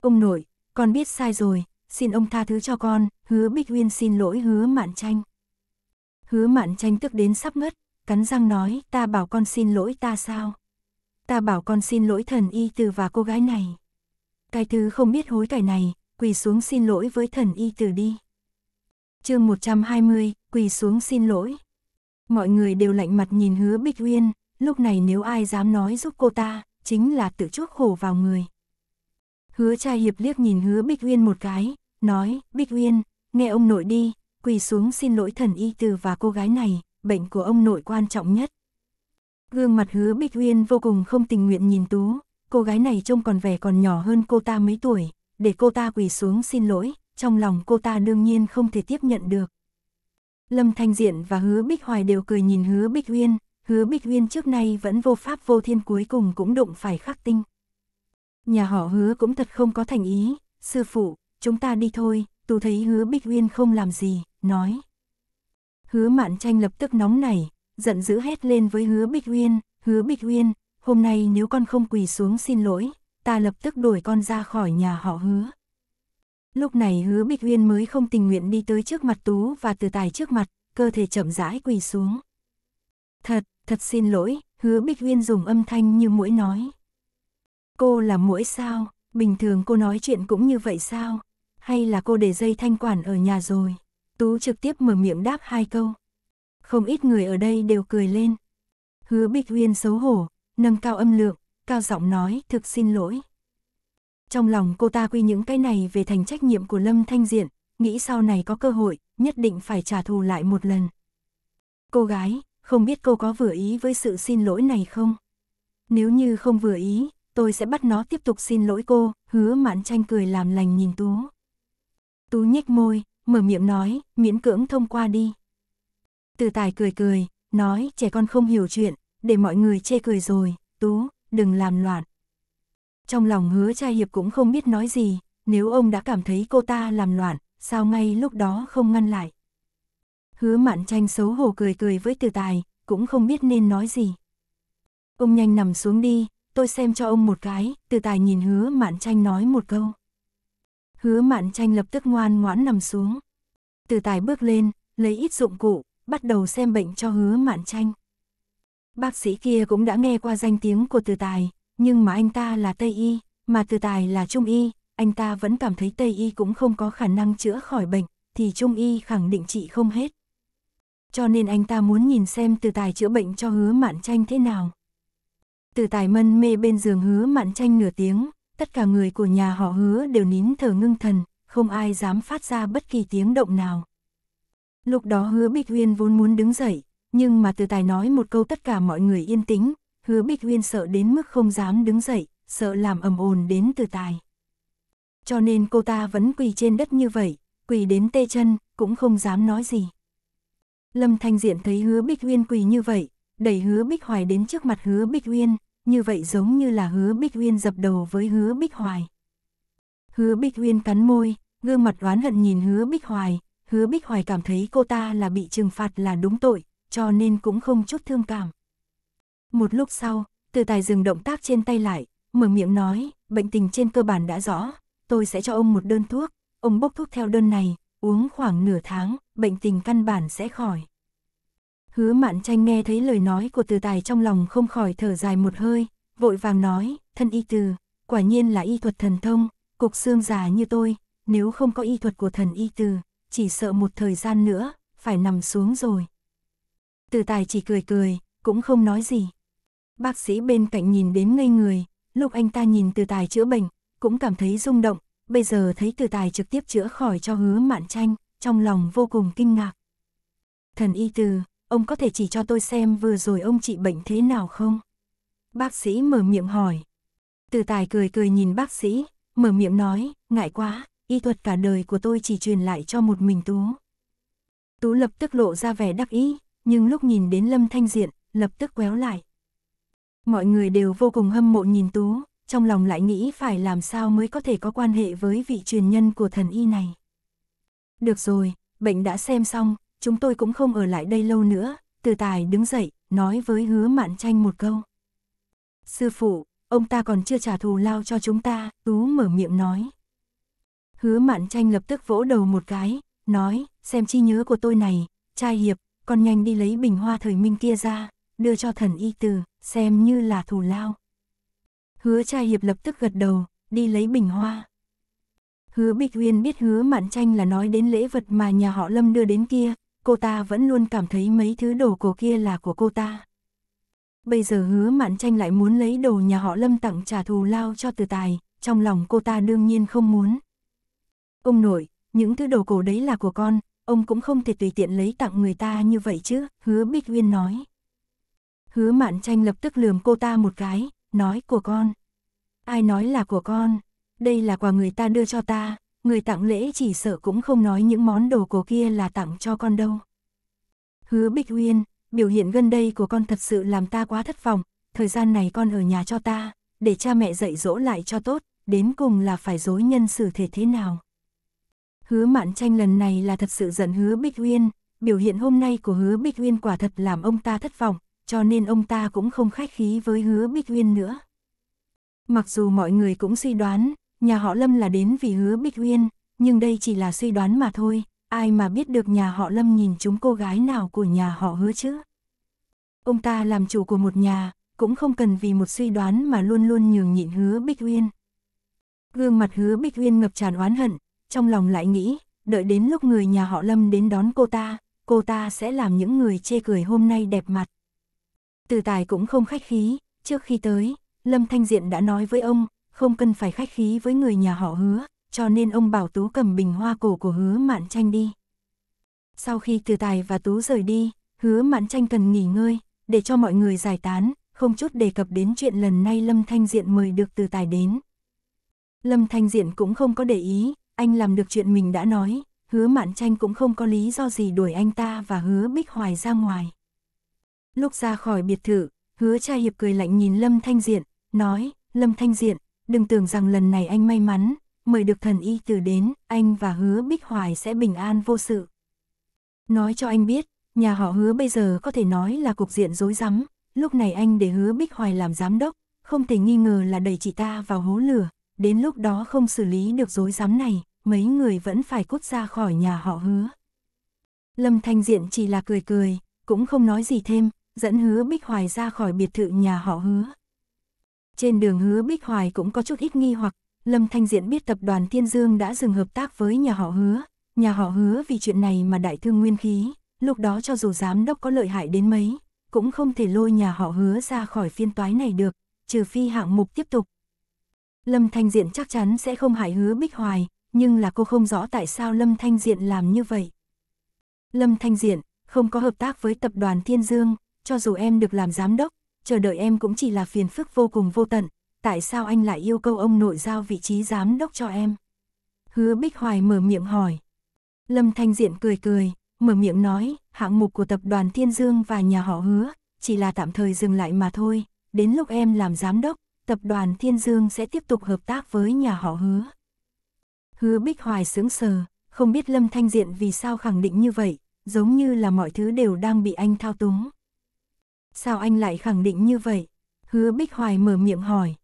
Ông nội, con biết sai rồi, xin ông tha thứ cho con, hứa Bích Huyên xin lỗi hứa mạn tranh. Hứa mạn tranh tức đến sắp ngất, cắn răng nói ta bảo con xin lỗi ta sao? Ta bảo con xin lỗi thần y từ và cô gái này. Cái thứ không biết hối cải này, quỳ xuống xin lỗi với thần y từ đi. chương 120, quỳ xuống xin lỗi. Mọi người đều lạnh mặt nhìn hứa Bích Uyên, lúc này nếu ai dám nói giúp cô ta, chính là tự chuốc khổ vào người. Hứa trai hiệp liếc nhìn hứa Bích Uyên một cái, nói, Bích Uyên, nghe ông nội đi, quỳ xuống xin lỗi thần y từ và cô gái này, bệnh của ông nội quan trọng nhất. Gương mặt hứa Bích Uyên vô cùng không tình nguyện nhìn Tú, cô gái này trông còn vẻ còn nhỏ hơn cô ta mấy tuổi, để cô ta quỳ xuống xin lỗi, trong lòng cô ta đương nhiên không thể tiếp nhận được. Lâm Thanh Diện và Hứa Bích Hoài đều cười nhìn Hứa Bích Uyên, Hứa Bích Uyên trước nay vẫn vô pháp vô thiên cuối cùng cũng đụng phải khắc tinh. Nhà họ Hứa cũng thật không có thành ý, sư phụ, chúng ta đi thôi, tù thấy Hứa Bích Uyên không làm gì, nói. Hứa Mạn Tranh lập tức nóng nảy, giận dữ hét lên với Hứa Bích Uyên, Hứa Bích Uyên, hôm nay nếu con không quỳ xuống xin lỗi, ta lập tức đuổi con ra khỏi nhà họ Hứa. Lúc này hứa Bích Huyên mới không tình nguyện đi tới trước mặt Tú và từ tài trước mặt, cơ thể chậm rãi quỳ xuống. Thật, thật xin lỗi, hứa Bích Huyên dùng âm thanh như mũi nói. Cô là mũi sao, bình thường cô nói chuyện cũng như vậy sao? Hay là cô để dây thanh quản ở nhà rồi? Tú trực tiếp mở miệng đáp hai câu. Không ít người ở đây đều cười lên. Hứa Bích Huyên xấu hổ, nâng cao âm lượng, cao giọng nói thực xin lỗi. Trong lòng cô ta quy những cái này về thành trách nhiệm của Lâm Thanh Diện, nghĩ sau này có cơ hội, nhất định phải trả thù lại một lần. Cô gái, không biết cô có vừa ý với sự xin lỗi này không? Nếu như không vừa ý, tôi sẽ bắt nó tiếp tục xin lỗi cô, hứa mãn tranh cười làm lành nhìn Tú. Tú nhếch môi, mở miệng nói, miễn cưỡng thông qua đi. Từ tài cười cười, nói trẻ con không hiểu chuyện, để mọi người chê cười rồi, Tú, đừng làm loạn trong lòng hứa trai hiệp cũng không biết nói gì, nếu ông đã cảm thấy cô ta làm loạn, sao ngay lúc đó không ngăn lại. Hứa mạn tranh xấu hổ cười cười với từ tài, cũng không biết nên nói gì. Ông nhanh nằm xuống đi, tôi xem cho ông một cái, từ tài nhìn hứa mạn tranh nói một câu. Hứa mạn tranh lập tức ngoan ngoãn nằm xuống. Từ tài bước lên, lấy ít dụng cụ, bắt đầu xem bệnh cho hứa mạn tranh. Bác sĩ kia cũng đã nghe qua danh tiếng của từ tài, nhưng mà anh ta là Tây Y, mà Từ Tài là Trung Y, anh ta vẫn cảm thấy Tây Y cũng không có khả năng chữa khỏi bệnh, thì Trung Y khẳng định trị không hết. Cho nên anh ta muốn nhìn xem Từ Tài chữa bệnh cho hứa mạn tranh thế nào. Từ Tài mân mê bên giường hứa mạn tranh nửa tiếng, tất cả người của nhà họ hứa đều nín thở ngưng thần, không ai dám phát ra bất kỳ tiếng động nào. Lúc đó hứa Bích Uyên vốn muốn đứng dậy, nhưng mà Từ Tài nói một câu tất cả mọi người yên tĩnh, hứa Bích Uyên sợ đến mức không dám đứng dậy, sợ làm ầm ồn đến từ tài. Cho nên cô ta vẫn quỳ trên đất như vậy, quỳ đến tê chân, cũng không dám nói gì. Lâm Thanh Diện thấy hứa Bích Uyên quỳ như vậy, đẩy hứa Bích Hoài đến trước mặt hứa Bích Uyên, như vậy giống như là hứa Bích Uyên dập đầu với hứa Bích Hoài. Hứa Bích Uyên cắn môi, gương mặt oán hận nhìn hứa Bích Hoài, hứa Bích Hoài cảm thấy cô ta là bị trừng phạt là đúng tội, cho nên cũng không chút thương cảm. Một lúc sau, từ tài dừng động tác trên tay lại, mở miệng nói, bệnh tình trên cơ bản đã rõ, tôi sẽ cho ông một đơn thuốc, ông bốc thuốc theo đơn này, uống khoảng nửa tháng, bệnh tình căn bản sẽ khỏi. Hứa mạn tranh nghe thấy lời nói của từ tài trong lòng không khỏi thở dài một hơi, vội vàng nói, thân y từ, quả nhiên là y thuật thần thông, cục xương già như tôi, nếu không có y thuật của thần y từ, chỉ sợ một thời gian nữa, phải nằm xuống rồi. Từ tài chỉ cười cười, cũng không nói gì. Bác sĩ bên cạnh nhìn đến ngây người, lúc anh ta nhìn từ tài chữa bệnh, cũng cảm thấy rung động, bây giờ thấy từ tài trực tiếp chữa khỏi cho hứa mạn tranh, trong lòng vô cùng kinh ngạc. Thần y từ, ông có thể chỉ cho tôi xem vừa rồi ông trị bệnh thế nào không? Bác sĩ mở miệng hỏi. Từ tài cười cười nhìn bác sĩ, mở miệng nói, ngại quá, y thuật cả đời của tôi chỉ truyền lại cho một mình Tú. Tú lập tức lộ ra vẻ đắc ý, nhưng lúc nhìn đến Lâm Thanh Diện, lập tức quéo lại. Mọi người đều vô cùng hâm mộ nhìn Tú, trong lòng lại nghĩ phải làm sao mới có thể có quan hệ với vị truyền nhân của thần y này. Được rồi, bệnh đã xem xong, chúng tôi cũng không ở lại đây lâu nữa, từ tài đứng dậy, nói với hứa mạn tranh một câu. Sư phụ, ông ta còn chưa trả thù lao cho chúng ta, Tú mở miệng nói. Hứa mạn tranh lập tức vỗ đầu một cái, nói, xem chi nhớ của tôi này, trai hiệp, con nhanh đi lấy bình hoa thời minh kia ra, đưa cho thần y từ xem như là thù lao. Hứa trai hiệp lập tức gật đầu, đi lấy bình hoa. Hứa Bích Uyên biết hứa mạn tranh là nói đến lễ vật mà nhà họ Lâm đưa đến kia, cô ta vẫn luôn cảm thấy mấy thứ đồ cổ kia là của cô ta. Bây giờ hứa mạn tranh lại muốn lấy đồ nhà họ Lâm tặng trả thù lao cho từ tài, trong lòng cô ta đương nhiên không muốn. Ông nội, những thứ đồ cổ đấy là của con, ông cũng không thể tùy tiện lấy tặng người ta như vậy chứ, hứa Bích Uyên nói hứa mạn tranh lập tức lườm cô ta một cái, nói của con. Ai nói là của con, đây là quà người ta đưa cho ta, người tặng lễ chỉ sợ cũng không nói những món đồ cổ kia là tặng cho con đâu. Hứa Bích Uyên, biểu hiện gần đây của con thật sự làm ta quá thất vọng, thời gian này con ở nhà cho ta, để cha mẹ dạy dỗ lại cho tốt, đến cùng là phải dối nhân xử thể thế nào. Hứa Mạn Tranh lần này là thật sự giận Hứa Bích Uyên, biểu hiện hôm nay của Hứa Bích Uyên quả thật làm ông ta thất vọng, cho nên ông ta cũng không khách khí với hứa Bích Uyên nữa. Mặc dù mọi người cũng suy đoán, nhà họ Lâm là đến vì hứa Bích Uyên, nhưng đây chỉ là suy đoán mà thôi, ai mà biết được nhà họ Lâm nhìn chúng cô gái nào của nhà họ hứa chứ. Ông ta làm chủ của một nhà, cũng không cần vì một suy đoán mà luôn luôn nhường nhịn hứa Bích Uyên. Gương mặt hứa Bích Uyên ngập tràn oán hận, trong lòng lại nghĩ, đợi đến lúc người nhà họ Lâm đến đón cô ta, cô ta sẽ làm những người chê cười hôm nay đẹp mặt. Từ tài cũng không khách khí, trước khi tới, Lâm Thanh Diện đã nói với ông, không cần phải khách khí với người nhà họ hứa, cho nên ông bảo Tú cầm bình hoa cổ của hứa mạn tranh đi. Sau khi từ tài và Tú rời đi, hứa mạn tranh cần nghỉ ngơi, để cho mọi người giải tán, không chút đề cập đến chuyện lần nay Lâm Thanh Diện mời được từ tài đến. Lâm Thanh Diện cũng không có để ý, anh làm được chuyện mình đã nói, hứa mạn tranh cũng không có lý do gì đuổi anh ta và hứa bích hoài ra ngoài. Lúc ra khỏi biệt thự, hứa cha hiệp cười lạnh nhìn Lâm Thanh Diện, nói, Lâm Thanh Diện, đừng tưởng rằng lần này anh may mắn, mời được thần y từ đến, anh và hứa Bích Hoài sẽ bình an vô sự. Nói cho anh biết, nhà họ hứa bây giờ có thể nói là cục diện rối rắm, lúc này anh để hứa Bích Hoài làm giám đốc, không thể nghi ngờ là đẩy chị ta vào hố lửa, đến lúc đó không xử lý được rối rắm này, mấy người vẫn phải cút ra khỏi nhà họ hứa. Lâm Thanh Diện chỉ là cười cười, cũng không nói gì thêm, dẫn hứa Bích Hoài ra khỏi biệt thự nhà họ hứa. Trên đường hứa Bích Hoài cũng có chút ít nghi hoặc, Lâm Thanh Diện biết tập đoàn Thiên Dương đã dừng hợp tác với nhà họ hứa, nhà họ hứa vì chuyện này mà đại thương nguyên khí, lúc đó cho dù giám đốc có lợi hại đến mấy, cũng không thể lôi nhà họ hứa ra khỏi phiên toái này được, trừ phi hạng mục tiếp tục. Lâm Thanh Diện chắc chắn sẽ không hại hứa Bích Hoài, nhưng là cô không rõ tại sao Lâm Thanh Diện làm như vậy. Lâm Thanh Diện không có hợp tác với tập đoàn Thiên Dương, cho dù em được làm giám đốc, chờ đợi em cũng chỉ là phiền phức vô cùng vô tận, tại sao anh lại yêu cầu ông nội giao vị trí giám đốc cho em? Hứa Bích Hoài mở miệng hỏi. Lâm Thanh Diện cười cười, mở miệng nói, hạng mục của tập đoàn Thiên Dương và nhà họ hứa, chỉ là tạm thời dừng lại mà thôi, đến lúc em làm giám đốc, tập đoàn Thiên Dương sẽ tiếp tục hợp tác với nhà họ hứa. Hứa Bích Hoài sững sờ, không biết Lâm Thanh Diện vì sao khẳng định như vậy, giống như là mọi thứ đều đang bị anh thao túng. Sao anh lại khẳng định như vậy? Hứa Bích Hoài mở miệng hỏi.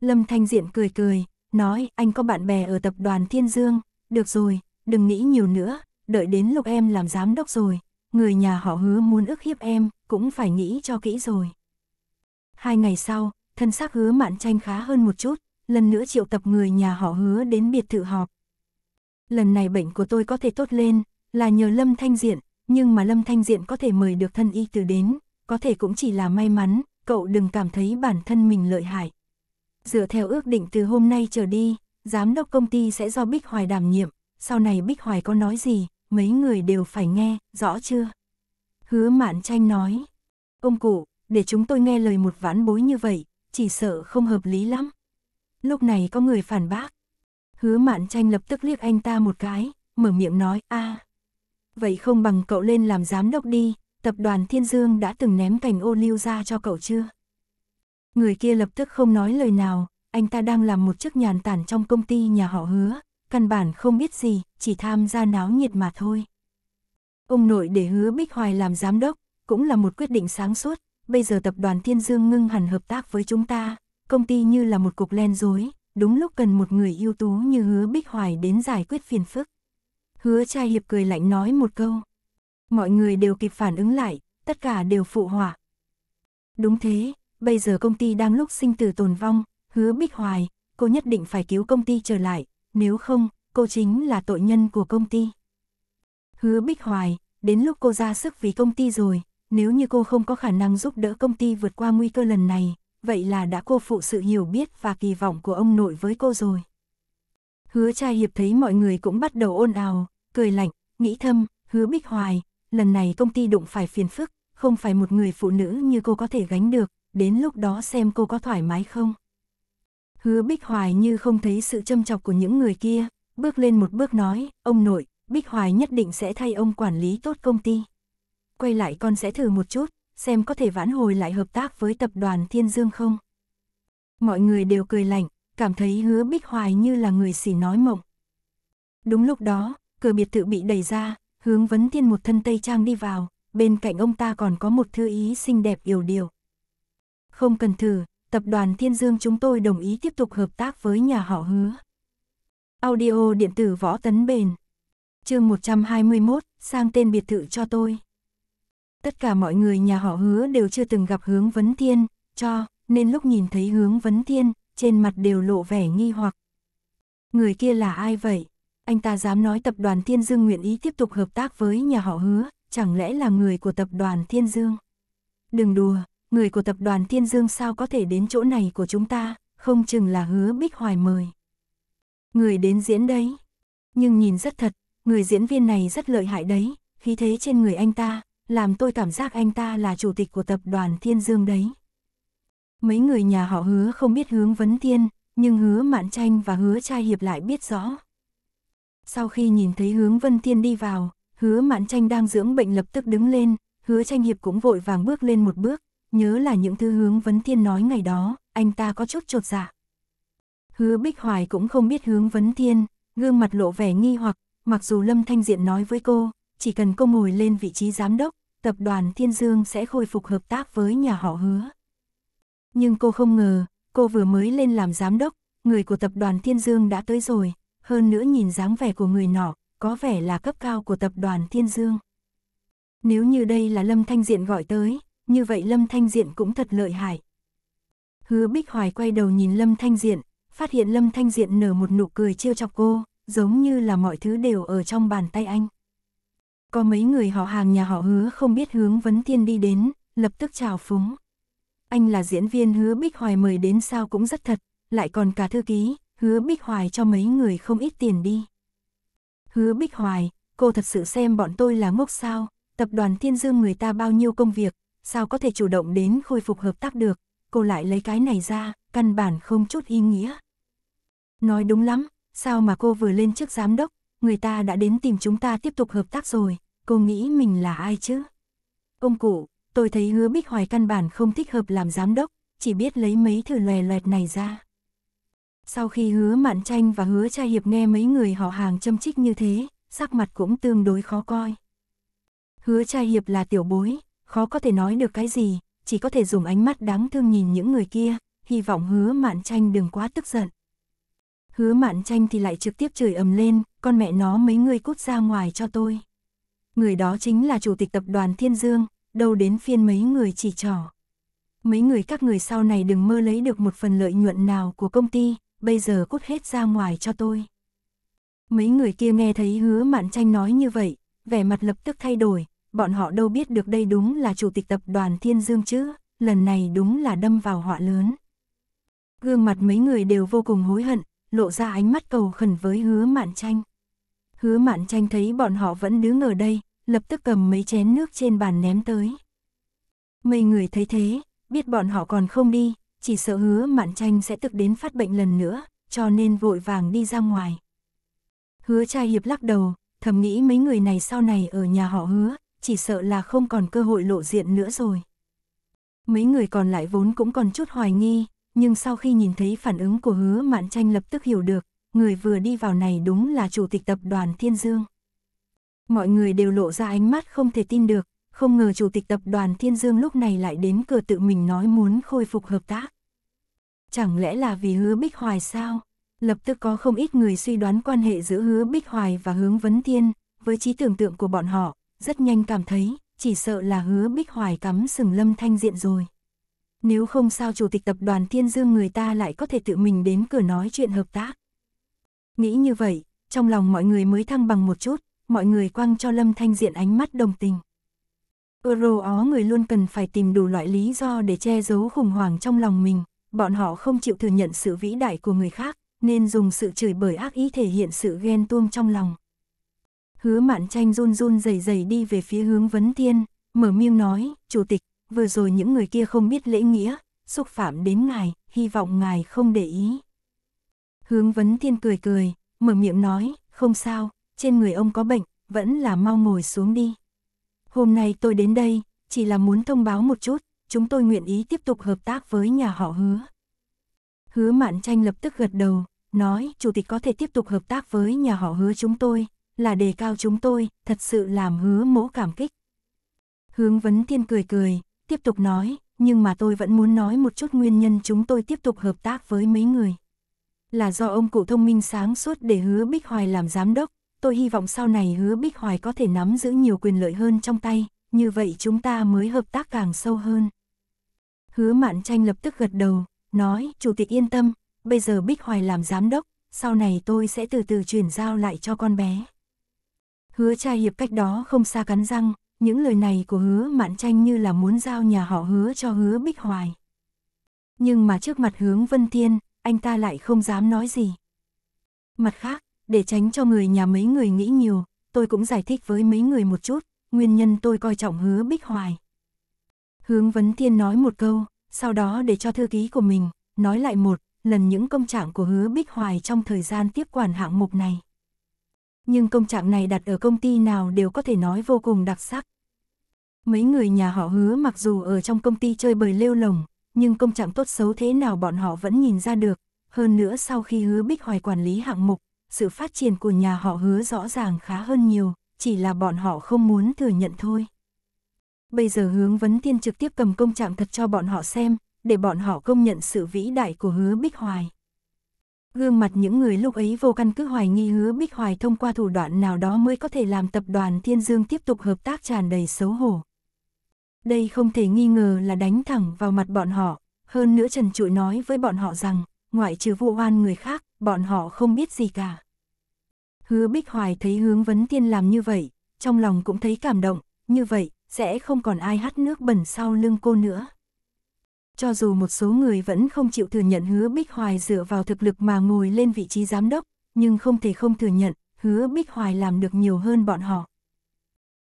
Lâm Thanh Diện cười cười, nói anh có bạn bè ở tập đoàn Thiên Dương, được rồi, đừng nghĩ nhiều nữa, đợi đến lúc em làm giám đốc rồi, người nhà họ hứa muốn ức hiếp em, cũng phải nghĩ cho kỹ rồi. Hai ngày sau, thân xác hứa mạn tranh khá hơn một chút, lần nữa triệu tập người nhà họ hứa đến biệt thự họp. Lần này bệnh của tôi có thể tốt lên, là nhờ Lâm Thanh Diện, nhưng mà Lâm Thanh Diện có thể mời được thân y từ đến, có thể cũng chỉ là may mắn, cậu đừng cảm thấy bản thân mình lợi hại. Dựa theo ước định từ hôm nay trở đi, giám đốc công ty sẽ do Bích Hoài đảm nhiệm, sau này Bích Hoài có nói gì, mấy người đều phải nghe, rõ chưa? Hứa Mạn Tranh nói, ông cụ, để chúng tôi nghe lời một vãn bối như vậy, chỉ sợ không hợp lý lắm. Lúc này có người phản bác. Hứa Mạn Tranh lập tức liếc anh ta một cái, mở miệng nói, a à, vậy không bằng cậu lên làm giám đốc đi, tập đoàn Thiên Dương đã từng ném cành ô liu ra cho cậu chưa? Người kia lập tức không nói lời nào, anh ta đang làm một chức nhàn tản trong công ty nhà họ hứa, căn bản không biết gì, chỉ tham gia náo nhiệt mà thôi. Ông nội để hứa Bích Hoài làm giám đốc, cũng là một quyết định sáng suốt, bây giờ tập đoàn Thiên Dương ngưng hẳn hợp tác với chúng ta, công ty như là một cục len rối, đúng lúc cần một người ưu tú như hứa Bích Hoài đến giải quyết phiền phức. Hứa trai hiệp cười lạnh nói một câu, Mọi người đều kịp phản ứng lại, tất cả đều phụ họa. Đúng thế, bây giờ công ty đang lúc sinh tử tồn vong, hứa Bích Hoài, cô nhất định phải cứu công ty trở lại, nếu không, cô chính là tội nhân của công ty. Hứa Bích Hoài, đến lúc cô ra sức vì công ty rồi, nếu như cô không có khả năng giúp đỡ công ty vượt qua nguy cơ lần này, vậy là đã cô phụ sự hiểu biết và kỳ vọng của ông nội với cô rồi. Hứa trai hiệp thấy mọi người cũng bắt đầu ôn ào, cười lạnh, nghĩ thâm, hứa Bích Hoài, lần này công ty đụng phải phiền phức, không phải một người phụ nữ như cô có thể gánh được, đến lúc đó xem cô có thoải mái không. Hứa Bích Hoài như không thấy sự châm chọc của những người kia, bước lên một bước nói, ông nội, Bích Hoài nhất định sẽ thay ông quản lý tốt công ty. Quay lại con sẽ thử một chút, xem có thể vãn hồi lại hợp tác với tập đoàn Thiên Dương không. Mọi người đều cười lạnh, cảm thấy hứa Bích Hoài như là người xỉ nói mộng. Đúng lúc đó, cửa biệt thự bị đẩy ra, Hướng vấn thiên một thân tây trang đi vào, bên cạnh ông ta còn có một thư ý xinh đẹp yểu điều. Không cần thử, tập đoàn Thiên Dương chúng tôi đồng ý tiếp tục hợp tác với nhà họ hứa. Audio điện tử võ tấn bền. chương 121, sang tên biệt thự cho tôi. Tất cả mọi người nhà họ hứa đều chưa từng gặp hướng vấn thiên, cho, nên lúc nhìn thấy hướng vấn thiên, trên mặt đều lộ vẻ nghi hoặc. Người kia là ai vậy? anh ta dám nói tập đoàn Thiên Dương nguyện ý tiếp tục hợp tác với nhà họ hứa, chẳng lẽ là người của tập đoàn Thiên Dương? Đừng đùa, người của tập đoàn Thiên Dương sao có thể đến chỗ này của chúng ta, không chừng là hứa Bích Hoài mời. Người đến diễn đấy. Nhưng nhìn rất thật, người diễn viên này rất lợi hại đấy, khí thế trên người anh ta, làm tôi cảm giác anh ta là chủ tịch của tập đoàn Thiên Dương đấy. Mấy người nhà họ hứa không biết hướng vấn tiên, nhưng hứa mạn tranh và hứa trai hiệp lại biết rõ. Sau khi nhìn thấy hướng Vân Tiên đi vào, hứa mạn tranh đang dưỡng bệnh lập tức đứng lên, hứa tranh hiệp cũng vội vàng bước lên một bước, nhớ là những thứ hướng Vấn Tiên nói ngày đó, anh ta có chút trột dạ. Hứa Bích Hoài cũng không biết hướng Vấn Tiên, gương mặt lộ vẻ nghi hoặc, mặc dù Lâm Thanh Diện nói với cô, chỉ cần cô ngồi lên vị trí giám đốc, tập đoàn Thiên Dương sẽ khôi phục hợp tác với nhà họ hứa. Nhưng cô không ngờ, cô vừa mới lên làm giám đốc, người của tập đoàn Thiên Dương đã tới rồi, hơn nữa nhìn dáng vẻ của người nọ, có vẻ là cấp cao của tập đoàn Thiên Dương. Nếu như đây là Lâm Thanh Diện gọi tới, như vậy Lâm Thanh Diện cũng thật lợi hại. Hứa Bích Hoài quay đầu nhìn Lâm Thanh Diện, phát hiện Lâm Thanh Diện nở một nụ cười trêu chọc cô, giống như là mọi thứ đều ở trong bàn tay anh. Có mấy người họ hàng nhà họ hứa không biết hướng Vấn Thiên đi đến, lập tức chào phúng. Anh là diễn viên hứa Bích Hoài mời đến sao cũng rất thật, lại còn cả thư ký, hứa Bích Hoài cho mấy người không ít tiền đi. Hứa Bích Hoài, cô thật sự xem bọn tôi là ngốc sao, tập đoàn Thiên Dương người ta bao nhiêu công việc, sao có thể chủ động đến khôi phục hợp tác được, cô lại lấy cái này ra, căn bản không chút ý nghĩa. Nói đúng lắm, sao mà cô vừa lên chức giám đốc, người ta đã đến tìm chúng ta tiếp tục hợp tác rồi, cô nghĩ mình là ai chứ? Ông cụ, tôi thấy hứa Bích Hoài căn bản không thích hợp làm giám đốc, chỉ biết lấy mấy thử lòe loẹt này ra. Sau khi hứa mạn tranh và hứa cha hiệp nghe mấy người họ hàng châm trích như thế, sắc mặt cũng tương đối khó coi. Hứa cha hiệp là tiểu bối, khó có thể nói được cái gì, chỉ có thể dùng ánh mắt đáng thương nhìn những người kia, hy vọng hứa mạn tranh đừng quá tức giận. Hứa mạn tranh thì lại trực tiếp chửi ầm lên, con mẹ nó mấy người cút ra ngoài cho tôi. Người đó chính là chủ tịch tập đoàn Thiên Dương, đâu đến phiên mấy người chỉ trỏ. Mấy người các người sau này đừng mơ lấy được một phần lợi nhuận nào của công ty, bây giờ cút hết ra ngoài cho tôi. Mấy người kia nghe thấy hứa mạn tranh nói như vậy, vẻ mặt lập tức thay đổi, bọn họ đâu biết được đây đúng là chủ tịch tập đoàn Thiên Dương chứ, lần này đúng là đâm vào họa lớn. Gương mặt mấy người đều vô cùng hối hận, lộ ra ánh mắt cầu khẩn với hứa mạn tranh. Hứa mạn tranh thấy bọn họ vẫn đứng ở đây, lập tức cầm mấy chén nước trên bàn ném tới. Mấy người thấy thế, biết bọn họ còn không đi, chỉ sợ hứa mạn tranh sẽ tức đến phát bệnh lần nữa, cho nên vội vàng đi ra ngoài. Hứa trai hiệp lắc đầu, thầm nghĩ mấy người này sau này ở nhà họ hứa, chỉ sợ là không còn cơ hội lộ diện nữa rồi. Mấy người còn lại vốn cũng còn chút hoài nghi, nhưng sau khi nhìn thấy phản ứng của hứa mạn tranh lập tức hiểu được, người vừa đi vào này đúng là chủ tịch tập đoàn Thiên Dương. Mọi người đều lộ ra ánh mắt không thể tin được, không ngờ chủ tịch tập đoàn Thiên Dương lúc này lại đến cửa tự mình nói muốn khôi phục hợp tác. Chẳng lẽ là vì hứa Bích Hoài sao? Lập tức có không ít người suy đoán quan hệ giữa hứa Bích Hoài và hướng Vấn Thiên, với trí tưởng tượng của bọn họ, rất nhanh cảm thấy, chỉ sợ là hứa Bích Hoài cắm sừng lâm thanh diện rồi. Nếu không sao chủ tịch tập đoàn Thiên Dương người ta lại có thể tự mình đến cửa nói chuyện hợp tác. Nghĩ như vậy, trong lòng mọi người mới thăng bằng một chút, mọi người quăng cho Lâm Thanh Diện ánh mắt đồng tình. Euro ó người luôn cần phải tìm đủ loại lý do để che giấu khủng hoảng trong lòng mình, bọn họ không chịu thừa nhận sự vĩ đại của người khác, nên dùng sự chửi bởi ác ý thể hiện sự ghen tuông trong lòng. Hứa mạn tranh run run dày dày đi về phía hướng vấn thiên, mở miệng nói, chủ tịch, vừa rồi những người kia không biết lễ nghĩa, xúc phạm đến ngài, hy vọng ngài không để ý. Hướng vấn thiên cười cười, mở miệng nói, không sao, trên người ông có bệnh, vẫn là mau ngồi xuống đi. Hôm nay tôi đến đây, chỉ là muốn thông báo một chút, chúng tôi nguyện ý tiếp tục hợp tác với nhà họ hứa. Hứa Mạn Tranh lập tức gật đầu, nói chủ tịch có thể tiếp tục hợp tác với nhà họ hứa chúng tôi, là đề cao chúng tôi, thật sự làm hứa mỗ cảm kích. Hướng Vấn Thiên cười cười, tiếp tục nói, nhưng mà tôi vẫn muốn nói một chút nguyên nhân chúng tôi tiếp tục hợp tác với mấy người. Là do ông cụ thông minh sáng suốt để hứa Bích Hoài làm giám đốc, tôi hy vọng sau này hứa Bích Hoài có thể nắm giữ nhiều quyền lợi hơn trong tay, như vậy chúng ta mới hợp tác càng sâu hơn. Hứa Mạn Tranh lập tức gật đầu, nói, Chủ tịch yên tâm, bây giờ Bích Hoài làm giám đốc, sau này tôi sẽ từ từ chuyển giao lại cho con bé. Hứa cha hiệp cách đó không xa cắn răng, những lời này của hứa Mạn Tranh như là muốn giao nhà họ hứa cho hứa Bích Hoài. Nhưng mà trước mặt hướng Vân Thiên, anh ta lại không dám nói gì. Mặt khác, để tránh cho người nhà mấy người nghĩ nhiều, tôi cũng giải thích với mấy người một chút, nguyên nhân tôi coi trọng hứa Bích Hoài. Hướng Vấn Thiên nói một câu, sau đó để cho thư ký của mình, nói lại một, lần những công trạng của hứa Bích Hoài trong thời gian tiếp quản hạng mục này. Nhưng công trạng này đặt ở công ty nào đều có thể nói vô cùng đặc sắc. Mấy người nhà họ hứa mặc dù ở trong công ty chơi bời lêu lồng, nhưng công trạng tốt xấu thế nào bọn họ vẫn nhìn ra được. Hơn nữa sau khi hứa Bích Hoài quản lý hạng mục, sự phát triển của nhà họ hứa rõ ràng khá hơn nhiều, chỉ là bọn họ không muốn thừa nhận thôi. Bây giờ hướng vấn tiên trực tiếp cầm công trạng thật cho bọn họ xem, để bọn họ công nhận sự vĩ đại của hứa Bích Hoài. Gương mặt những người lúc ấy vô căn cứ hoài nghi hứa Bích Hoài thông qua thủ đoạn nào đó mới có thể làm tập đoàn Thiên Dương tiếp tục hợp tác tràn đầy xấu hổ. Đây không thể nghi ngờ là đánh thẳng vào mặt bọn họ, hơn nữa Trần Trụi nói với bọn họ rằng, ngoại trừ vụ oan người khác, bọn họ không biết gì cả. Hứa Bích Hoài thấy hướng vấn tiên làm như vậy, trong lòng cũng thấy cảm động, như vậy, sẽ không còn ai hắt nước bẩn sau lưng cô nữa. Cho dù một số người vẫn không chịu thừa nhận hứa Bích Hoài dựa vào thực lực mà ngồi lên vị trí giám đốc, nhưng không thể không thừa nhận, hứa Bích Hoài làm được nhiều hơn bọn họ.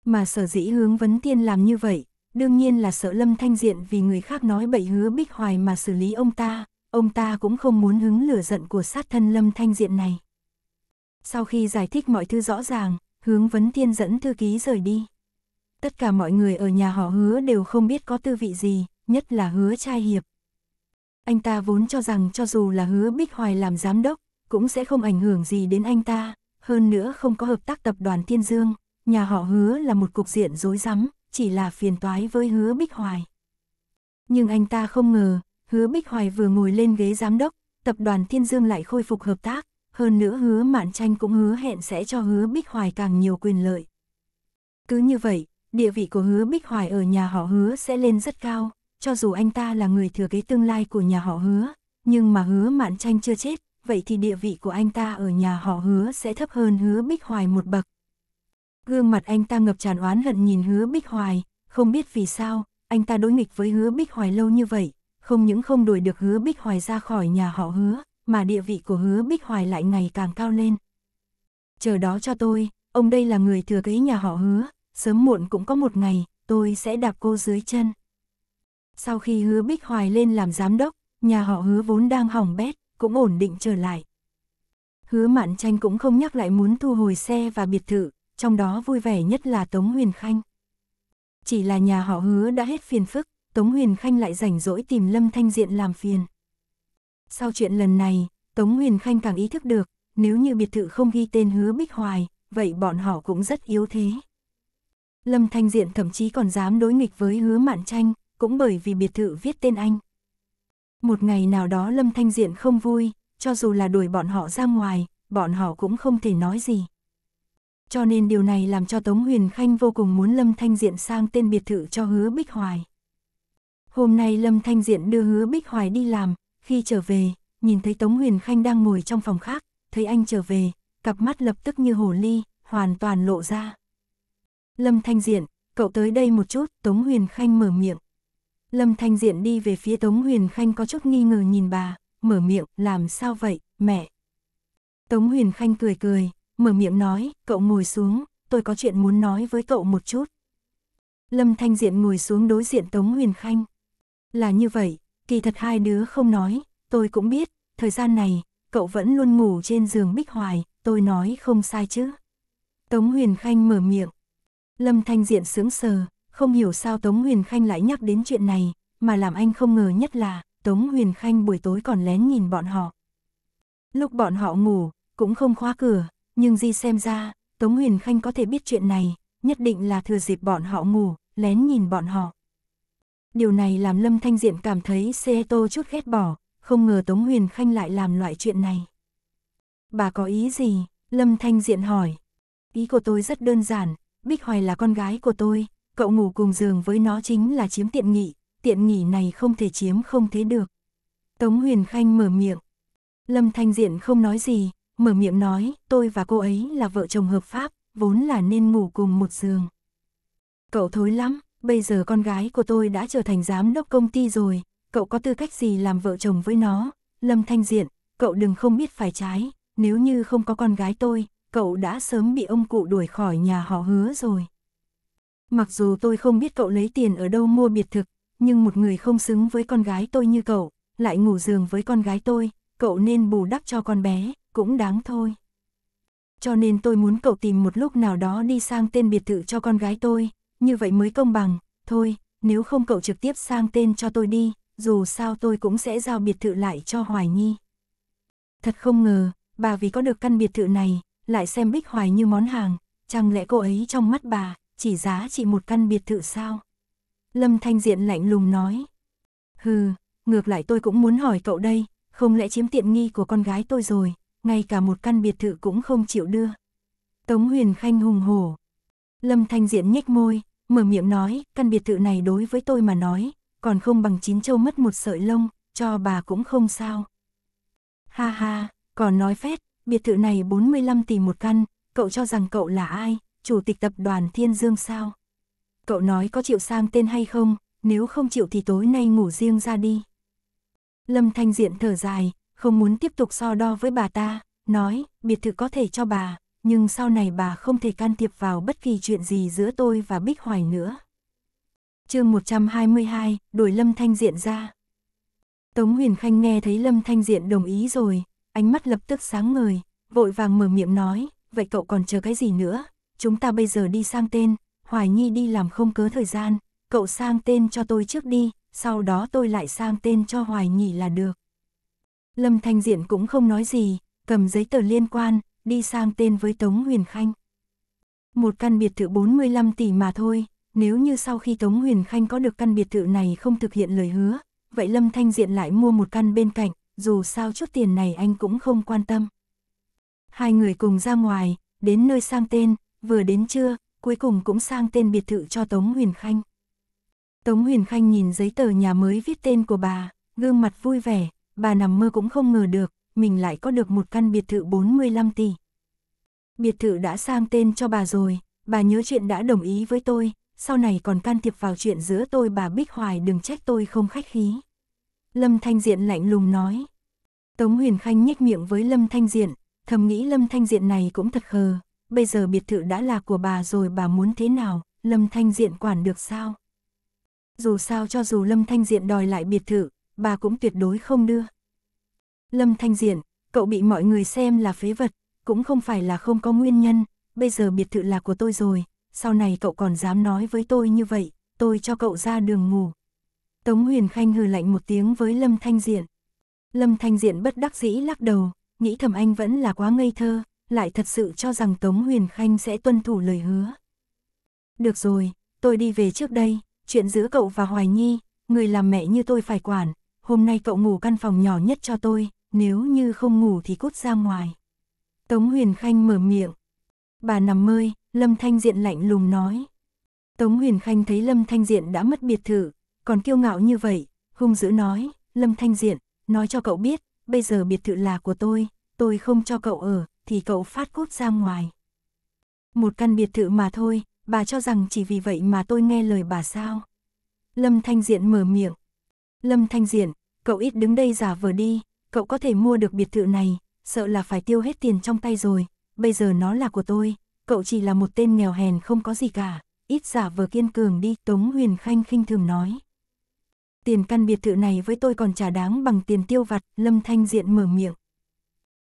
Mà sở dĩ hướng vấn tiên làm như vậy, đương nhiên là sợ Lâm Thanh Diện vì người khác nói bậy hứa Bích Hoài mà xử lý ông ta, ông ta cũng không muốn hứng lửa giận của sát thân Lâm Thanh Diện này. Sau khi giải thích mọi thứ rõ ràng, hướng vấn thiên dẫn thư ký rời đi. Tất cả mọi người ở nhà họ hứa đều không biết có tư vị gì, nhất là hứa trai hiệp. Anh ta vốn cho rằng cho dù là hứa Bích Hoài làm giám đốc, cũng sẽ không ảnh hưởng gì đến anh ta, hơn nữa không có hợp tác tập đoàn Thiên Dương, nhà họ hứa là một cục diện rối rắm, chỉ là phiền toái với hứa Bích Hoài. Nhưng anh ta không ngờ, hứa Bích Hoài vừa ngồi lên ghế giám đốc, tập đoàn Thiên Dương lại khôi phục hợp tác, hơn nữa hứa mạn tranh cũng hứa hẹn sẽ cho hứa Bích Hoài càng nhiều quyền lợi. Cứ như vậy, địa vị của hứa Bích Hoài ở nhà họ hứa sẽ lên rất cao, cho dù anh ta là người thừa kế tương lai của nhà họ hứa, nhưng mà hứa mạn tranh chưa chết, vậy thì địa vị của anh ta ở nhà họ hứa sẽ thấp hơn hứa Bích Hoài một bậc. Gương mặt anh ta ngập tràn oán hận nhìn hứa Bích Hoài, không biết vì sao, anh ta đối nghịch với hứa Bích Hoài lâu như vậy, không những không đuổi được hứa Bích Hoài ra khỏi nhà họ hứa, mà địa vị của hứa Bích Hoài lại ngày càng cao lên. Chờ đó cho tôi, ông đây là người thừa kế nhà họ hứa, sớm muộn cũng có một ngày, tôi sẽ đạp cô dưới chân. Sau khi hứa Bích Hoài lên làm giám đốc, nhà họ hứa vốn đang hỏng bét, cũng ổn định trở lại. Hứa Mạn Tranh cũng không nhắc lại muốn thu hồi xe và biệt thự, trong đó vui vẻ nhất là Tống Huyền Khanh. Chỉ là nhà họ hứa đã hết phiền phức, Tống Huyền Khanh lại rảnh rỗi tìm Lâm Thanh Diện làm phiền. Sau chuyện lần này, Tống Huyền Khanh càng ý thức được, nếu như biệt thự không ghi tên hứa Bích Hoài, vậy bọn họ cũng rất yếu thế. Lâm Thanh Diện thậm chí còn dám đối nghịch với hứa mạn tranh, cũng bởi vì biệt thự viết tên anh. Một ngày nào đó Lâm Thanh Diện không vui, cho dù là đuổi bọn họ ra ngoài, bọn họ cũng không thể nói gì. Cho nên điều này làm cho Tống Huyền Khanh vô cùng muốn Lâm Thanh Diện sang tên biệt thự cho hứa Bích Hoài. Hôm nay Lâm Thanh Diện đưa hứa Bích Hoài đi làm, khi trở về, nhìn thấy Tống Huyền Khanh đang ngồi trong phòng khác, thấy anh trở về, cặp mắt lập tức như hồ ly, hoàn toàn lộ ra. Lâm Thanh Diện, cậu tới đây một chút, Tống Huyền Khanh mở miệng. Lâm Thanh Diện đi về phía Tống Huyền Khanh có chút nghi ngờ nhìn bà, mở miệng, làm sao vậy, mẹ. Tống Huyền Khanh cười cười, mở miệng nói, cậu ngồi xuống, tôi có chuyện muốn nói với cậu một chút. Lâm Thanh Diện ngồi xuống đối diện Tống Huyền Khanh. Là như vậy, Kỳ thật hai đứa không nói, tôi cũng biết, thời gian này, cậu vẫn luôn ngủ trên giường Bích Hoài, tôi nói không sai chứ. Tống Huyền Khanh mở miệng. Lâm Thanh Diện sướng sờ, không hiểu sao Tống Huyền Khanh lại nhắc đến chuyện này, mà làm anh không ngờ nhất là Tống Huyền Khanh buổi tối còn lén nhìn bọn họ. Lúc bọn họ ngủ, cũng không khóa cửa, nhưng Di xem ra, Tống Huyền Khanh có thể biết chuyện này, nhất định là thừa dịp bọn họ ngủ, lén nhìn bọn họ. Điều này làm Lâm Thanh Diện cảm thấy Seto chút ghét bỏ, không ngờ Tống Huyền Khanh lại làm loại chuyện này. Bà có ý gì? Lâm Thanh Diện hỏi. Ý của tôi rất đơn giản, Bích Hoài là con gái của tôi, cậu ngủ cùng giường với nó chính là chiếm tiện nghị, tiện nghị này không thể chiếm không thế được. Tống Huyền Khanh mở miệng. Lâm Thanh Diện không nói gì, mở miệng nói, tôi và cô ấy là vợ chồng hợp pháp, vốn là nên ngủ cùng một giường. Cậu thối lắm, bây giờ con gái của tôi đã trở thành giám đốc công ty rồi, cậu có tư cách gì làm vợ chồng với nó, Lâm Thanh Diện, cậu đừng không biết phải trái, nếu như không có con gái tôi, cậu đã sớm bị ông cụ đuổi khỏi nhà họ hứa rồi. Mặc dù tôi không biết cậu lấy tiền ở đâu mua biệt thực, nhưng một người không xứng với con gái tôi như cậu, lại ngủ giường với con gái tôi, cậu nên bù đắp cho con bé, cũng đáng thôi. Cho nên tôi muốn cậu tìm một lúc nào đó đi sang tên biệt thự cho con gái tôi, như vậy mới công bằng, thôi, nếu không cậu trực tiếp sang tên cho tôi đi, dù sao tôi cũng sẽ giao biệt thự lại cho Hoài Nhi. Thật không ngờ, bà vì có được căn biệt thự này, lại xem Bích Hoài như món hàng, chẳng lẽ cô ấy trong mắt bà, chỉ giá trị một căn biệt thự sao? Lâm Thanh Diện lạnh lùng nói. Hừ, ngược lại tôi cũng muốn hỏi cậu đây, không lẽ chiếm tiện nghi của con gái tôi rồi, ngay cả một căn biệt thự cũng không chịu đưa. Tống Huyền Khanh hùng hổ, Lâm Thanh Diện nhếch môi, mở miệng nói, căn biệt thự này đối với tôi mà nói, còn không bằng chín châu mất một sợi lông, cho bà cũng không sao. Ha ha, còn nói phét, biệt thự này 45 tỷ một căn, cậu cho rằng cậu là ai, chủ tịch tập đoàn Thiên Dương sao? Cậu nói có chịu sang tên hay không, nếu không chịu thì tối nay ngủ riêng ra đi. Lâm Thanh Diện thở dài, không muốn tiếp tục so đo với bà ta, nói, biệt thự có thể cho bà, nhưng sau này bà không thể can thiệp vào bất kỳ chuyện gì giữa tôi và Bích Hoài nữa. chương 122, đổi Lâm Thanh Diện ra. Tống Huyền Khanh nghe thấy Lâm Thanh Diện đồng ý rồi, ánh mắt lập tức sáng ngời, vội vàng mở miệng nói, vậy cậu còn chờ cái gì nữa, chúng ta bây giờ đi sang tên, Hoài Nhi đi làm không cớ thời gian, cậu sang tên cho tôi trước đi, sau đó tôi lại sang tên cho Hoài Nhi là được. Lâm Thanh Diện cũng không nói gì, cầm giấy tờ liên quan, đi sang tên với Tống Huyền Khanh. Một căn biệt thự 45 tỷ mà thôi, nếu như sau khi Tống Huyền Khanh có được căn biệt thự này không thực hiện lời hứa, vậy Lâm Thanh Diện lại mua một căn bên cạnh, dù sao chút tiền này anh cũng không quan tâm. Hai người cùng ra ngoài, đến nơi sang tên, vừa đến trưa, cuối cùng cũng sang tên biệt thự cho Tống Huyền Khanh. Tống Huyền Khanh nhìn giấy tờ nhà mới viết tên của bà, gương mặt vui vẻ, bà nằm mơ cũng không ngờ được, mình lại có được một căn biệt thự 45 tỷ. Biệt thự đã sang tên cho bà rồi, bà nhớ chuyện đã đồng ý với tôi, sau này còn can thiệp vào chuyện giữa tôi bà Bích Hoài đừng trách tôi không khách khí. Lâm Thanh Diện lạnh lùng nói. Tống Huyền Khanh nhếch miệng với Lâm Thanh Diện, thầm nghĩ Lâm Thanh Diện này cũng thật khờ, bây giờ biệt thự đã là của bà rồi bà muốn thế nào, Lâm Thanh Diện quản được sao? Dù sao cho dù Lâm Thanh Diện đòi lại biệt thự, bà cũng tuyệt đối không đưa. Lâm Thanh Diện, cậu bị mọi người xem là phế vật, cũng không phải là không có nguyên nhân, bây giờ biệt thự là của tôi rồi, sau này cậu còn dám nói với tôi như vậy, tôi cho cậu ra đường ngủ. Tống Huyền Khanh hừ lạnh một tiếng với Lâm Thanh Diện. Lâm Thanh Diện bất đắc dĩ lắc đầu, nghĩ thầm anh vẫn là quá ngây thơ, lại thật sự cho rằng Tống Huyền Khanh sẽ tuân thủ lời hứa. Được rồi, tôi đi về trước đây, chuyện giữa cậu và Hoài Nhi, người làm mẹ như tôi phải quản, hôm nay cậu ngủ căn phòng nhỏ nhất cho tôi, nếu như không ngủ thì cút ra ngoài. Tống Huyền Khanh mở miệng. Bà nằm mơi, Lâm Thanh Diện lạnh lùng nói. Tống Huyền Khanh thấy Lâm Thanh Diện đã mất biệt thự, còn kiêu ngạo như vậy, hung dữ nói, Lâm Thanh Diện, nói cho cậu biết, bây giờ biệt thự là của tôi, tôi không cho cậu ở, thì cậu phát cút ra ngoài. Một căn biệt thự mà thôi, bà cho rằng chỉ vì vậy mà tôi nghe lời bà sao. Lâm Thanh Diện mở miệng. Lâm Thanh Diện, cậu ít đứng đây giả vờ đi, cậu có thể mua được biệt thự này, sợ là phải tiêu hết tiền trong tay rồi, bây giờ nó là của tôi, cậu chỉ là một tên nghèo hèn không có gì cả, ít giả vờ kiên cường đi, Tống Huyền Khanh khinh thường nói. Tiền căn biệt thự này với tôi còn trả đáng bằng tiền tiêu vặt, Lâm Thanh Diện mở miệng.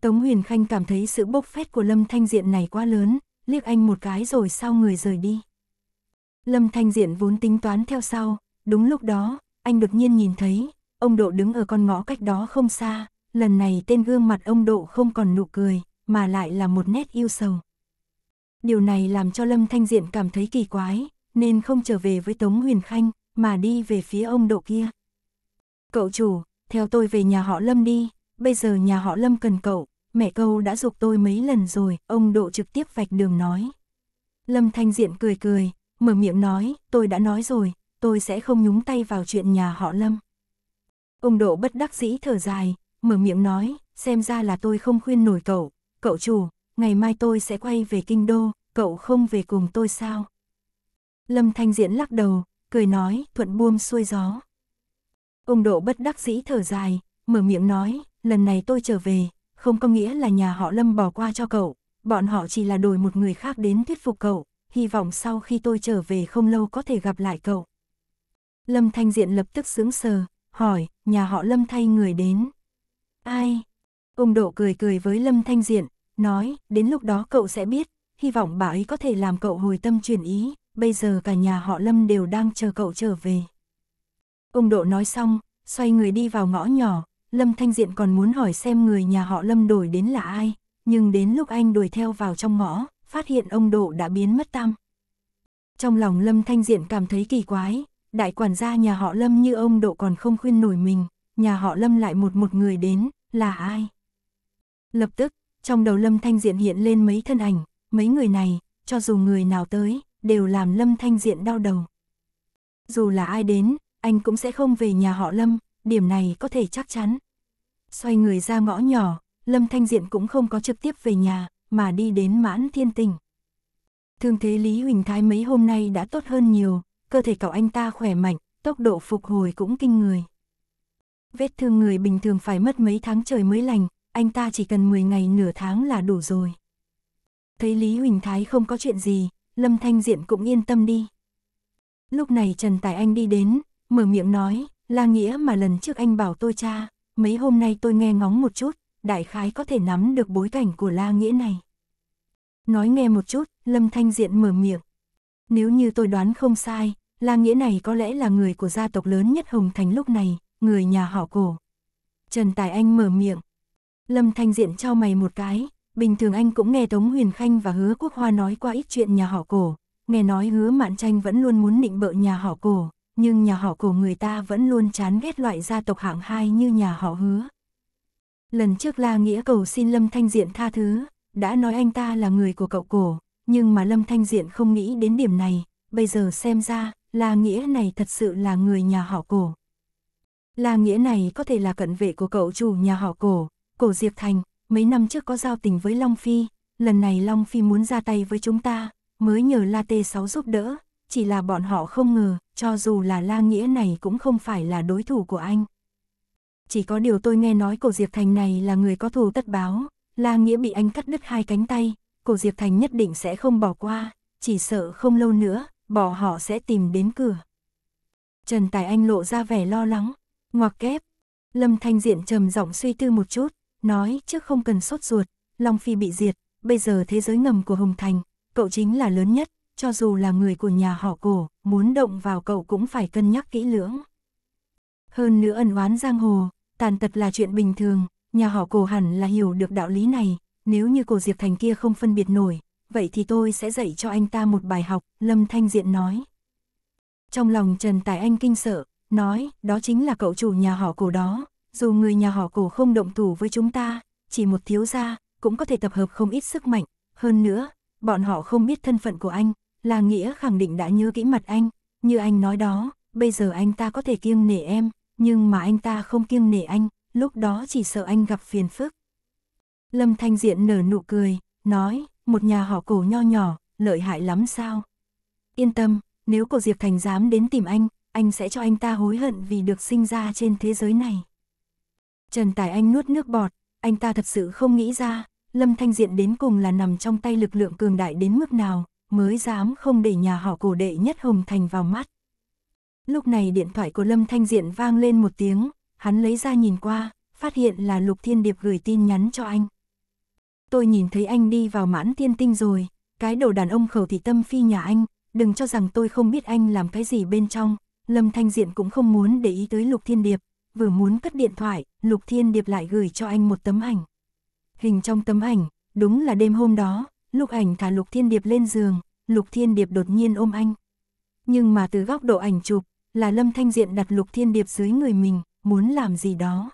Tống Huyền Khanh cảm thấy sự bốc phét của Lâm Thanh Diện này quá lớn, liếc anh một cái rồi sau người rời đi. Lâm Thanh Diện vốn tính toán theo sau, đúng lúc đó, anh đột nhiên nhìn thấy, ông Độ đứng ở con ngõ cách đó không xa, lần này tên gương mặt ông Độ không còn nụ cười, mà lại là một nét yêu sầu. Điều này làm cho Lâm Thanh Diện cảm thấy kỳ quái, nên không trở về với Tống Huyền Khanh, mà đi về phía ông Độ kia. Cậu chủ, theo tôi về nhà họ Lâm đi, bây giờ nhà họ Lâm cần cậu, mẹ câu đã dục tôi mấy lần rồi, ông Độ trực tiếp vạch đường nói. Lâm Thanh Diện cười cười, mở miệng nói, tôi đã nói rồi, tôi sẽ không nhúng tay vào chuyện nhà họ Lâm. Ông Độ bất đắc dĩ thở dài, mở miệng nói, xem ra là tôi không khuyên nổi cậu, cậu chủ, ngày mai tôi sẽ quay về kinh đô, cậu không về cùng tôi sao? Lâm Thanh Diễn lắc đầu, cười nói, thuận buông xuôi gió. Ông Độ bất đắc dĩ thở dài, mở miệng nói, lần này tôi trở về, không có nghĩa là nhà họ Lâm bỏ qua cho cậu, bọn họ chỉ là đổi một người khác đến thuyết phục cậu, hy vọng sau khi tôi trở về không lâu có thể gặp lại cậu. Lâm Thanh Diện lập tức sướng sờ, hỏi, nhà họ Lâm thay người đến. Ai? Ông Độ cười cười với Lâm Thanh Diện, nói, đến lúc đó cậu sẽ biết, hy vọng bà ấy có thể làm cậu hồi tâm chuyển ý, bây giờ cả nhà họ Lâm đều đang chờ cậu trở về. Ông Độ nói xong, xoay người đi vào ngõ nhỏ, Lâm Thanh Diện còn muốn hỏi xem người nhà họ Lâm đổi đến là ai, nhưng đến lúc anh đuổi theo vào trong ngõ, phát hiện ông Độ đã biến mất tăm. Trong lòng Lâm Thanh Diện cảm thấy kỳ quái, đại quản gia nhà họ Lâm như ông Độ còn không khuyên nổi mình, nhà họ Lâm lại một một người đến, là ai? Lập tức, trong đầu Lâm Thanh Diện hiện lên mấy thân ảnh, mấy người này, cho dù người nào tới, đều làm Lâm Thanh Diện đau đầu. Dù là ai đến, anh cũng sẽ không về nhà họ Lâm, điểm này có thể chắc chắn. Xoay người ra ngõ nhỏ, Lâm Thanh Diện cũng không có trực tiếp về nhà, mà đi đến mãn thiên tình. Thương thế Lý Huỳnh Thái mấy hôm nay đã tốt hơn nhiều, cơ thể cậu anh ta khỏe mạnh, tốc độ phục hồi cũng kinh người. Vết thương người bình thường phải mất mấy tháng trời mới lành, anh ta chỉ cần 10 ngày nửa tháng là đủ rồi. Thấy Lý Huỳnh Thái không có chuyện gì, Lâm Thanh diện cũng yên tâm đi. Lúc này Trần Tài Anh đi đến, mở miệng nói, là nghĩa mà lần trước anh bảo tôi cha, mấy hôm nay tôi nghe ngóng một chút, đại khái có thể nắm được bối cảnh của la nghĩa này. Nói nghe một chút, Lâm Thanh Diện mở miệng, nếu như tôi đoán không sai, La Nghĩa này có lẽ là người của gia tộc lớn nhất Hồng Thành lúc này, người nhà họ cổ. Trần Tài Anh mở miệng. Lâm Thanh Diện cho mày một cái, bình thường anh cũng nghe Tống Huyền Khanh và Hứa Quốc Hoa nói qua ít chuyện nhà họ cổ. Nghe nói Hứa Mạn Tranh vẫn luôn muốn định bợ nhà họ cổ, nhưng nhà họ cổ người ta vẫn luôn chán ghét loại gia tộc hạng hai như nhà họ hứa. Lần trước La Nghĩa cầu xin Lâm Thanh Diện tha thứ, đã nói anh ta là người của cậu cổ, nhưng mà Lâm Thanh Diện không nghĩ đến điểm này, bây giờ xem ra, La Nghĩa này thật sự là người nhà họ cổ. La Nghĩa này có thể là cận vệ của cậu chủ nhà họ cổ, cổ Diệp Thành, mấy năm trước có giao tình với Long Phi, lần này Long Phi muốn ra tay với chúng ta, mới nhờ La T6 giúp đỡ, chỉ là bọn họ không ngờ, cho dù là La Nghĩa này cũng không phải là đối thủ của anh. Chỉ có điều tôi nghe nói cổ Diệp Thành này là người có thù tất báo, La Nghĩa bị anh cắt đứt hai cánh tay, của Diệp Thành nhất định sẽ không bỏ qua, chỉ sợ không lâu nữa, bỏ họ sẽ tìm đến cửa. Trần Tài Anh lộ ra vẻ lo lắng, ngoặc kép. Lâm Thanh Diện trầm giọng suy tư một chút, nói trước không cần sốt ruột, Long Phi bị diệt, bây giờ thế giới ngầm của Hồng Thành, cậu chính là lớn nhất, cho dù là người của nhà họ cổ, muốn động vào cậu cũng phải cân nhắc kỹ lưỡng. Hơn nữa ẩn oán giang hồ, tàn tật là chuyện bình thường, nhà họ cổ hẳn là hiểu được đạo lý này, nếu như cổ Diệp Thành kia không phân biệt nổi, vậy thì tôi sẽ dạy cho anh ta một bài học, Lâm Thanh Diện nói. Trong lòng Trần Tài Anh kinh sợ, nói, đó chính là cậu chủ nhà họ cổ đó, dù người nhà họ cổ không động thủ với chúng ta, chỉ một thiếu gia, cũng có thể tập hợp không ít sức mạnh, hơn nữa, bọn họ không biết thân phận của anh, là nghĩa khẳng định đã nhớ kỹ mặt anh, như anh nói đó, bây giờ anh ta có thể kiêng nể em, nhưng mà anh ta không kiêng nể anh, lúc đó chỉ sợ anh gặp phiền phức. Lâm Thanh Diện nở nụ cười, nói, một nhà họ cổ nho nhỏ, lợi hại lắm sao? Yên tâm, nếu cổ Diệp Thành dám đến tìm anh, anh sẽ cho anh ta hối hận vì được sinh ra trên thế giới này. Trần Tài Anh nuốt nước bọt, anh ta thật sự không nghĩ ra, Lâm Thanh Diện đến cùng là nằm trong tay lực lượng cường đại đến mức nào, mới dám không để nhà họ cổ đệ nhất Hồng Thành vào mắt. Lúc này điện thoại của Lâm Thanh Diện vang lên một tiếng, hắn lấy ra nhìn qua, phát hiện là Lục Thiên Điệp gửi tin nhắn cho anh tôi nhìn thấy anh đi vào mãn thiên tinh rồi, cái đồ đàn ông khẩu thị tâm phi nhà anh, đừng cho rằng tôi không biết anh làm cái gì bên trong. Lâm Thanh Diện cũng không muốn để ý tới Lục Thiên Điệp, vừa muốn cất điện thoại, Lục Thiên Điệp lại gửi cho anh một tấm ảnh. Hình trong tấm ảnh, đúng là đêm hôm đó, lúc ảnh thả Lục Thiên Điệp lên giường, Lục Thiên Điệp đột nhiên ôm anh. Nhưng mà từ góc độ ảnh chụp, là Lâm Thanh Diện đặt Lục Thiên Điệp dưới người mình, muốn làm gì đó.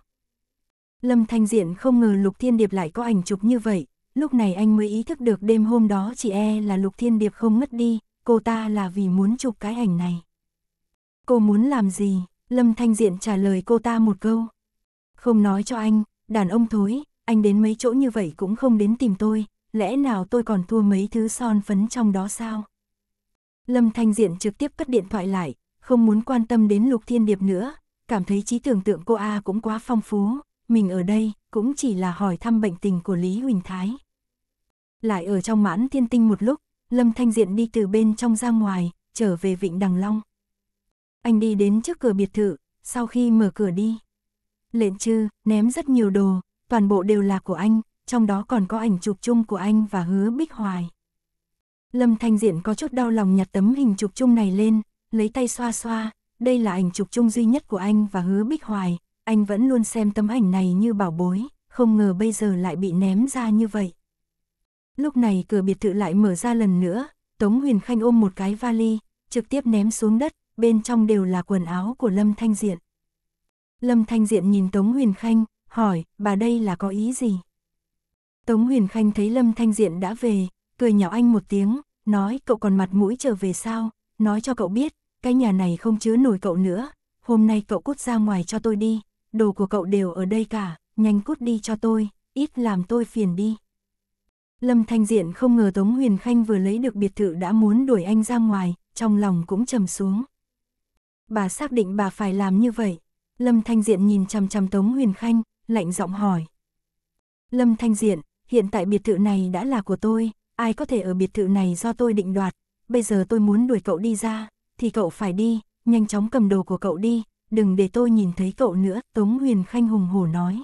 Lâm Thanh Diện không ngờ Lục Thiên Điệp lại có ảnh chụp như vậy, lúc này anh mới ý thức được đêm hôm đó chỉ e là Lục Thiên Điệp không mất đi, cô ta là vì muốn chụp cái ảnh này. Cô muốn làm gì? Lâm Thanh Diện trả lời cô ta một câu. Không nói cho anh, đàn ông thối, anh đến mấy chỗ như vậy cũng không đến tìm tôi, lẽ nào tôi còn thua mấy thứ son phấn trong đó sao? Lâm Thanh Diện trực tiếp cất điện thoại lại, không muốn quan tâm đến Lục Thiên Điệp nữa, cảm thấy trí tưởng tượng cô A cũng quá phong phú, mình ở đây cũng chỉ là hỏi thăm bệnh tình của Lý Huỳnh Thái. Lại ở trong mãn thiên tinh một lúc, Lâm Thanh Diện đi từ bên trong ra ngoài, trở về Vịnh Đằng Long. Anh đi đến trước cửa biệt thự, sau khi mở cửa đi. Lệnh trư, ném rất nhiều đồ, toàn bộ đều là của anh, trong đó còn có ảnh chụp chung của anh và hứa Bích Hoài. Lâm Thanh Diện có chút đau lòng nhặt tấm hình chụp chung này lên, lấy tay xoa xoa, đây là ảnh chụp chung duy nhất của anh và hứa Bích Hoài, anh vẫn luôn xem tấm ảnh này như bảo bối, không ngờ bây giờ lại bị ném ra như vậy. Lúc này cửa biệt thự lại mở ra lần nữa, Tống Huyền Khanh ôm một cái vali, trực tiếp ném xuống đất, bên trong đều là quần áo của Lâm Thanh Diện. Lâm Thanh Diện nhìn Tống Huyền Khanh, hỏi, bà đây là có ý gì? Tống Huyền Khanh thấy Lâm Thanh Diện đã về, cười nhạo anh một tiếng, nói cậu còn mặt mũi trở về sao, nói cho cậu biết, cái nhà này không chứa nổi cậu nữa, hôm nay cậu cút ra ngoài cho tôi đi, đồ của cậu đều ở đây cả, nhanh cút đi cho tôi, ít làm tôi phiền đi. Lâm Thanh Diện không ngờ Tống Huyền Khanh vừa lấy được biệt thự đã muốn đuổi anh ra ngoài, trong lòng cũng trầm xuống. Bà xác định bà phải làm như vậy. Lâm Thanh Diện nhìn chằm chằm Tống Huyền Khanh, lạnh giọng hỏi. Lâm Thanh Diện, hiện tại biệt thự này đã là của tôi, ai có thể ở biệt thự này do tôi định đoạt, bây giờ tôi muốn đuổi cậu đi ra, thì cậu phải đi, nhanh chóng cầm đồ của cậu đi, đừng để tôi nhìn thấy cậu nữa, Tống Huyền Khanh hùng hổ nói.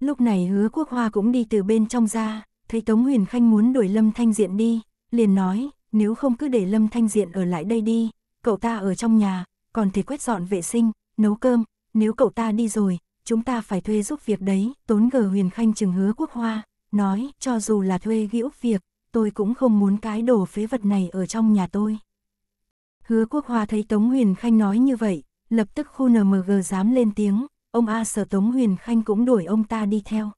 Lúc này hứa quốc hoa cũng đi từ bên trong ra, thấy Tống Huyền Khanh muốn đuổi Lâm Thanh Diện đi, liền nói, nếu không cứ để Lâm Thanh Diện ở lại đây đi, cậu ta ở trong nhà, còn thể quét dọn vệ sinh, nấu cơm, nếu cậu ta đi rồi, chúng ta phải thuê giúp việc đấy, tốn gờ Huyền Khanh chừng hứa quốc hoa, nói, cho dù là thuê ghi úp việc, tôi cũng không muốn cái đồ phế vật này ở trong nhà tôi. Hứa quốc hoa thấy Tống Huyền Khanh nói như vậy, lập tức khu NMG dám lên tiếng, ông A sở Tống Huyền Khanh cũng đuổi ông ta đi theo.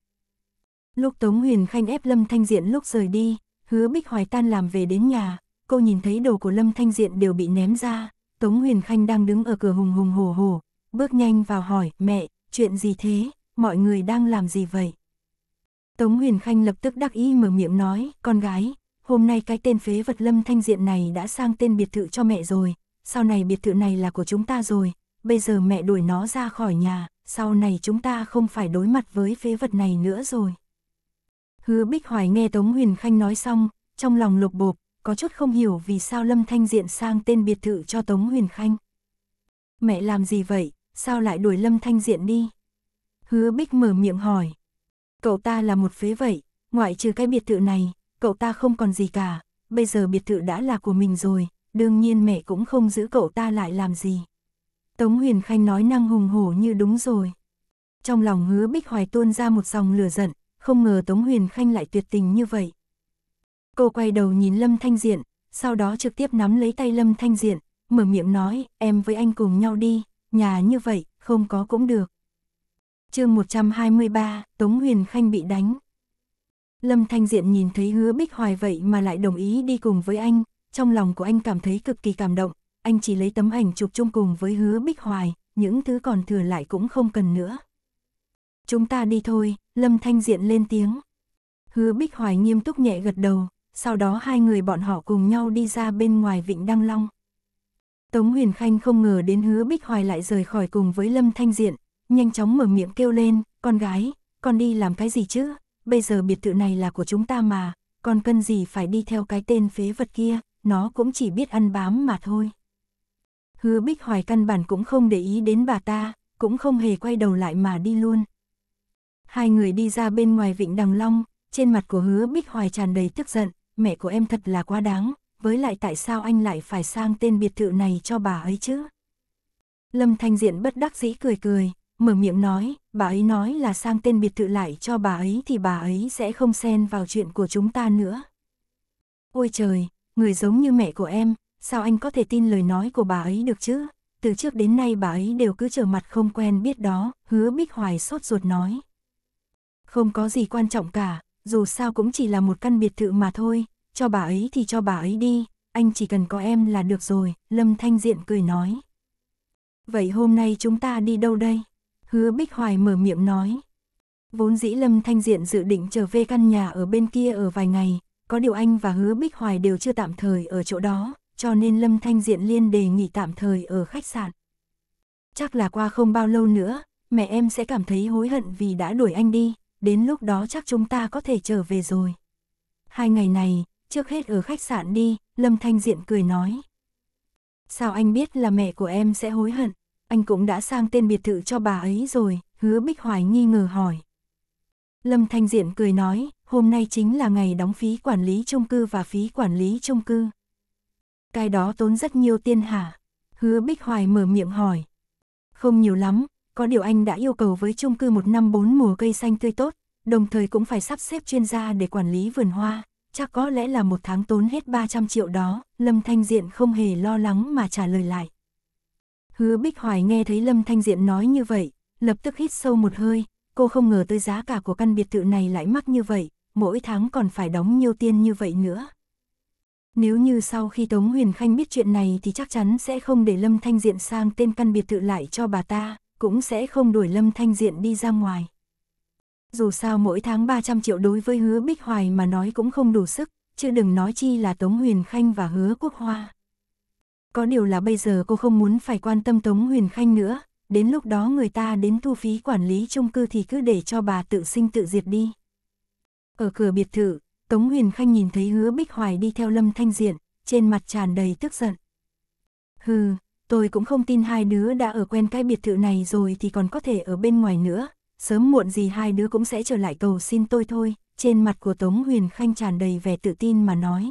Lúc Tống Huyền Khanh ép Lâm Thanh Diện lúc rời đi, hứa Bích Hoài Tan làm về đến nhà, cô nhìn thấy đồ của Lâm Thanh Diện đều bị ném ra, Tống Huyền Khanh đang đứng ở cửa hùng hùng hồ hồ, bước nhanh vào hỏi, mẹ, chuyện gì thế, mọi người đang làm gì vậy? Tống Huyền Khanh lập tức đắc ý mở miệng nói, con gái, hôm nay cái tên phế vật Lâm Thanh Diện này đã sang tên biệt thự cho mẹ rồi, sau này biệt thự này là của chúng ta rồi, bây giờ mẹ đuổi nó ra khỏi nhà, sau này chúng ta không phải đối mặt với phế vật này nữa rồi. Hứa Bích Hoài nghe Tống Huyền Khanh nói xong, trong lòng lục bộp, có chút không hiểu vì sao Lâm Thanh Diện sang tên biệt thự cho Tống Huyền Khanh. Mẹ làm gì vậy, sao lại đuổi Lâm Thanh Diện đi? Hứa Bích mở miệng hỏi. Cậu ta là một phế vậy, ngoại trừ cái biệt thự này, cậu ta không còn gì cả, bây giờ biệt thự đã là của mình rồi, đương nhiên mẹ cũng không giữ cậu ta lại làm gì. Tống Huyền Khanh nói năng hùng hổ như đúng rồi. Trong lòng hứa Bích Hoài tuôn ra một dòng lửa giận, không ngờ Tống Huyền Khanh lại tuyệt tình như vậy. Cô quay đầu nhìn Lâm Thanh Diện, sau đó trực tiếp nắm lấy tay Lâm Thanh Diện, mở miệng nói, em với anh cùng nhau đi, nhà như vậy, không có cũng được. chương 123, Tống Huyền Khanh bị đánh. Lâm Thanh Diện nhìn thấy hứa Bích Hoài vậy mà lại đồng ý đi cùng với anh, trong lòng của anh cảm thấy cực kỳ cảm động, anh chỉ lấy tấm ảnh chụp chung cùng với hứa Bích Hoài, những thứ còn thừa lại cũng không cần nữa. Chúng ta đi thôi, Lâm Thanh Diện lên tiếng. Hứa Bích Hoài nghiêm túc nhẹ gật đầu, sau đó hai người bọn họ cùng nhau đi ra bên ngoài Vịnh Đăng Long. Tống Huyền Khanh không ngờ đến hứa Bích Hoài lại rời khỏi cùng với Lâm Thanh Diện, nhanh chóng mở miệng kêu lên, con gái, con đi làm cái gì chứ, bây giờ biệt thự này là của chúng ta mà, con cần gì phải đi theo cái tên phế vật kia, nó cũng chỉ biết ăn bám mà thôi. Hứa Bích Hoài căn bản cũng không để ý đến bà ta, cũng không hề quay đầu lại mà đi luôn. Hai người đi ra bên ngoài vịnh Đằng Long, trên mặt của Hứa Bích Hoài tràn đầy tức giận, mẹ của em thật là quá đáng, với lại tại sao anh lại phải sang tên biệt thự này cho bà ấy chứ? Lâm Thanh Diện bất đắc dĩ cười cười, mở miệng nói, bà ấy nói là sang tên biệt thự lại cho bà ấy thì bà ấy sẽ không xen vào chuyện của chúng ta nữa. Ôi trời, người giống như mẹ của em, sao anh có thể tin lời nói của bà ấy được chứ? Từ trước đến nay bà ấy đều cứ trở mặt không quen biết đó, hứa Bích Hoài sốt ruột nói. Không có gì quan trọng cả, dù sao cũng chỉ là một căn biệt thự mà thôi, cho bà ấy thì cho bà ấy đi, anh chỉ cần có em là được rồi, Lâm Thanh Diện cười nói. Vậy hôm nay chúng ta đi đâu đây? Hứa Bích Hoài mở miệng nói. Vốn dĩ Lâm Thanh Diện dự định trở về căn nhà ở bên kia ở vài ngày, có điều anh và hứa Bích Hoài đều chưa tạm thời ở chỗ đó, cho nên Lâm Thanh Diện Liên đề nghỉ tạm thời ở khách sạn. Chắc là qua không bao lâu nữa, mẹ em sẽ cảm thấy hối hận vì đã đuổi anh đi, đến lúc đó chắc chúng ta có thể trở về rồi. Hai ngày này, trước hết ở khách sạn đi, Lâm Thanh Diện cười nói. Sao anh biết là mẹ của em sẽ hối hận, anh cũng đã sang tên biệt thự cho bà ấy rồi, hứa Bích Hoài nghi ngờ hỏi. Lâm Thanh Diện cười nói, hôm nay chính là ngày đóng phí quản lý chung cư và phí quản lý chung cư. Cái đó tốn rất nhiều tiền hả? Hứa Bích Hoài mở miệng hỏi. Không nhiều lắm, có điều anh đã yêu cầu với chung cư một năm bốn mùa cây xanh tươi tốt, đồng thời cũng phải sắp xếp chuyên gia để quản lý vườn hoa. Chắc có lẽ là một tháng tốn hết 300 triệu đó, Lâm Thanh Diện không hề lo lắng mà trả lời lại. Hứa Bích Hoài nghe thấy Lâm Thanh Diện nói như vậy, lập tức hít sâu một hơi, cô không ngờ tới giá cả của căn biệt thự này lại mắc như vậy, mỗi tháng còn phải đóng nhiều tiền như vậy nữa. Nếu như sau khi Tống Huyền Khanh biết chuyện này thì chắc chắn sẽ không để Lâm Thanh Diện sang tên căn biệt thự lại cho bà ta, cũng sẽ không đuổi Lâm Thanh Diện đi ra ngoài. Dù sao mỗi tháng 300 triệu đối với hứa Bích Hoài mà nói cũng không đủ sức, chứ đừng nói chi là Tống Huyền Khanh và hứa Quốc Hoa. Có điều là bây giờ cô không muốn phải quan tâm Tống Huyền Khanh nữa, đến lúc đó người ta đến thu phí quản lý chung cư thì cứ để cho bà tự sinh tự diệt đi. Ở cửa biệt thự, Tống Huyền Khanh nhìn thấy hứa Bích Hoài đi theo Lâm Thanh Diện, trên mặt tràn đầy tức giận. Hừ, tôi cũng không tin hai đứa đã ở quen cái biệt thự này rồi thì còn có thể ở bên ngoài nữa, sớm muộn gì hai đứa cũng sẽ trở lại cầu xin tôi thôi, trên mặt của Tống Huyền Khanh tràn đầy vẻ tự tin mà nói.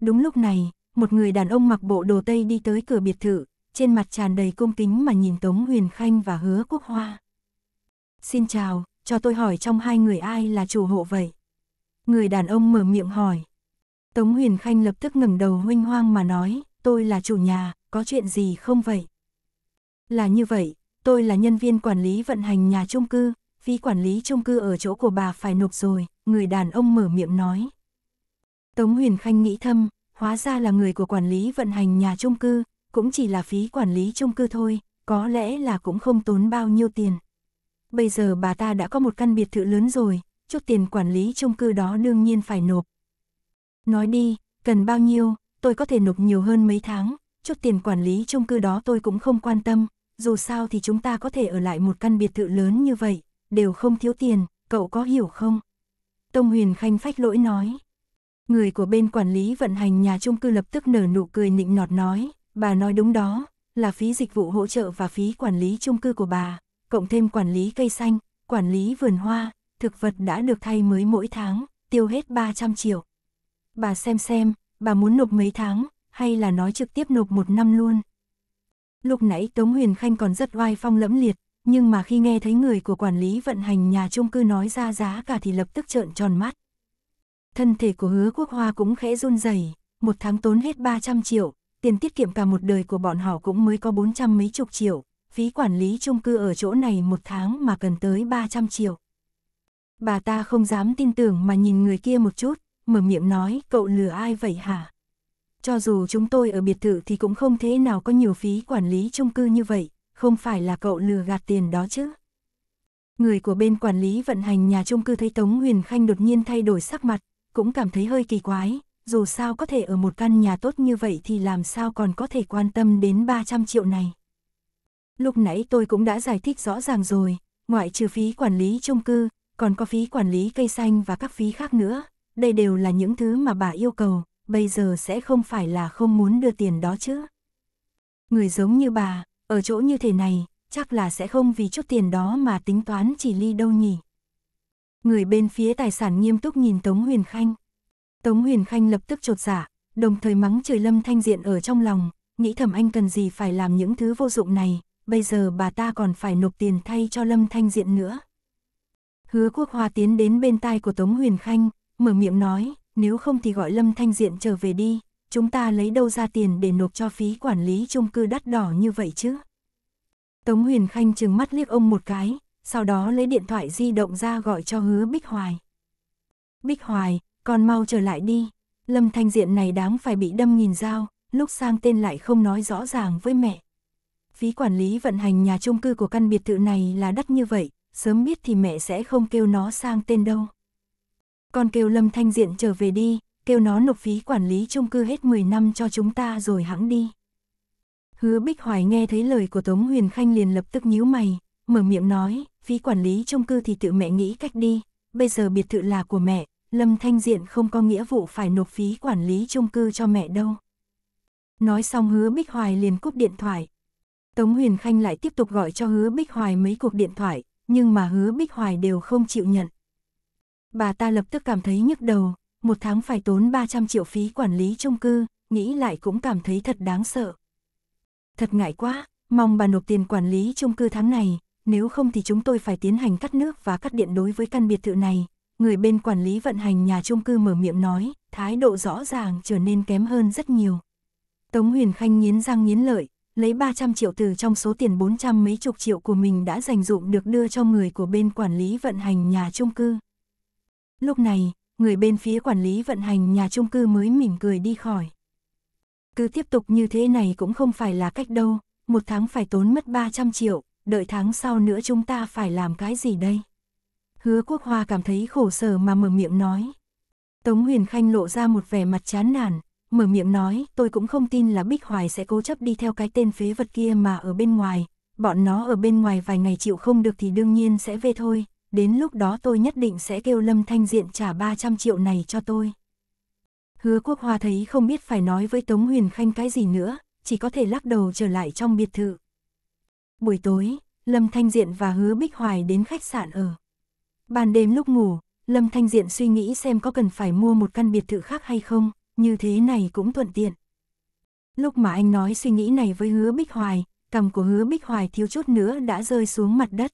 Đúng lúc này, một người đàn ông mặc bộ đồ tây đi tới cửa biệt thự, trên mặt tràn đầy cung kính mà nhìn Tống Huyền Khanh và hứa quốc hoa. Xin chào, cho tôi hỏi trong hai người ai là chủ hộ vậy? Người đàn ông mở miệng hỏi. Tống Huyền Khanh lập tức ngẩng đầu huynh hoang mà nói, tôi là chủ nhà, có chuyện gì không vậy? Là như vậy, tôi là nhân viên quản lý vận hành nhà chung cư, phí quản lý chung cư ở chỗ của bà phải nộp rồi, người đàn ông mở miệng nói. Tống Huyền Khanh nghĩ thâm, hóa ra là người của quản lý vận hành nhà chung cư, cũng chỉ là phí quản lý chung cư thôi, có lẽ là cũng không tốn bao nhiêu tiền. Bây giờ bà ta đã có một căn biệt thự lớn rồi, chút tiền quản lý chung cư đó đương nhiên phải nộp. Nói đi, cần bao nhiêu, tôi có thể nộp nhiều hơn mấy tháng, chút tiền quản lý chung cư đó tôi cũng không quan tâm, dù sao thì chúng ta có thể ở lại một căn biệt thự lớn như vậy, đều không thiếu tiền, cậu có hiểu không? Tông Huyền Khanh phách lỗi nói. Người của bên quản lý vận hành nhà chung cư lập tức nở nụ cười nịnh nọt nói, Bà nói đúng đó, là phí dịch vụ hỗ trợ và phí quản lý chung cư của bà, cộng thêm quản lý cây xanh, quản lý vườn hoa, thực vật đã được thay mới mỗi tháng, tiêu hết 300 triệu. Bà xem xem, bà muốn nộp mấy tháng, hay là nói trực tiếp nộp một năm luôn. Lúc nãy Tống Huyền Khanh còn rất oai phong lẫm liệt, nhưng mà khi nghe thấy người của quản lý vận hành nhà chung cư nói ra giá cả thì lập tức trợn tròn mắt. Thân thể của hứa quốc hoa cũng khẽ run rẩy một tháng tốn hết 300 triệu, tiền tiết kiệm cả một đời của bọn họ cũng mới có 400 mấy chục triệu, phí quản lý chung cư ở chỗ này một tháng mà cần tới 300 triệu. Bà ta không dám tin tưởng mà nhìn người kia một chút, mở miệng nói cậu lừa ai vậy hả? Cho dù chúng tôi ở biệt thự thì cũng không thế nào có nhiều phí quản lý chung cư như vậy, không phải là cậu lừa gạt tiền đó chứ. Người của bên quản lý vận hành nhà chung cư thấy Tống Huyền Khanh đột nhiên thay đổi sắc mặt, cũng cảm thấy hơi kỳ quái, dù sao có thể ở một căn nhà tốt như vậy thì làm sao còn có thể quan tâm đến 300 triệu này. Lúc nãy tôi cũng đã giải thích rõ ràng rồi, ngoại trừ phí quản lý chung cư, còn có phí quản lý cây xanh và các phí khác nữa, đây đều là những thứ mà bà yêu cầu, bây giờ sẽ không phải là không muốn đưa tiền đó chứ. Người giống như bà, ở chỗ như thế này, chắc là sẽ không vì chút tiền đó mà tính toán chỉ ly đâu nhỉ. Người bên phía tài sản nghiêm túc nhìn Tống Huyền Khanh. Tống Huyền Khanh lập tức trột giả, dạ, đồng thời mắng trời Lâm Thanh Diện ở trong lòng, nghĩ thầm anh cần gì phải làm những thứ vô dụng này, bây giờ bà ta còn phải nộp tiền thay cho Lâm Thanh Diện nữa. Hứa Quốc Hoa tiến đến bên tai của Tống Huyền Khanh, mở miệng nói, nếu không thì gọi Lâm Thanh Diện trở về đi, chúng ta lấy đâu ra tiền để nộp cho phí quản lý chung cư đắt đỏ như vậy chứ. Tống Huyền Khanh trừng mắt liếc ông một cái, sau đó lấy điện thoại di động ra gọi cho hứa Bích Hoài. Bích Hoài, con mau trở lại đi, Lâm Thanh Diện này đáng phải bị đâm nghìn dao, lúc sang tên lại không nói rõ ràng với mẹ. Phí quản lý vận hành nhà chung cư của căn biệt thự này là đắt như vậy, sớm biết thì mẹ sẽ không kêu nó sang tên đâu. Con kêu Lâm Thanh Diện trở về đi, kêu nó nộp phí quản lý chung cư hết 10 năm cho chúng ta rồi hãng đi. Hứa Bích Hoài nghe thấy lời của Tống Huyền Khanh liền lập tức nhíu mày, mở miệng nói, phí quản lý chung cư thì tự mẹ nghĩ cách đi, bây giờ biệt thự là của mẹ, Lâm Thanh Diện không có nghĩa vụ phải nộp phí quản lý chung cư cho mẹ đâu. Nói xong hứa Bích Hoài liền cúp điện thoại. Tống Huyền Khanh lại tiếp tục gọi cho hứa Bích Hoài mấy cuộc điện thoại, nhưng mà hứa Bích Hoài đều không chịu nhận. Bà ta lập tức cảm thấy nhức đầu, một tháng phải tốn 300 triệu phí quản lý chung cư, nghĩ lại cũng cảm thấy thật đáng sợ. Thật ngại quá, mong bà nộp tiền quản lý chung cư tháng này, nếu không thì chúng tôi phải tiến hành cắt nước và cắt điện đối với căn biệt thự này, người bên quản lý vận hành nhà chung cư mở miệng nói, thái độ rõ ràng trở nên kém hơn rất nhiều. Tống Huyền Khanh nghiến răng nghiến lợi, lấy 300 triệu từ trong số tiền 400 mấy chục triệu của mình đã dành dụm được đưa cho người của bên quản lý vận hành nhà chung cư. Lúc này, người bên phía quản lý vận hành nhà chung cư mới mỉm cười đi khỏi. Cứ tiếp tục như thế này cũng không phải là cách đâu, một tháng phải tốn mất 300 triệu, đợi tháng sau nữa chúng ta phải làm cái gì đây? Hứa Quốc Hoa cảm thấy khổ sở mà mở miệng nói. Tống Huyền Khanh lộ ra một vẻ mặt chán nản, mở miệng nói, tôi cũng không tin là Bích Hoài sẽ cố chấp đi theo cái tên phế vật kia mà ở bên ngoài, bọn nó ở bên ngoài vài ngày chịu không được thì đương nhiên sẽ về thôi, đến lúc đó tôi nhất định sẽ kêu Lâm Thanh Diện trả 300 triệu này cho tôi. Hứa Quốc Hoa thấy không biết phải nói với Tống Huyền Khanh cái gì nữa, chỉ có thể lắc đầu trở lại trong biệt thự. Buổi tối, Lâm Thanh Diện và Hứa Bích Hoài đến khách sạn ở. Ban đêm lúc ngủ, Lâm Thanh Diện suy nghĩ xem có cần phải mua một căn biệt thự khác hay không, như thế này cũng thuận tiện. Lúc mà anh nói suy nghĩ này với hứa Bích Hoài, cầm của hứa Bích Hoài thiếu chút nữa đã rơi xuống mặt đất.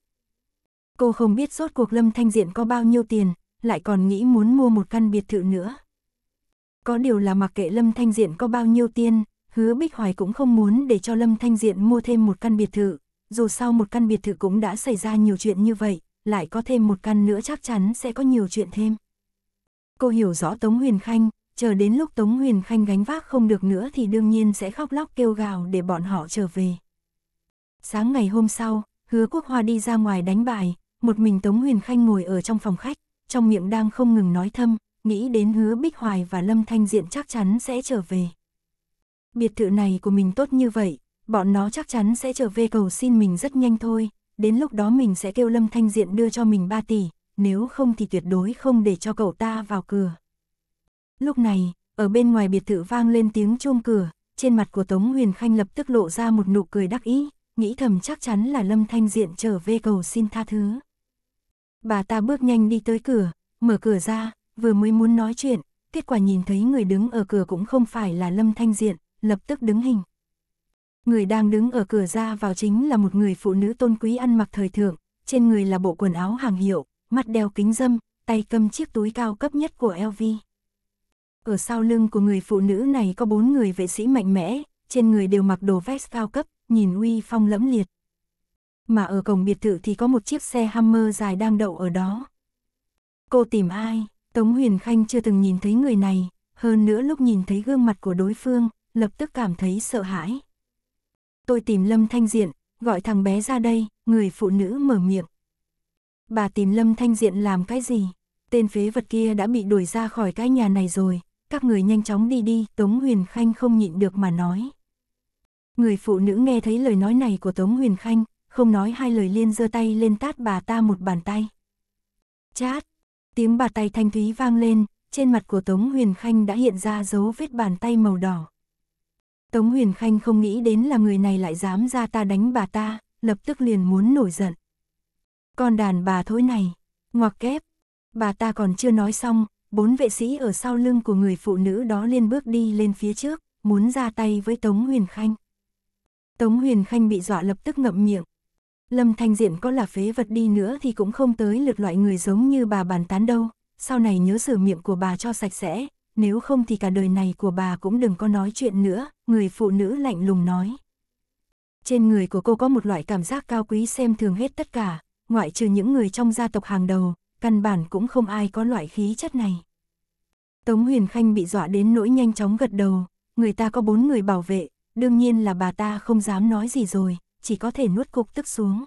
Cô không biết rốt cuộc Lâm Thanh Diện có bao nhiêu tiền, lại còn nghĩ muốn mua một căn biệt thự nữa. Có điều là mặc kệ Lâm Thanh Diện có bao nhiêu tiền, hứa Bích Hoài cũng không muốn để cho Lâm Thanh Diện mua thêm một căn biệt thự, dù sao một căn biệt thự cũng đã xảy ra nhiều chuyện như vậy, lại có thêm một căn nữa chắc chắn sẽ có nhiều chuyện thêm. Cô hiểu rõ Tống Huyền Khanh, chờ đến lúc Tống Huyền Khanh gánh vác không được nữa thì đương nhiên sẽ khóc lóc kêu gào để bọn họ trở về. Sáng ngày hôm sau, hứa quốc hoa đi ra ngoài đánh bài, một mình Tống Huyền Khanh ngồi ở trong phòng khách, trong miệng đang không ngừng nói thâm, nghĩ đến hứa Bích Hoài và Lâm Thanh Diện chắc chắn sẽ trở về. Biệt thự này của mình tốt như vậy, bọn nó chắc chắn sẽ trở về cầu xin mình rất nhanh thôi, đến lúc đó mình sẽ kêu Lâm Thanh Diện đưa cho mình 3 tỷ, nếu không thì tuyệt đối không để cho cậu ta vào cửa. Lúc này, ở bên ngoài biệt thự vang lên tiếng chuông cửa, trên mặt của Tống Huyền Khanh lập tức lộ ra một nụ cười đắc ý, nghĩ thầm chắc chắn là Lâm Thanh Diện trở về cầu xin tha thứ. Bà ta bước nhanh đi tới cửa, mở cửa ra, vừa mới muốn nói chuyện, kết quả nhìn thấy người đứng ở cửa cũng không phải là Lâm Thanh Diện, lập tức đứng hình. Người đang đứng ở cửa ra vào chính là một người phụ nữ tôn quý ăn mặc thời thượng, trên người là bộ quần áo hàng hiệu, mắt đeo kính dâm, tay cầm chiếc túi cao cấp nhất của LV. Ở sau lưng của người phụ nữ này có bốn người vệ sĩ mạnh mẽ, trên người đều mặc đồ vest cao cấp, nhìn uy phong lẫm liệt. Mà ở cổng biệt thự thì có một chiếc xe Hammer dài đang đậu ở đó. Cô tìm ai? Tống Huyền Khanh chưa từng nhìn thấy người này, hơn nữa lúc nhìn thấy gương mặt của đối phương, lập tức cảm thấy sợ hãi tôi tìm Lâm Thanh Diện, gọi thằng bé ra đây, người phụ nữ mở miệng. Bà tìm Lâm Thanh Diện làm cái gì? Tên phế vật kia đã bị đuổi ra khỏi cái nhà này rồi, các người nhanh chóng đi đi, Tống Huyền Khanh không nhịn được mà nói. Người phụ nữ nghe thấy lời nói này của Tống Huyền Khanh, không nói hai lời liên giơ tay lên tát bà ta một bàn tay. Chát, tiếng bà tay thanh thúy vang lên, trên mặt của Tống Huyền Khanh đã hiện ra dấu vết bàn tay màu đỏ. Tống Huyền Khanh không nghĩ đến là người này lại dám ra ta đánh bà ta, lập tức liền muốn nổi giận. Con đàn bà thối này, ngoặc kép, bà ta còn chưa nói xong, bốn vệ sĩ ở sau lưng của người phụ nữ đó liên bước đi lên phía trước, muốn ra tay với Tống Huyền Khanh. Tống Huyền Khanh bị dọa lập tức ngậm miệng. Lâm Thanh Diện có là phế vật đi nữa thì cũng không tới lượt loại người giống như bà bàn tán đâu, sau này nhớ sửa miệng của bà cho sạch sẽ, nếu không thì cả đời này của bà cũng đừng có nói chuyện nữa, người phụ nữ lạnh lùng nói. Trên người của cô có một loại cảm giác cao quý xem thường hết tất cả, ngoại trừ những người trong gia tộc hàng đầu, căn bản cũng không ai có loại khí chất này. Tống Huyền Khanh bị dọa đến nỗi nhanh chóng gật đầu, người ta có bốn người bảo vệ, đương nhiên là bà ta không dám nói gì rồi, chỉ có thể nuốt cục tức xuống.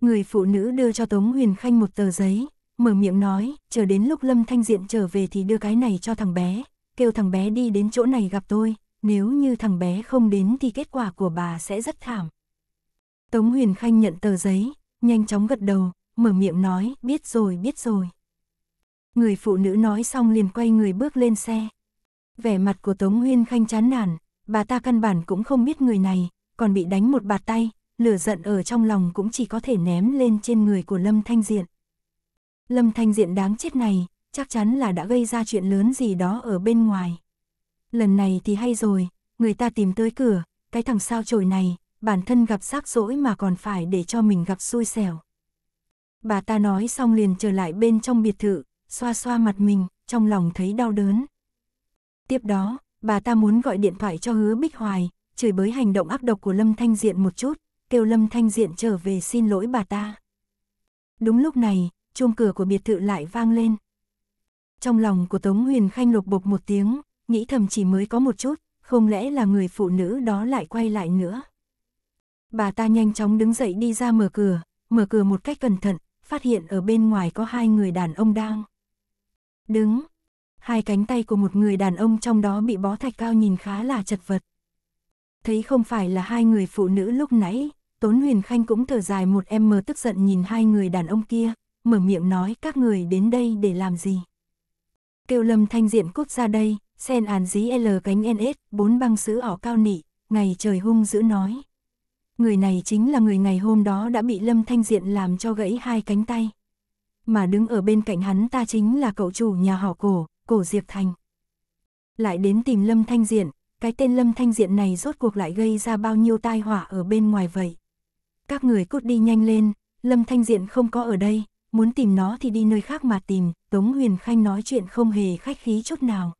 Người phụ nữ đưa cho Tống Huyền Khanh một tờ giấy, mở miệng nói, chờ đến lúc Lâm Thanh Diện trở về thì đưa cái này cho thằng bé, kêu thằng bé đi đến chỗ này gặp tôi, nếu như thằng bé không đến thì kết quả của bà sẽ rất thảm. Tống Huyền Khanh nhận tờ giấy, nhanh chóng gật đầu, mở miệng nói, biết rồi, biết rồi. Người phụ nữ nói xong liền quay người bước lên xe. Vẻ mặt của Tống Huyền Khanh chán nản, bà ta căn bản cũng không biết người này, còn bị đánh một bạt tay, lửa giận ở trong lòng cũng chỉ có thể ném lên trên người của Lâm Thanh Diện. Lâm Thanh Diện đáng chết này, chắc chắn là đã gây ra chuyện lớn gì đó ở bên ngoài. Lần này thì hay rồi, người ta tìm tới cửa, cái thằng sao chổi này, bản thân gặp rắc rỗi mà còn phải để cho mình gặp xui xẻo. Bà ta nói xong liền trở lại bên trong biệt thự, xoa xoa mặt mình, trong lòng thấy đau đớn. Tiếp đó, bà ta muốn gọi điện thoại cho hứa Bích Hoài, chửi bới hành động ác độc của Lâm Thanh Diện một chút, kêu Lâm Thanh Diện trở về xin lỗi bà ta. Đúng lúc này, chuông cửa của biệt thự lại vang lên. Trong lòng của Tống Huyền Khanh lục bục một tiếng, nghĩ thầm chỉ mới có một chút, không lẽ là người phụ nữ đó lại quay lại nữa. Bà ta nhanh chóng đứng dậy đi ra mở cửa, mở cửa một cách cẩn thận, phát hiện ở bên ngoài có hai người đàn ông đang đứng. Hai cánh tay của một người đàn ông trong đó bị bó thạch cao nhìn khá là chật vật. Thấy không phải là hai người phụ nữ lúc nãy, Tốn Huyền Khanh cũng thở dài một em mờ tức giận nhìn hai người đàn ông kia, mở miệng nói các người đến đây để làm gì. Kêu lâm thanh diện cút ra đây, sen án dí L cánh NS, bốn băng sứ ỏ cao nị, ngày trời hung dữ nói. Người này chính là người ngày hôm đó đã bị lâm thanh diện làm cho gãy hai cánh tay. Mà đứng ở bên cạnh hắn ta chính là cậu chủ nhà họ cổ, cổ Diệp Thành. Lại đến tìm lâm thanh diện, cái tên lâm thanh diện này rốt cuộc lại gây ra bao nhiêu tai họa ở bên ngoài vậy. Các người cút đi nhanh lên, lâm thanh diện không có ở đây, muốn tìm nó thì đi nơi khác mà tìm, Tống Huyền Khanh nói chuyện không hề khách khí chút nào.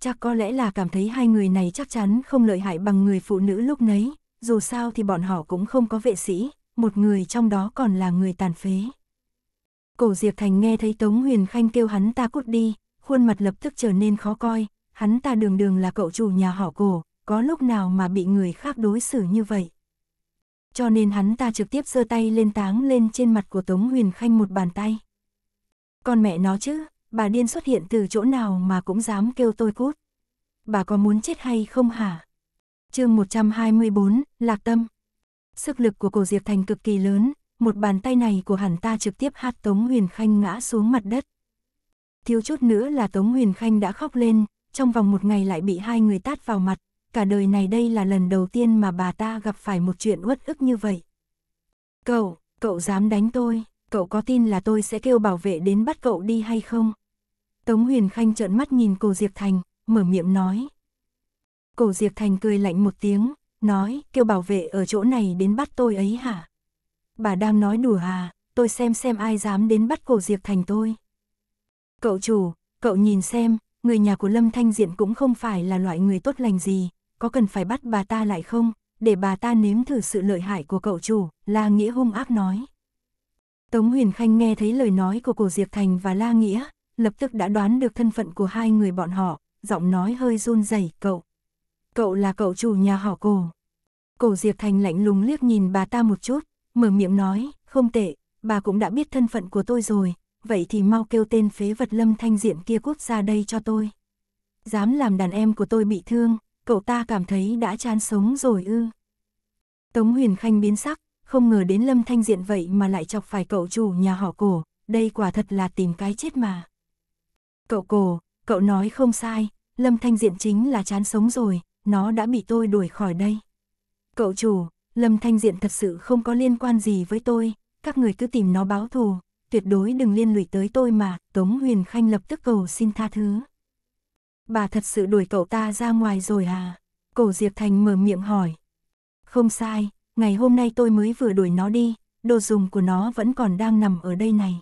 Chắc có lẽ là cảm thấy hai người này chắc chắn không lợi hại bằng người phụ nữ lúc nấy, dù sao thì bọn họ cũng không có vệ sĩ, một người trong đó còn là người tàn phế. Cổ Diệp Thành nghe thấy Tống Huyền Khanh kêu hắn ta cút đi, khuôn mặt lập tức trở nên khó coi, hắn ta đường đường là cậu chủ nhà họ cổ, có lúc nào mà bị người khác đối xử như vậy cho nên hắn ta trực tiếp giơ tay lên táng lên trên mặt của Tống Huyền Khanh một bàn tay. Con mẹ nó chứ, bà điên xuất hiện từ chỗ nào mà cũng dám kêu tôi cút. Bà có muốn chết hay không hả? chương 124, Lạc Tâm. Sức lực của cổ Diệp Thành cực kỳ lớn, một bàn tay này của hắn ta trực tiếp hát Tống Huyền Khanh ngã xuống mặt đất. Thiếu chút nữa là Tống Huyền Khanh đã khóc lên, trong vòng một ngày lại bị hai người tát vào mặt, cả đời này đây là lần đầu tiên mà bà ta gặp phải một chuyện uất ức như vậy. Cậu, cậu dám đánh tôi, cậu có tin là tôi sẽ kêu bảo vệ đến bắt cậu đi hay không? Tống Huyền Khanh trợn mắt nhìn cô Diệp Thành, mở miệng nói. Cổ Diệp Thành cười lạnh một tiếng, nói, kêu bảo vệ ở chỗ này đến bắt tôi ấy hả? Bà đang nói đùa à, tôi xem xem ai dám đến bắt cổ Diệp Thành tôi. Cậu chủ, cậu nhìn xem, người nhà của Lâm Thanh Diện cũng không phải là loại người tốt lành gì, có cần phải bắt bà ta lại không, để bà ta nếm thử sự lợi hại của cậu chủ, La Nghĩa hung ác nói. Tống Huyền Khanh nghe thấy lời nói của cổ Diệp Thành và La Nghĩa, lập tức đã đoán được thân phận của hai người bọn họ, giọng nói hơi run rẩy cậu. Cậu là cậu chủ nhà họ cổ. Cổ Diệp Thành lạnh lùng liếc nhìn bà ta một chút, mở miệng nói, không tệ, bà cũng đã biết thân phận của tôi rồi, vậy thì mau kêu tên phế vật lâm thanh diện kia quốc ra đây cho tôi. Dám làm đàn em của tôi bị thương, cậu ta cảm thấy đã chán sống rồi ư. Tống Huyền Khanh biến sắc, không ngờ đến Lâm Thanh Diện vậy mà lại chọc phải cậu chủ nhà họ cổ, đây quả thật là tìm cái chết mà. Cậu cổ, cậu nói không sai, Lâm Thanh Diện chính là chán sống rồi, nó đã bị tôi đuổi khỏi đây. Cậu chủ, Lâm Thanh Diện thật sự không có liên quan gì với tôi, các người cứ tìm nó báo thù, tuyệt đối đừng liên lụy tới tôi mà, Tống Huyền Khanh lập tức cầu xin tha thứ. Bà thật sự đuổi cậu ta ra ngoài rồi à? Cổ Diệp Thành mở miệng hỏi. Không sai, ngày hôm nay tôi mới vừa đuổi nó đi, đồ dùng của nó vẫn còn đang nằm ở đây này.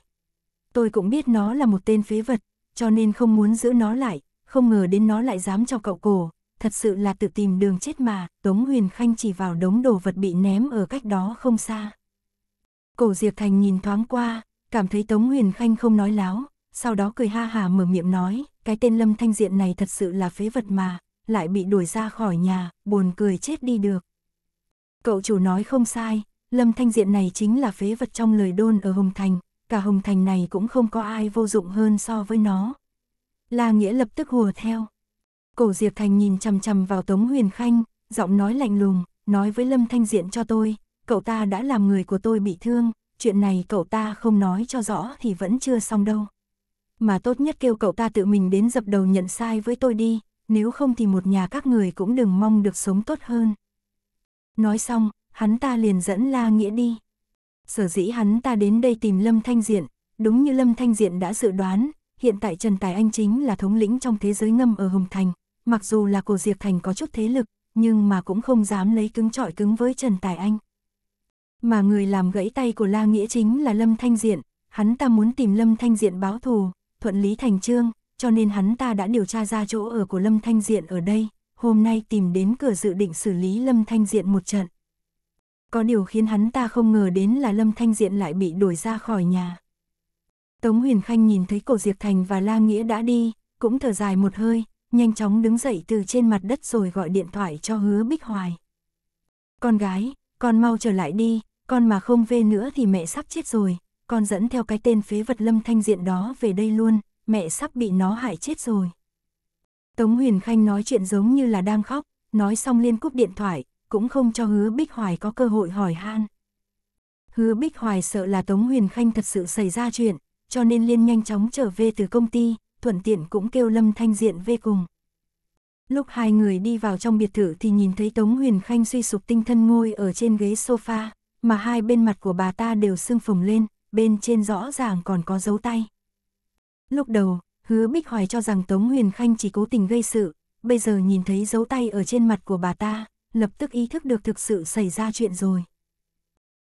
Tôi cũng biết nó là một tên phế vật, cho nên không muốn giữ nó lại, không ngờ đến nó lại dám cho cậu cổ. Thật sự là tự tìm đường chết mà, Tống Huyền Khanh chỉ vào đống đồ vật bị ném ở cách đó không xa. Cổ Diệp Thành nhìn thoáng qua, cảm thấy Tống Huyền Khanh không nói láo, sau đó cười ha hà mở miệng nói, cái tên Lâm Thanh Diện này thật sự là phế vật mà, lại bị đuổi ra khỏi nhà, buồn cười chết đi được. Cậu chủ nói không sai, Lâm Thanh Diện này chính là phế vật trong lời đôn ở Hồng Thành, cả Hồng Thành này cũng không có ai vô dụng hơn so với nó. La Nghĩa lập tức hùa theo. Cổ Diệp Thành nhìn chằm chằm vào Tống Huyền Khanh, giọng nói lạnh lùng, nói với Lâm Thanh Diện cho tôi, cậu ta đã làm người của tôi bị thương, chuyện này cậu ta không nói cho rõ thì vẫn chưa xong đâu mà tốt nhất kêu cậu ta tự mình đến dập đầu nhận sai với tôi đi, nếu không thì một nhà các người cũng đừng mong được sống tốt hơn. Nói xong, hắn ta liền dẫn La Nghĩa đi. Sở dĩ hắn ta đến đây tìm Lâm Thanh Diện, đúng như Lâm Thanh Diện đã dự đoán, hiện tại Trần Tài Anh chính là thống lĩnh trong thế giới ngầm ở Hồng Thành, mặc dù là cổ diệt thành có chút thế lực, nhưng mà cũng không dám lấy cứng trọi cứng với Trần Tài Anh. Mà người làm gãy tay của La Nghĩa chính là Lâm Thanh Diện, hắn ta muốn tìm Lâm Thanh Diện báo thù, thuận lý thành trương, cho nên hắn ta đã điều tra ra chỗ ở của Lâm Thanh Diện ở đây, hôm nay tìm đến cửa dự định xử lý Lâm Thanh Diện một trận. Có điều khiến hắn ta không ngờ đến là Lâm Thanh Diện lại bị đuổi ra khỏi nhà. Tống Huyền Khanh nhìn thấy cổ Diệp Thành và La Nghĩa đã đi, cũng thở dài một hơi, nhanh chóng đứng dậy từ trên mặt đất rồi gọi điện thoại cho hứa Bích Hoài. Con gái, con mau trở lại đi, con mà không về nữa thì mẹ sắp chết rồi, con dẫn theo cái tên phế vật lâm thanh diện đó về đây luôn, mẹ sắp bị nó hại chết rồi. Tống Huyền Khanh nói chuyện giống như là đang khóc, nói xong liên cúp điện thoại, cũng không cho hứa Bích Hoài có cơ hội hỏi han. Hứa Bích Hoài sợ là Tống Huyền Khanh thật sự xảy ra chuyện, cho nên liên nhanh chóng trở về từ công ty, thuận tiện cũng kêu Lâm Thanh Diện về cùng. Lúc hai người đi vào trong biệt thự thì nhìn thấy Tống Huyền Khanh suy sụp tinh thân ngồi ở trên ghế sofa, mà hai bên mặt của bà ta đều sưng phồng lên, bên trên rõ ràng còn có dấu tay. Lúc đầu, hứa Bích Hoài cho rằng Tống Huyền Khanh chỉ cố tình gây sự, bây giờ nhìn thấy dấu tay ở trên mặt của bà ta, lập tức ý thức được thực sự xảy ra chuyện rồi.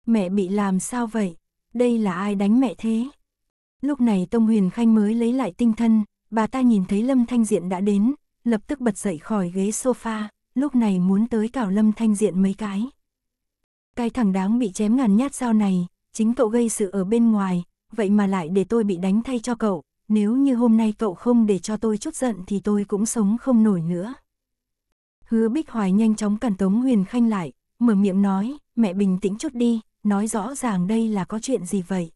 Mẹ bị làm sao vậy? Đây là ai đánh mẹ thế? Lúc này Tông Huyền Khanh mới lấy lại tinh thần, bà ta nhìn thấy Lâm Thanh Diện đã đến, lập tức bật dậy khỏi ghế sofa, lúc này muốn tới cào Lâm Thanh Diện mấy cái. Cái thằng đáng bị chém ngàn nhát dao này, chính cậu gây sự ở bên ngoài, vậy mà lại để tôi bị đánh thay cho cậu, nếu như hôm nay cậu không để cho tôi chút giận thì tôi cũng sống không nổi nữa. Hứa Bích Hoài nhanh chóng cản Tống Huyền Khanh lại, mở miệng nói, mẹ bình tĩnh chút đi, nói rõ ràng đây là có chuyện gì vậy.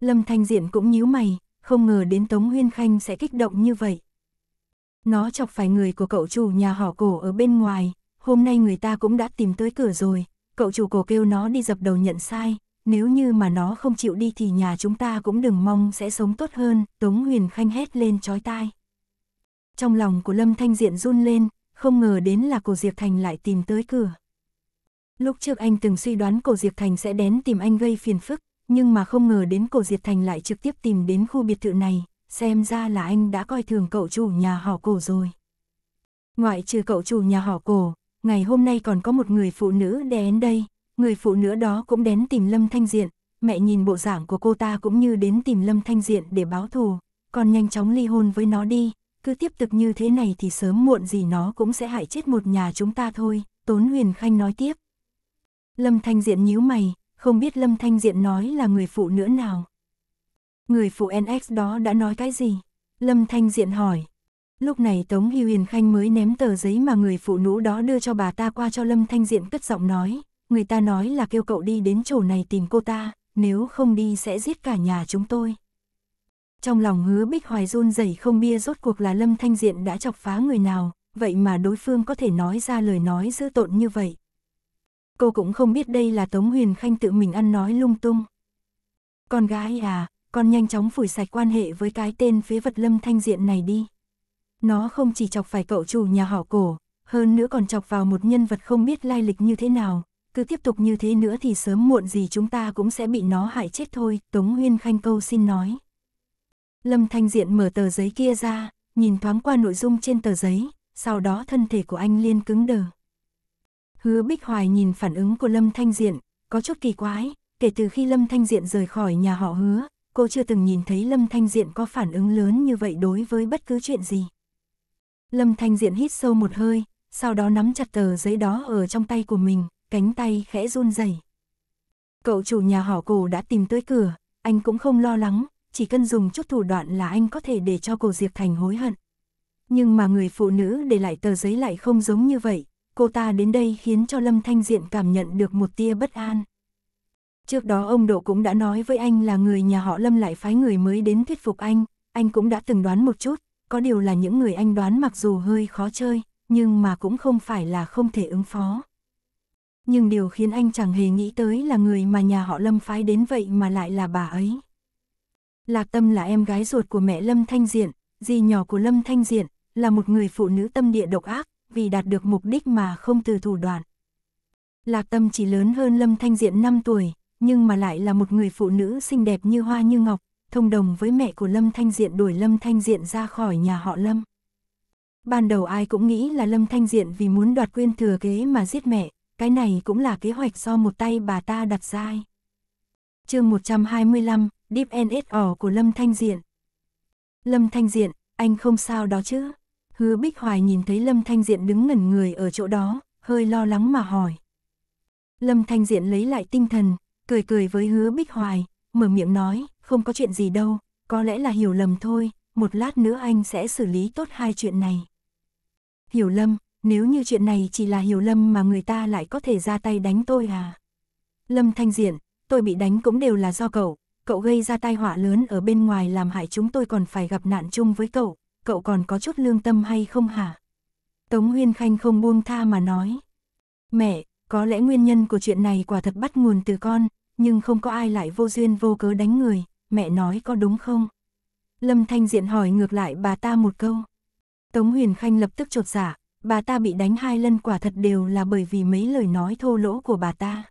Lâm Thanh Diện cũng nhíu mày, không ngờ đến Tống huyền Khanh sẽ kích động như vậy. Nó chọc phải người của cậu chủ nhà họ cổ ở bên ngoài, hôm nay người ta cũng đã tìm tới cửa rồi, cậu chủ cổ kêu nó đi dập đầu nhận sai, nếu như mà nó không chịu đi thì nhà chúng ta cũng đừng mong sẽ sống tốt hơn, Tống Huyền Khanh hét lên chói tai. Trong lòng của Lâm Thanh Diện run lên, không ngờ đến là cổ Diệp Thành lại tìm tới cửa. Lúc trước anh từng suy đoán cổ Diệp Thành sẽ đến tìm anh gây phiền phức, nhưng mà không ngờ đến cổ Diệp Thành lại trực tiếp tìm đến khu biệt thự này, xem ra là anh đã coi thường cậu chủ nhà họ cổ rồi. Ngoại trừ cậu chủ nhà họ cổ, ngày hôm nay còn có một người phụ nữ đè đến đây, Người phụ nữ đó cũng đến tìm Lâm Thanh Diện, mẹ nhìn bộ dạng của cô ta cũng như đến tìm Lâm Thanh Diện để báo thù, còn nhanh chóng ly hôn với nó đi, cứ tiếp tục như thế này thì sớm muộn gì nó cũng sẽ hại chết một nhà chúng ta thôi, Tốn Huyền Khanh nói tiếp. Lâm Thanh Diện nhíu mày, không biết Lâm Thanh Diện nói là người phụ nữ nào. Người phụ NX đó đã nói cái gì? Lâm Thanh Diện hỏi. Lúc này Tống Hy Huyền Khanh mới ném tờ giấy mà người phụ nữ đó đưa cho bà ta qua cho Lâm Thanh Diện cất giọng nói, người ta nói là kêu cậu đi đến chỗ này tìm cô ta, nếu không đi sẽ giết cả nhà chúng tôi. Trong lòng hứa bích hoài run rẩy không bia rốt cuộc là Lâm Thanh Diện đã chọc phá người nào, vậy mà đối phương có thể nói ra lời nói dữ tộn như vậy. Cô cũng không biết đây là Tống Huyền Khanh tự mình ăn nói lung tung. Con gái à, con nhanh chóng phủi sạch quan hệ với cái tên phế vật Lâm Thanh Diện này đi. Nó không chỉ chọc phải cậu chủ nhà họ cổ, hơn nữa còn chọc vào một nhân vật không biết lai lịch như thế nào, cứ tiếp tục như thế nữa thì sớm muộn gì chúng ta cũng sẽ bị nó hại chết thôi, Tống Huyên Khanh câu xin nói. Lâm Thanh Diện mở tờ giấy kia ra, nhìn thoáng qua nội dung trên tờ giấy, sau đó thân thể của anh liên cứng đờ. Hứa Bích Hoài nhìn phản ứng của Lâm Thanh Diện, có chút kỳ quái, kể từ khi Lâm Thanh Diện rời khỏi nhà họ hứa, cô chưa từng nhìn thấy Lâm Thanh Diện có phản ứng lớn như vậy đối với bất cứ chuyện gì. Lâm Thanh Diện hít sâu một hơi, sau đó nắm chặt tờ giấy đó ở trong tay của mình, cánh tay khẽ run rẩy. Cậu chủ nhà họ cổ đã tìm tới cửa, anh cũng không lo lắng, chỉ cần dùng chút thủ đoạn là anh có thể để cho cổ Diệp Thành hối hận. Nhưng mà người phụ nữ để lại tờ giấy lại không giống như vậy, cô ta đến đây khiến cho Lâm Thanh Diện cảm nhận được một tia bất an. Trước đó ông Độ cũng đã nói với anh là người nhà họ Lâm lại phái người mới đến thuyết phục anh, anh cũng đã từng đoán một chút, có điều là những người anh đoán mặc dù hơi khó chơi, nhưng mà cũng không phải là không thể ứng phó nhưng điều khiến anh chẳng hề nghĩ tới là người mà nhà họ Lâm phái đến vậy mà lại là bà ấy. Lạc Tâm là em gái ruột của mẹ Lâm Thanh Diện, dì nhỏ của Lâm Thanh Diện, là một người phụ nữ tâm địa độc ác, vì đạt được mục đích mà không từ thủ đoạn. Lạc Tâm chỉ lớn hơn Lâm Thanh Diện 5 tuổi, nhưng mà lại là một người phụ nữ xinh đẹp như hoa như ngọc, thông đồng với mẹ của Lâm Thanh Diện đuổi Lâm Thanh Diện ra khỏi nhà họ Lâm. Ban đầu ai cũng nghĩ là Lâm Thanh Diện vì muốn đoạt quyền thừa kế mà giết mẹ, cái này cũng là kế hoạch do một tay bà ta đặt ra. Chương 125, Deep NSO của Lâm Thanh Diện. Lâm Thanh Diện, anh không sao đó chứ? Hứa Bích Hoài nhìn thấy Lâm Thanh Diện đứng ngẩn người ở chỗ đó, hơi lo lắng mà hỏi. Lâm Thanh Diện lấy lại tinh thần, cười cười với Hứa Bích Hoài, mở miệng nói, không có chuyện gì đâu, có lẽ là hiểu lầm thôi, một lát nữa anh sẽ xử lý tốt hai chuyện này. Hiểu lâm nếu như chuyện này chỉ là hiểu lầm mà người ta lại có thể ra tay đánh tôi à? Lâm Thanh Diện, tôi bị đánh cũng đều là do cậu, cậu gây ra tai họa lớn ở bên ngoài làm hại chúng tôi còn phải gặp nạn chung với cậu, cậu còn có chút lương tâm hay không hả? Tống Huyên Khanh không buông tha mà nói. Mẹ, có lẽ nguyên nhân của chuyện này quả thật bắt nguồn từ con, nhưng không có ai lại vô duyên vô cớ đánh người, mẹ nói có đúng không? Lâm Thanh Diện hỏi ngược lại bà ta một câu. Tống Huyền Khanh lập tức trột giả, dạ bà ta bị đánh hai lần quả thật đều là bởi vì mấy lời nói thô lỗ của bà ta.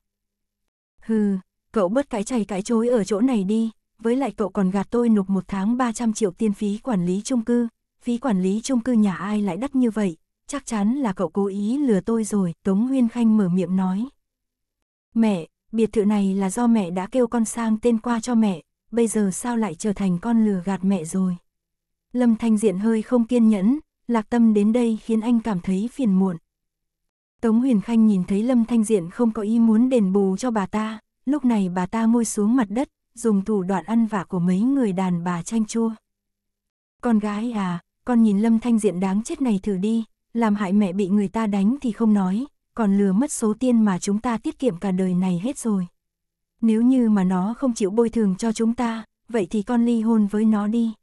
Hừ, cậu bớt cái chày cái chối ở chỗ này đi, với lại cậu còn gạt tôi nộp một tháng 300 triệu tiền phí quản lý chung cư, phí quản lý chung cư nhà ai lại đắt như vậy, chắc chắn là cậu cố ý lừa tôi rồi, Tống nguyên Khanh mở miệng nói. Mẹ, biệt thự này là do mẹ đã kêu con sang tên qua cho mẹ, bây giờ sao lại trở thành con lừa gạt mẹ rồi. Lâm Thanh Diện hơi không kiên nhẫn, lạc tâm đến đây khiến anh cảm thấy phiền muộn. Tống Huyền Khanh nhìn thấy Lâm Thanh Diện không có ý muốn đền bù cho bà ta, lúc này bà ta môi xuống mặt đất, dùng thủ đoạn ăn vạ của mấy người đàn bà chanh chua. Con gái à, con nhìn Lâm Thanh Diện đáng chết này thử đi, làm hại mẹ bị người ta đánh thì không nói, còn lừa mất số tiền mà chúng ta tiết kiệm cả đời này hết rồi. Nếu như mà nó không chịu bồi thường cho chúng ta, vậy thì con ly hôn với nó đi.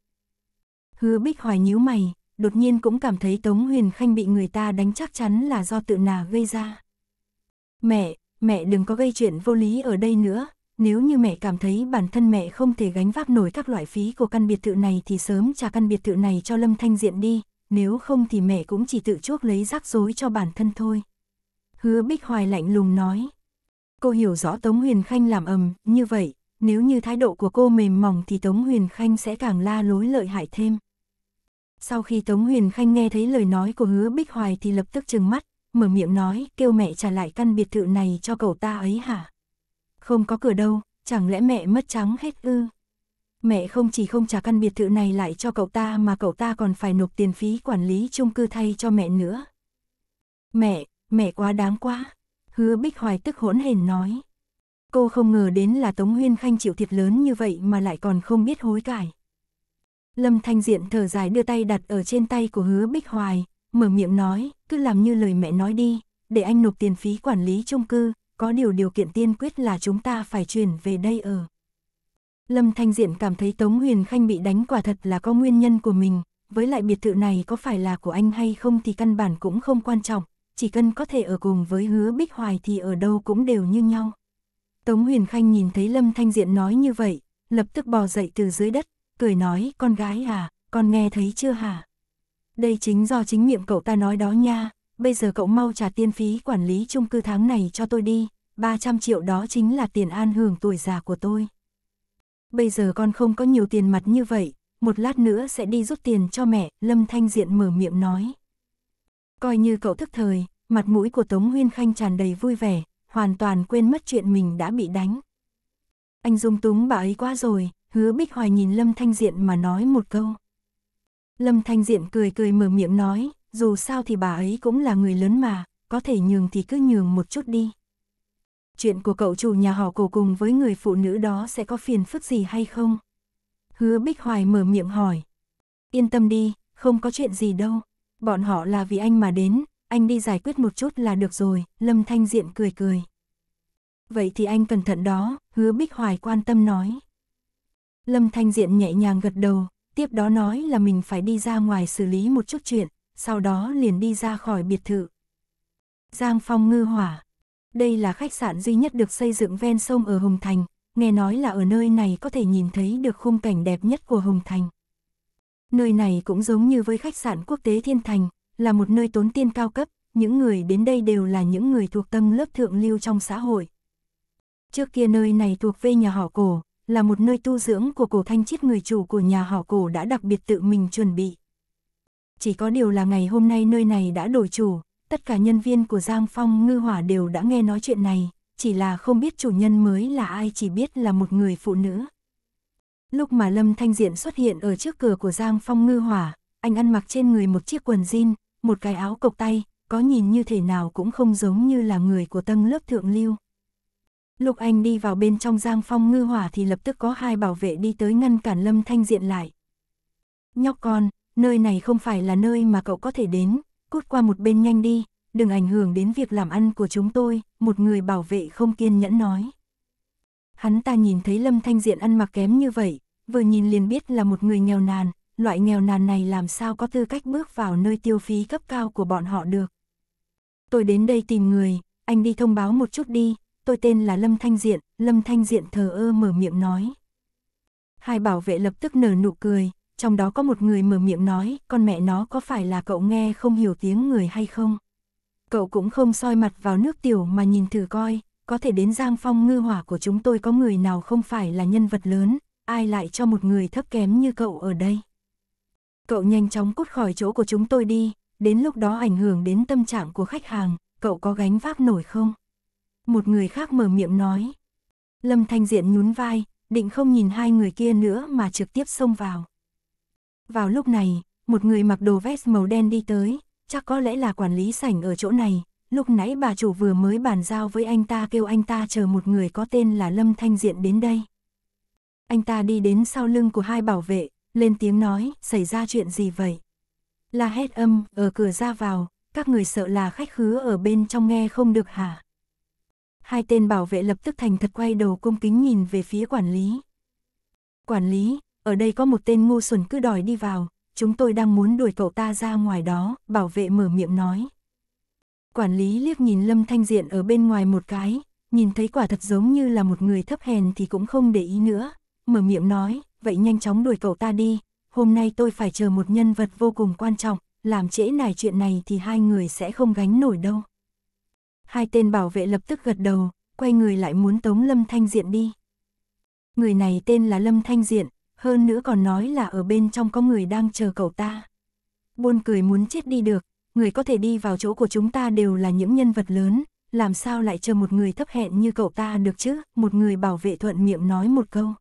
Hứa Bích Hoài nhíu mày, đột nhiên cũng cảm thấy Tống Huyền Khanh bị người ta đánh chắc chắn là do tự nà gây ra. Mẹ, mẹ đừng có gây chuyện vô lý ở đây nữa, nếu như mẹ cảm thấy bản thân mẹ không thể gánh vác nổi các loại phí của căn biệt thự này thì sớm trả căn biệt thự này cho Lâm Thanh Diện đi, nếu không thì mẹ cũng chỉ tự chuốc lấy rắc rối cho bản thân thôi. Hứa Bích Hoài lạnh lùng nói. Cô hiểu rõ Tống Huyền Khanh làm ầm như vậy, nếu như thái độ của cô mềm mỏng thì Tống Huyền Khanh sẽ càng la lối lợi hại thêm. Sau khi Tống Huyền Khanh nghe thấy lời nói của hứa Bích Hoài thì lập tức trừng mắt, mở miệng nói kêu mẹ trả lại căn biệt thự này cho cậu ta ấy hả? Không có cửa đâu, chẳng lẽ mẹ mất trắng hết ư? Mẹ không chỉ không trả căn biệt thự này lại cho cậu ta mà cậu ta còn phải nộp tiền phí quản lý chung cư thay cho mẹ nữa. Mẹ, mẹ quá đáng quá. Hứa Bích Hoài tức hỗn hển nói. Cô không ngờ đến là Tống Huyên Khanh chịu thiệt lớn như vậy mà lại còn không biết hối cải. Lâm Thanh Diện thở dài đưa tay đặt ở trên tay của hứa Bích Hoài, mở miệng nói, cứ làm như lời mẹ nói đi, để anh nộp tiền phí quản lý chung cư, có điều điều kiện tiên quyết là chúng ta phải chuyển về đây ở. Lâm Thanh Diện cảm thấy Tống Huyền Khanh bị đánh quả thật là có nguyên nhân của mình, với lại biệt thự này có phải là của anh hay không thì căn bản cũng không quan trọng, chỉ cần có thể ở cùng với hứa Bích Hoài thì ở đâu cũng đều như nhau. Tống Huyền Khanh nhìn thấy Lâm Thanh Diện nói như vậy, lập tức bò dậy từ dưới đất, cười nói con gái à, con nghe thấy chưa hả? Đây chính do chính miệng cậu ta nói đó nha, bây giờ cậu mau trả tiền phí quản lý chung cư tháng này cho tôi đi, 300 triệu đó chính là tiền an hưởng tuổi già của tôi. Bây giờ con không có nhiều tiền mặt như vậy, một lát nữa sẽ đi rút tiền cho mẹ, Lâm Thanh Diện mở miệng nói. Coi như cậu thức thời, mặt mũi của Tống Huyên Khanh tràn đầy vui vẻ, hoàn toàn quên mất chuyện mình đã bị đánh. Anh dung túng bà ấy quá rồi, hứa Bích Hoài nhìn Lâm Thanh Diện mà nói một câu. Lâm Thanh Diện cười cười mở miệng nói, dù sao thì bà ấy cũng là người lớn mà, có thể nhường thì cứ nhường một chút đi. Chuyện của cậu chủ nhà họ cổ cùng với người phụ nữ đó sẽ có phiền phức gì hay không? Hứa Bích Hoài mở miệng hỏi. Yên tâm đi, không có chuyện gì đâu. Bọn họ là vì anh mà đến, anh đi giải quyết một chút là được rồi, Lâm Thanh Diện cười cười. Vậy thì anh cẩn thận đó, hứa Bích Hoài quan tâm nói. Lâm Thanh Diện nhẹ nhàng gật đầu, tiếp đó nói là mình phải đi ra ngoài xử lý một chút chuyện, sau đó liền đi ra khỏi biệt thự. Giang Phong ngư hỏa. Đây là khách sạn duy nhất được xây dựng ven sông ở Hồng Thành, nghe nói là ở nơi này có thể nhìn thấy được khung cảnh đẹp nhất của Hồng Thành. Nơi này cũng giống như với khách sạn quốc tế Thiên Thành, là một nơi tốn tiền cao cấp, những người đến đây đều là những người thuộc tầng lớp thượng lưu trong xã hội. Trước kia nơi này thuộc về nhà họ cổ, là một nơi tu dưỡng của cổ thanh chiết người chủ của nhà họ cổ đã đặc biệt tự mình chuẩn bị. Chỉ có điều là ngày hôm nay nơi này đã đổi chủ, tất cả nhân viên của Giang Phong Ngư Hỏa đều đã nghe nói chuyện này, chỉ là không biết chủ nhân mới là ai chỉ biết là một người phụ nữ. Lúc mà Lâm Thanh Diện xuất hiện ở trước cửa của Giang Phong Ngư Hỏa, anh ăn mặc trên người một chiếc quần jean, một cái áo cộc tay, có nhìn như thể nào cũng không giống như là người của tầng lớp thượng lưu. Lục Anh đi vào bên trong giang phong ngư hỏa thì lập tức có hai bảo vệ đi tới ngăn cản Lâm Thanh Diện lại. Nhóc con, nơi này không phải là nơi mà cậu có thể đến, cút qua một bên nhanh đi, đừng ảnh hưởng đến việc làm ăn của chúng tôi, một người bảo vệ không kiên nhẫn nói. Hắn ta nhìn thấy Lâm Thanh Diện ăn mặc kém như vậy, vừa nhìn liền biết là một người nghèo nàn, loại nghèo nàn này làm sao có tư cách bước vào nơi tiêu phí cấp cao của bọn họ được. Tôi đến đây tìm người, anh đi thông báo một chút đi, tôi tên là Lâm Thanh Diện, Lâm Thanh Diện thờ ơ mở miệng nói. Hai bảo vệ lập tức nở nụ cười, trong đó có một người mở miệng nói, con mẹ nó có phải là cậu nghe không hiểu tiếng người hay không? Cậu cũng không soi mặt vào nước tiểu mà nhìn thử coi, có thể đến giang phong ngư hỏa của chúng tôi có người nào không phải là nhân vật lớn, ai lại cho một người thấp kém như cậu ở đây. Cậu nhanh chóng cút khỏi chỗ của chúng tôi đi, đến lúc đó ảnh hưởng đến tâm trạng của khách hàng, cậu có gánh vác nổi không? một người khác mở miệng nói. Lâm Thanh Diện nhún vai, định không nhìn hai người kia nữa mà trực tiếp xông vào. Vào lúc này, một người mặc đồ vest màu đen đi tới, chắc có lẽ là quản lý sảnh ở chỗ này, lúc nãy bà chủ vừa mới bàn giao với anh ta kêu anh ta chờ một người có tên là Lâm Thanh Diện đến đây. Anh ta đi đến sau lưng của hai bảo vệ, lên tiếng nói, xảy ra chuyện gì vậy? Là hét âm, ở cửa ra vào, các người sợ là khách khứa ở bên trong nghe không được hả? hai tên bảo vệ lập tức thành thật quay đầu cung kính nhìn về phía quản lý. Quản lý, ở đây có một tên ngu xuẩn cứ đòi đi vào, chúng tôi đang muốn đuổi cậu ta ra ngoài đó, bảo vệ mở miệng nói. Quản lý liếc nhìn Lâm Thanh Diện ở bên ngoài một cái, nhìn thấy quả thật giống như là một người thấp hèn thì cũng không để ý nữa, mở miệng nói, vậy nhanh chóng đuổi cậu ta đi, hôm nay tôi phải chờ một nhân vật vô cùng quan trọng, làm trễ nải chuyện này thì hai người sẽ không gánh nổi đâu. Hai tên bảo vệ lập tức gật đầu, quay người lại muốn tống Lâm Thanh Diện đi. Người này tên là Lâm Thanh Diện, hơn nữa còn nói là ở bên trong có người đang chờ cậu ta. Buôn cười muốn chết đi được, người có thể đi vào chỗ của chúng ta đều là những nhân vật lớn, làm sao lại chờ một người thấp hẹn như cậu ta được chứ, một người bảo vệ thuận miệng nói một câu.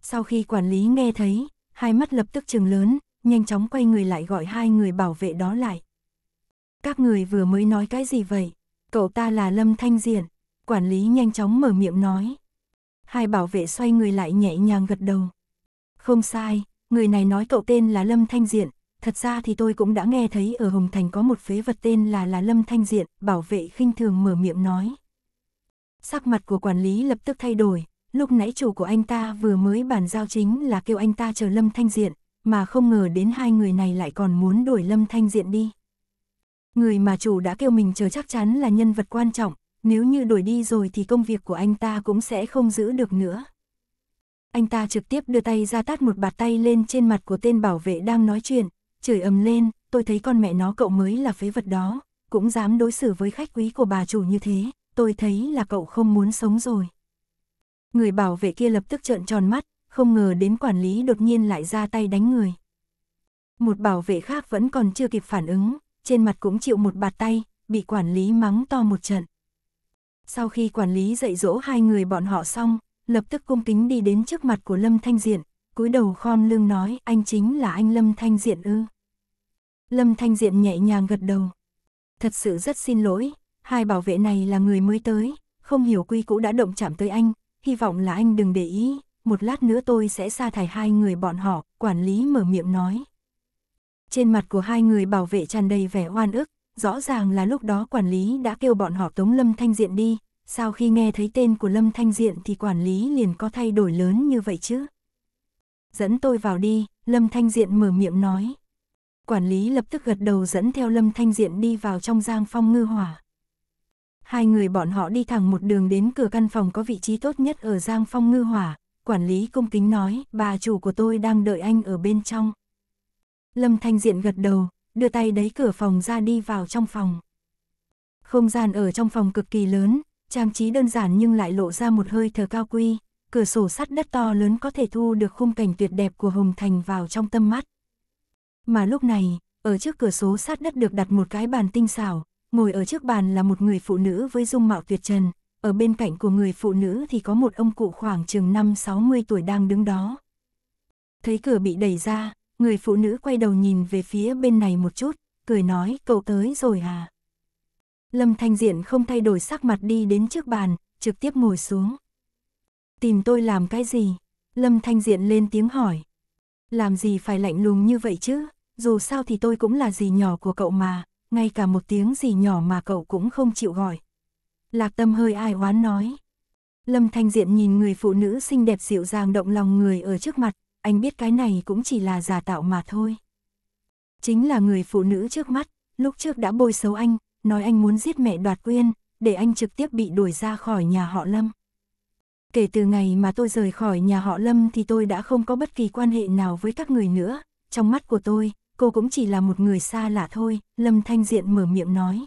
Sau khi quản lý nghe thấy, hai mắt lập tức trừng lớn, nhanh chóng quay người lại gọi hai người bảo vệ đó lại. Các người vừa mới nói cái gì vậy? Cậu ta là Lâm Thanh Diện, quản lý nhanh chóng mở miệng nói. Hai bảo vệ xoay người lại nhẹ nhàng gật đầu. Không sai, người này nói cậu tên là Lâm Thanh Diện, thật ra thì tôi cũng đã nghe thấy ở Hồng Thành có một phế vật tên là là Lâm Thanh Diện, bảo vệ khinh thường mở miệng nói. Sắc mặt của quản lý lập tức thay đổi, lúc nãy chủ của anh ta vừa mới bàn giao chính là kêu anh ta chờ Lâm Thanh Diện, mà không ngờ đến hai người này lại còn muốn đuổi Lâm Thanh Diện đi. Người mà chủ đã kêu mình chờ chắc chắn là nhân vật quan trọng, nếu như đuổi đi rồi thì công việc của anh ta cũng sẽ không giữ được nữa. Anh ta trực tiếp đưa tay ra tát một bạt tay lên trên mặt của tên bảo vệ đang nói chuyện, chửi ầm lên, tôi thấy con mẹ nó cậu mới là phế vật đó, cũng dám đối xử với khách quý của bà chủ như thế, tôi thấy là cậu không muốn sống rồi. Người bảo vệ kia lập tức trợn tròn mắt, không ngờ đến quản lý đột nhiên lại ra tay đánh người. Một bảo vệ khác vẫn còn chưa kịp phản ứng, trên mặt cũng chịu một bạt tay, bị quản lý mắng to một trận. Sau khi quản lý dạy dỗ hai người bọn họ xong, lập tức cung kính đi đến trước mặt của Lâm Thanh Diện, cúi đầu khom lưng nói anh chính là anh Lâm Thanh Diện ư. Lâm Thanh Diện nhẹ nhàng gật đầu. Thật sự rất xin lỗi, hai bảo vệ này là người mới tới, không hiểu quy cũ đã động chạm tới anh, hy vọng là anh đừng để ý, một lát nữa tôi sẽ sa thải hai người bọn họ, quản lý mở miệng nói trên mặt của hai người bảo vệ tràn đầy vẻ oan ức, rõ ràng là lúc đó quản lý đã kêu bọn họ tống Lâm Thanh Diện đi, sau khi nghe thấy tên của Lâm Thanh Diện thì quản lý liền có thay đổi lớn như vậy chứ? Dẫn tôi vào đi, Lâm Thanh Diện mở miệng nói. Quản lý lập tức gật đầu dẫn theo Lâm Thanh Diện đi vào trong giang phong ngư hỏa. Hai người bọn họ đi thẳng một đường đến cửa căn phòng có vị trí tốt nhất ở giang phong ngư hỏa. Quản lý cung kính nói, bà chủ của tôi đang đợi anh ở bên trong. Lâm Thanh Diện gật đầu, đưa tay đẩy cửa phòng ra đi vào trong phòng. Không gian ở trong phòng cực kỳ lớn, trang trí đơn giản nhưng lại lộ ra một hơi thở cao quy, cửa sổ sắt đất to lớn có thể thu được khung cảnh tuyệt đẹp của Hồng Thành vào trong tâm mắt. Mà lúc này, ở trước cửa sổ sắt đất được đặt một cái bàn tinh xảo, ngồi ở trước bàn là một người phụ nữ với dung mạo tuyệt trần, ở bên cạnh của người phụ nữ thì có một ông cụ khoảng chừng 5-60 tuổi đang đứng đó. Thấy cửa bị đẩy ra, người phụ nữ quay đầu nhìn về phía bên này một chút, cười nói cậu tới rồi à. Lâm Thanh Diện không thay đổi sắc mặt đi đến trước bàn, trực tiếp ngồi xuống. Tìm tôi làm cái gì? Lâm Thanh Diện lên tiếng hỏi. Làm gì phải lạnh lùng như vậy chứ, dù sao thì tôi cũng là gì nhỏ của cậu mà, ngay cả một tiếng gì nhỏ mà cậu cũng không chịu gọi. Lạc tâm hơi ai oán nói. Lâm Thanh Diện nhìn người phụ nữ xinh đẹp dịu dàng động lòng người ở trước mặt, anh biết cái này cũng chỉ là giả tạo mà thôi. Chính là người phụ nữ trước mắt, lúc trước đã bôi xấu anh, nói anh muốn giết mẹ đoạt quyên, để anh trực tiếp bị đuổi ra khỏi nhà họ Lâm. Kể từ ngày mà tôi rời khỏi nhà họ Lâm thì tôi đã không có bất kỳ quan hệ nào với các người nữa, trong mắt của tôi, cô cũng chỉ là một người xa lạ thôi, Lâm Thanh Diện mở miệng nói.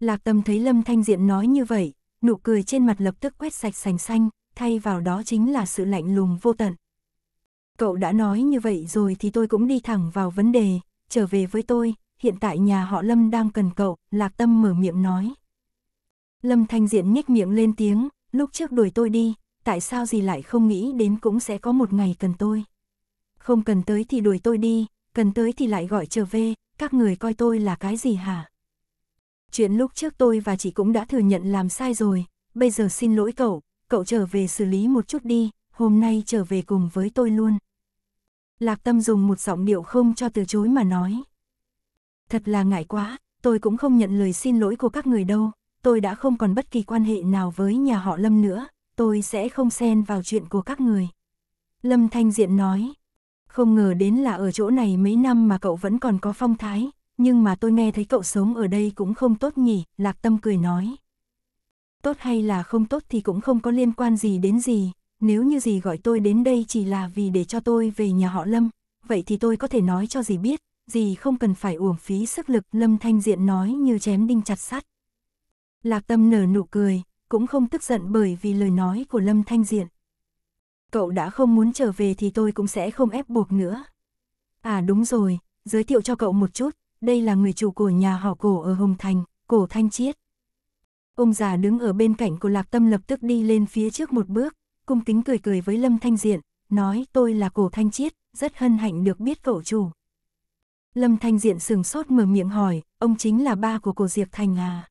Lạc Tâm thấy Lâm Thanh Diện nói như vậy, nụ cười trên mặt lập tức quét sạch sành xanh, thay vào đó chính là sự lạnh lùng vô tận. Cậu đã nói như vậy rồi thì tôi cũng đi thẳng vào vấn đề, trở về với tôi, hiện tại nhà họ Lâm đang cần cậu, Lạc Tâm mở miệng nói. Lâm Thanh Diện nhếch miệng lên tiếng, lúc trước đuổi tôi đi, tại sao gì lại không nghĩ đến cũng sẽ có một ngày cần tôi. Không cần tới thì đuổi tôi đi, cần tới thì lại gọi trở về, các người coi tôi là cái gì hả? Chuyện lúc trước tôi và chị cũng đã thừa nhận làm sai rồi, bây giờ xin lỗi cậu, cậu trở về xử lý một chút đi, hôm nay trở về cùng với tôi luôn. Lạc Tâm dùng một giọng điệu không cho từ chối mà nói. Thật là ngại quá, tôi cũng không nhận lời xin lỗi của các người đâu, tôi đã không còn bất kỳ quan hệ nào với nhà họ Lâm nữa, tôi sẽ không xen vào chuyện của các người. Lâm Thanh Diện nói, không ngờ đến là ở chỗ này mấy năm mà cậu vẫn còn có phong thái, nhưng mà tôi nghe thấy cậu sống ở đây cũng không tốt nhỉ, Lạc Tâm cười nói. Tốt hay là không tốt thì cũng không có liên quan gì đến gì, nếu như dì gọi tôi đến đây chỉ là vì để cho tôi về nhà họ Lâm, vậy thì tôi có thể nói cho dì biết, dì không cần phải uổng phí sức lực Lâm Thanh Diện nói như chém đinh chặt sắt. Lạc Tâm nở nụ cười, cũng không tức giận bởi vì lời nói của Lâm Thanh Diện. Cậu đã không muốn trở về thì tôi cũng sẽ không ép buộc nữa. À đúng rồi, giới thiệu cho cậu một chút, đây là người chủ của nhà họ cổ ở Hồng Thành, cổ Thanh Chiết. Ông già đứng ở bên cạnh của Lạc Tâm lập tức đi lên phía trước một bước, cung kính cười cười với Lâm Thanh Diện, nói tôi là cổ thanh chiết, rất hân hạnh được biết cậu chủ. Lâm Thanh Diện sừng sốt mở miệng hỏi, ông chính là ba của cổ Diệp Thành à?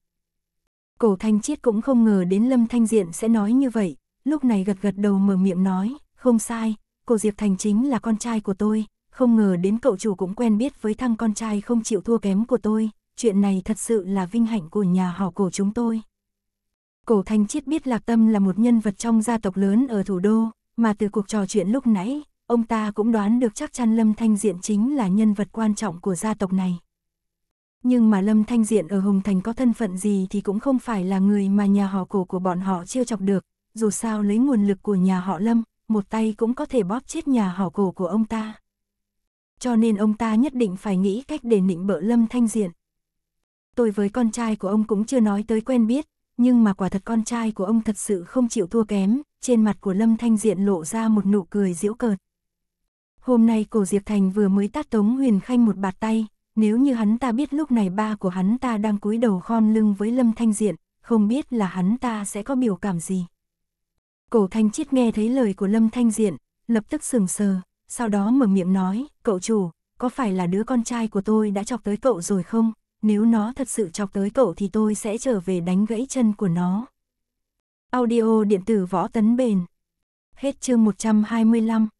Cổ Thanh Chiết cũng không ngờ đến Lâm Thanh Diện sẽ nói như vậy, lúc này gật gật đầu mở miệng nói, không sai, cổ Diệp Thành chính là con trai của tôi, không ngờ đến cậu chủ cũng quen biết với thằng con trai không chịu thua kém của tôi, chuyện này thật sự là vinh hạnh của nhà họ cổ chúng tôi. Cổ Thanh Chiết biết Lạc Tâm là một nhân vật trong gia tộc lớn ở thủ đô, mà từ cuộc trò chuyện lúc nãy, ông ta cũng đoán được chắc chắn Lâm Thanh Diện chính là nhân vật quan trọng của gia tộc này. Nhưng mà Lâm Thanh Diện ở Hùng Thành có thân phận gì thì cũng không phải là người mà nhà họ cổ của bọn họ chiêu chọc được, dù sao lấy nguồn lực của nhà họ Lâm, một tay cũng có thể bóp chết nhà họ cổ của ông ta. Cho nên ông ta nhất định phải nghĩ cách để nịnh bợ Lâm Thanh Diện. Tôi với con trai của ông cũng chưa nói tới quen biết, nhưng mà quả thật con trai của ông thật sự không chịu thua kém, trên mặt của Lâm Thanh Diện lộ ra một nụ cười giễu cợt. Hôm nay cổ Diệp Thành vừa mới tát Tống Huyền Khanh một bạt tay, nếu như hắn ta biết lúc này ba của hắn ta đang cúi đầu khom lưng với Lâm Thanh Diện, không biết là hắn ta sẽ có biểu cảm gì. Cổ Thanh Chiết nghe thấy lời của Lâm Thanh Diện, lập tức sừng sờ, sau đó mở miệng nói, cậu chủ, có phải là đứa con trai của tôi đã chọc tới cậu rồi không? nếu nó thật sự chọc tới cậu thì tôi sẽ trở về đánh gãy chân của nó. Audio điện tử võ tấn bền. Hết chương 125.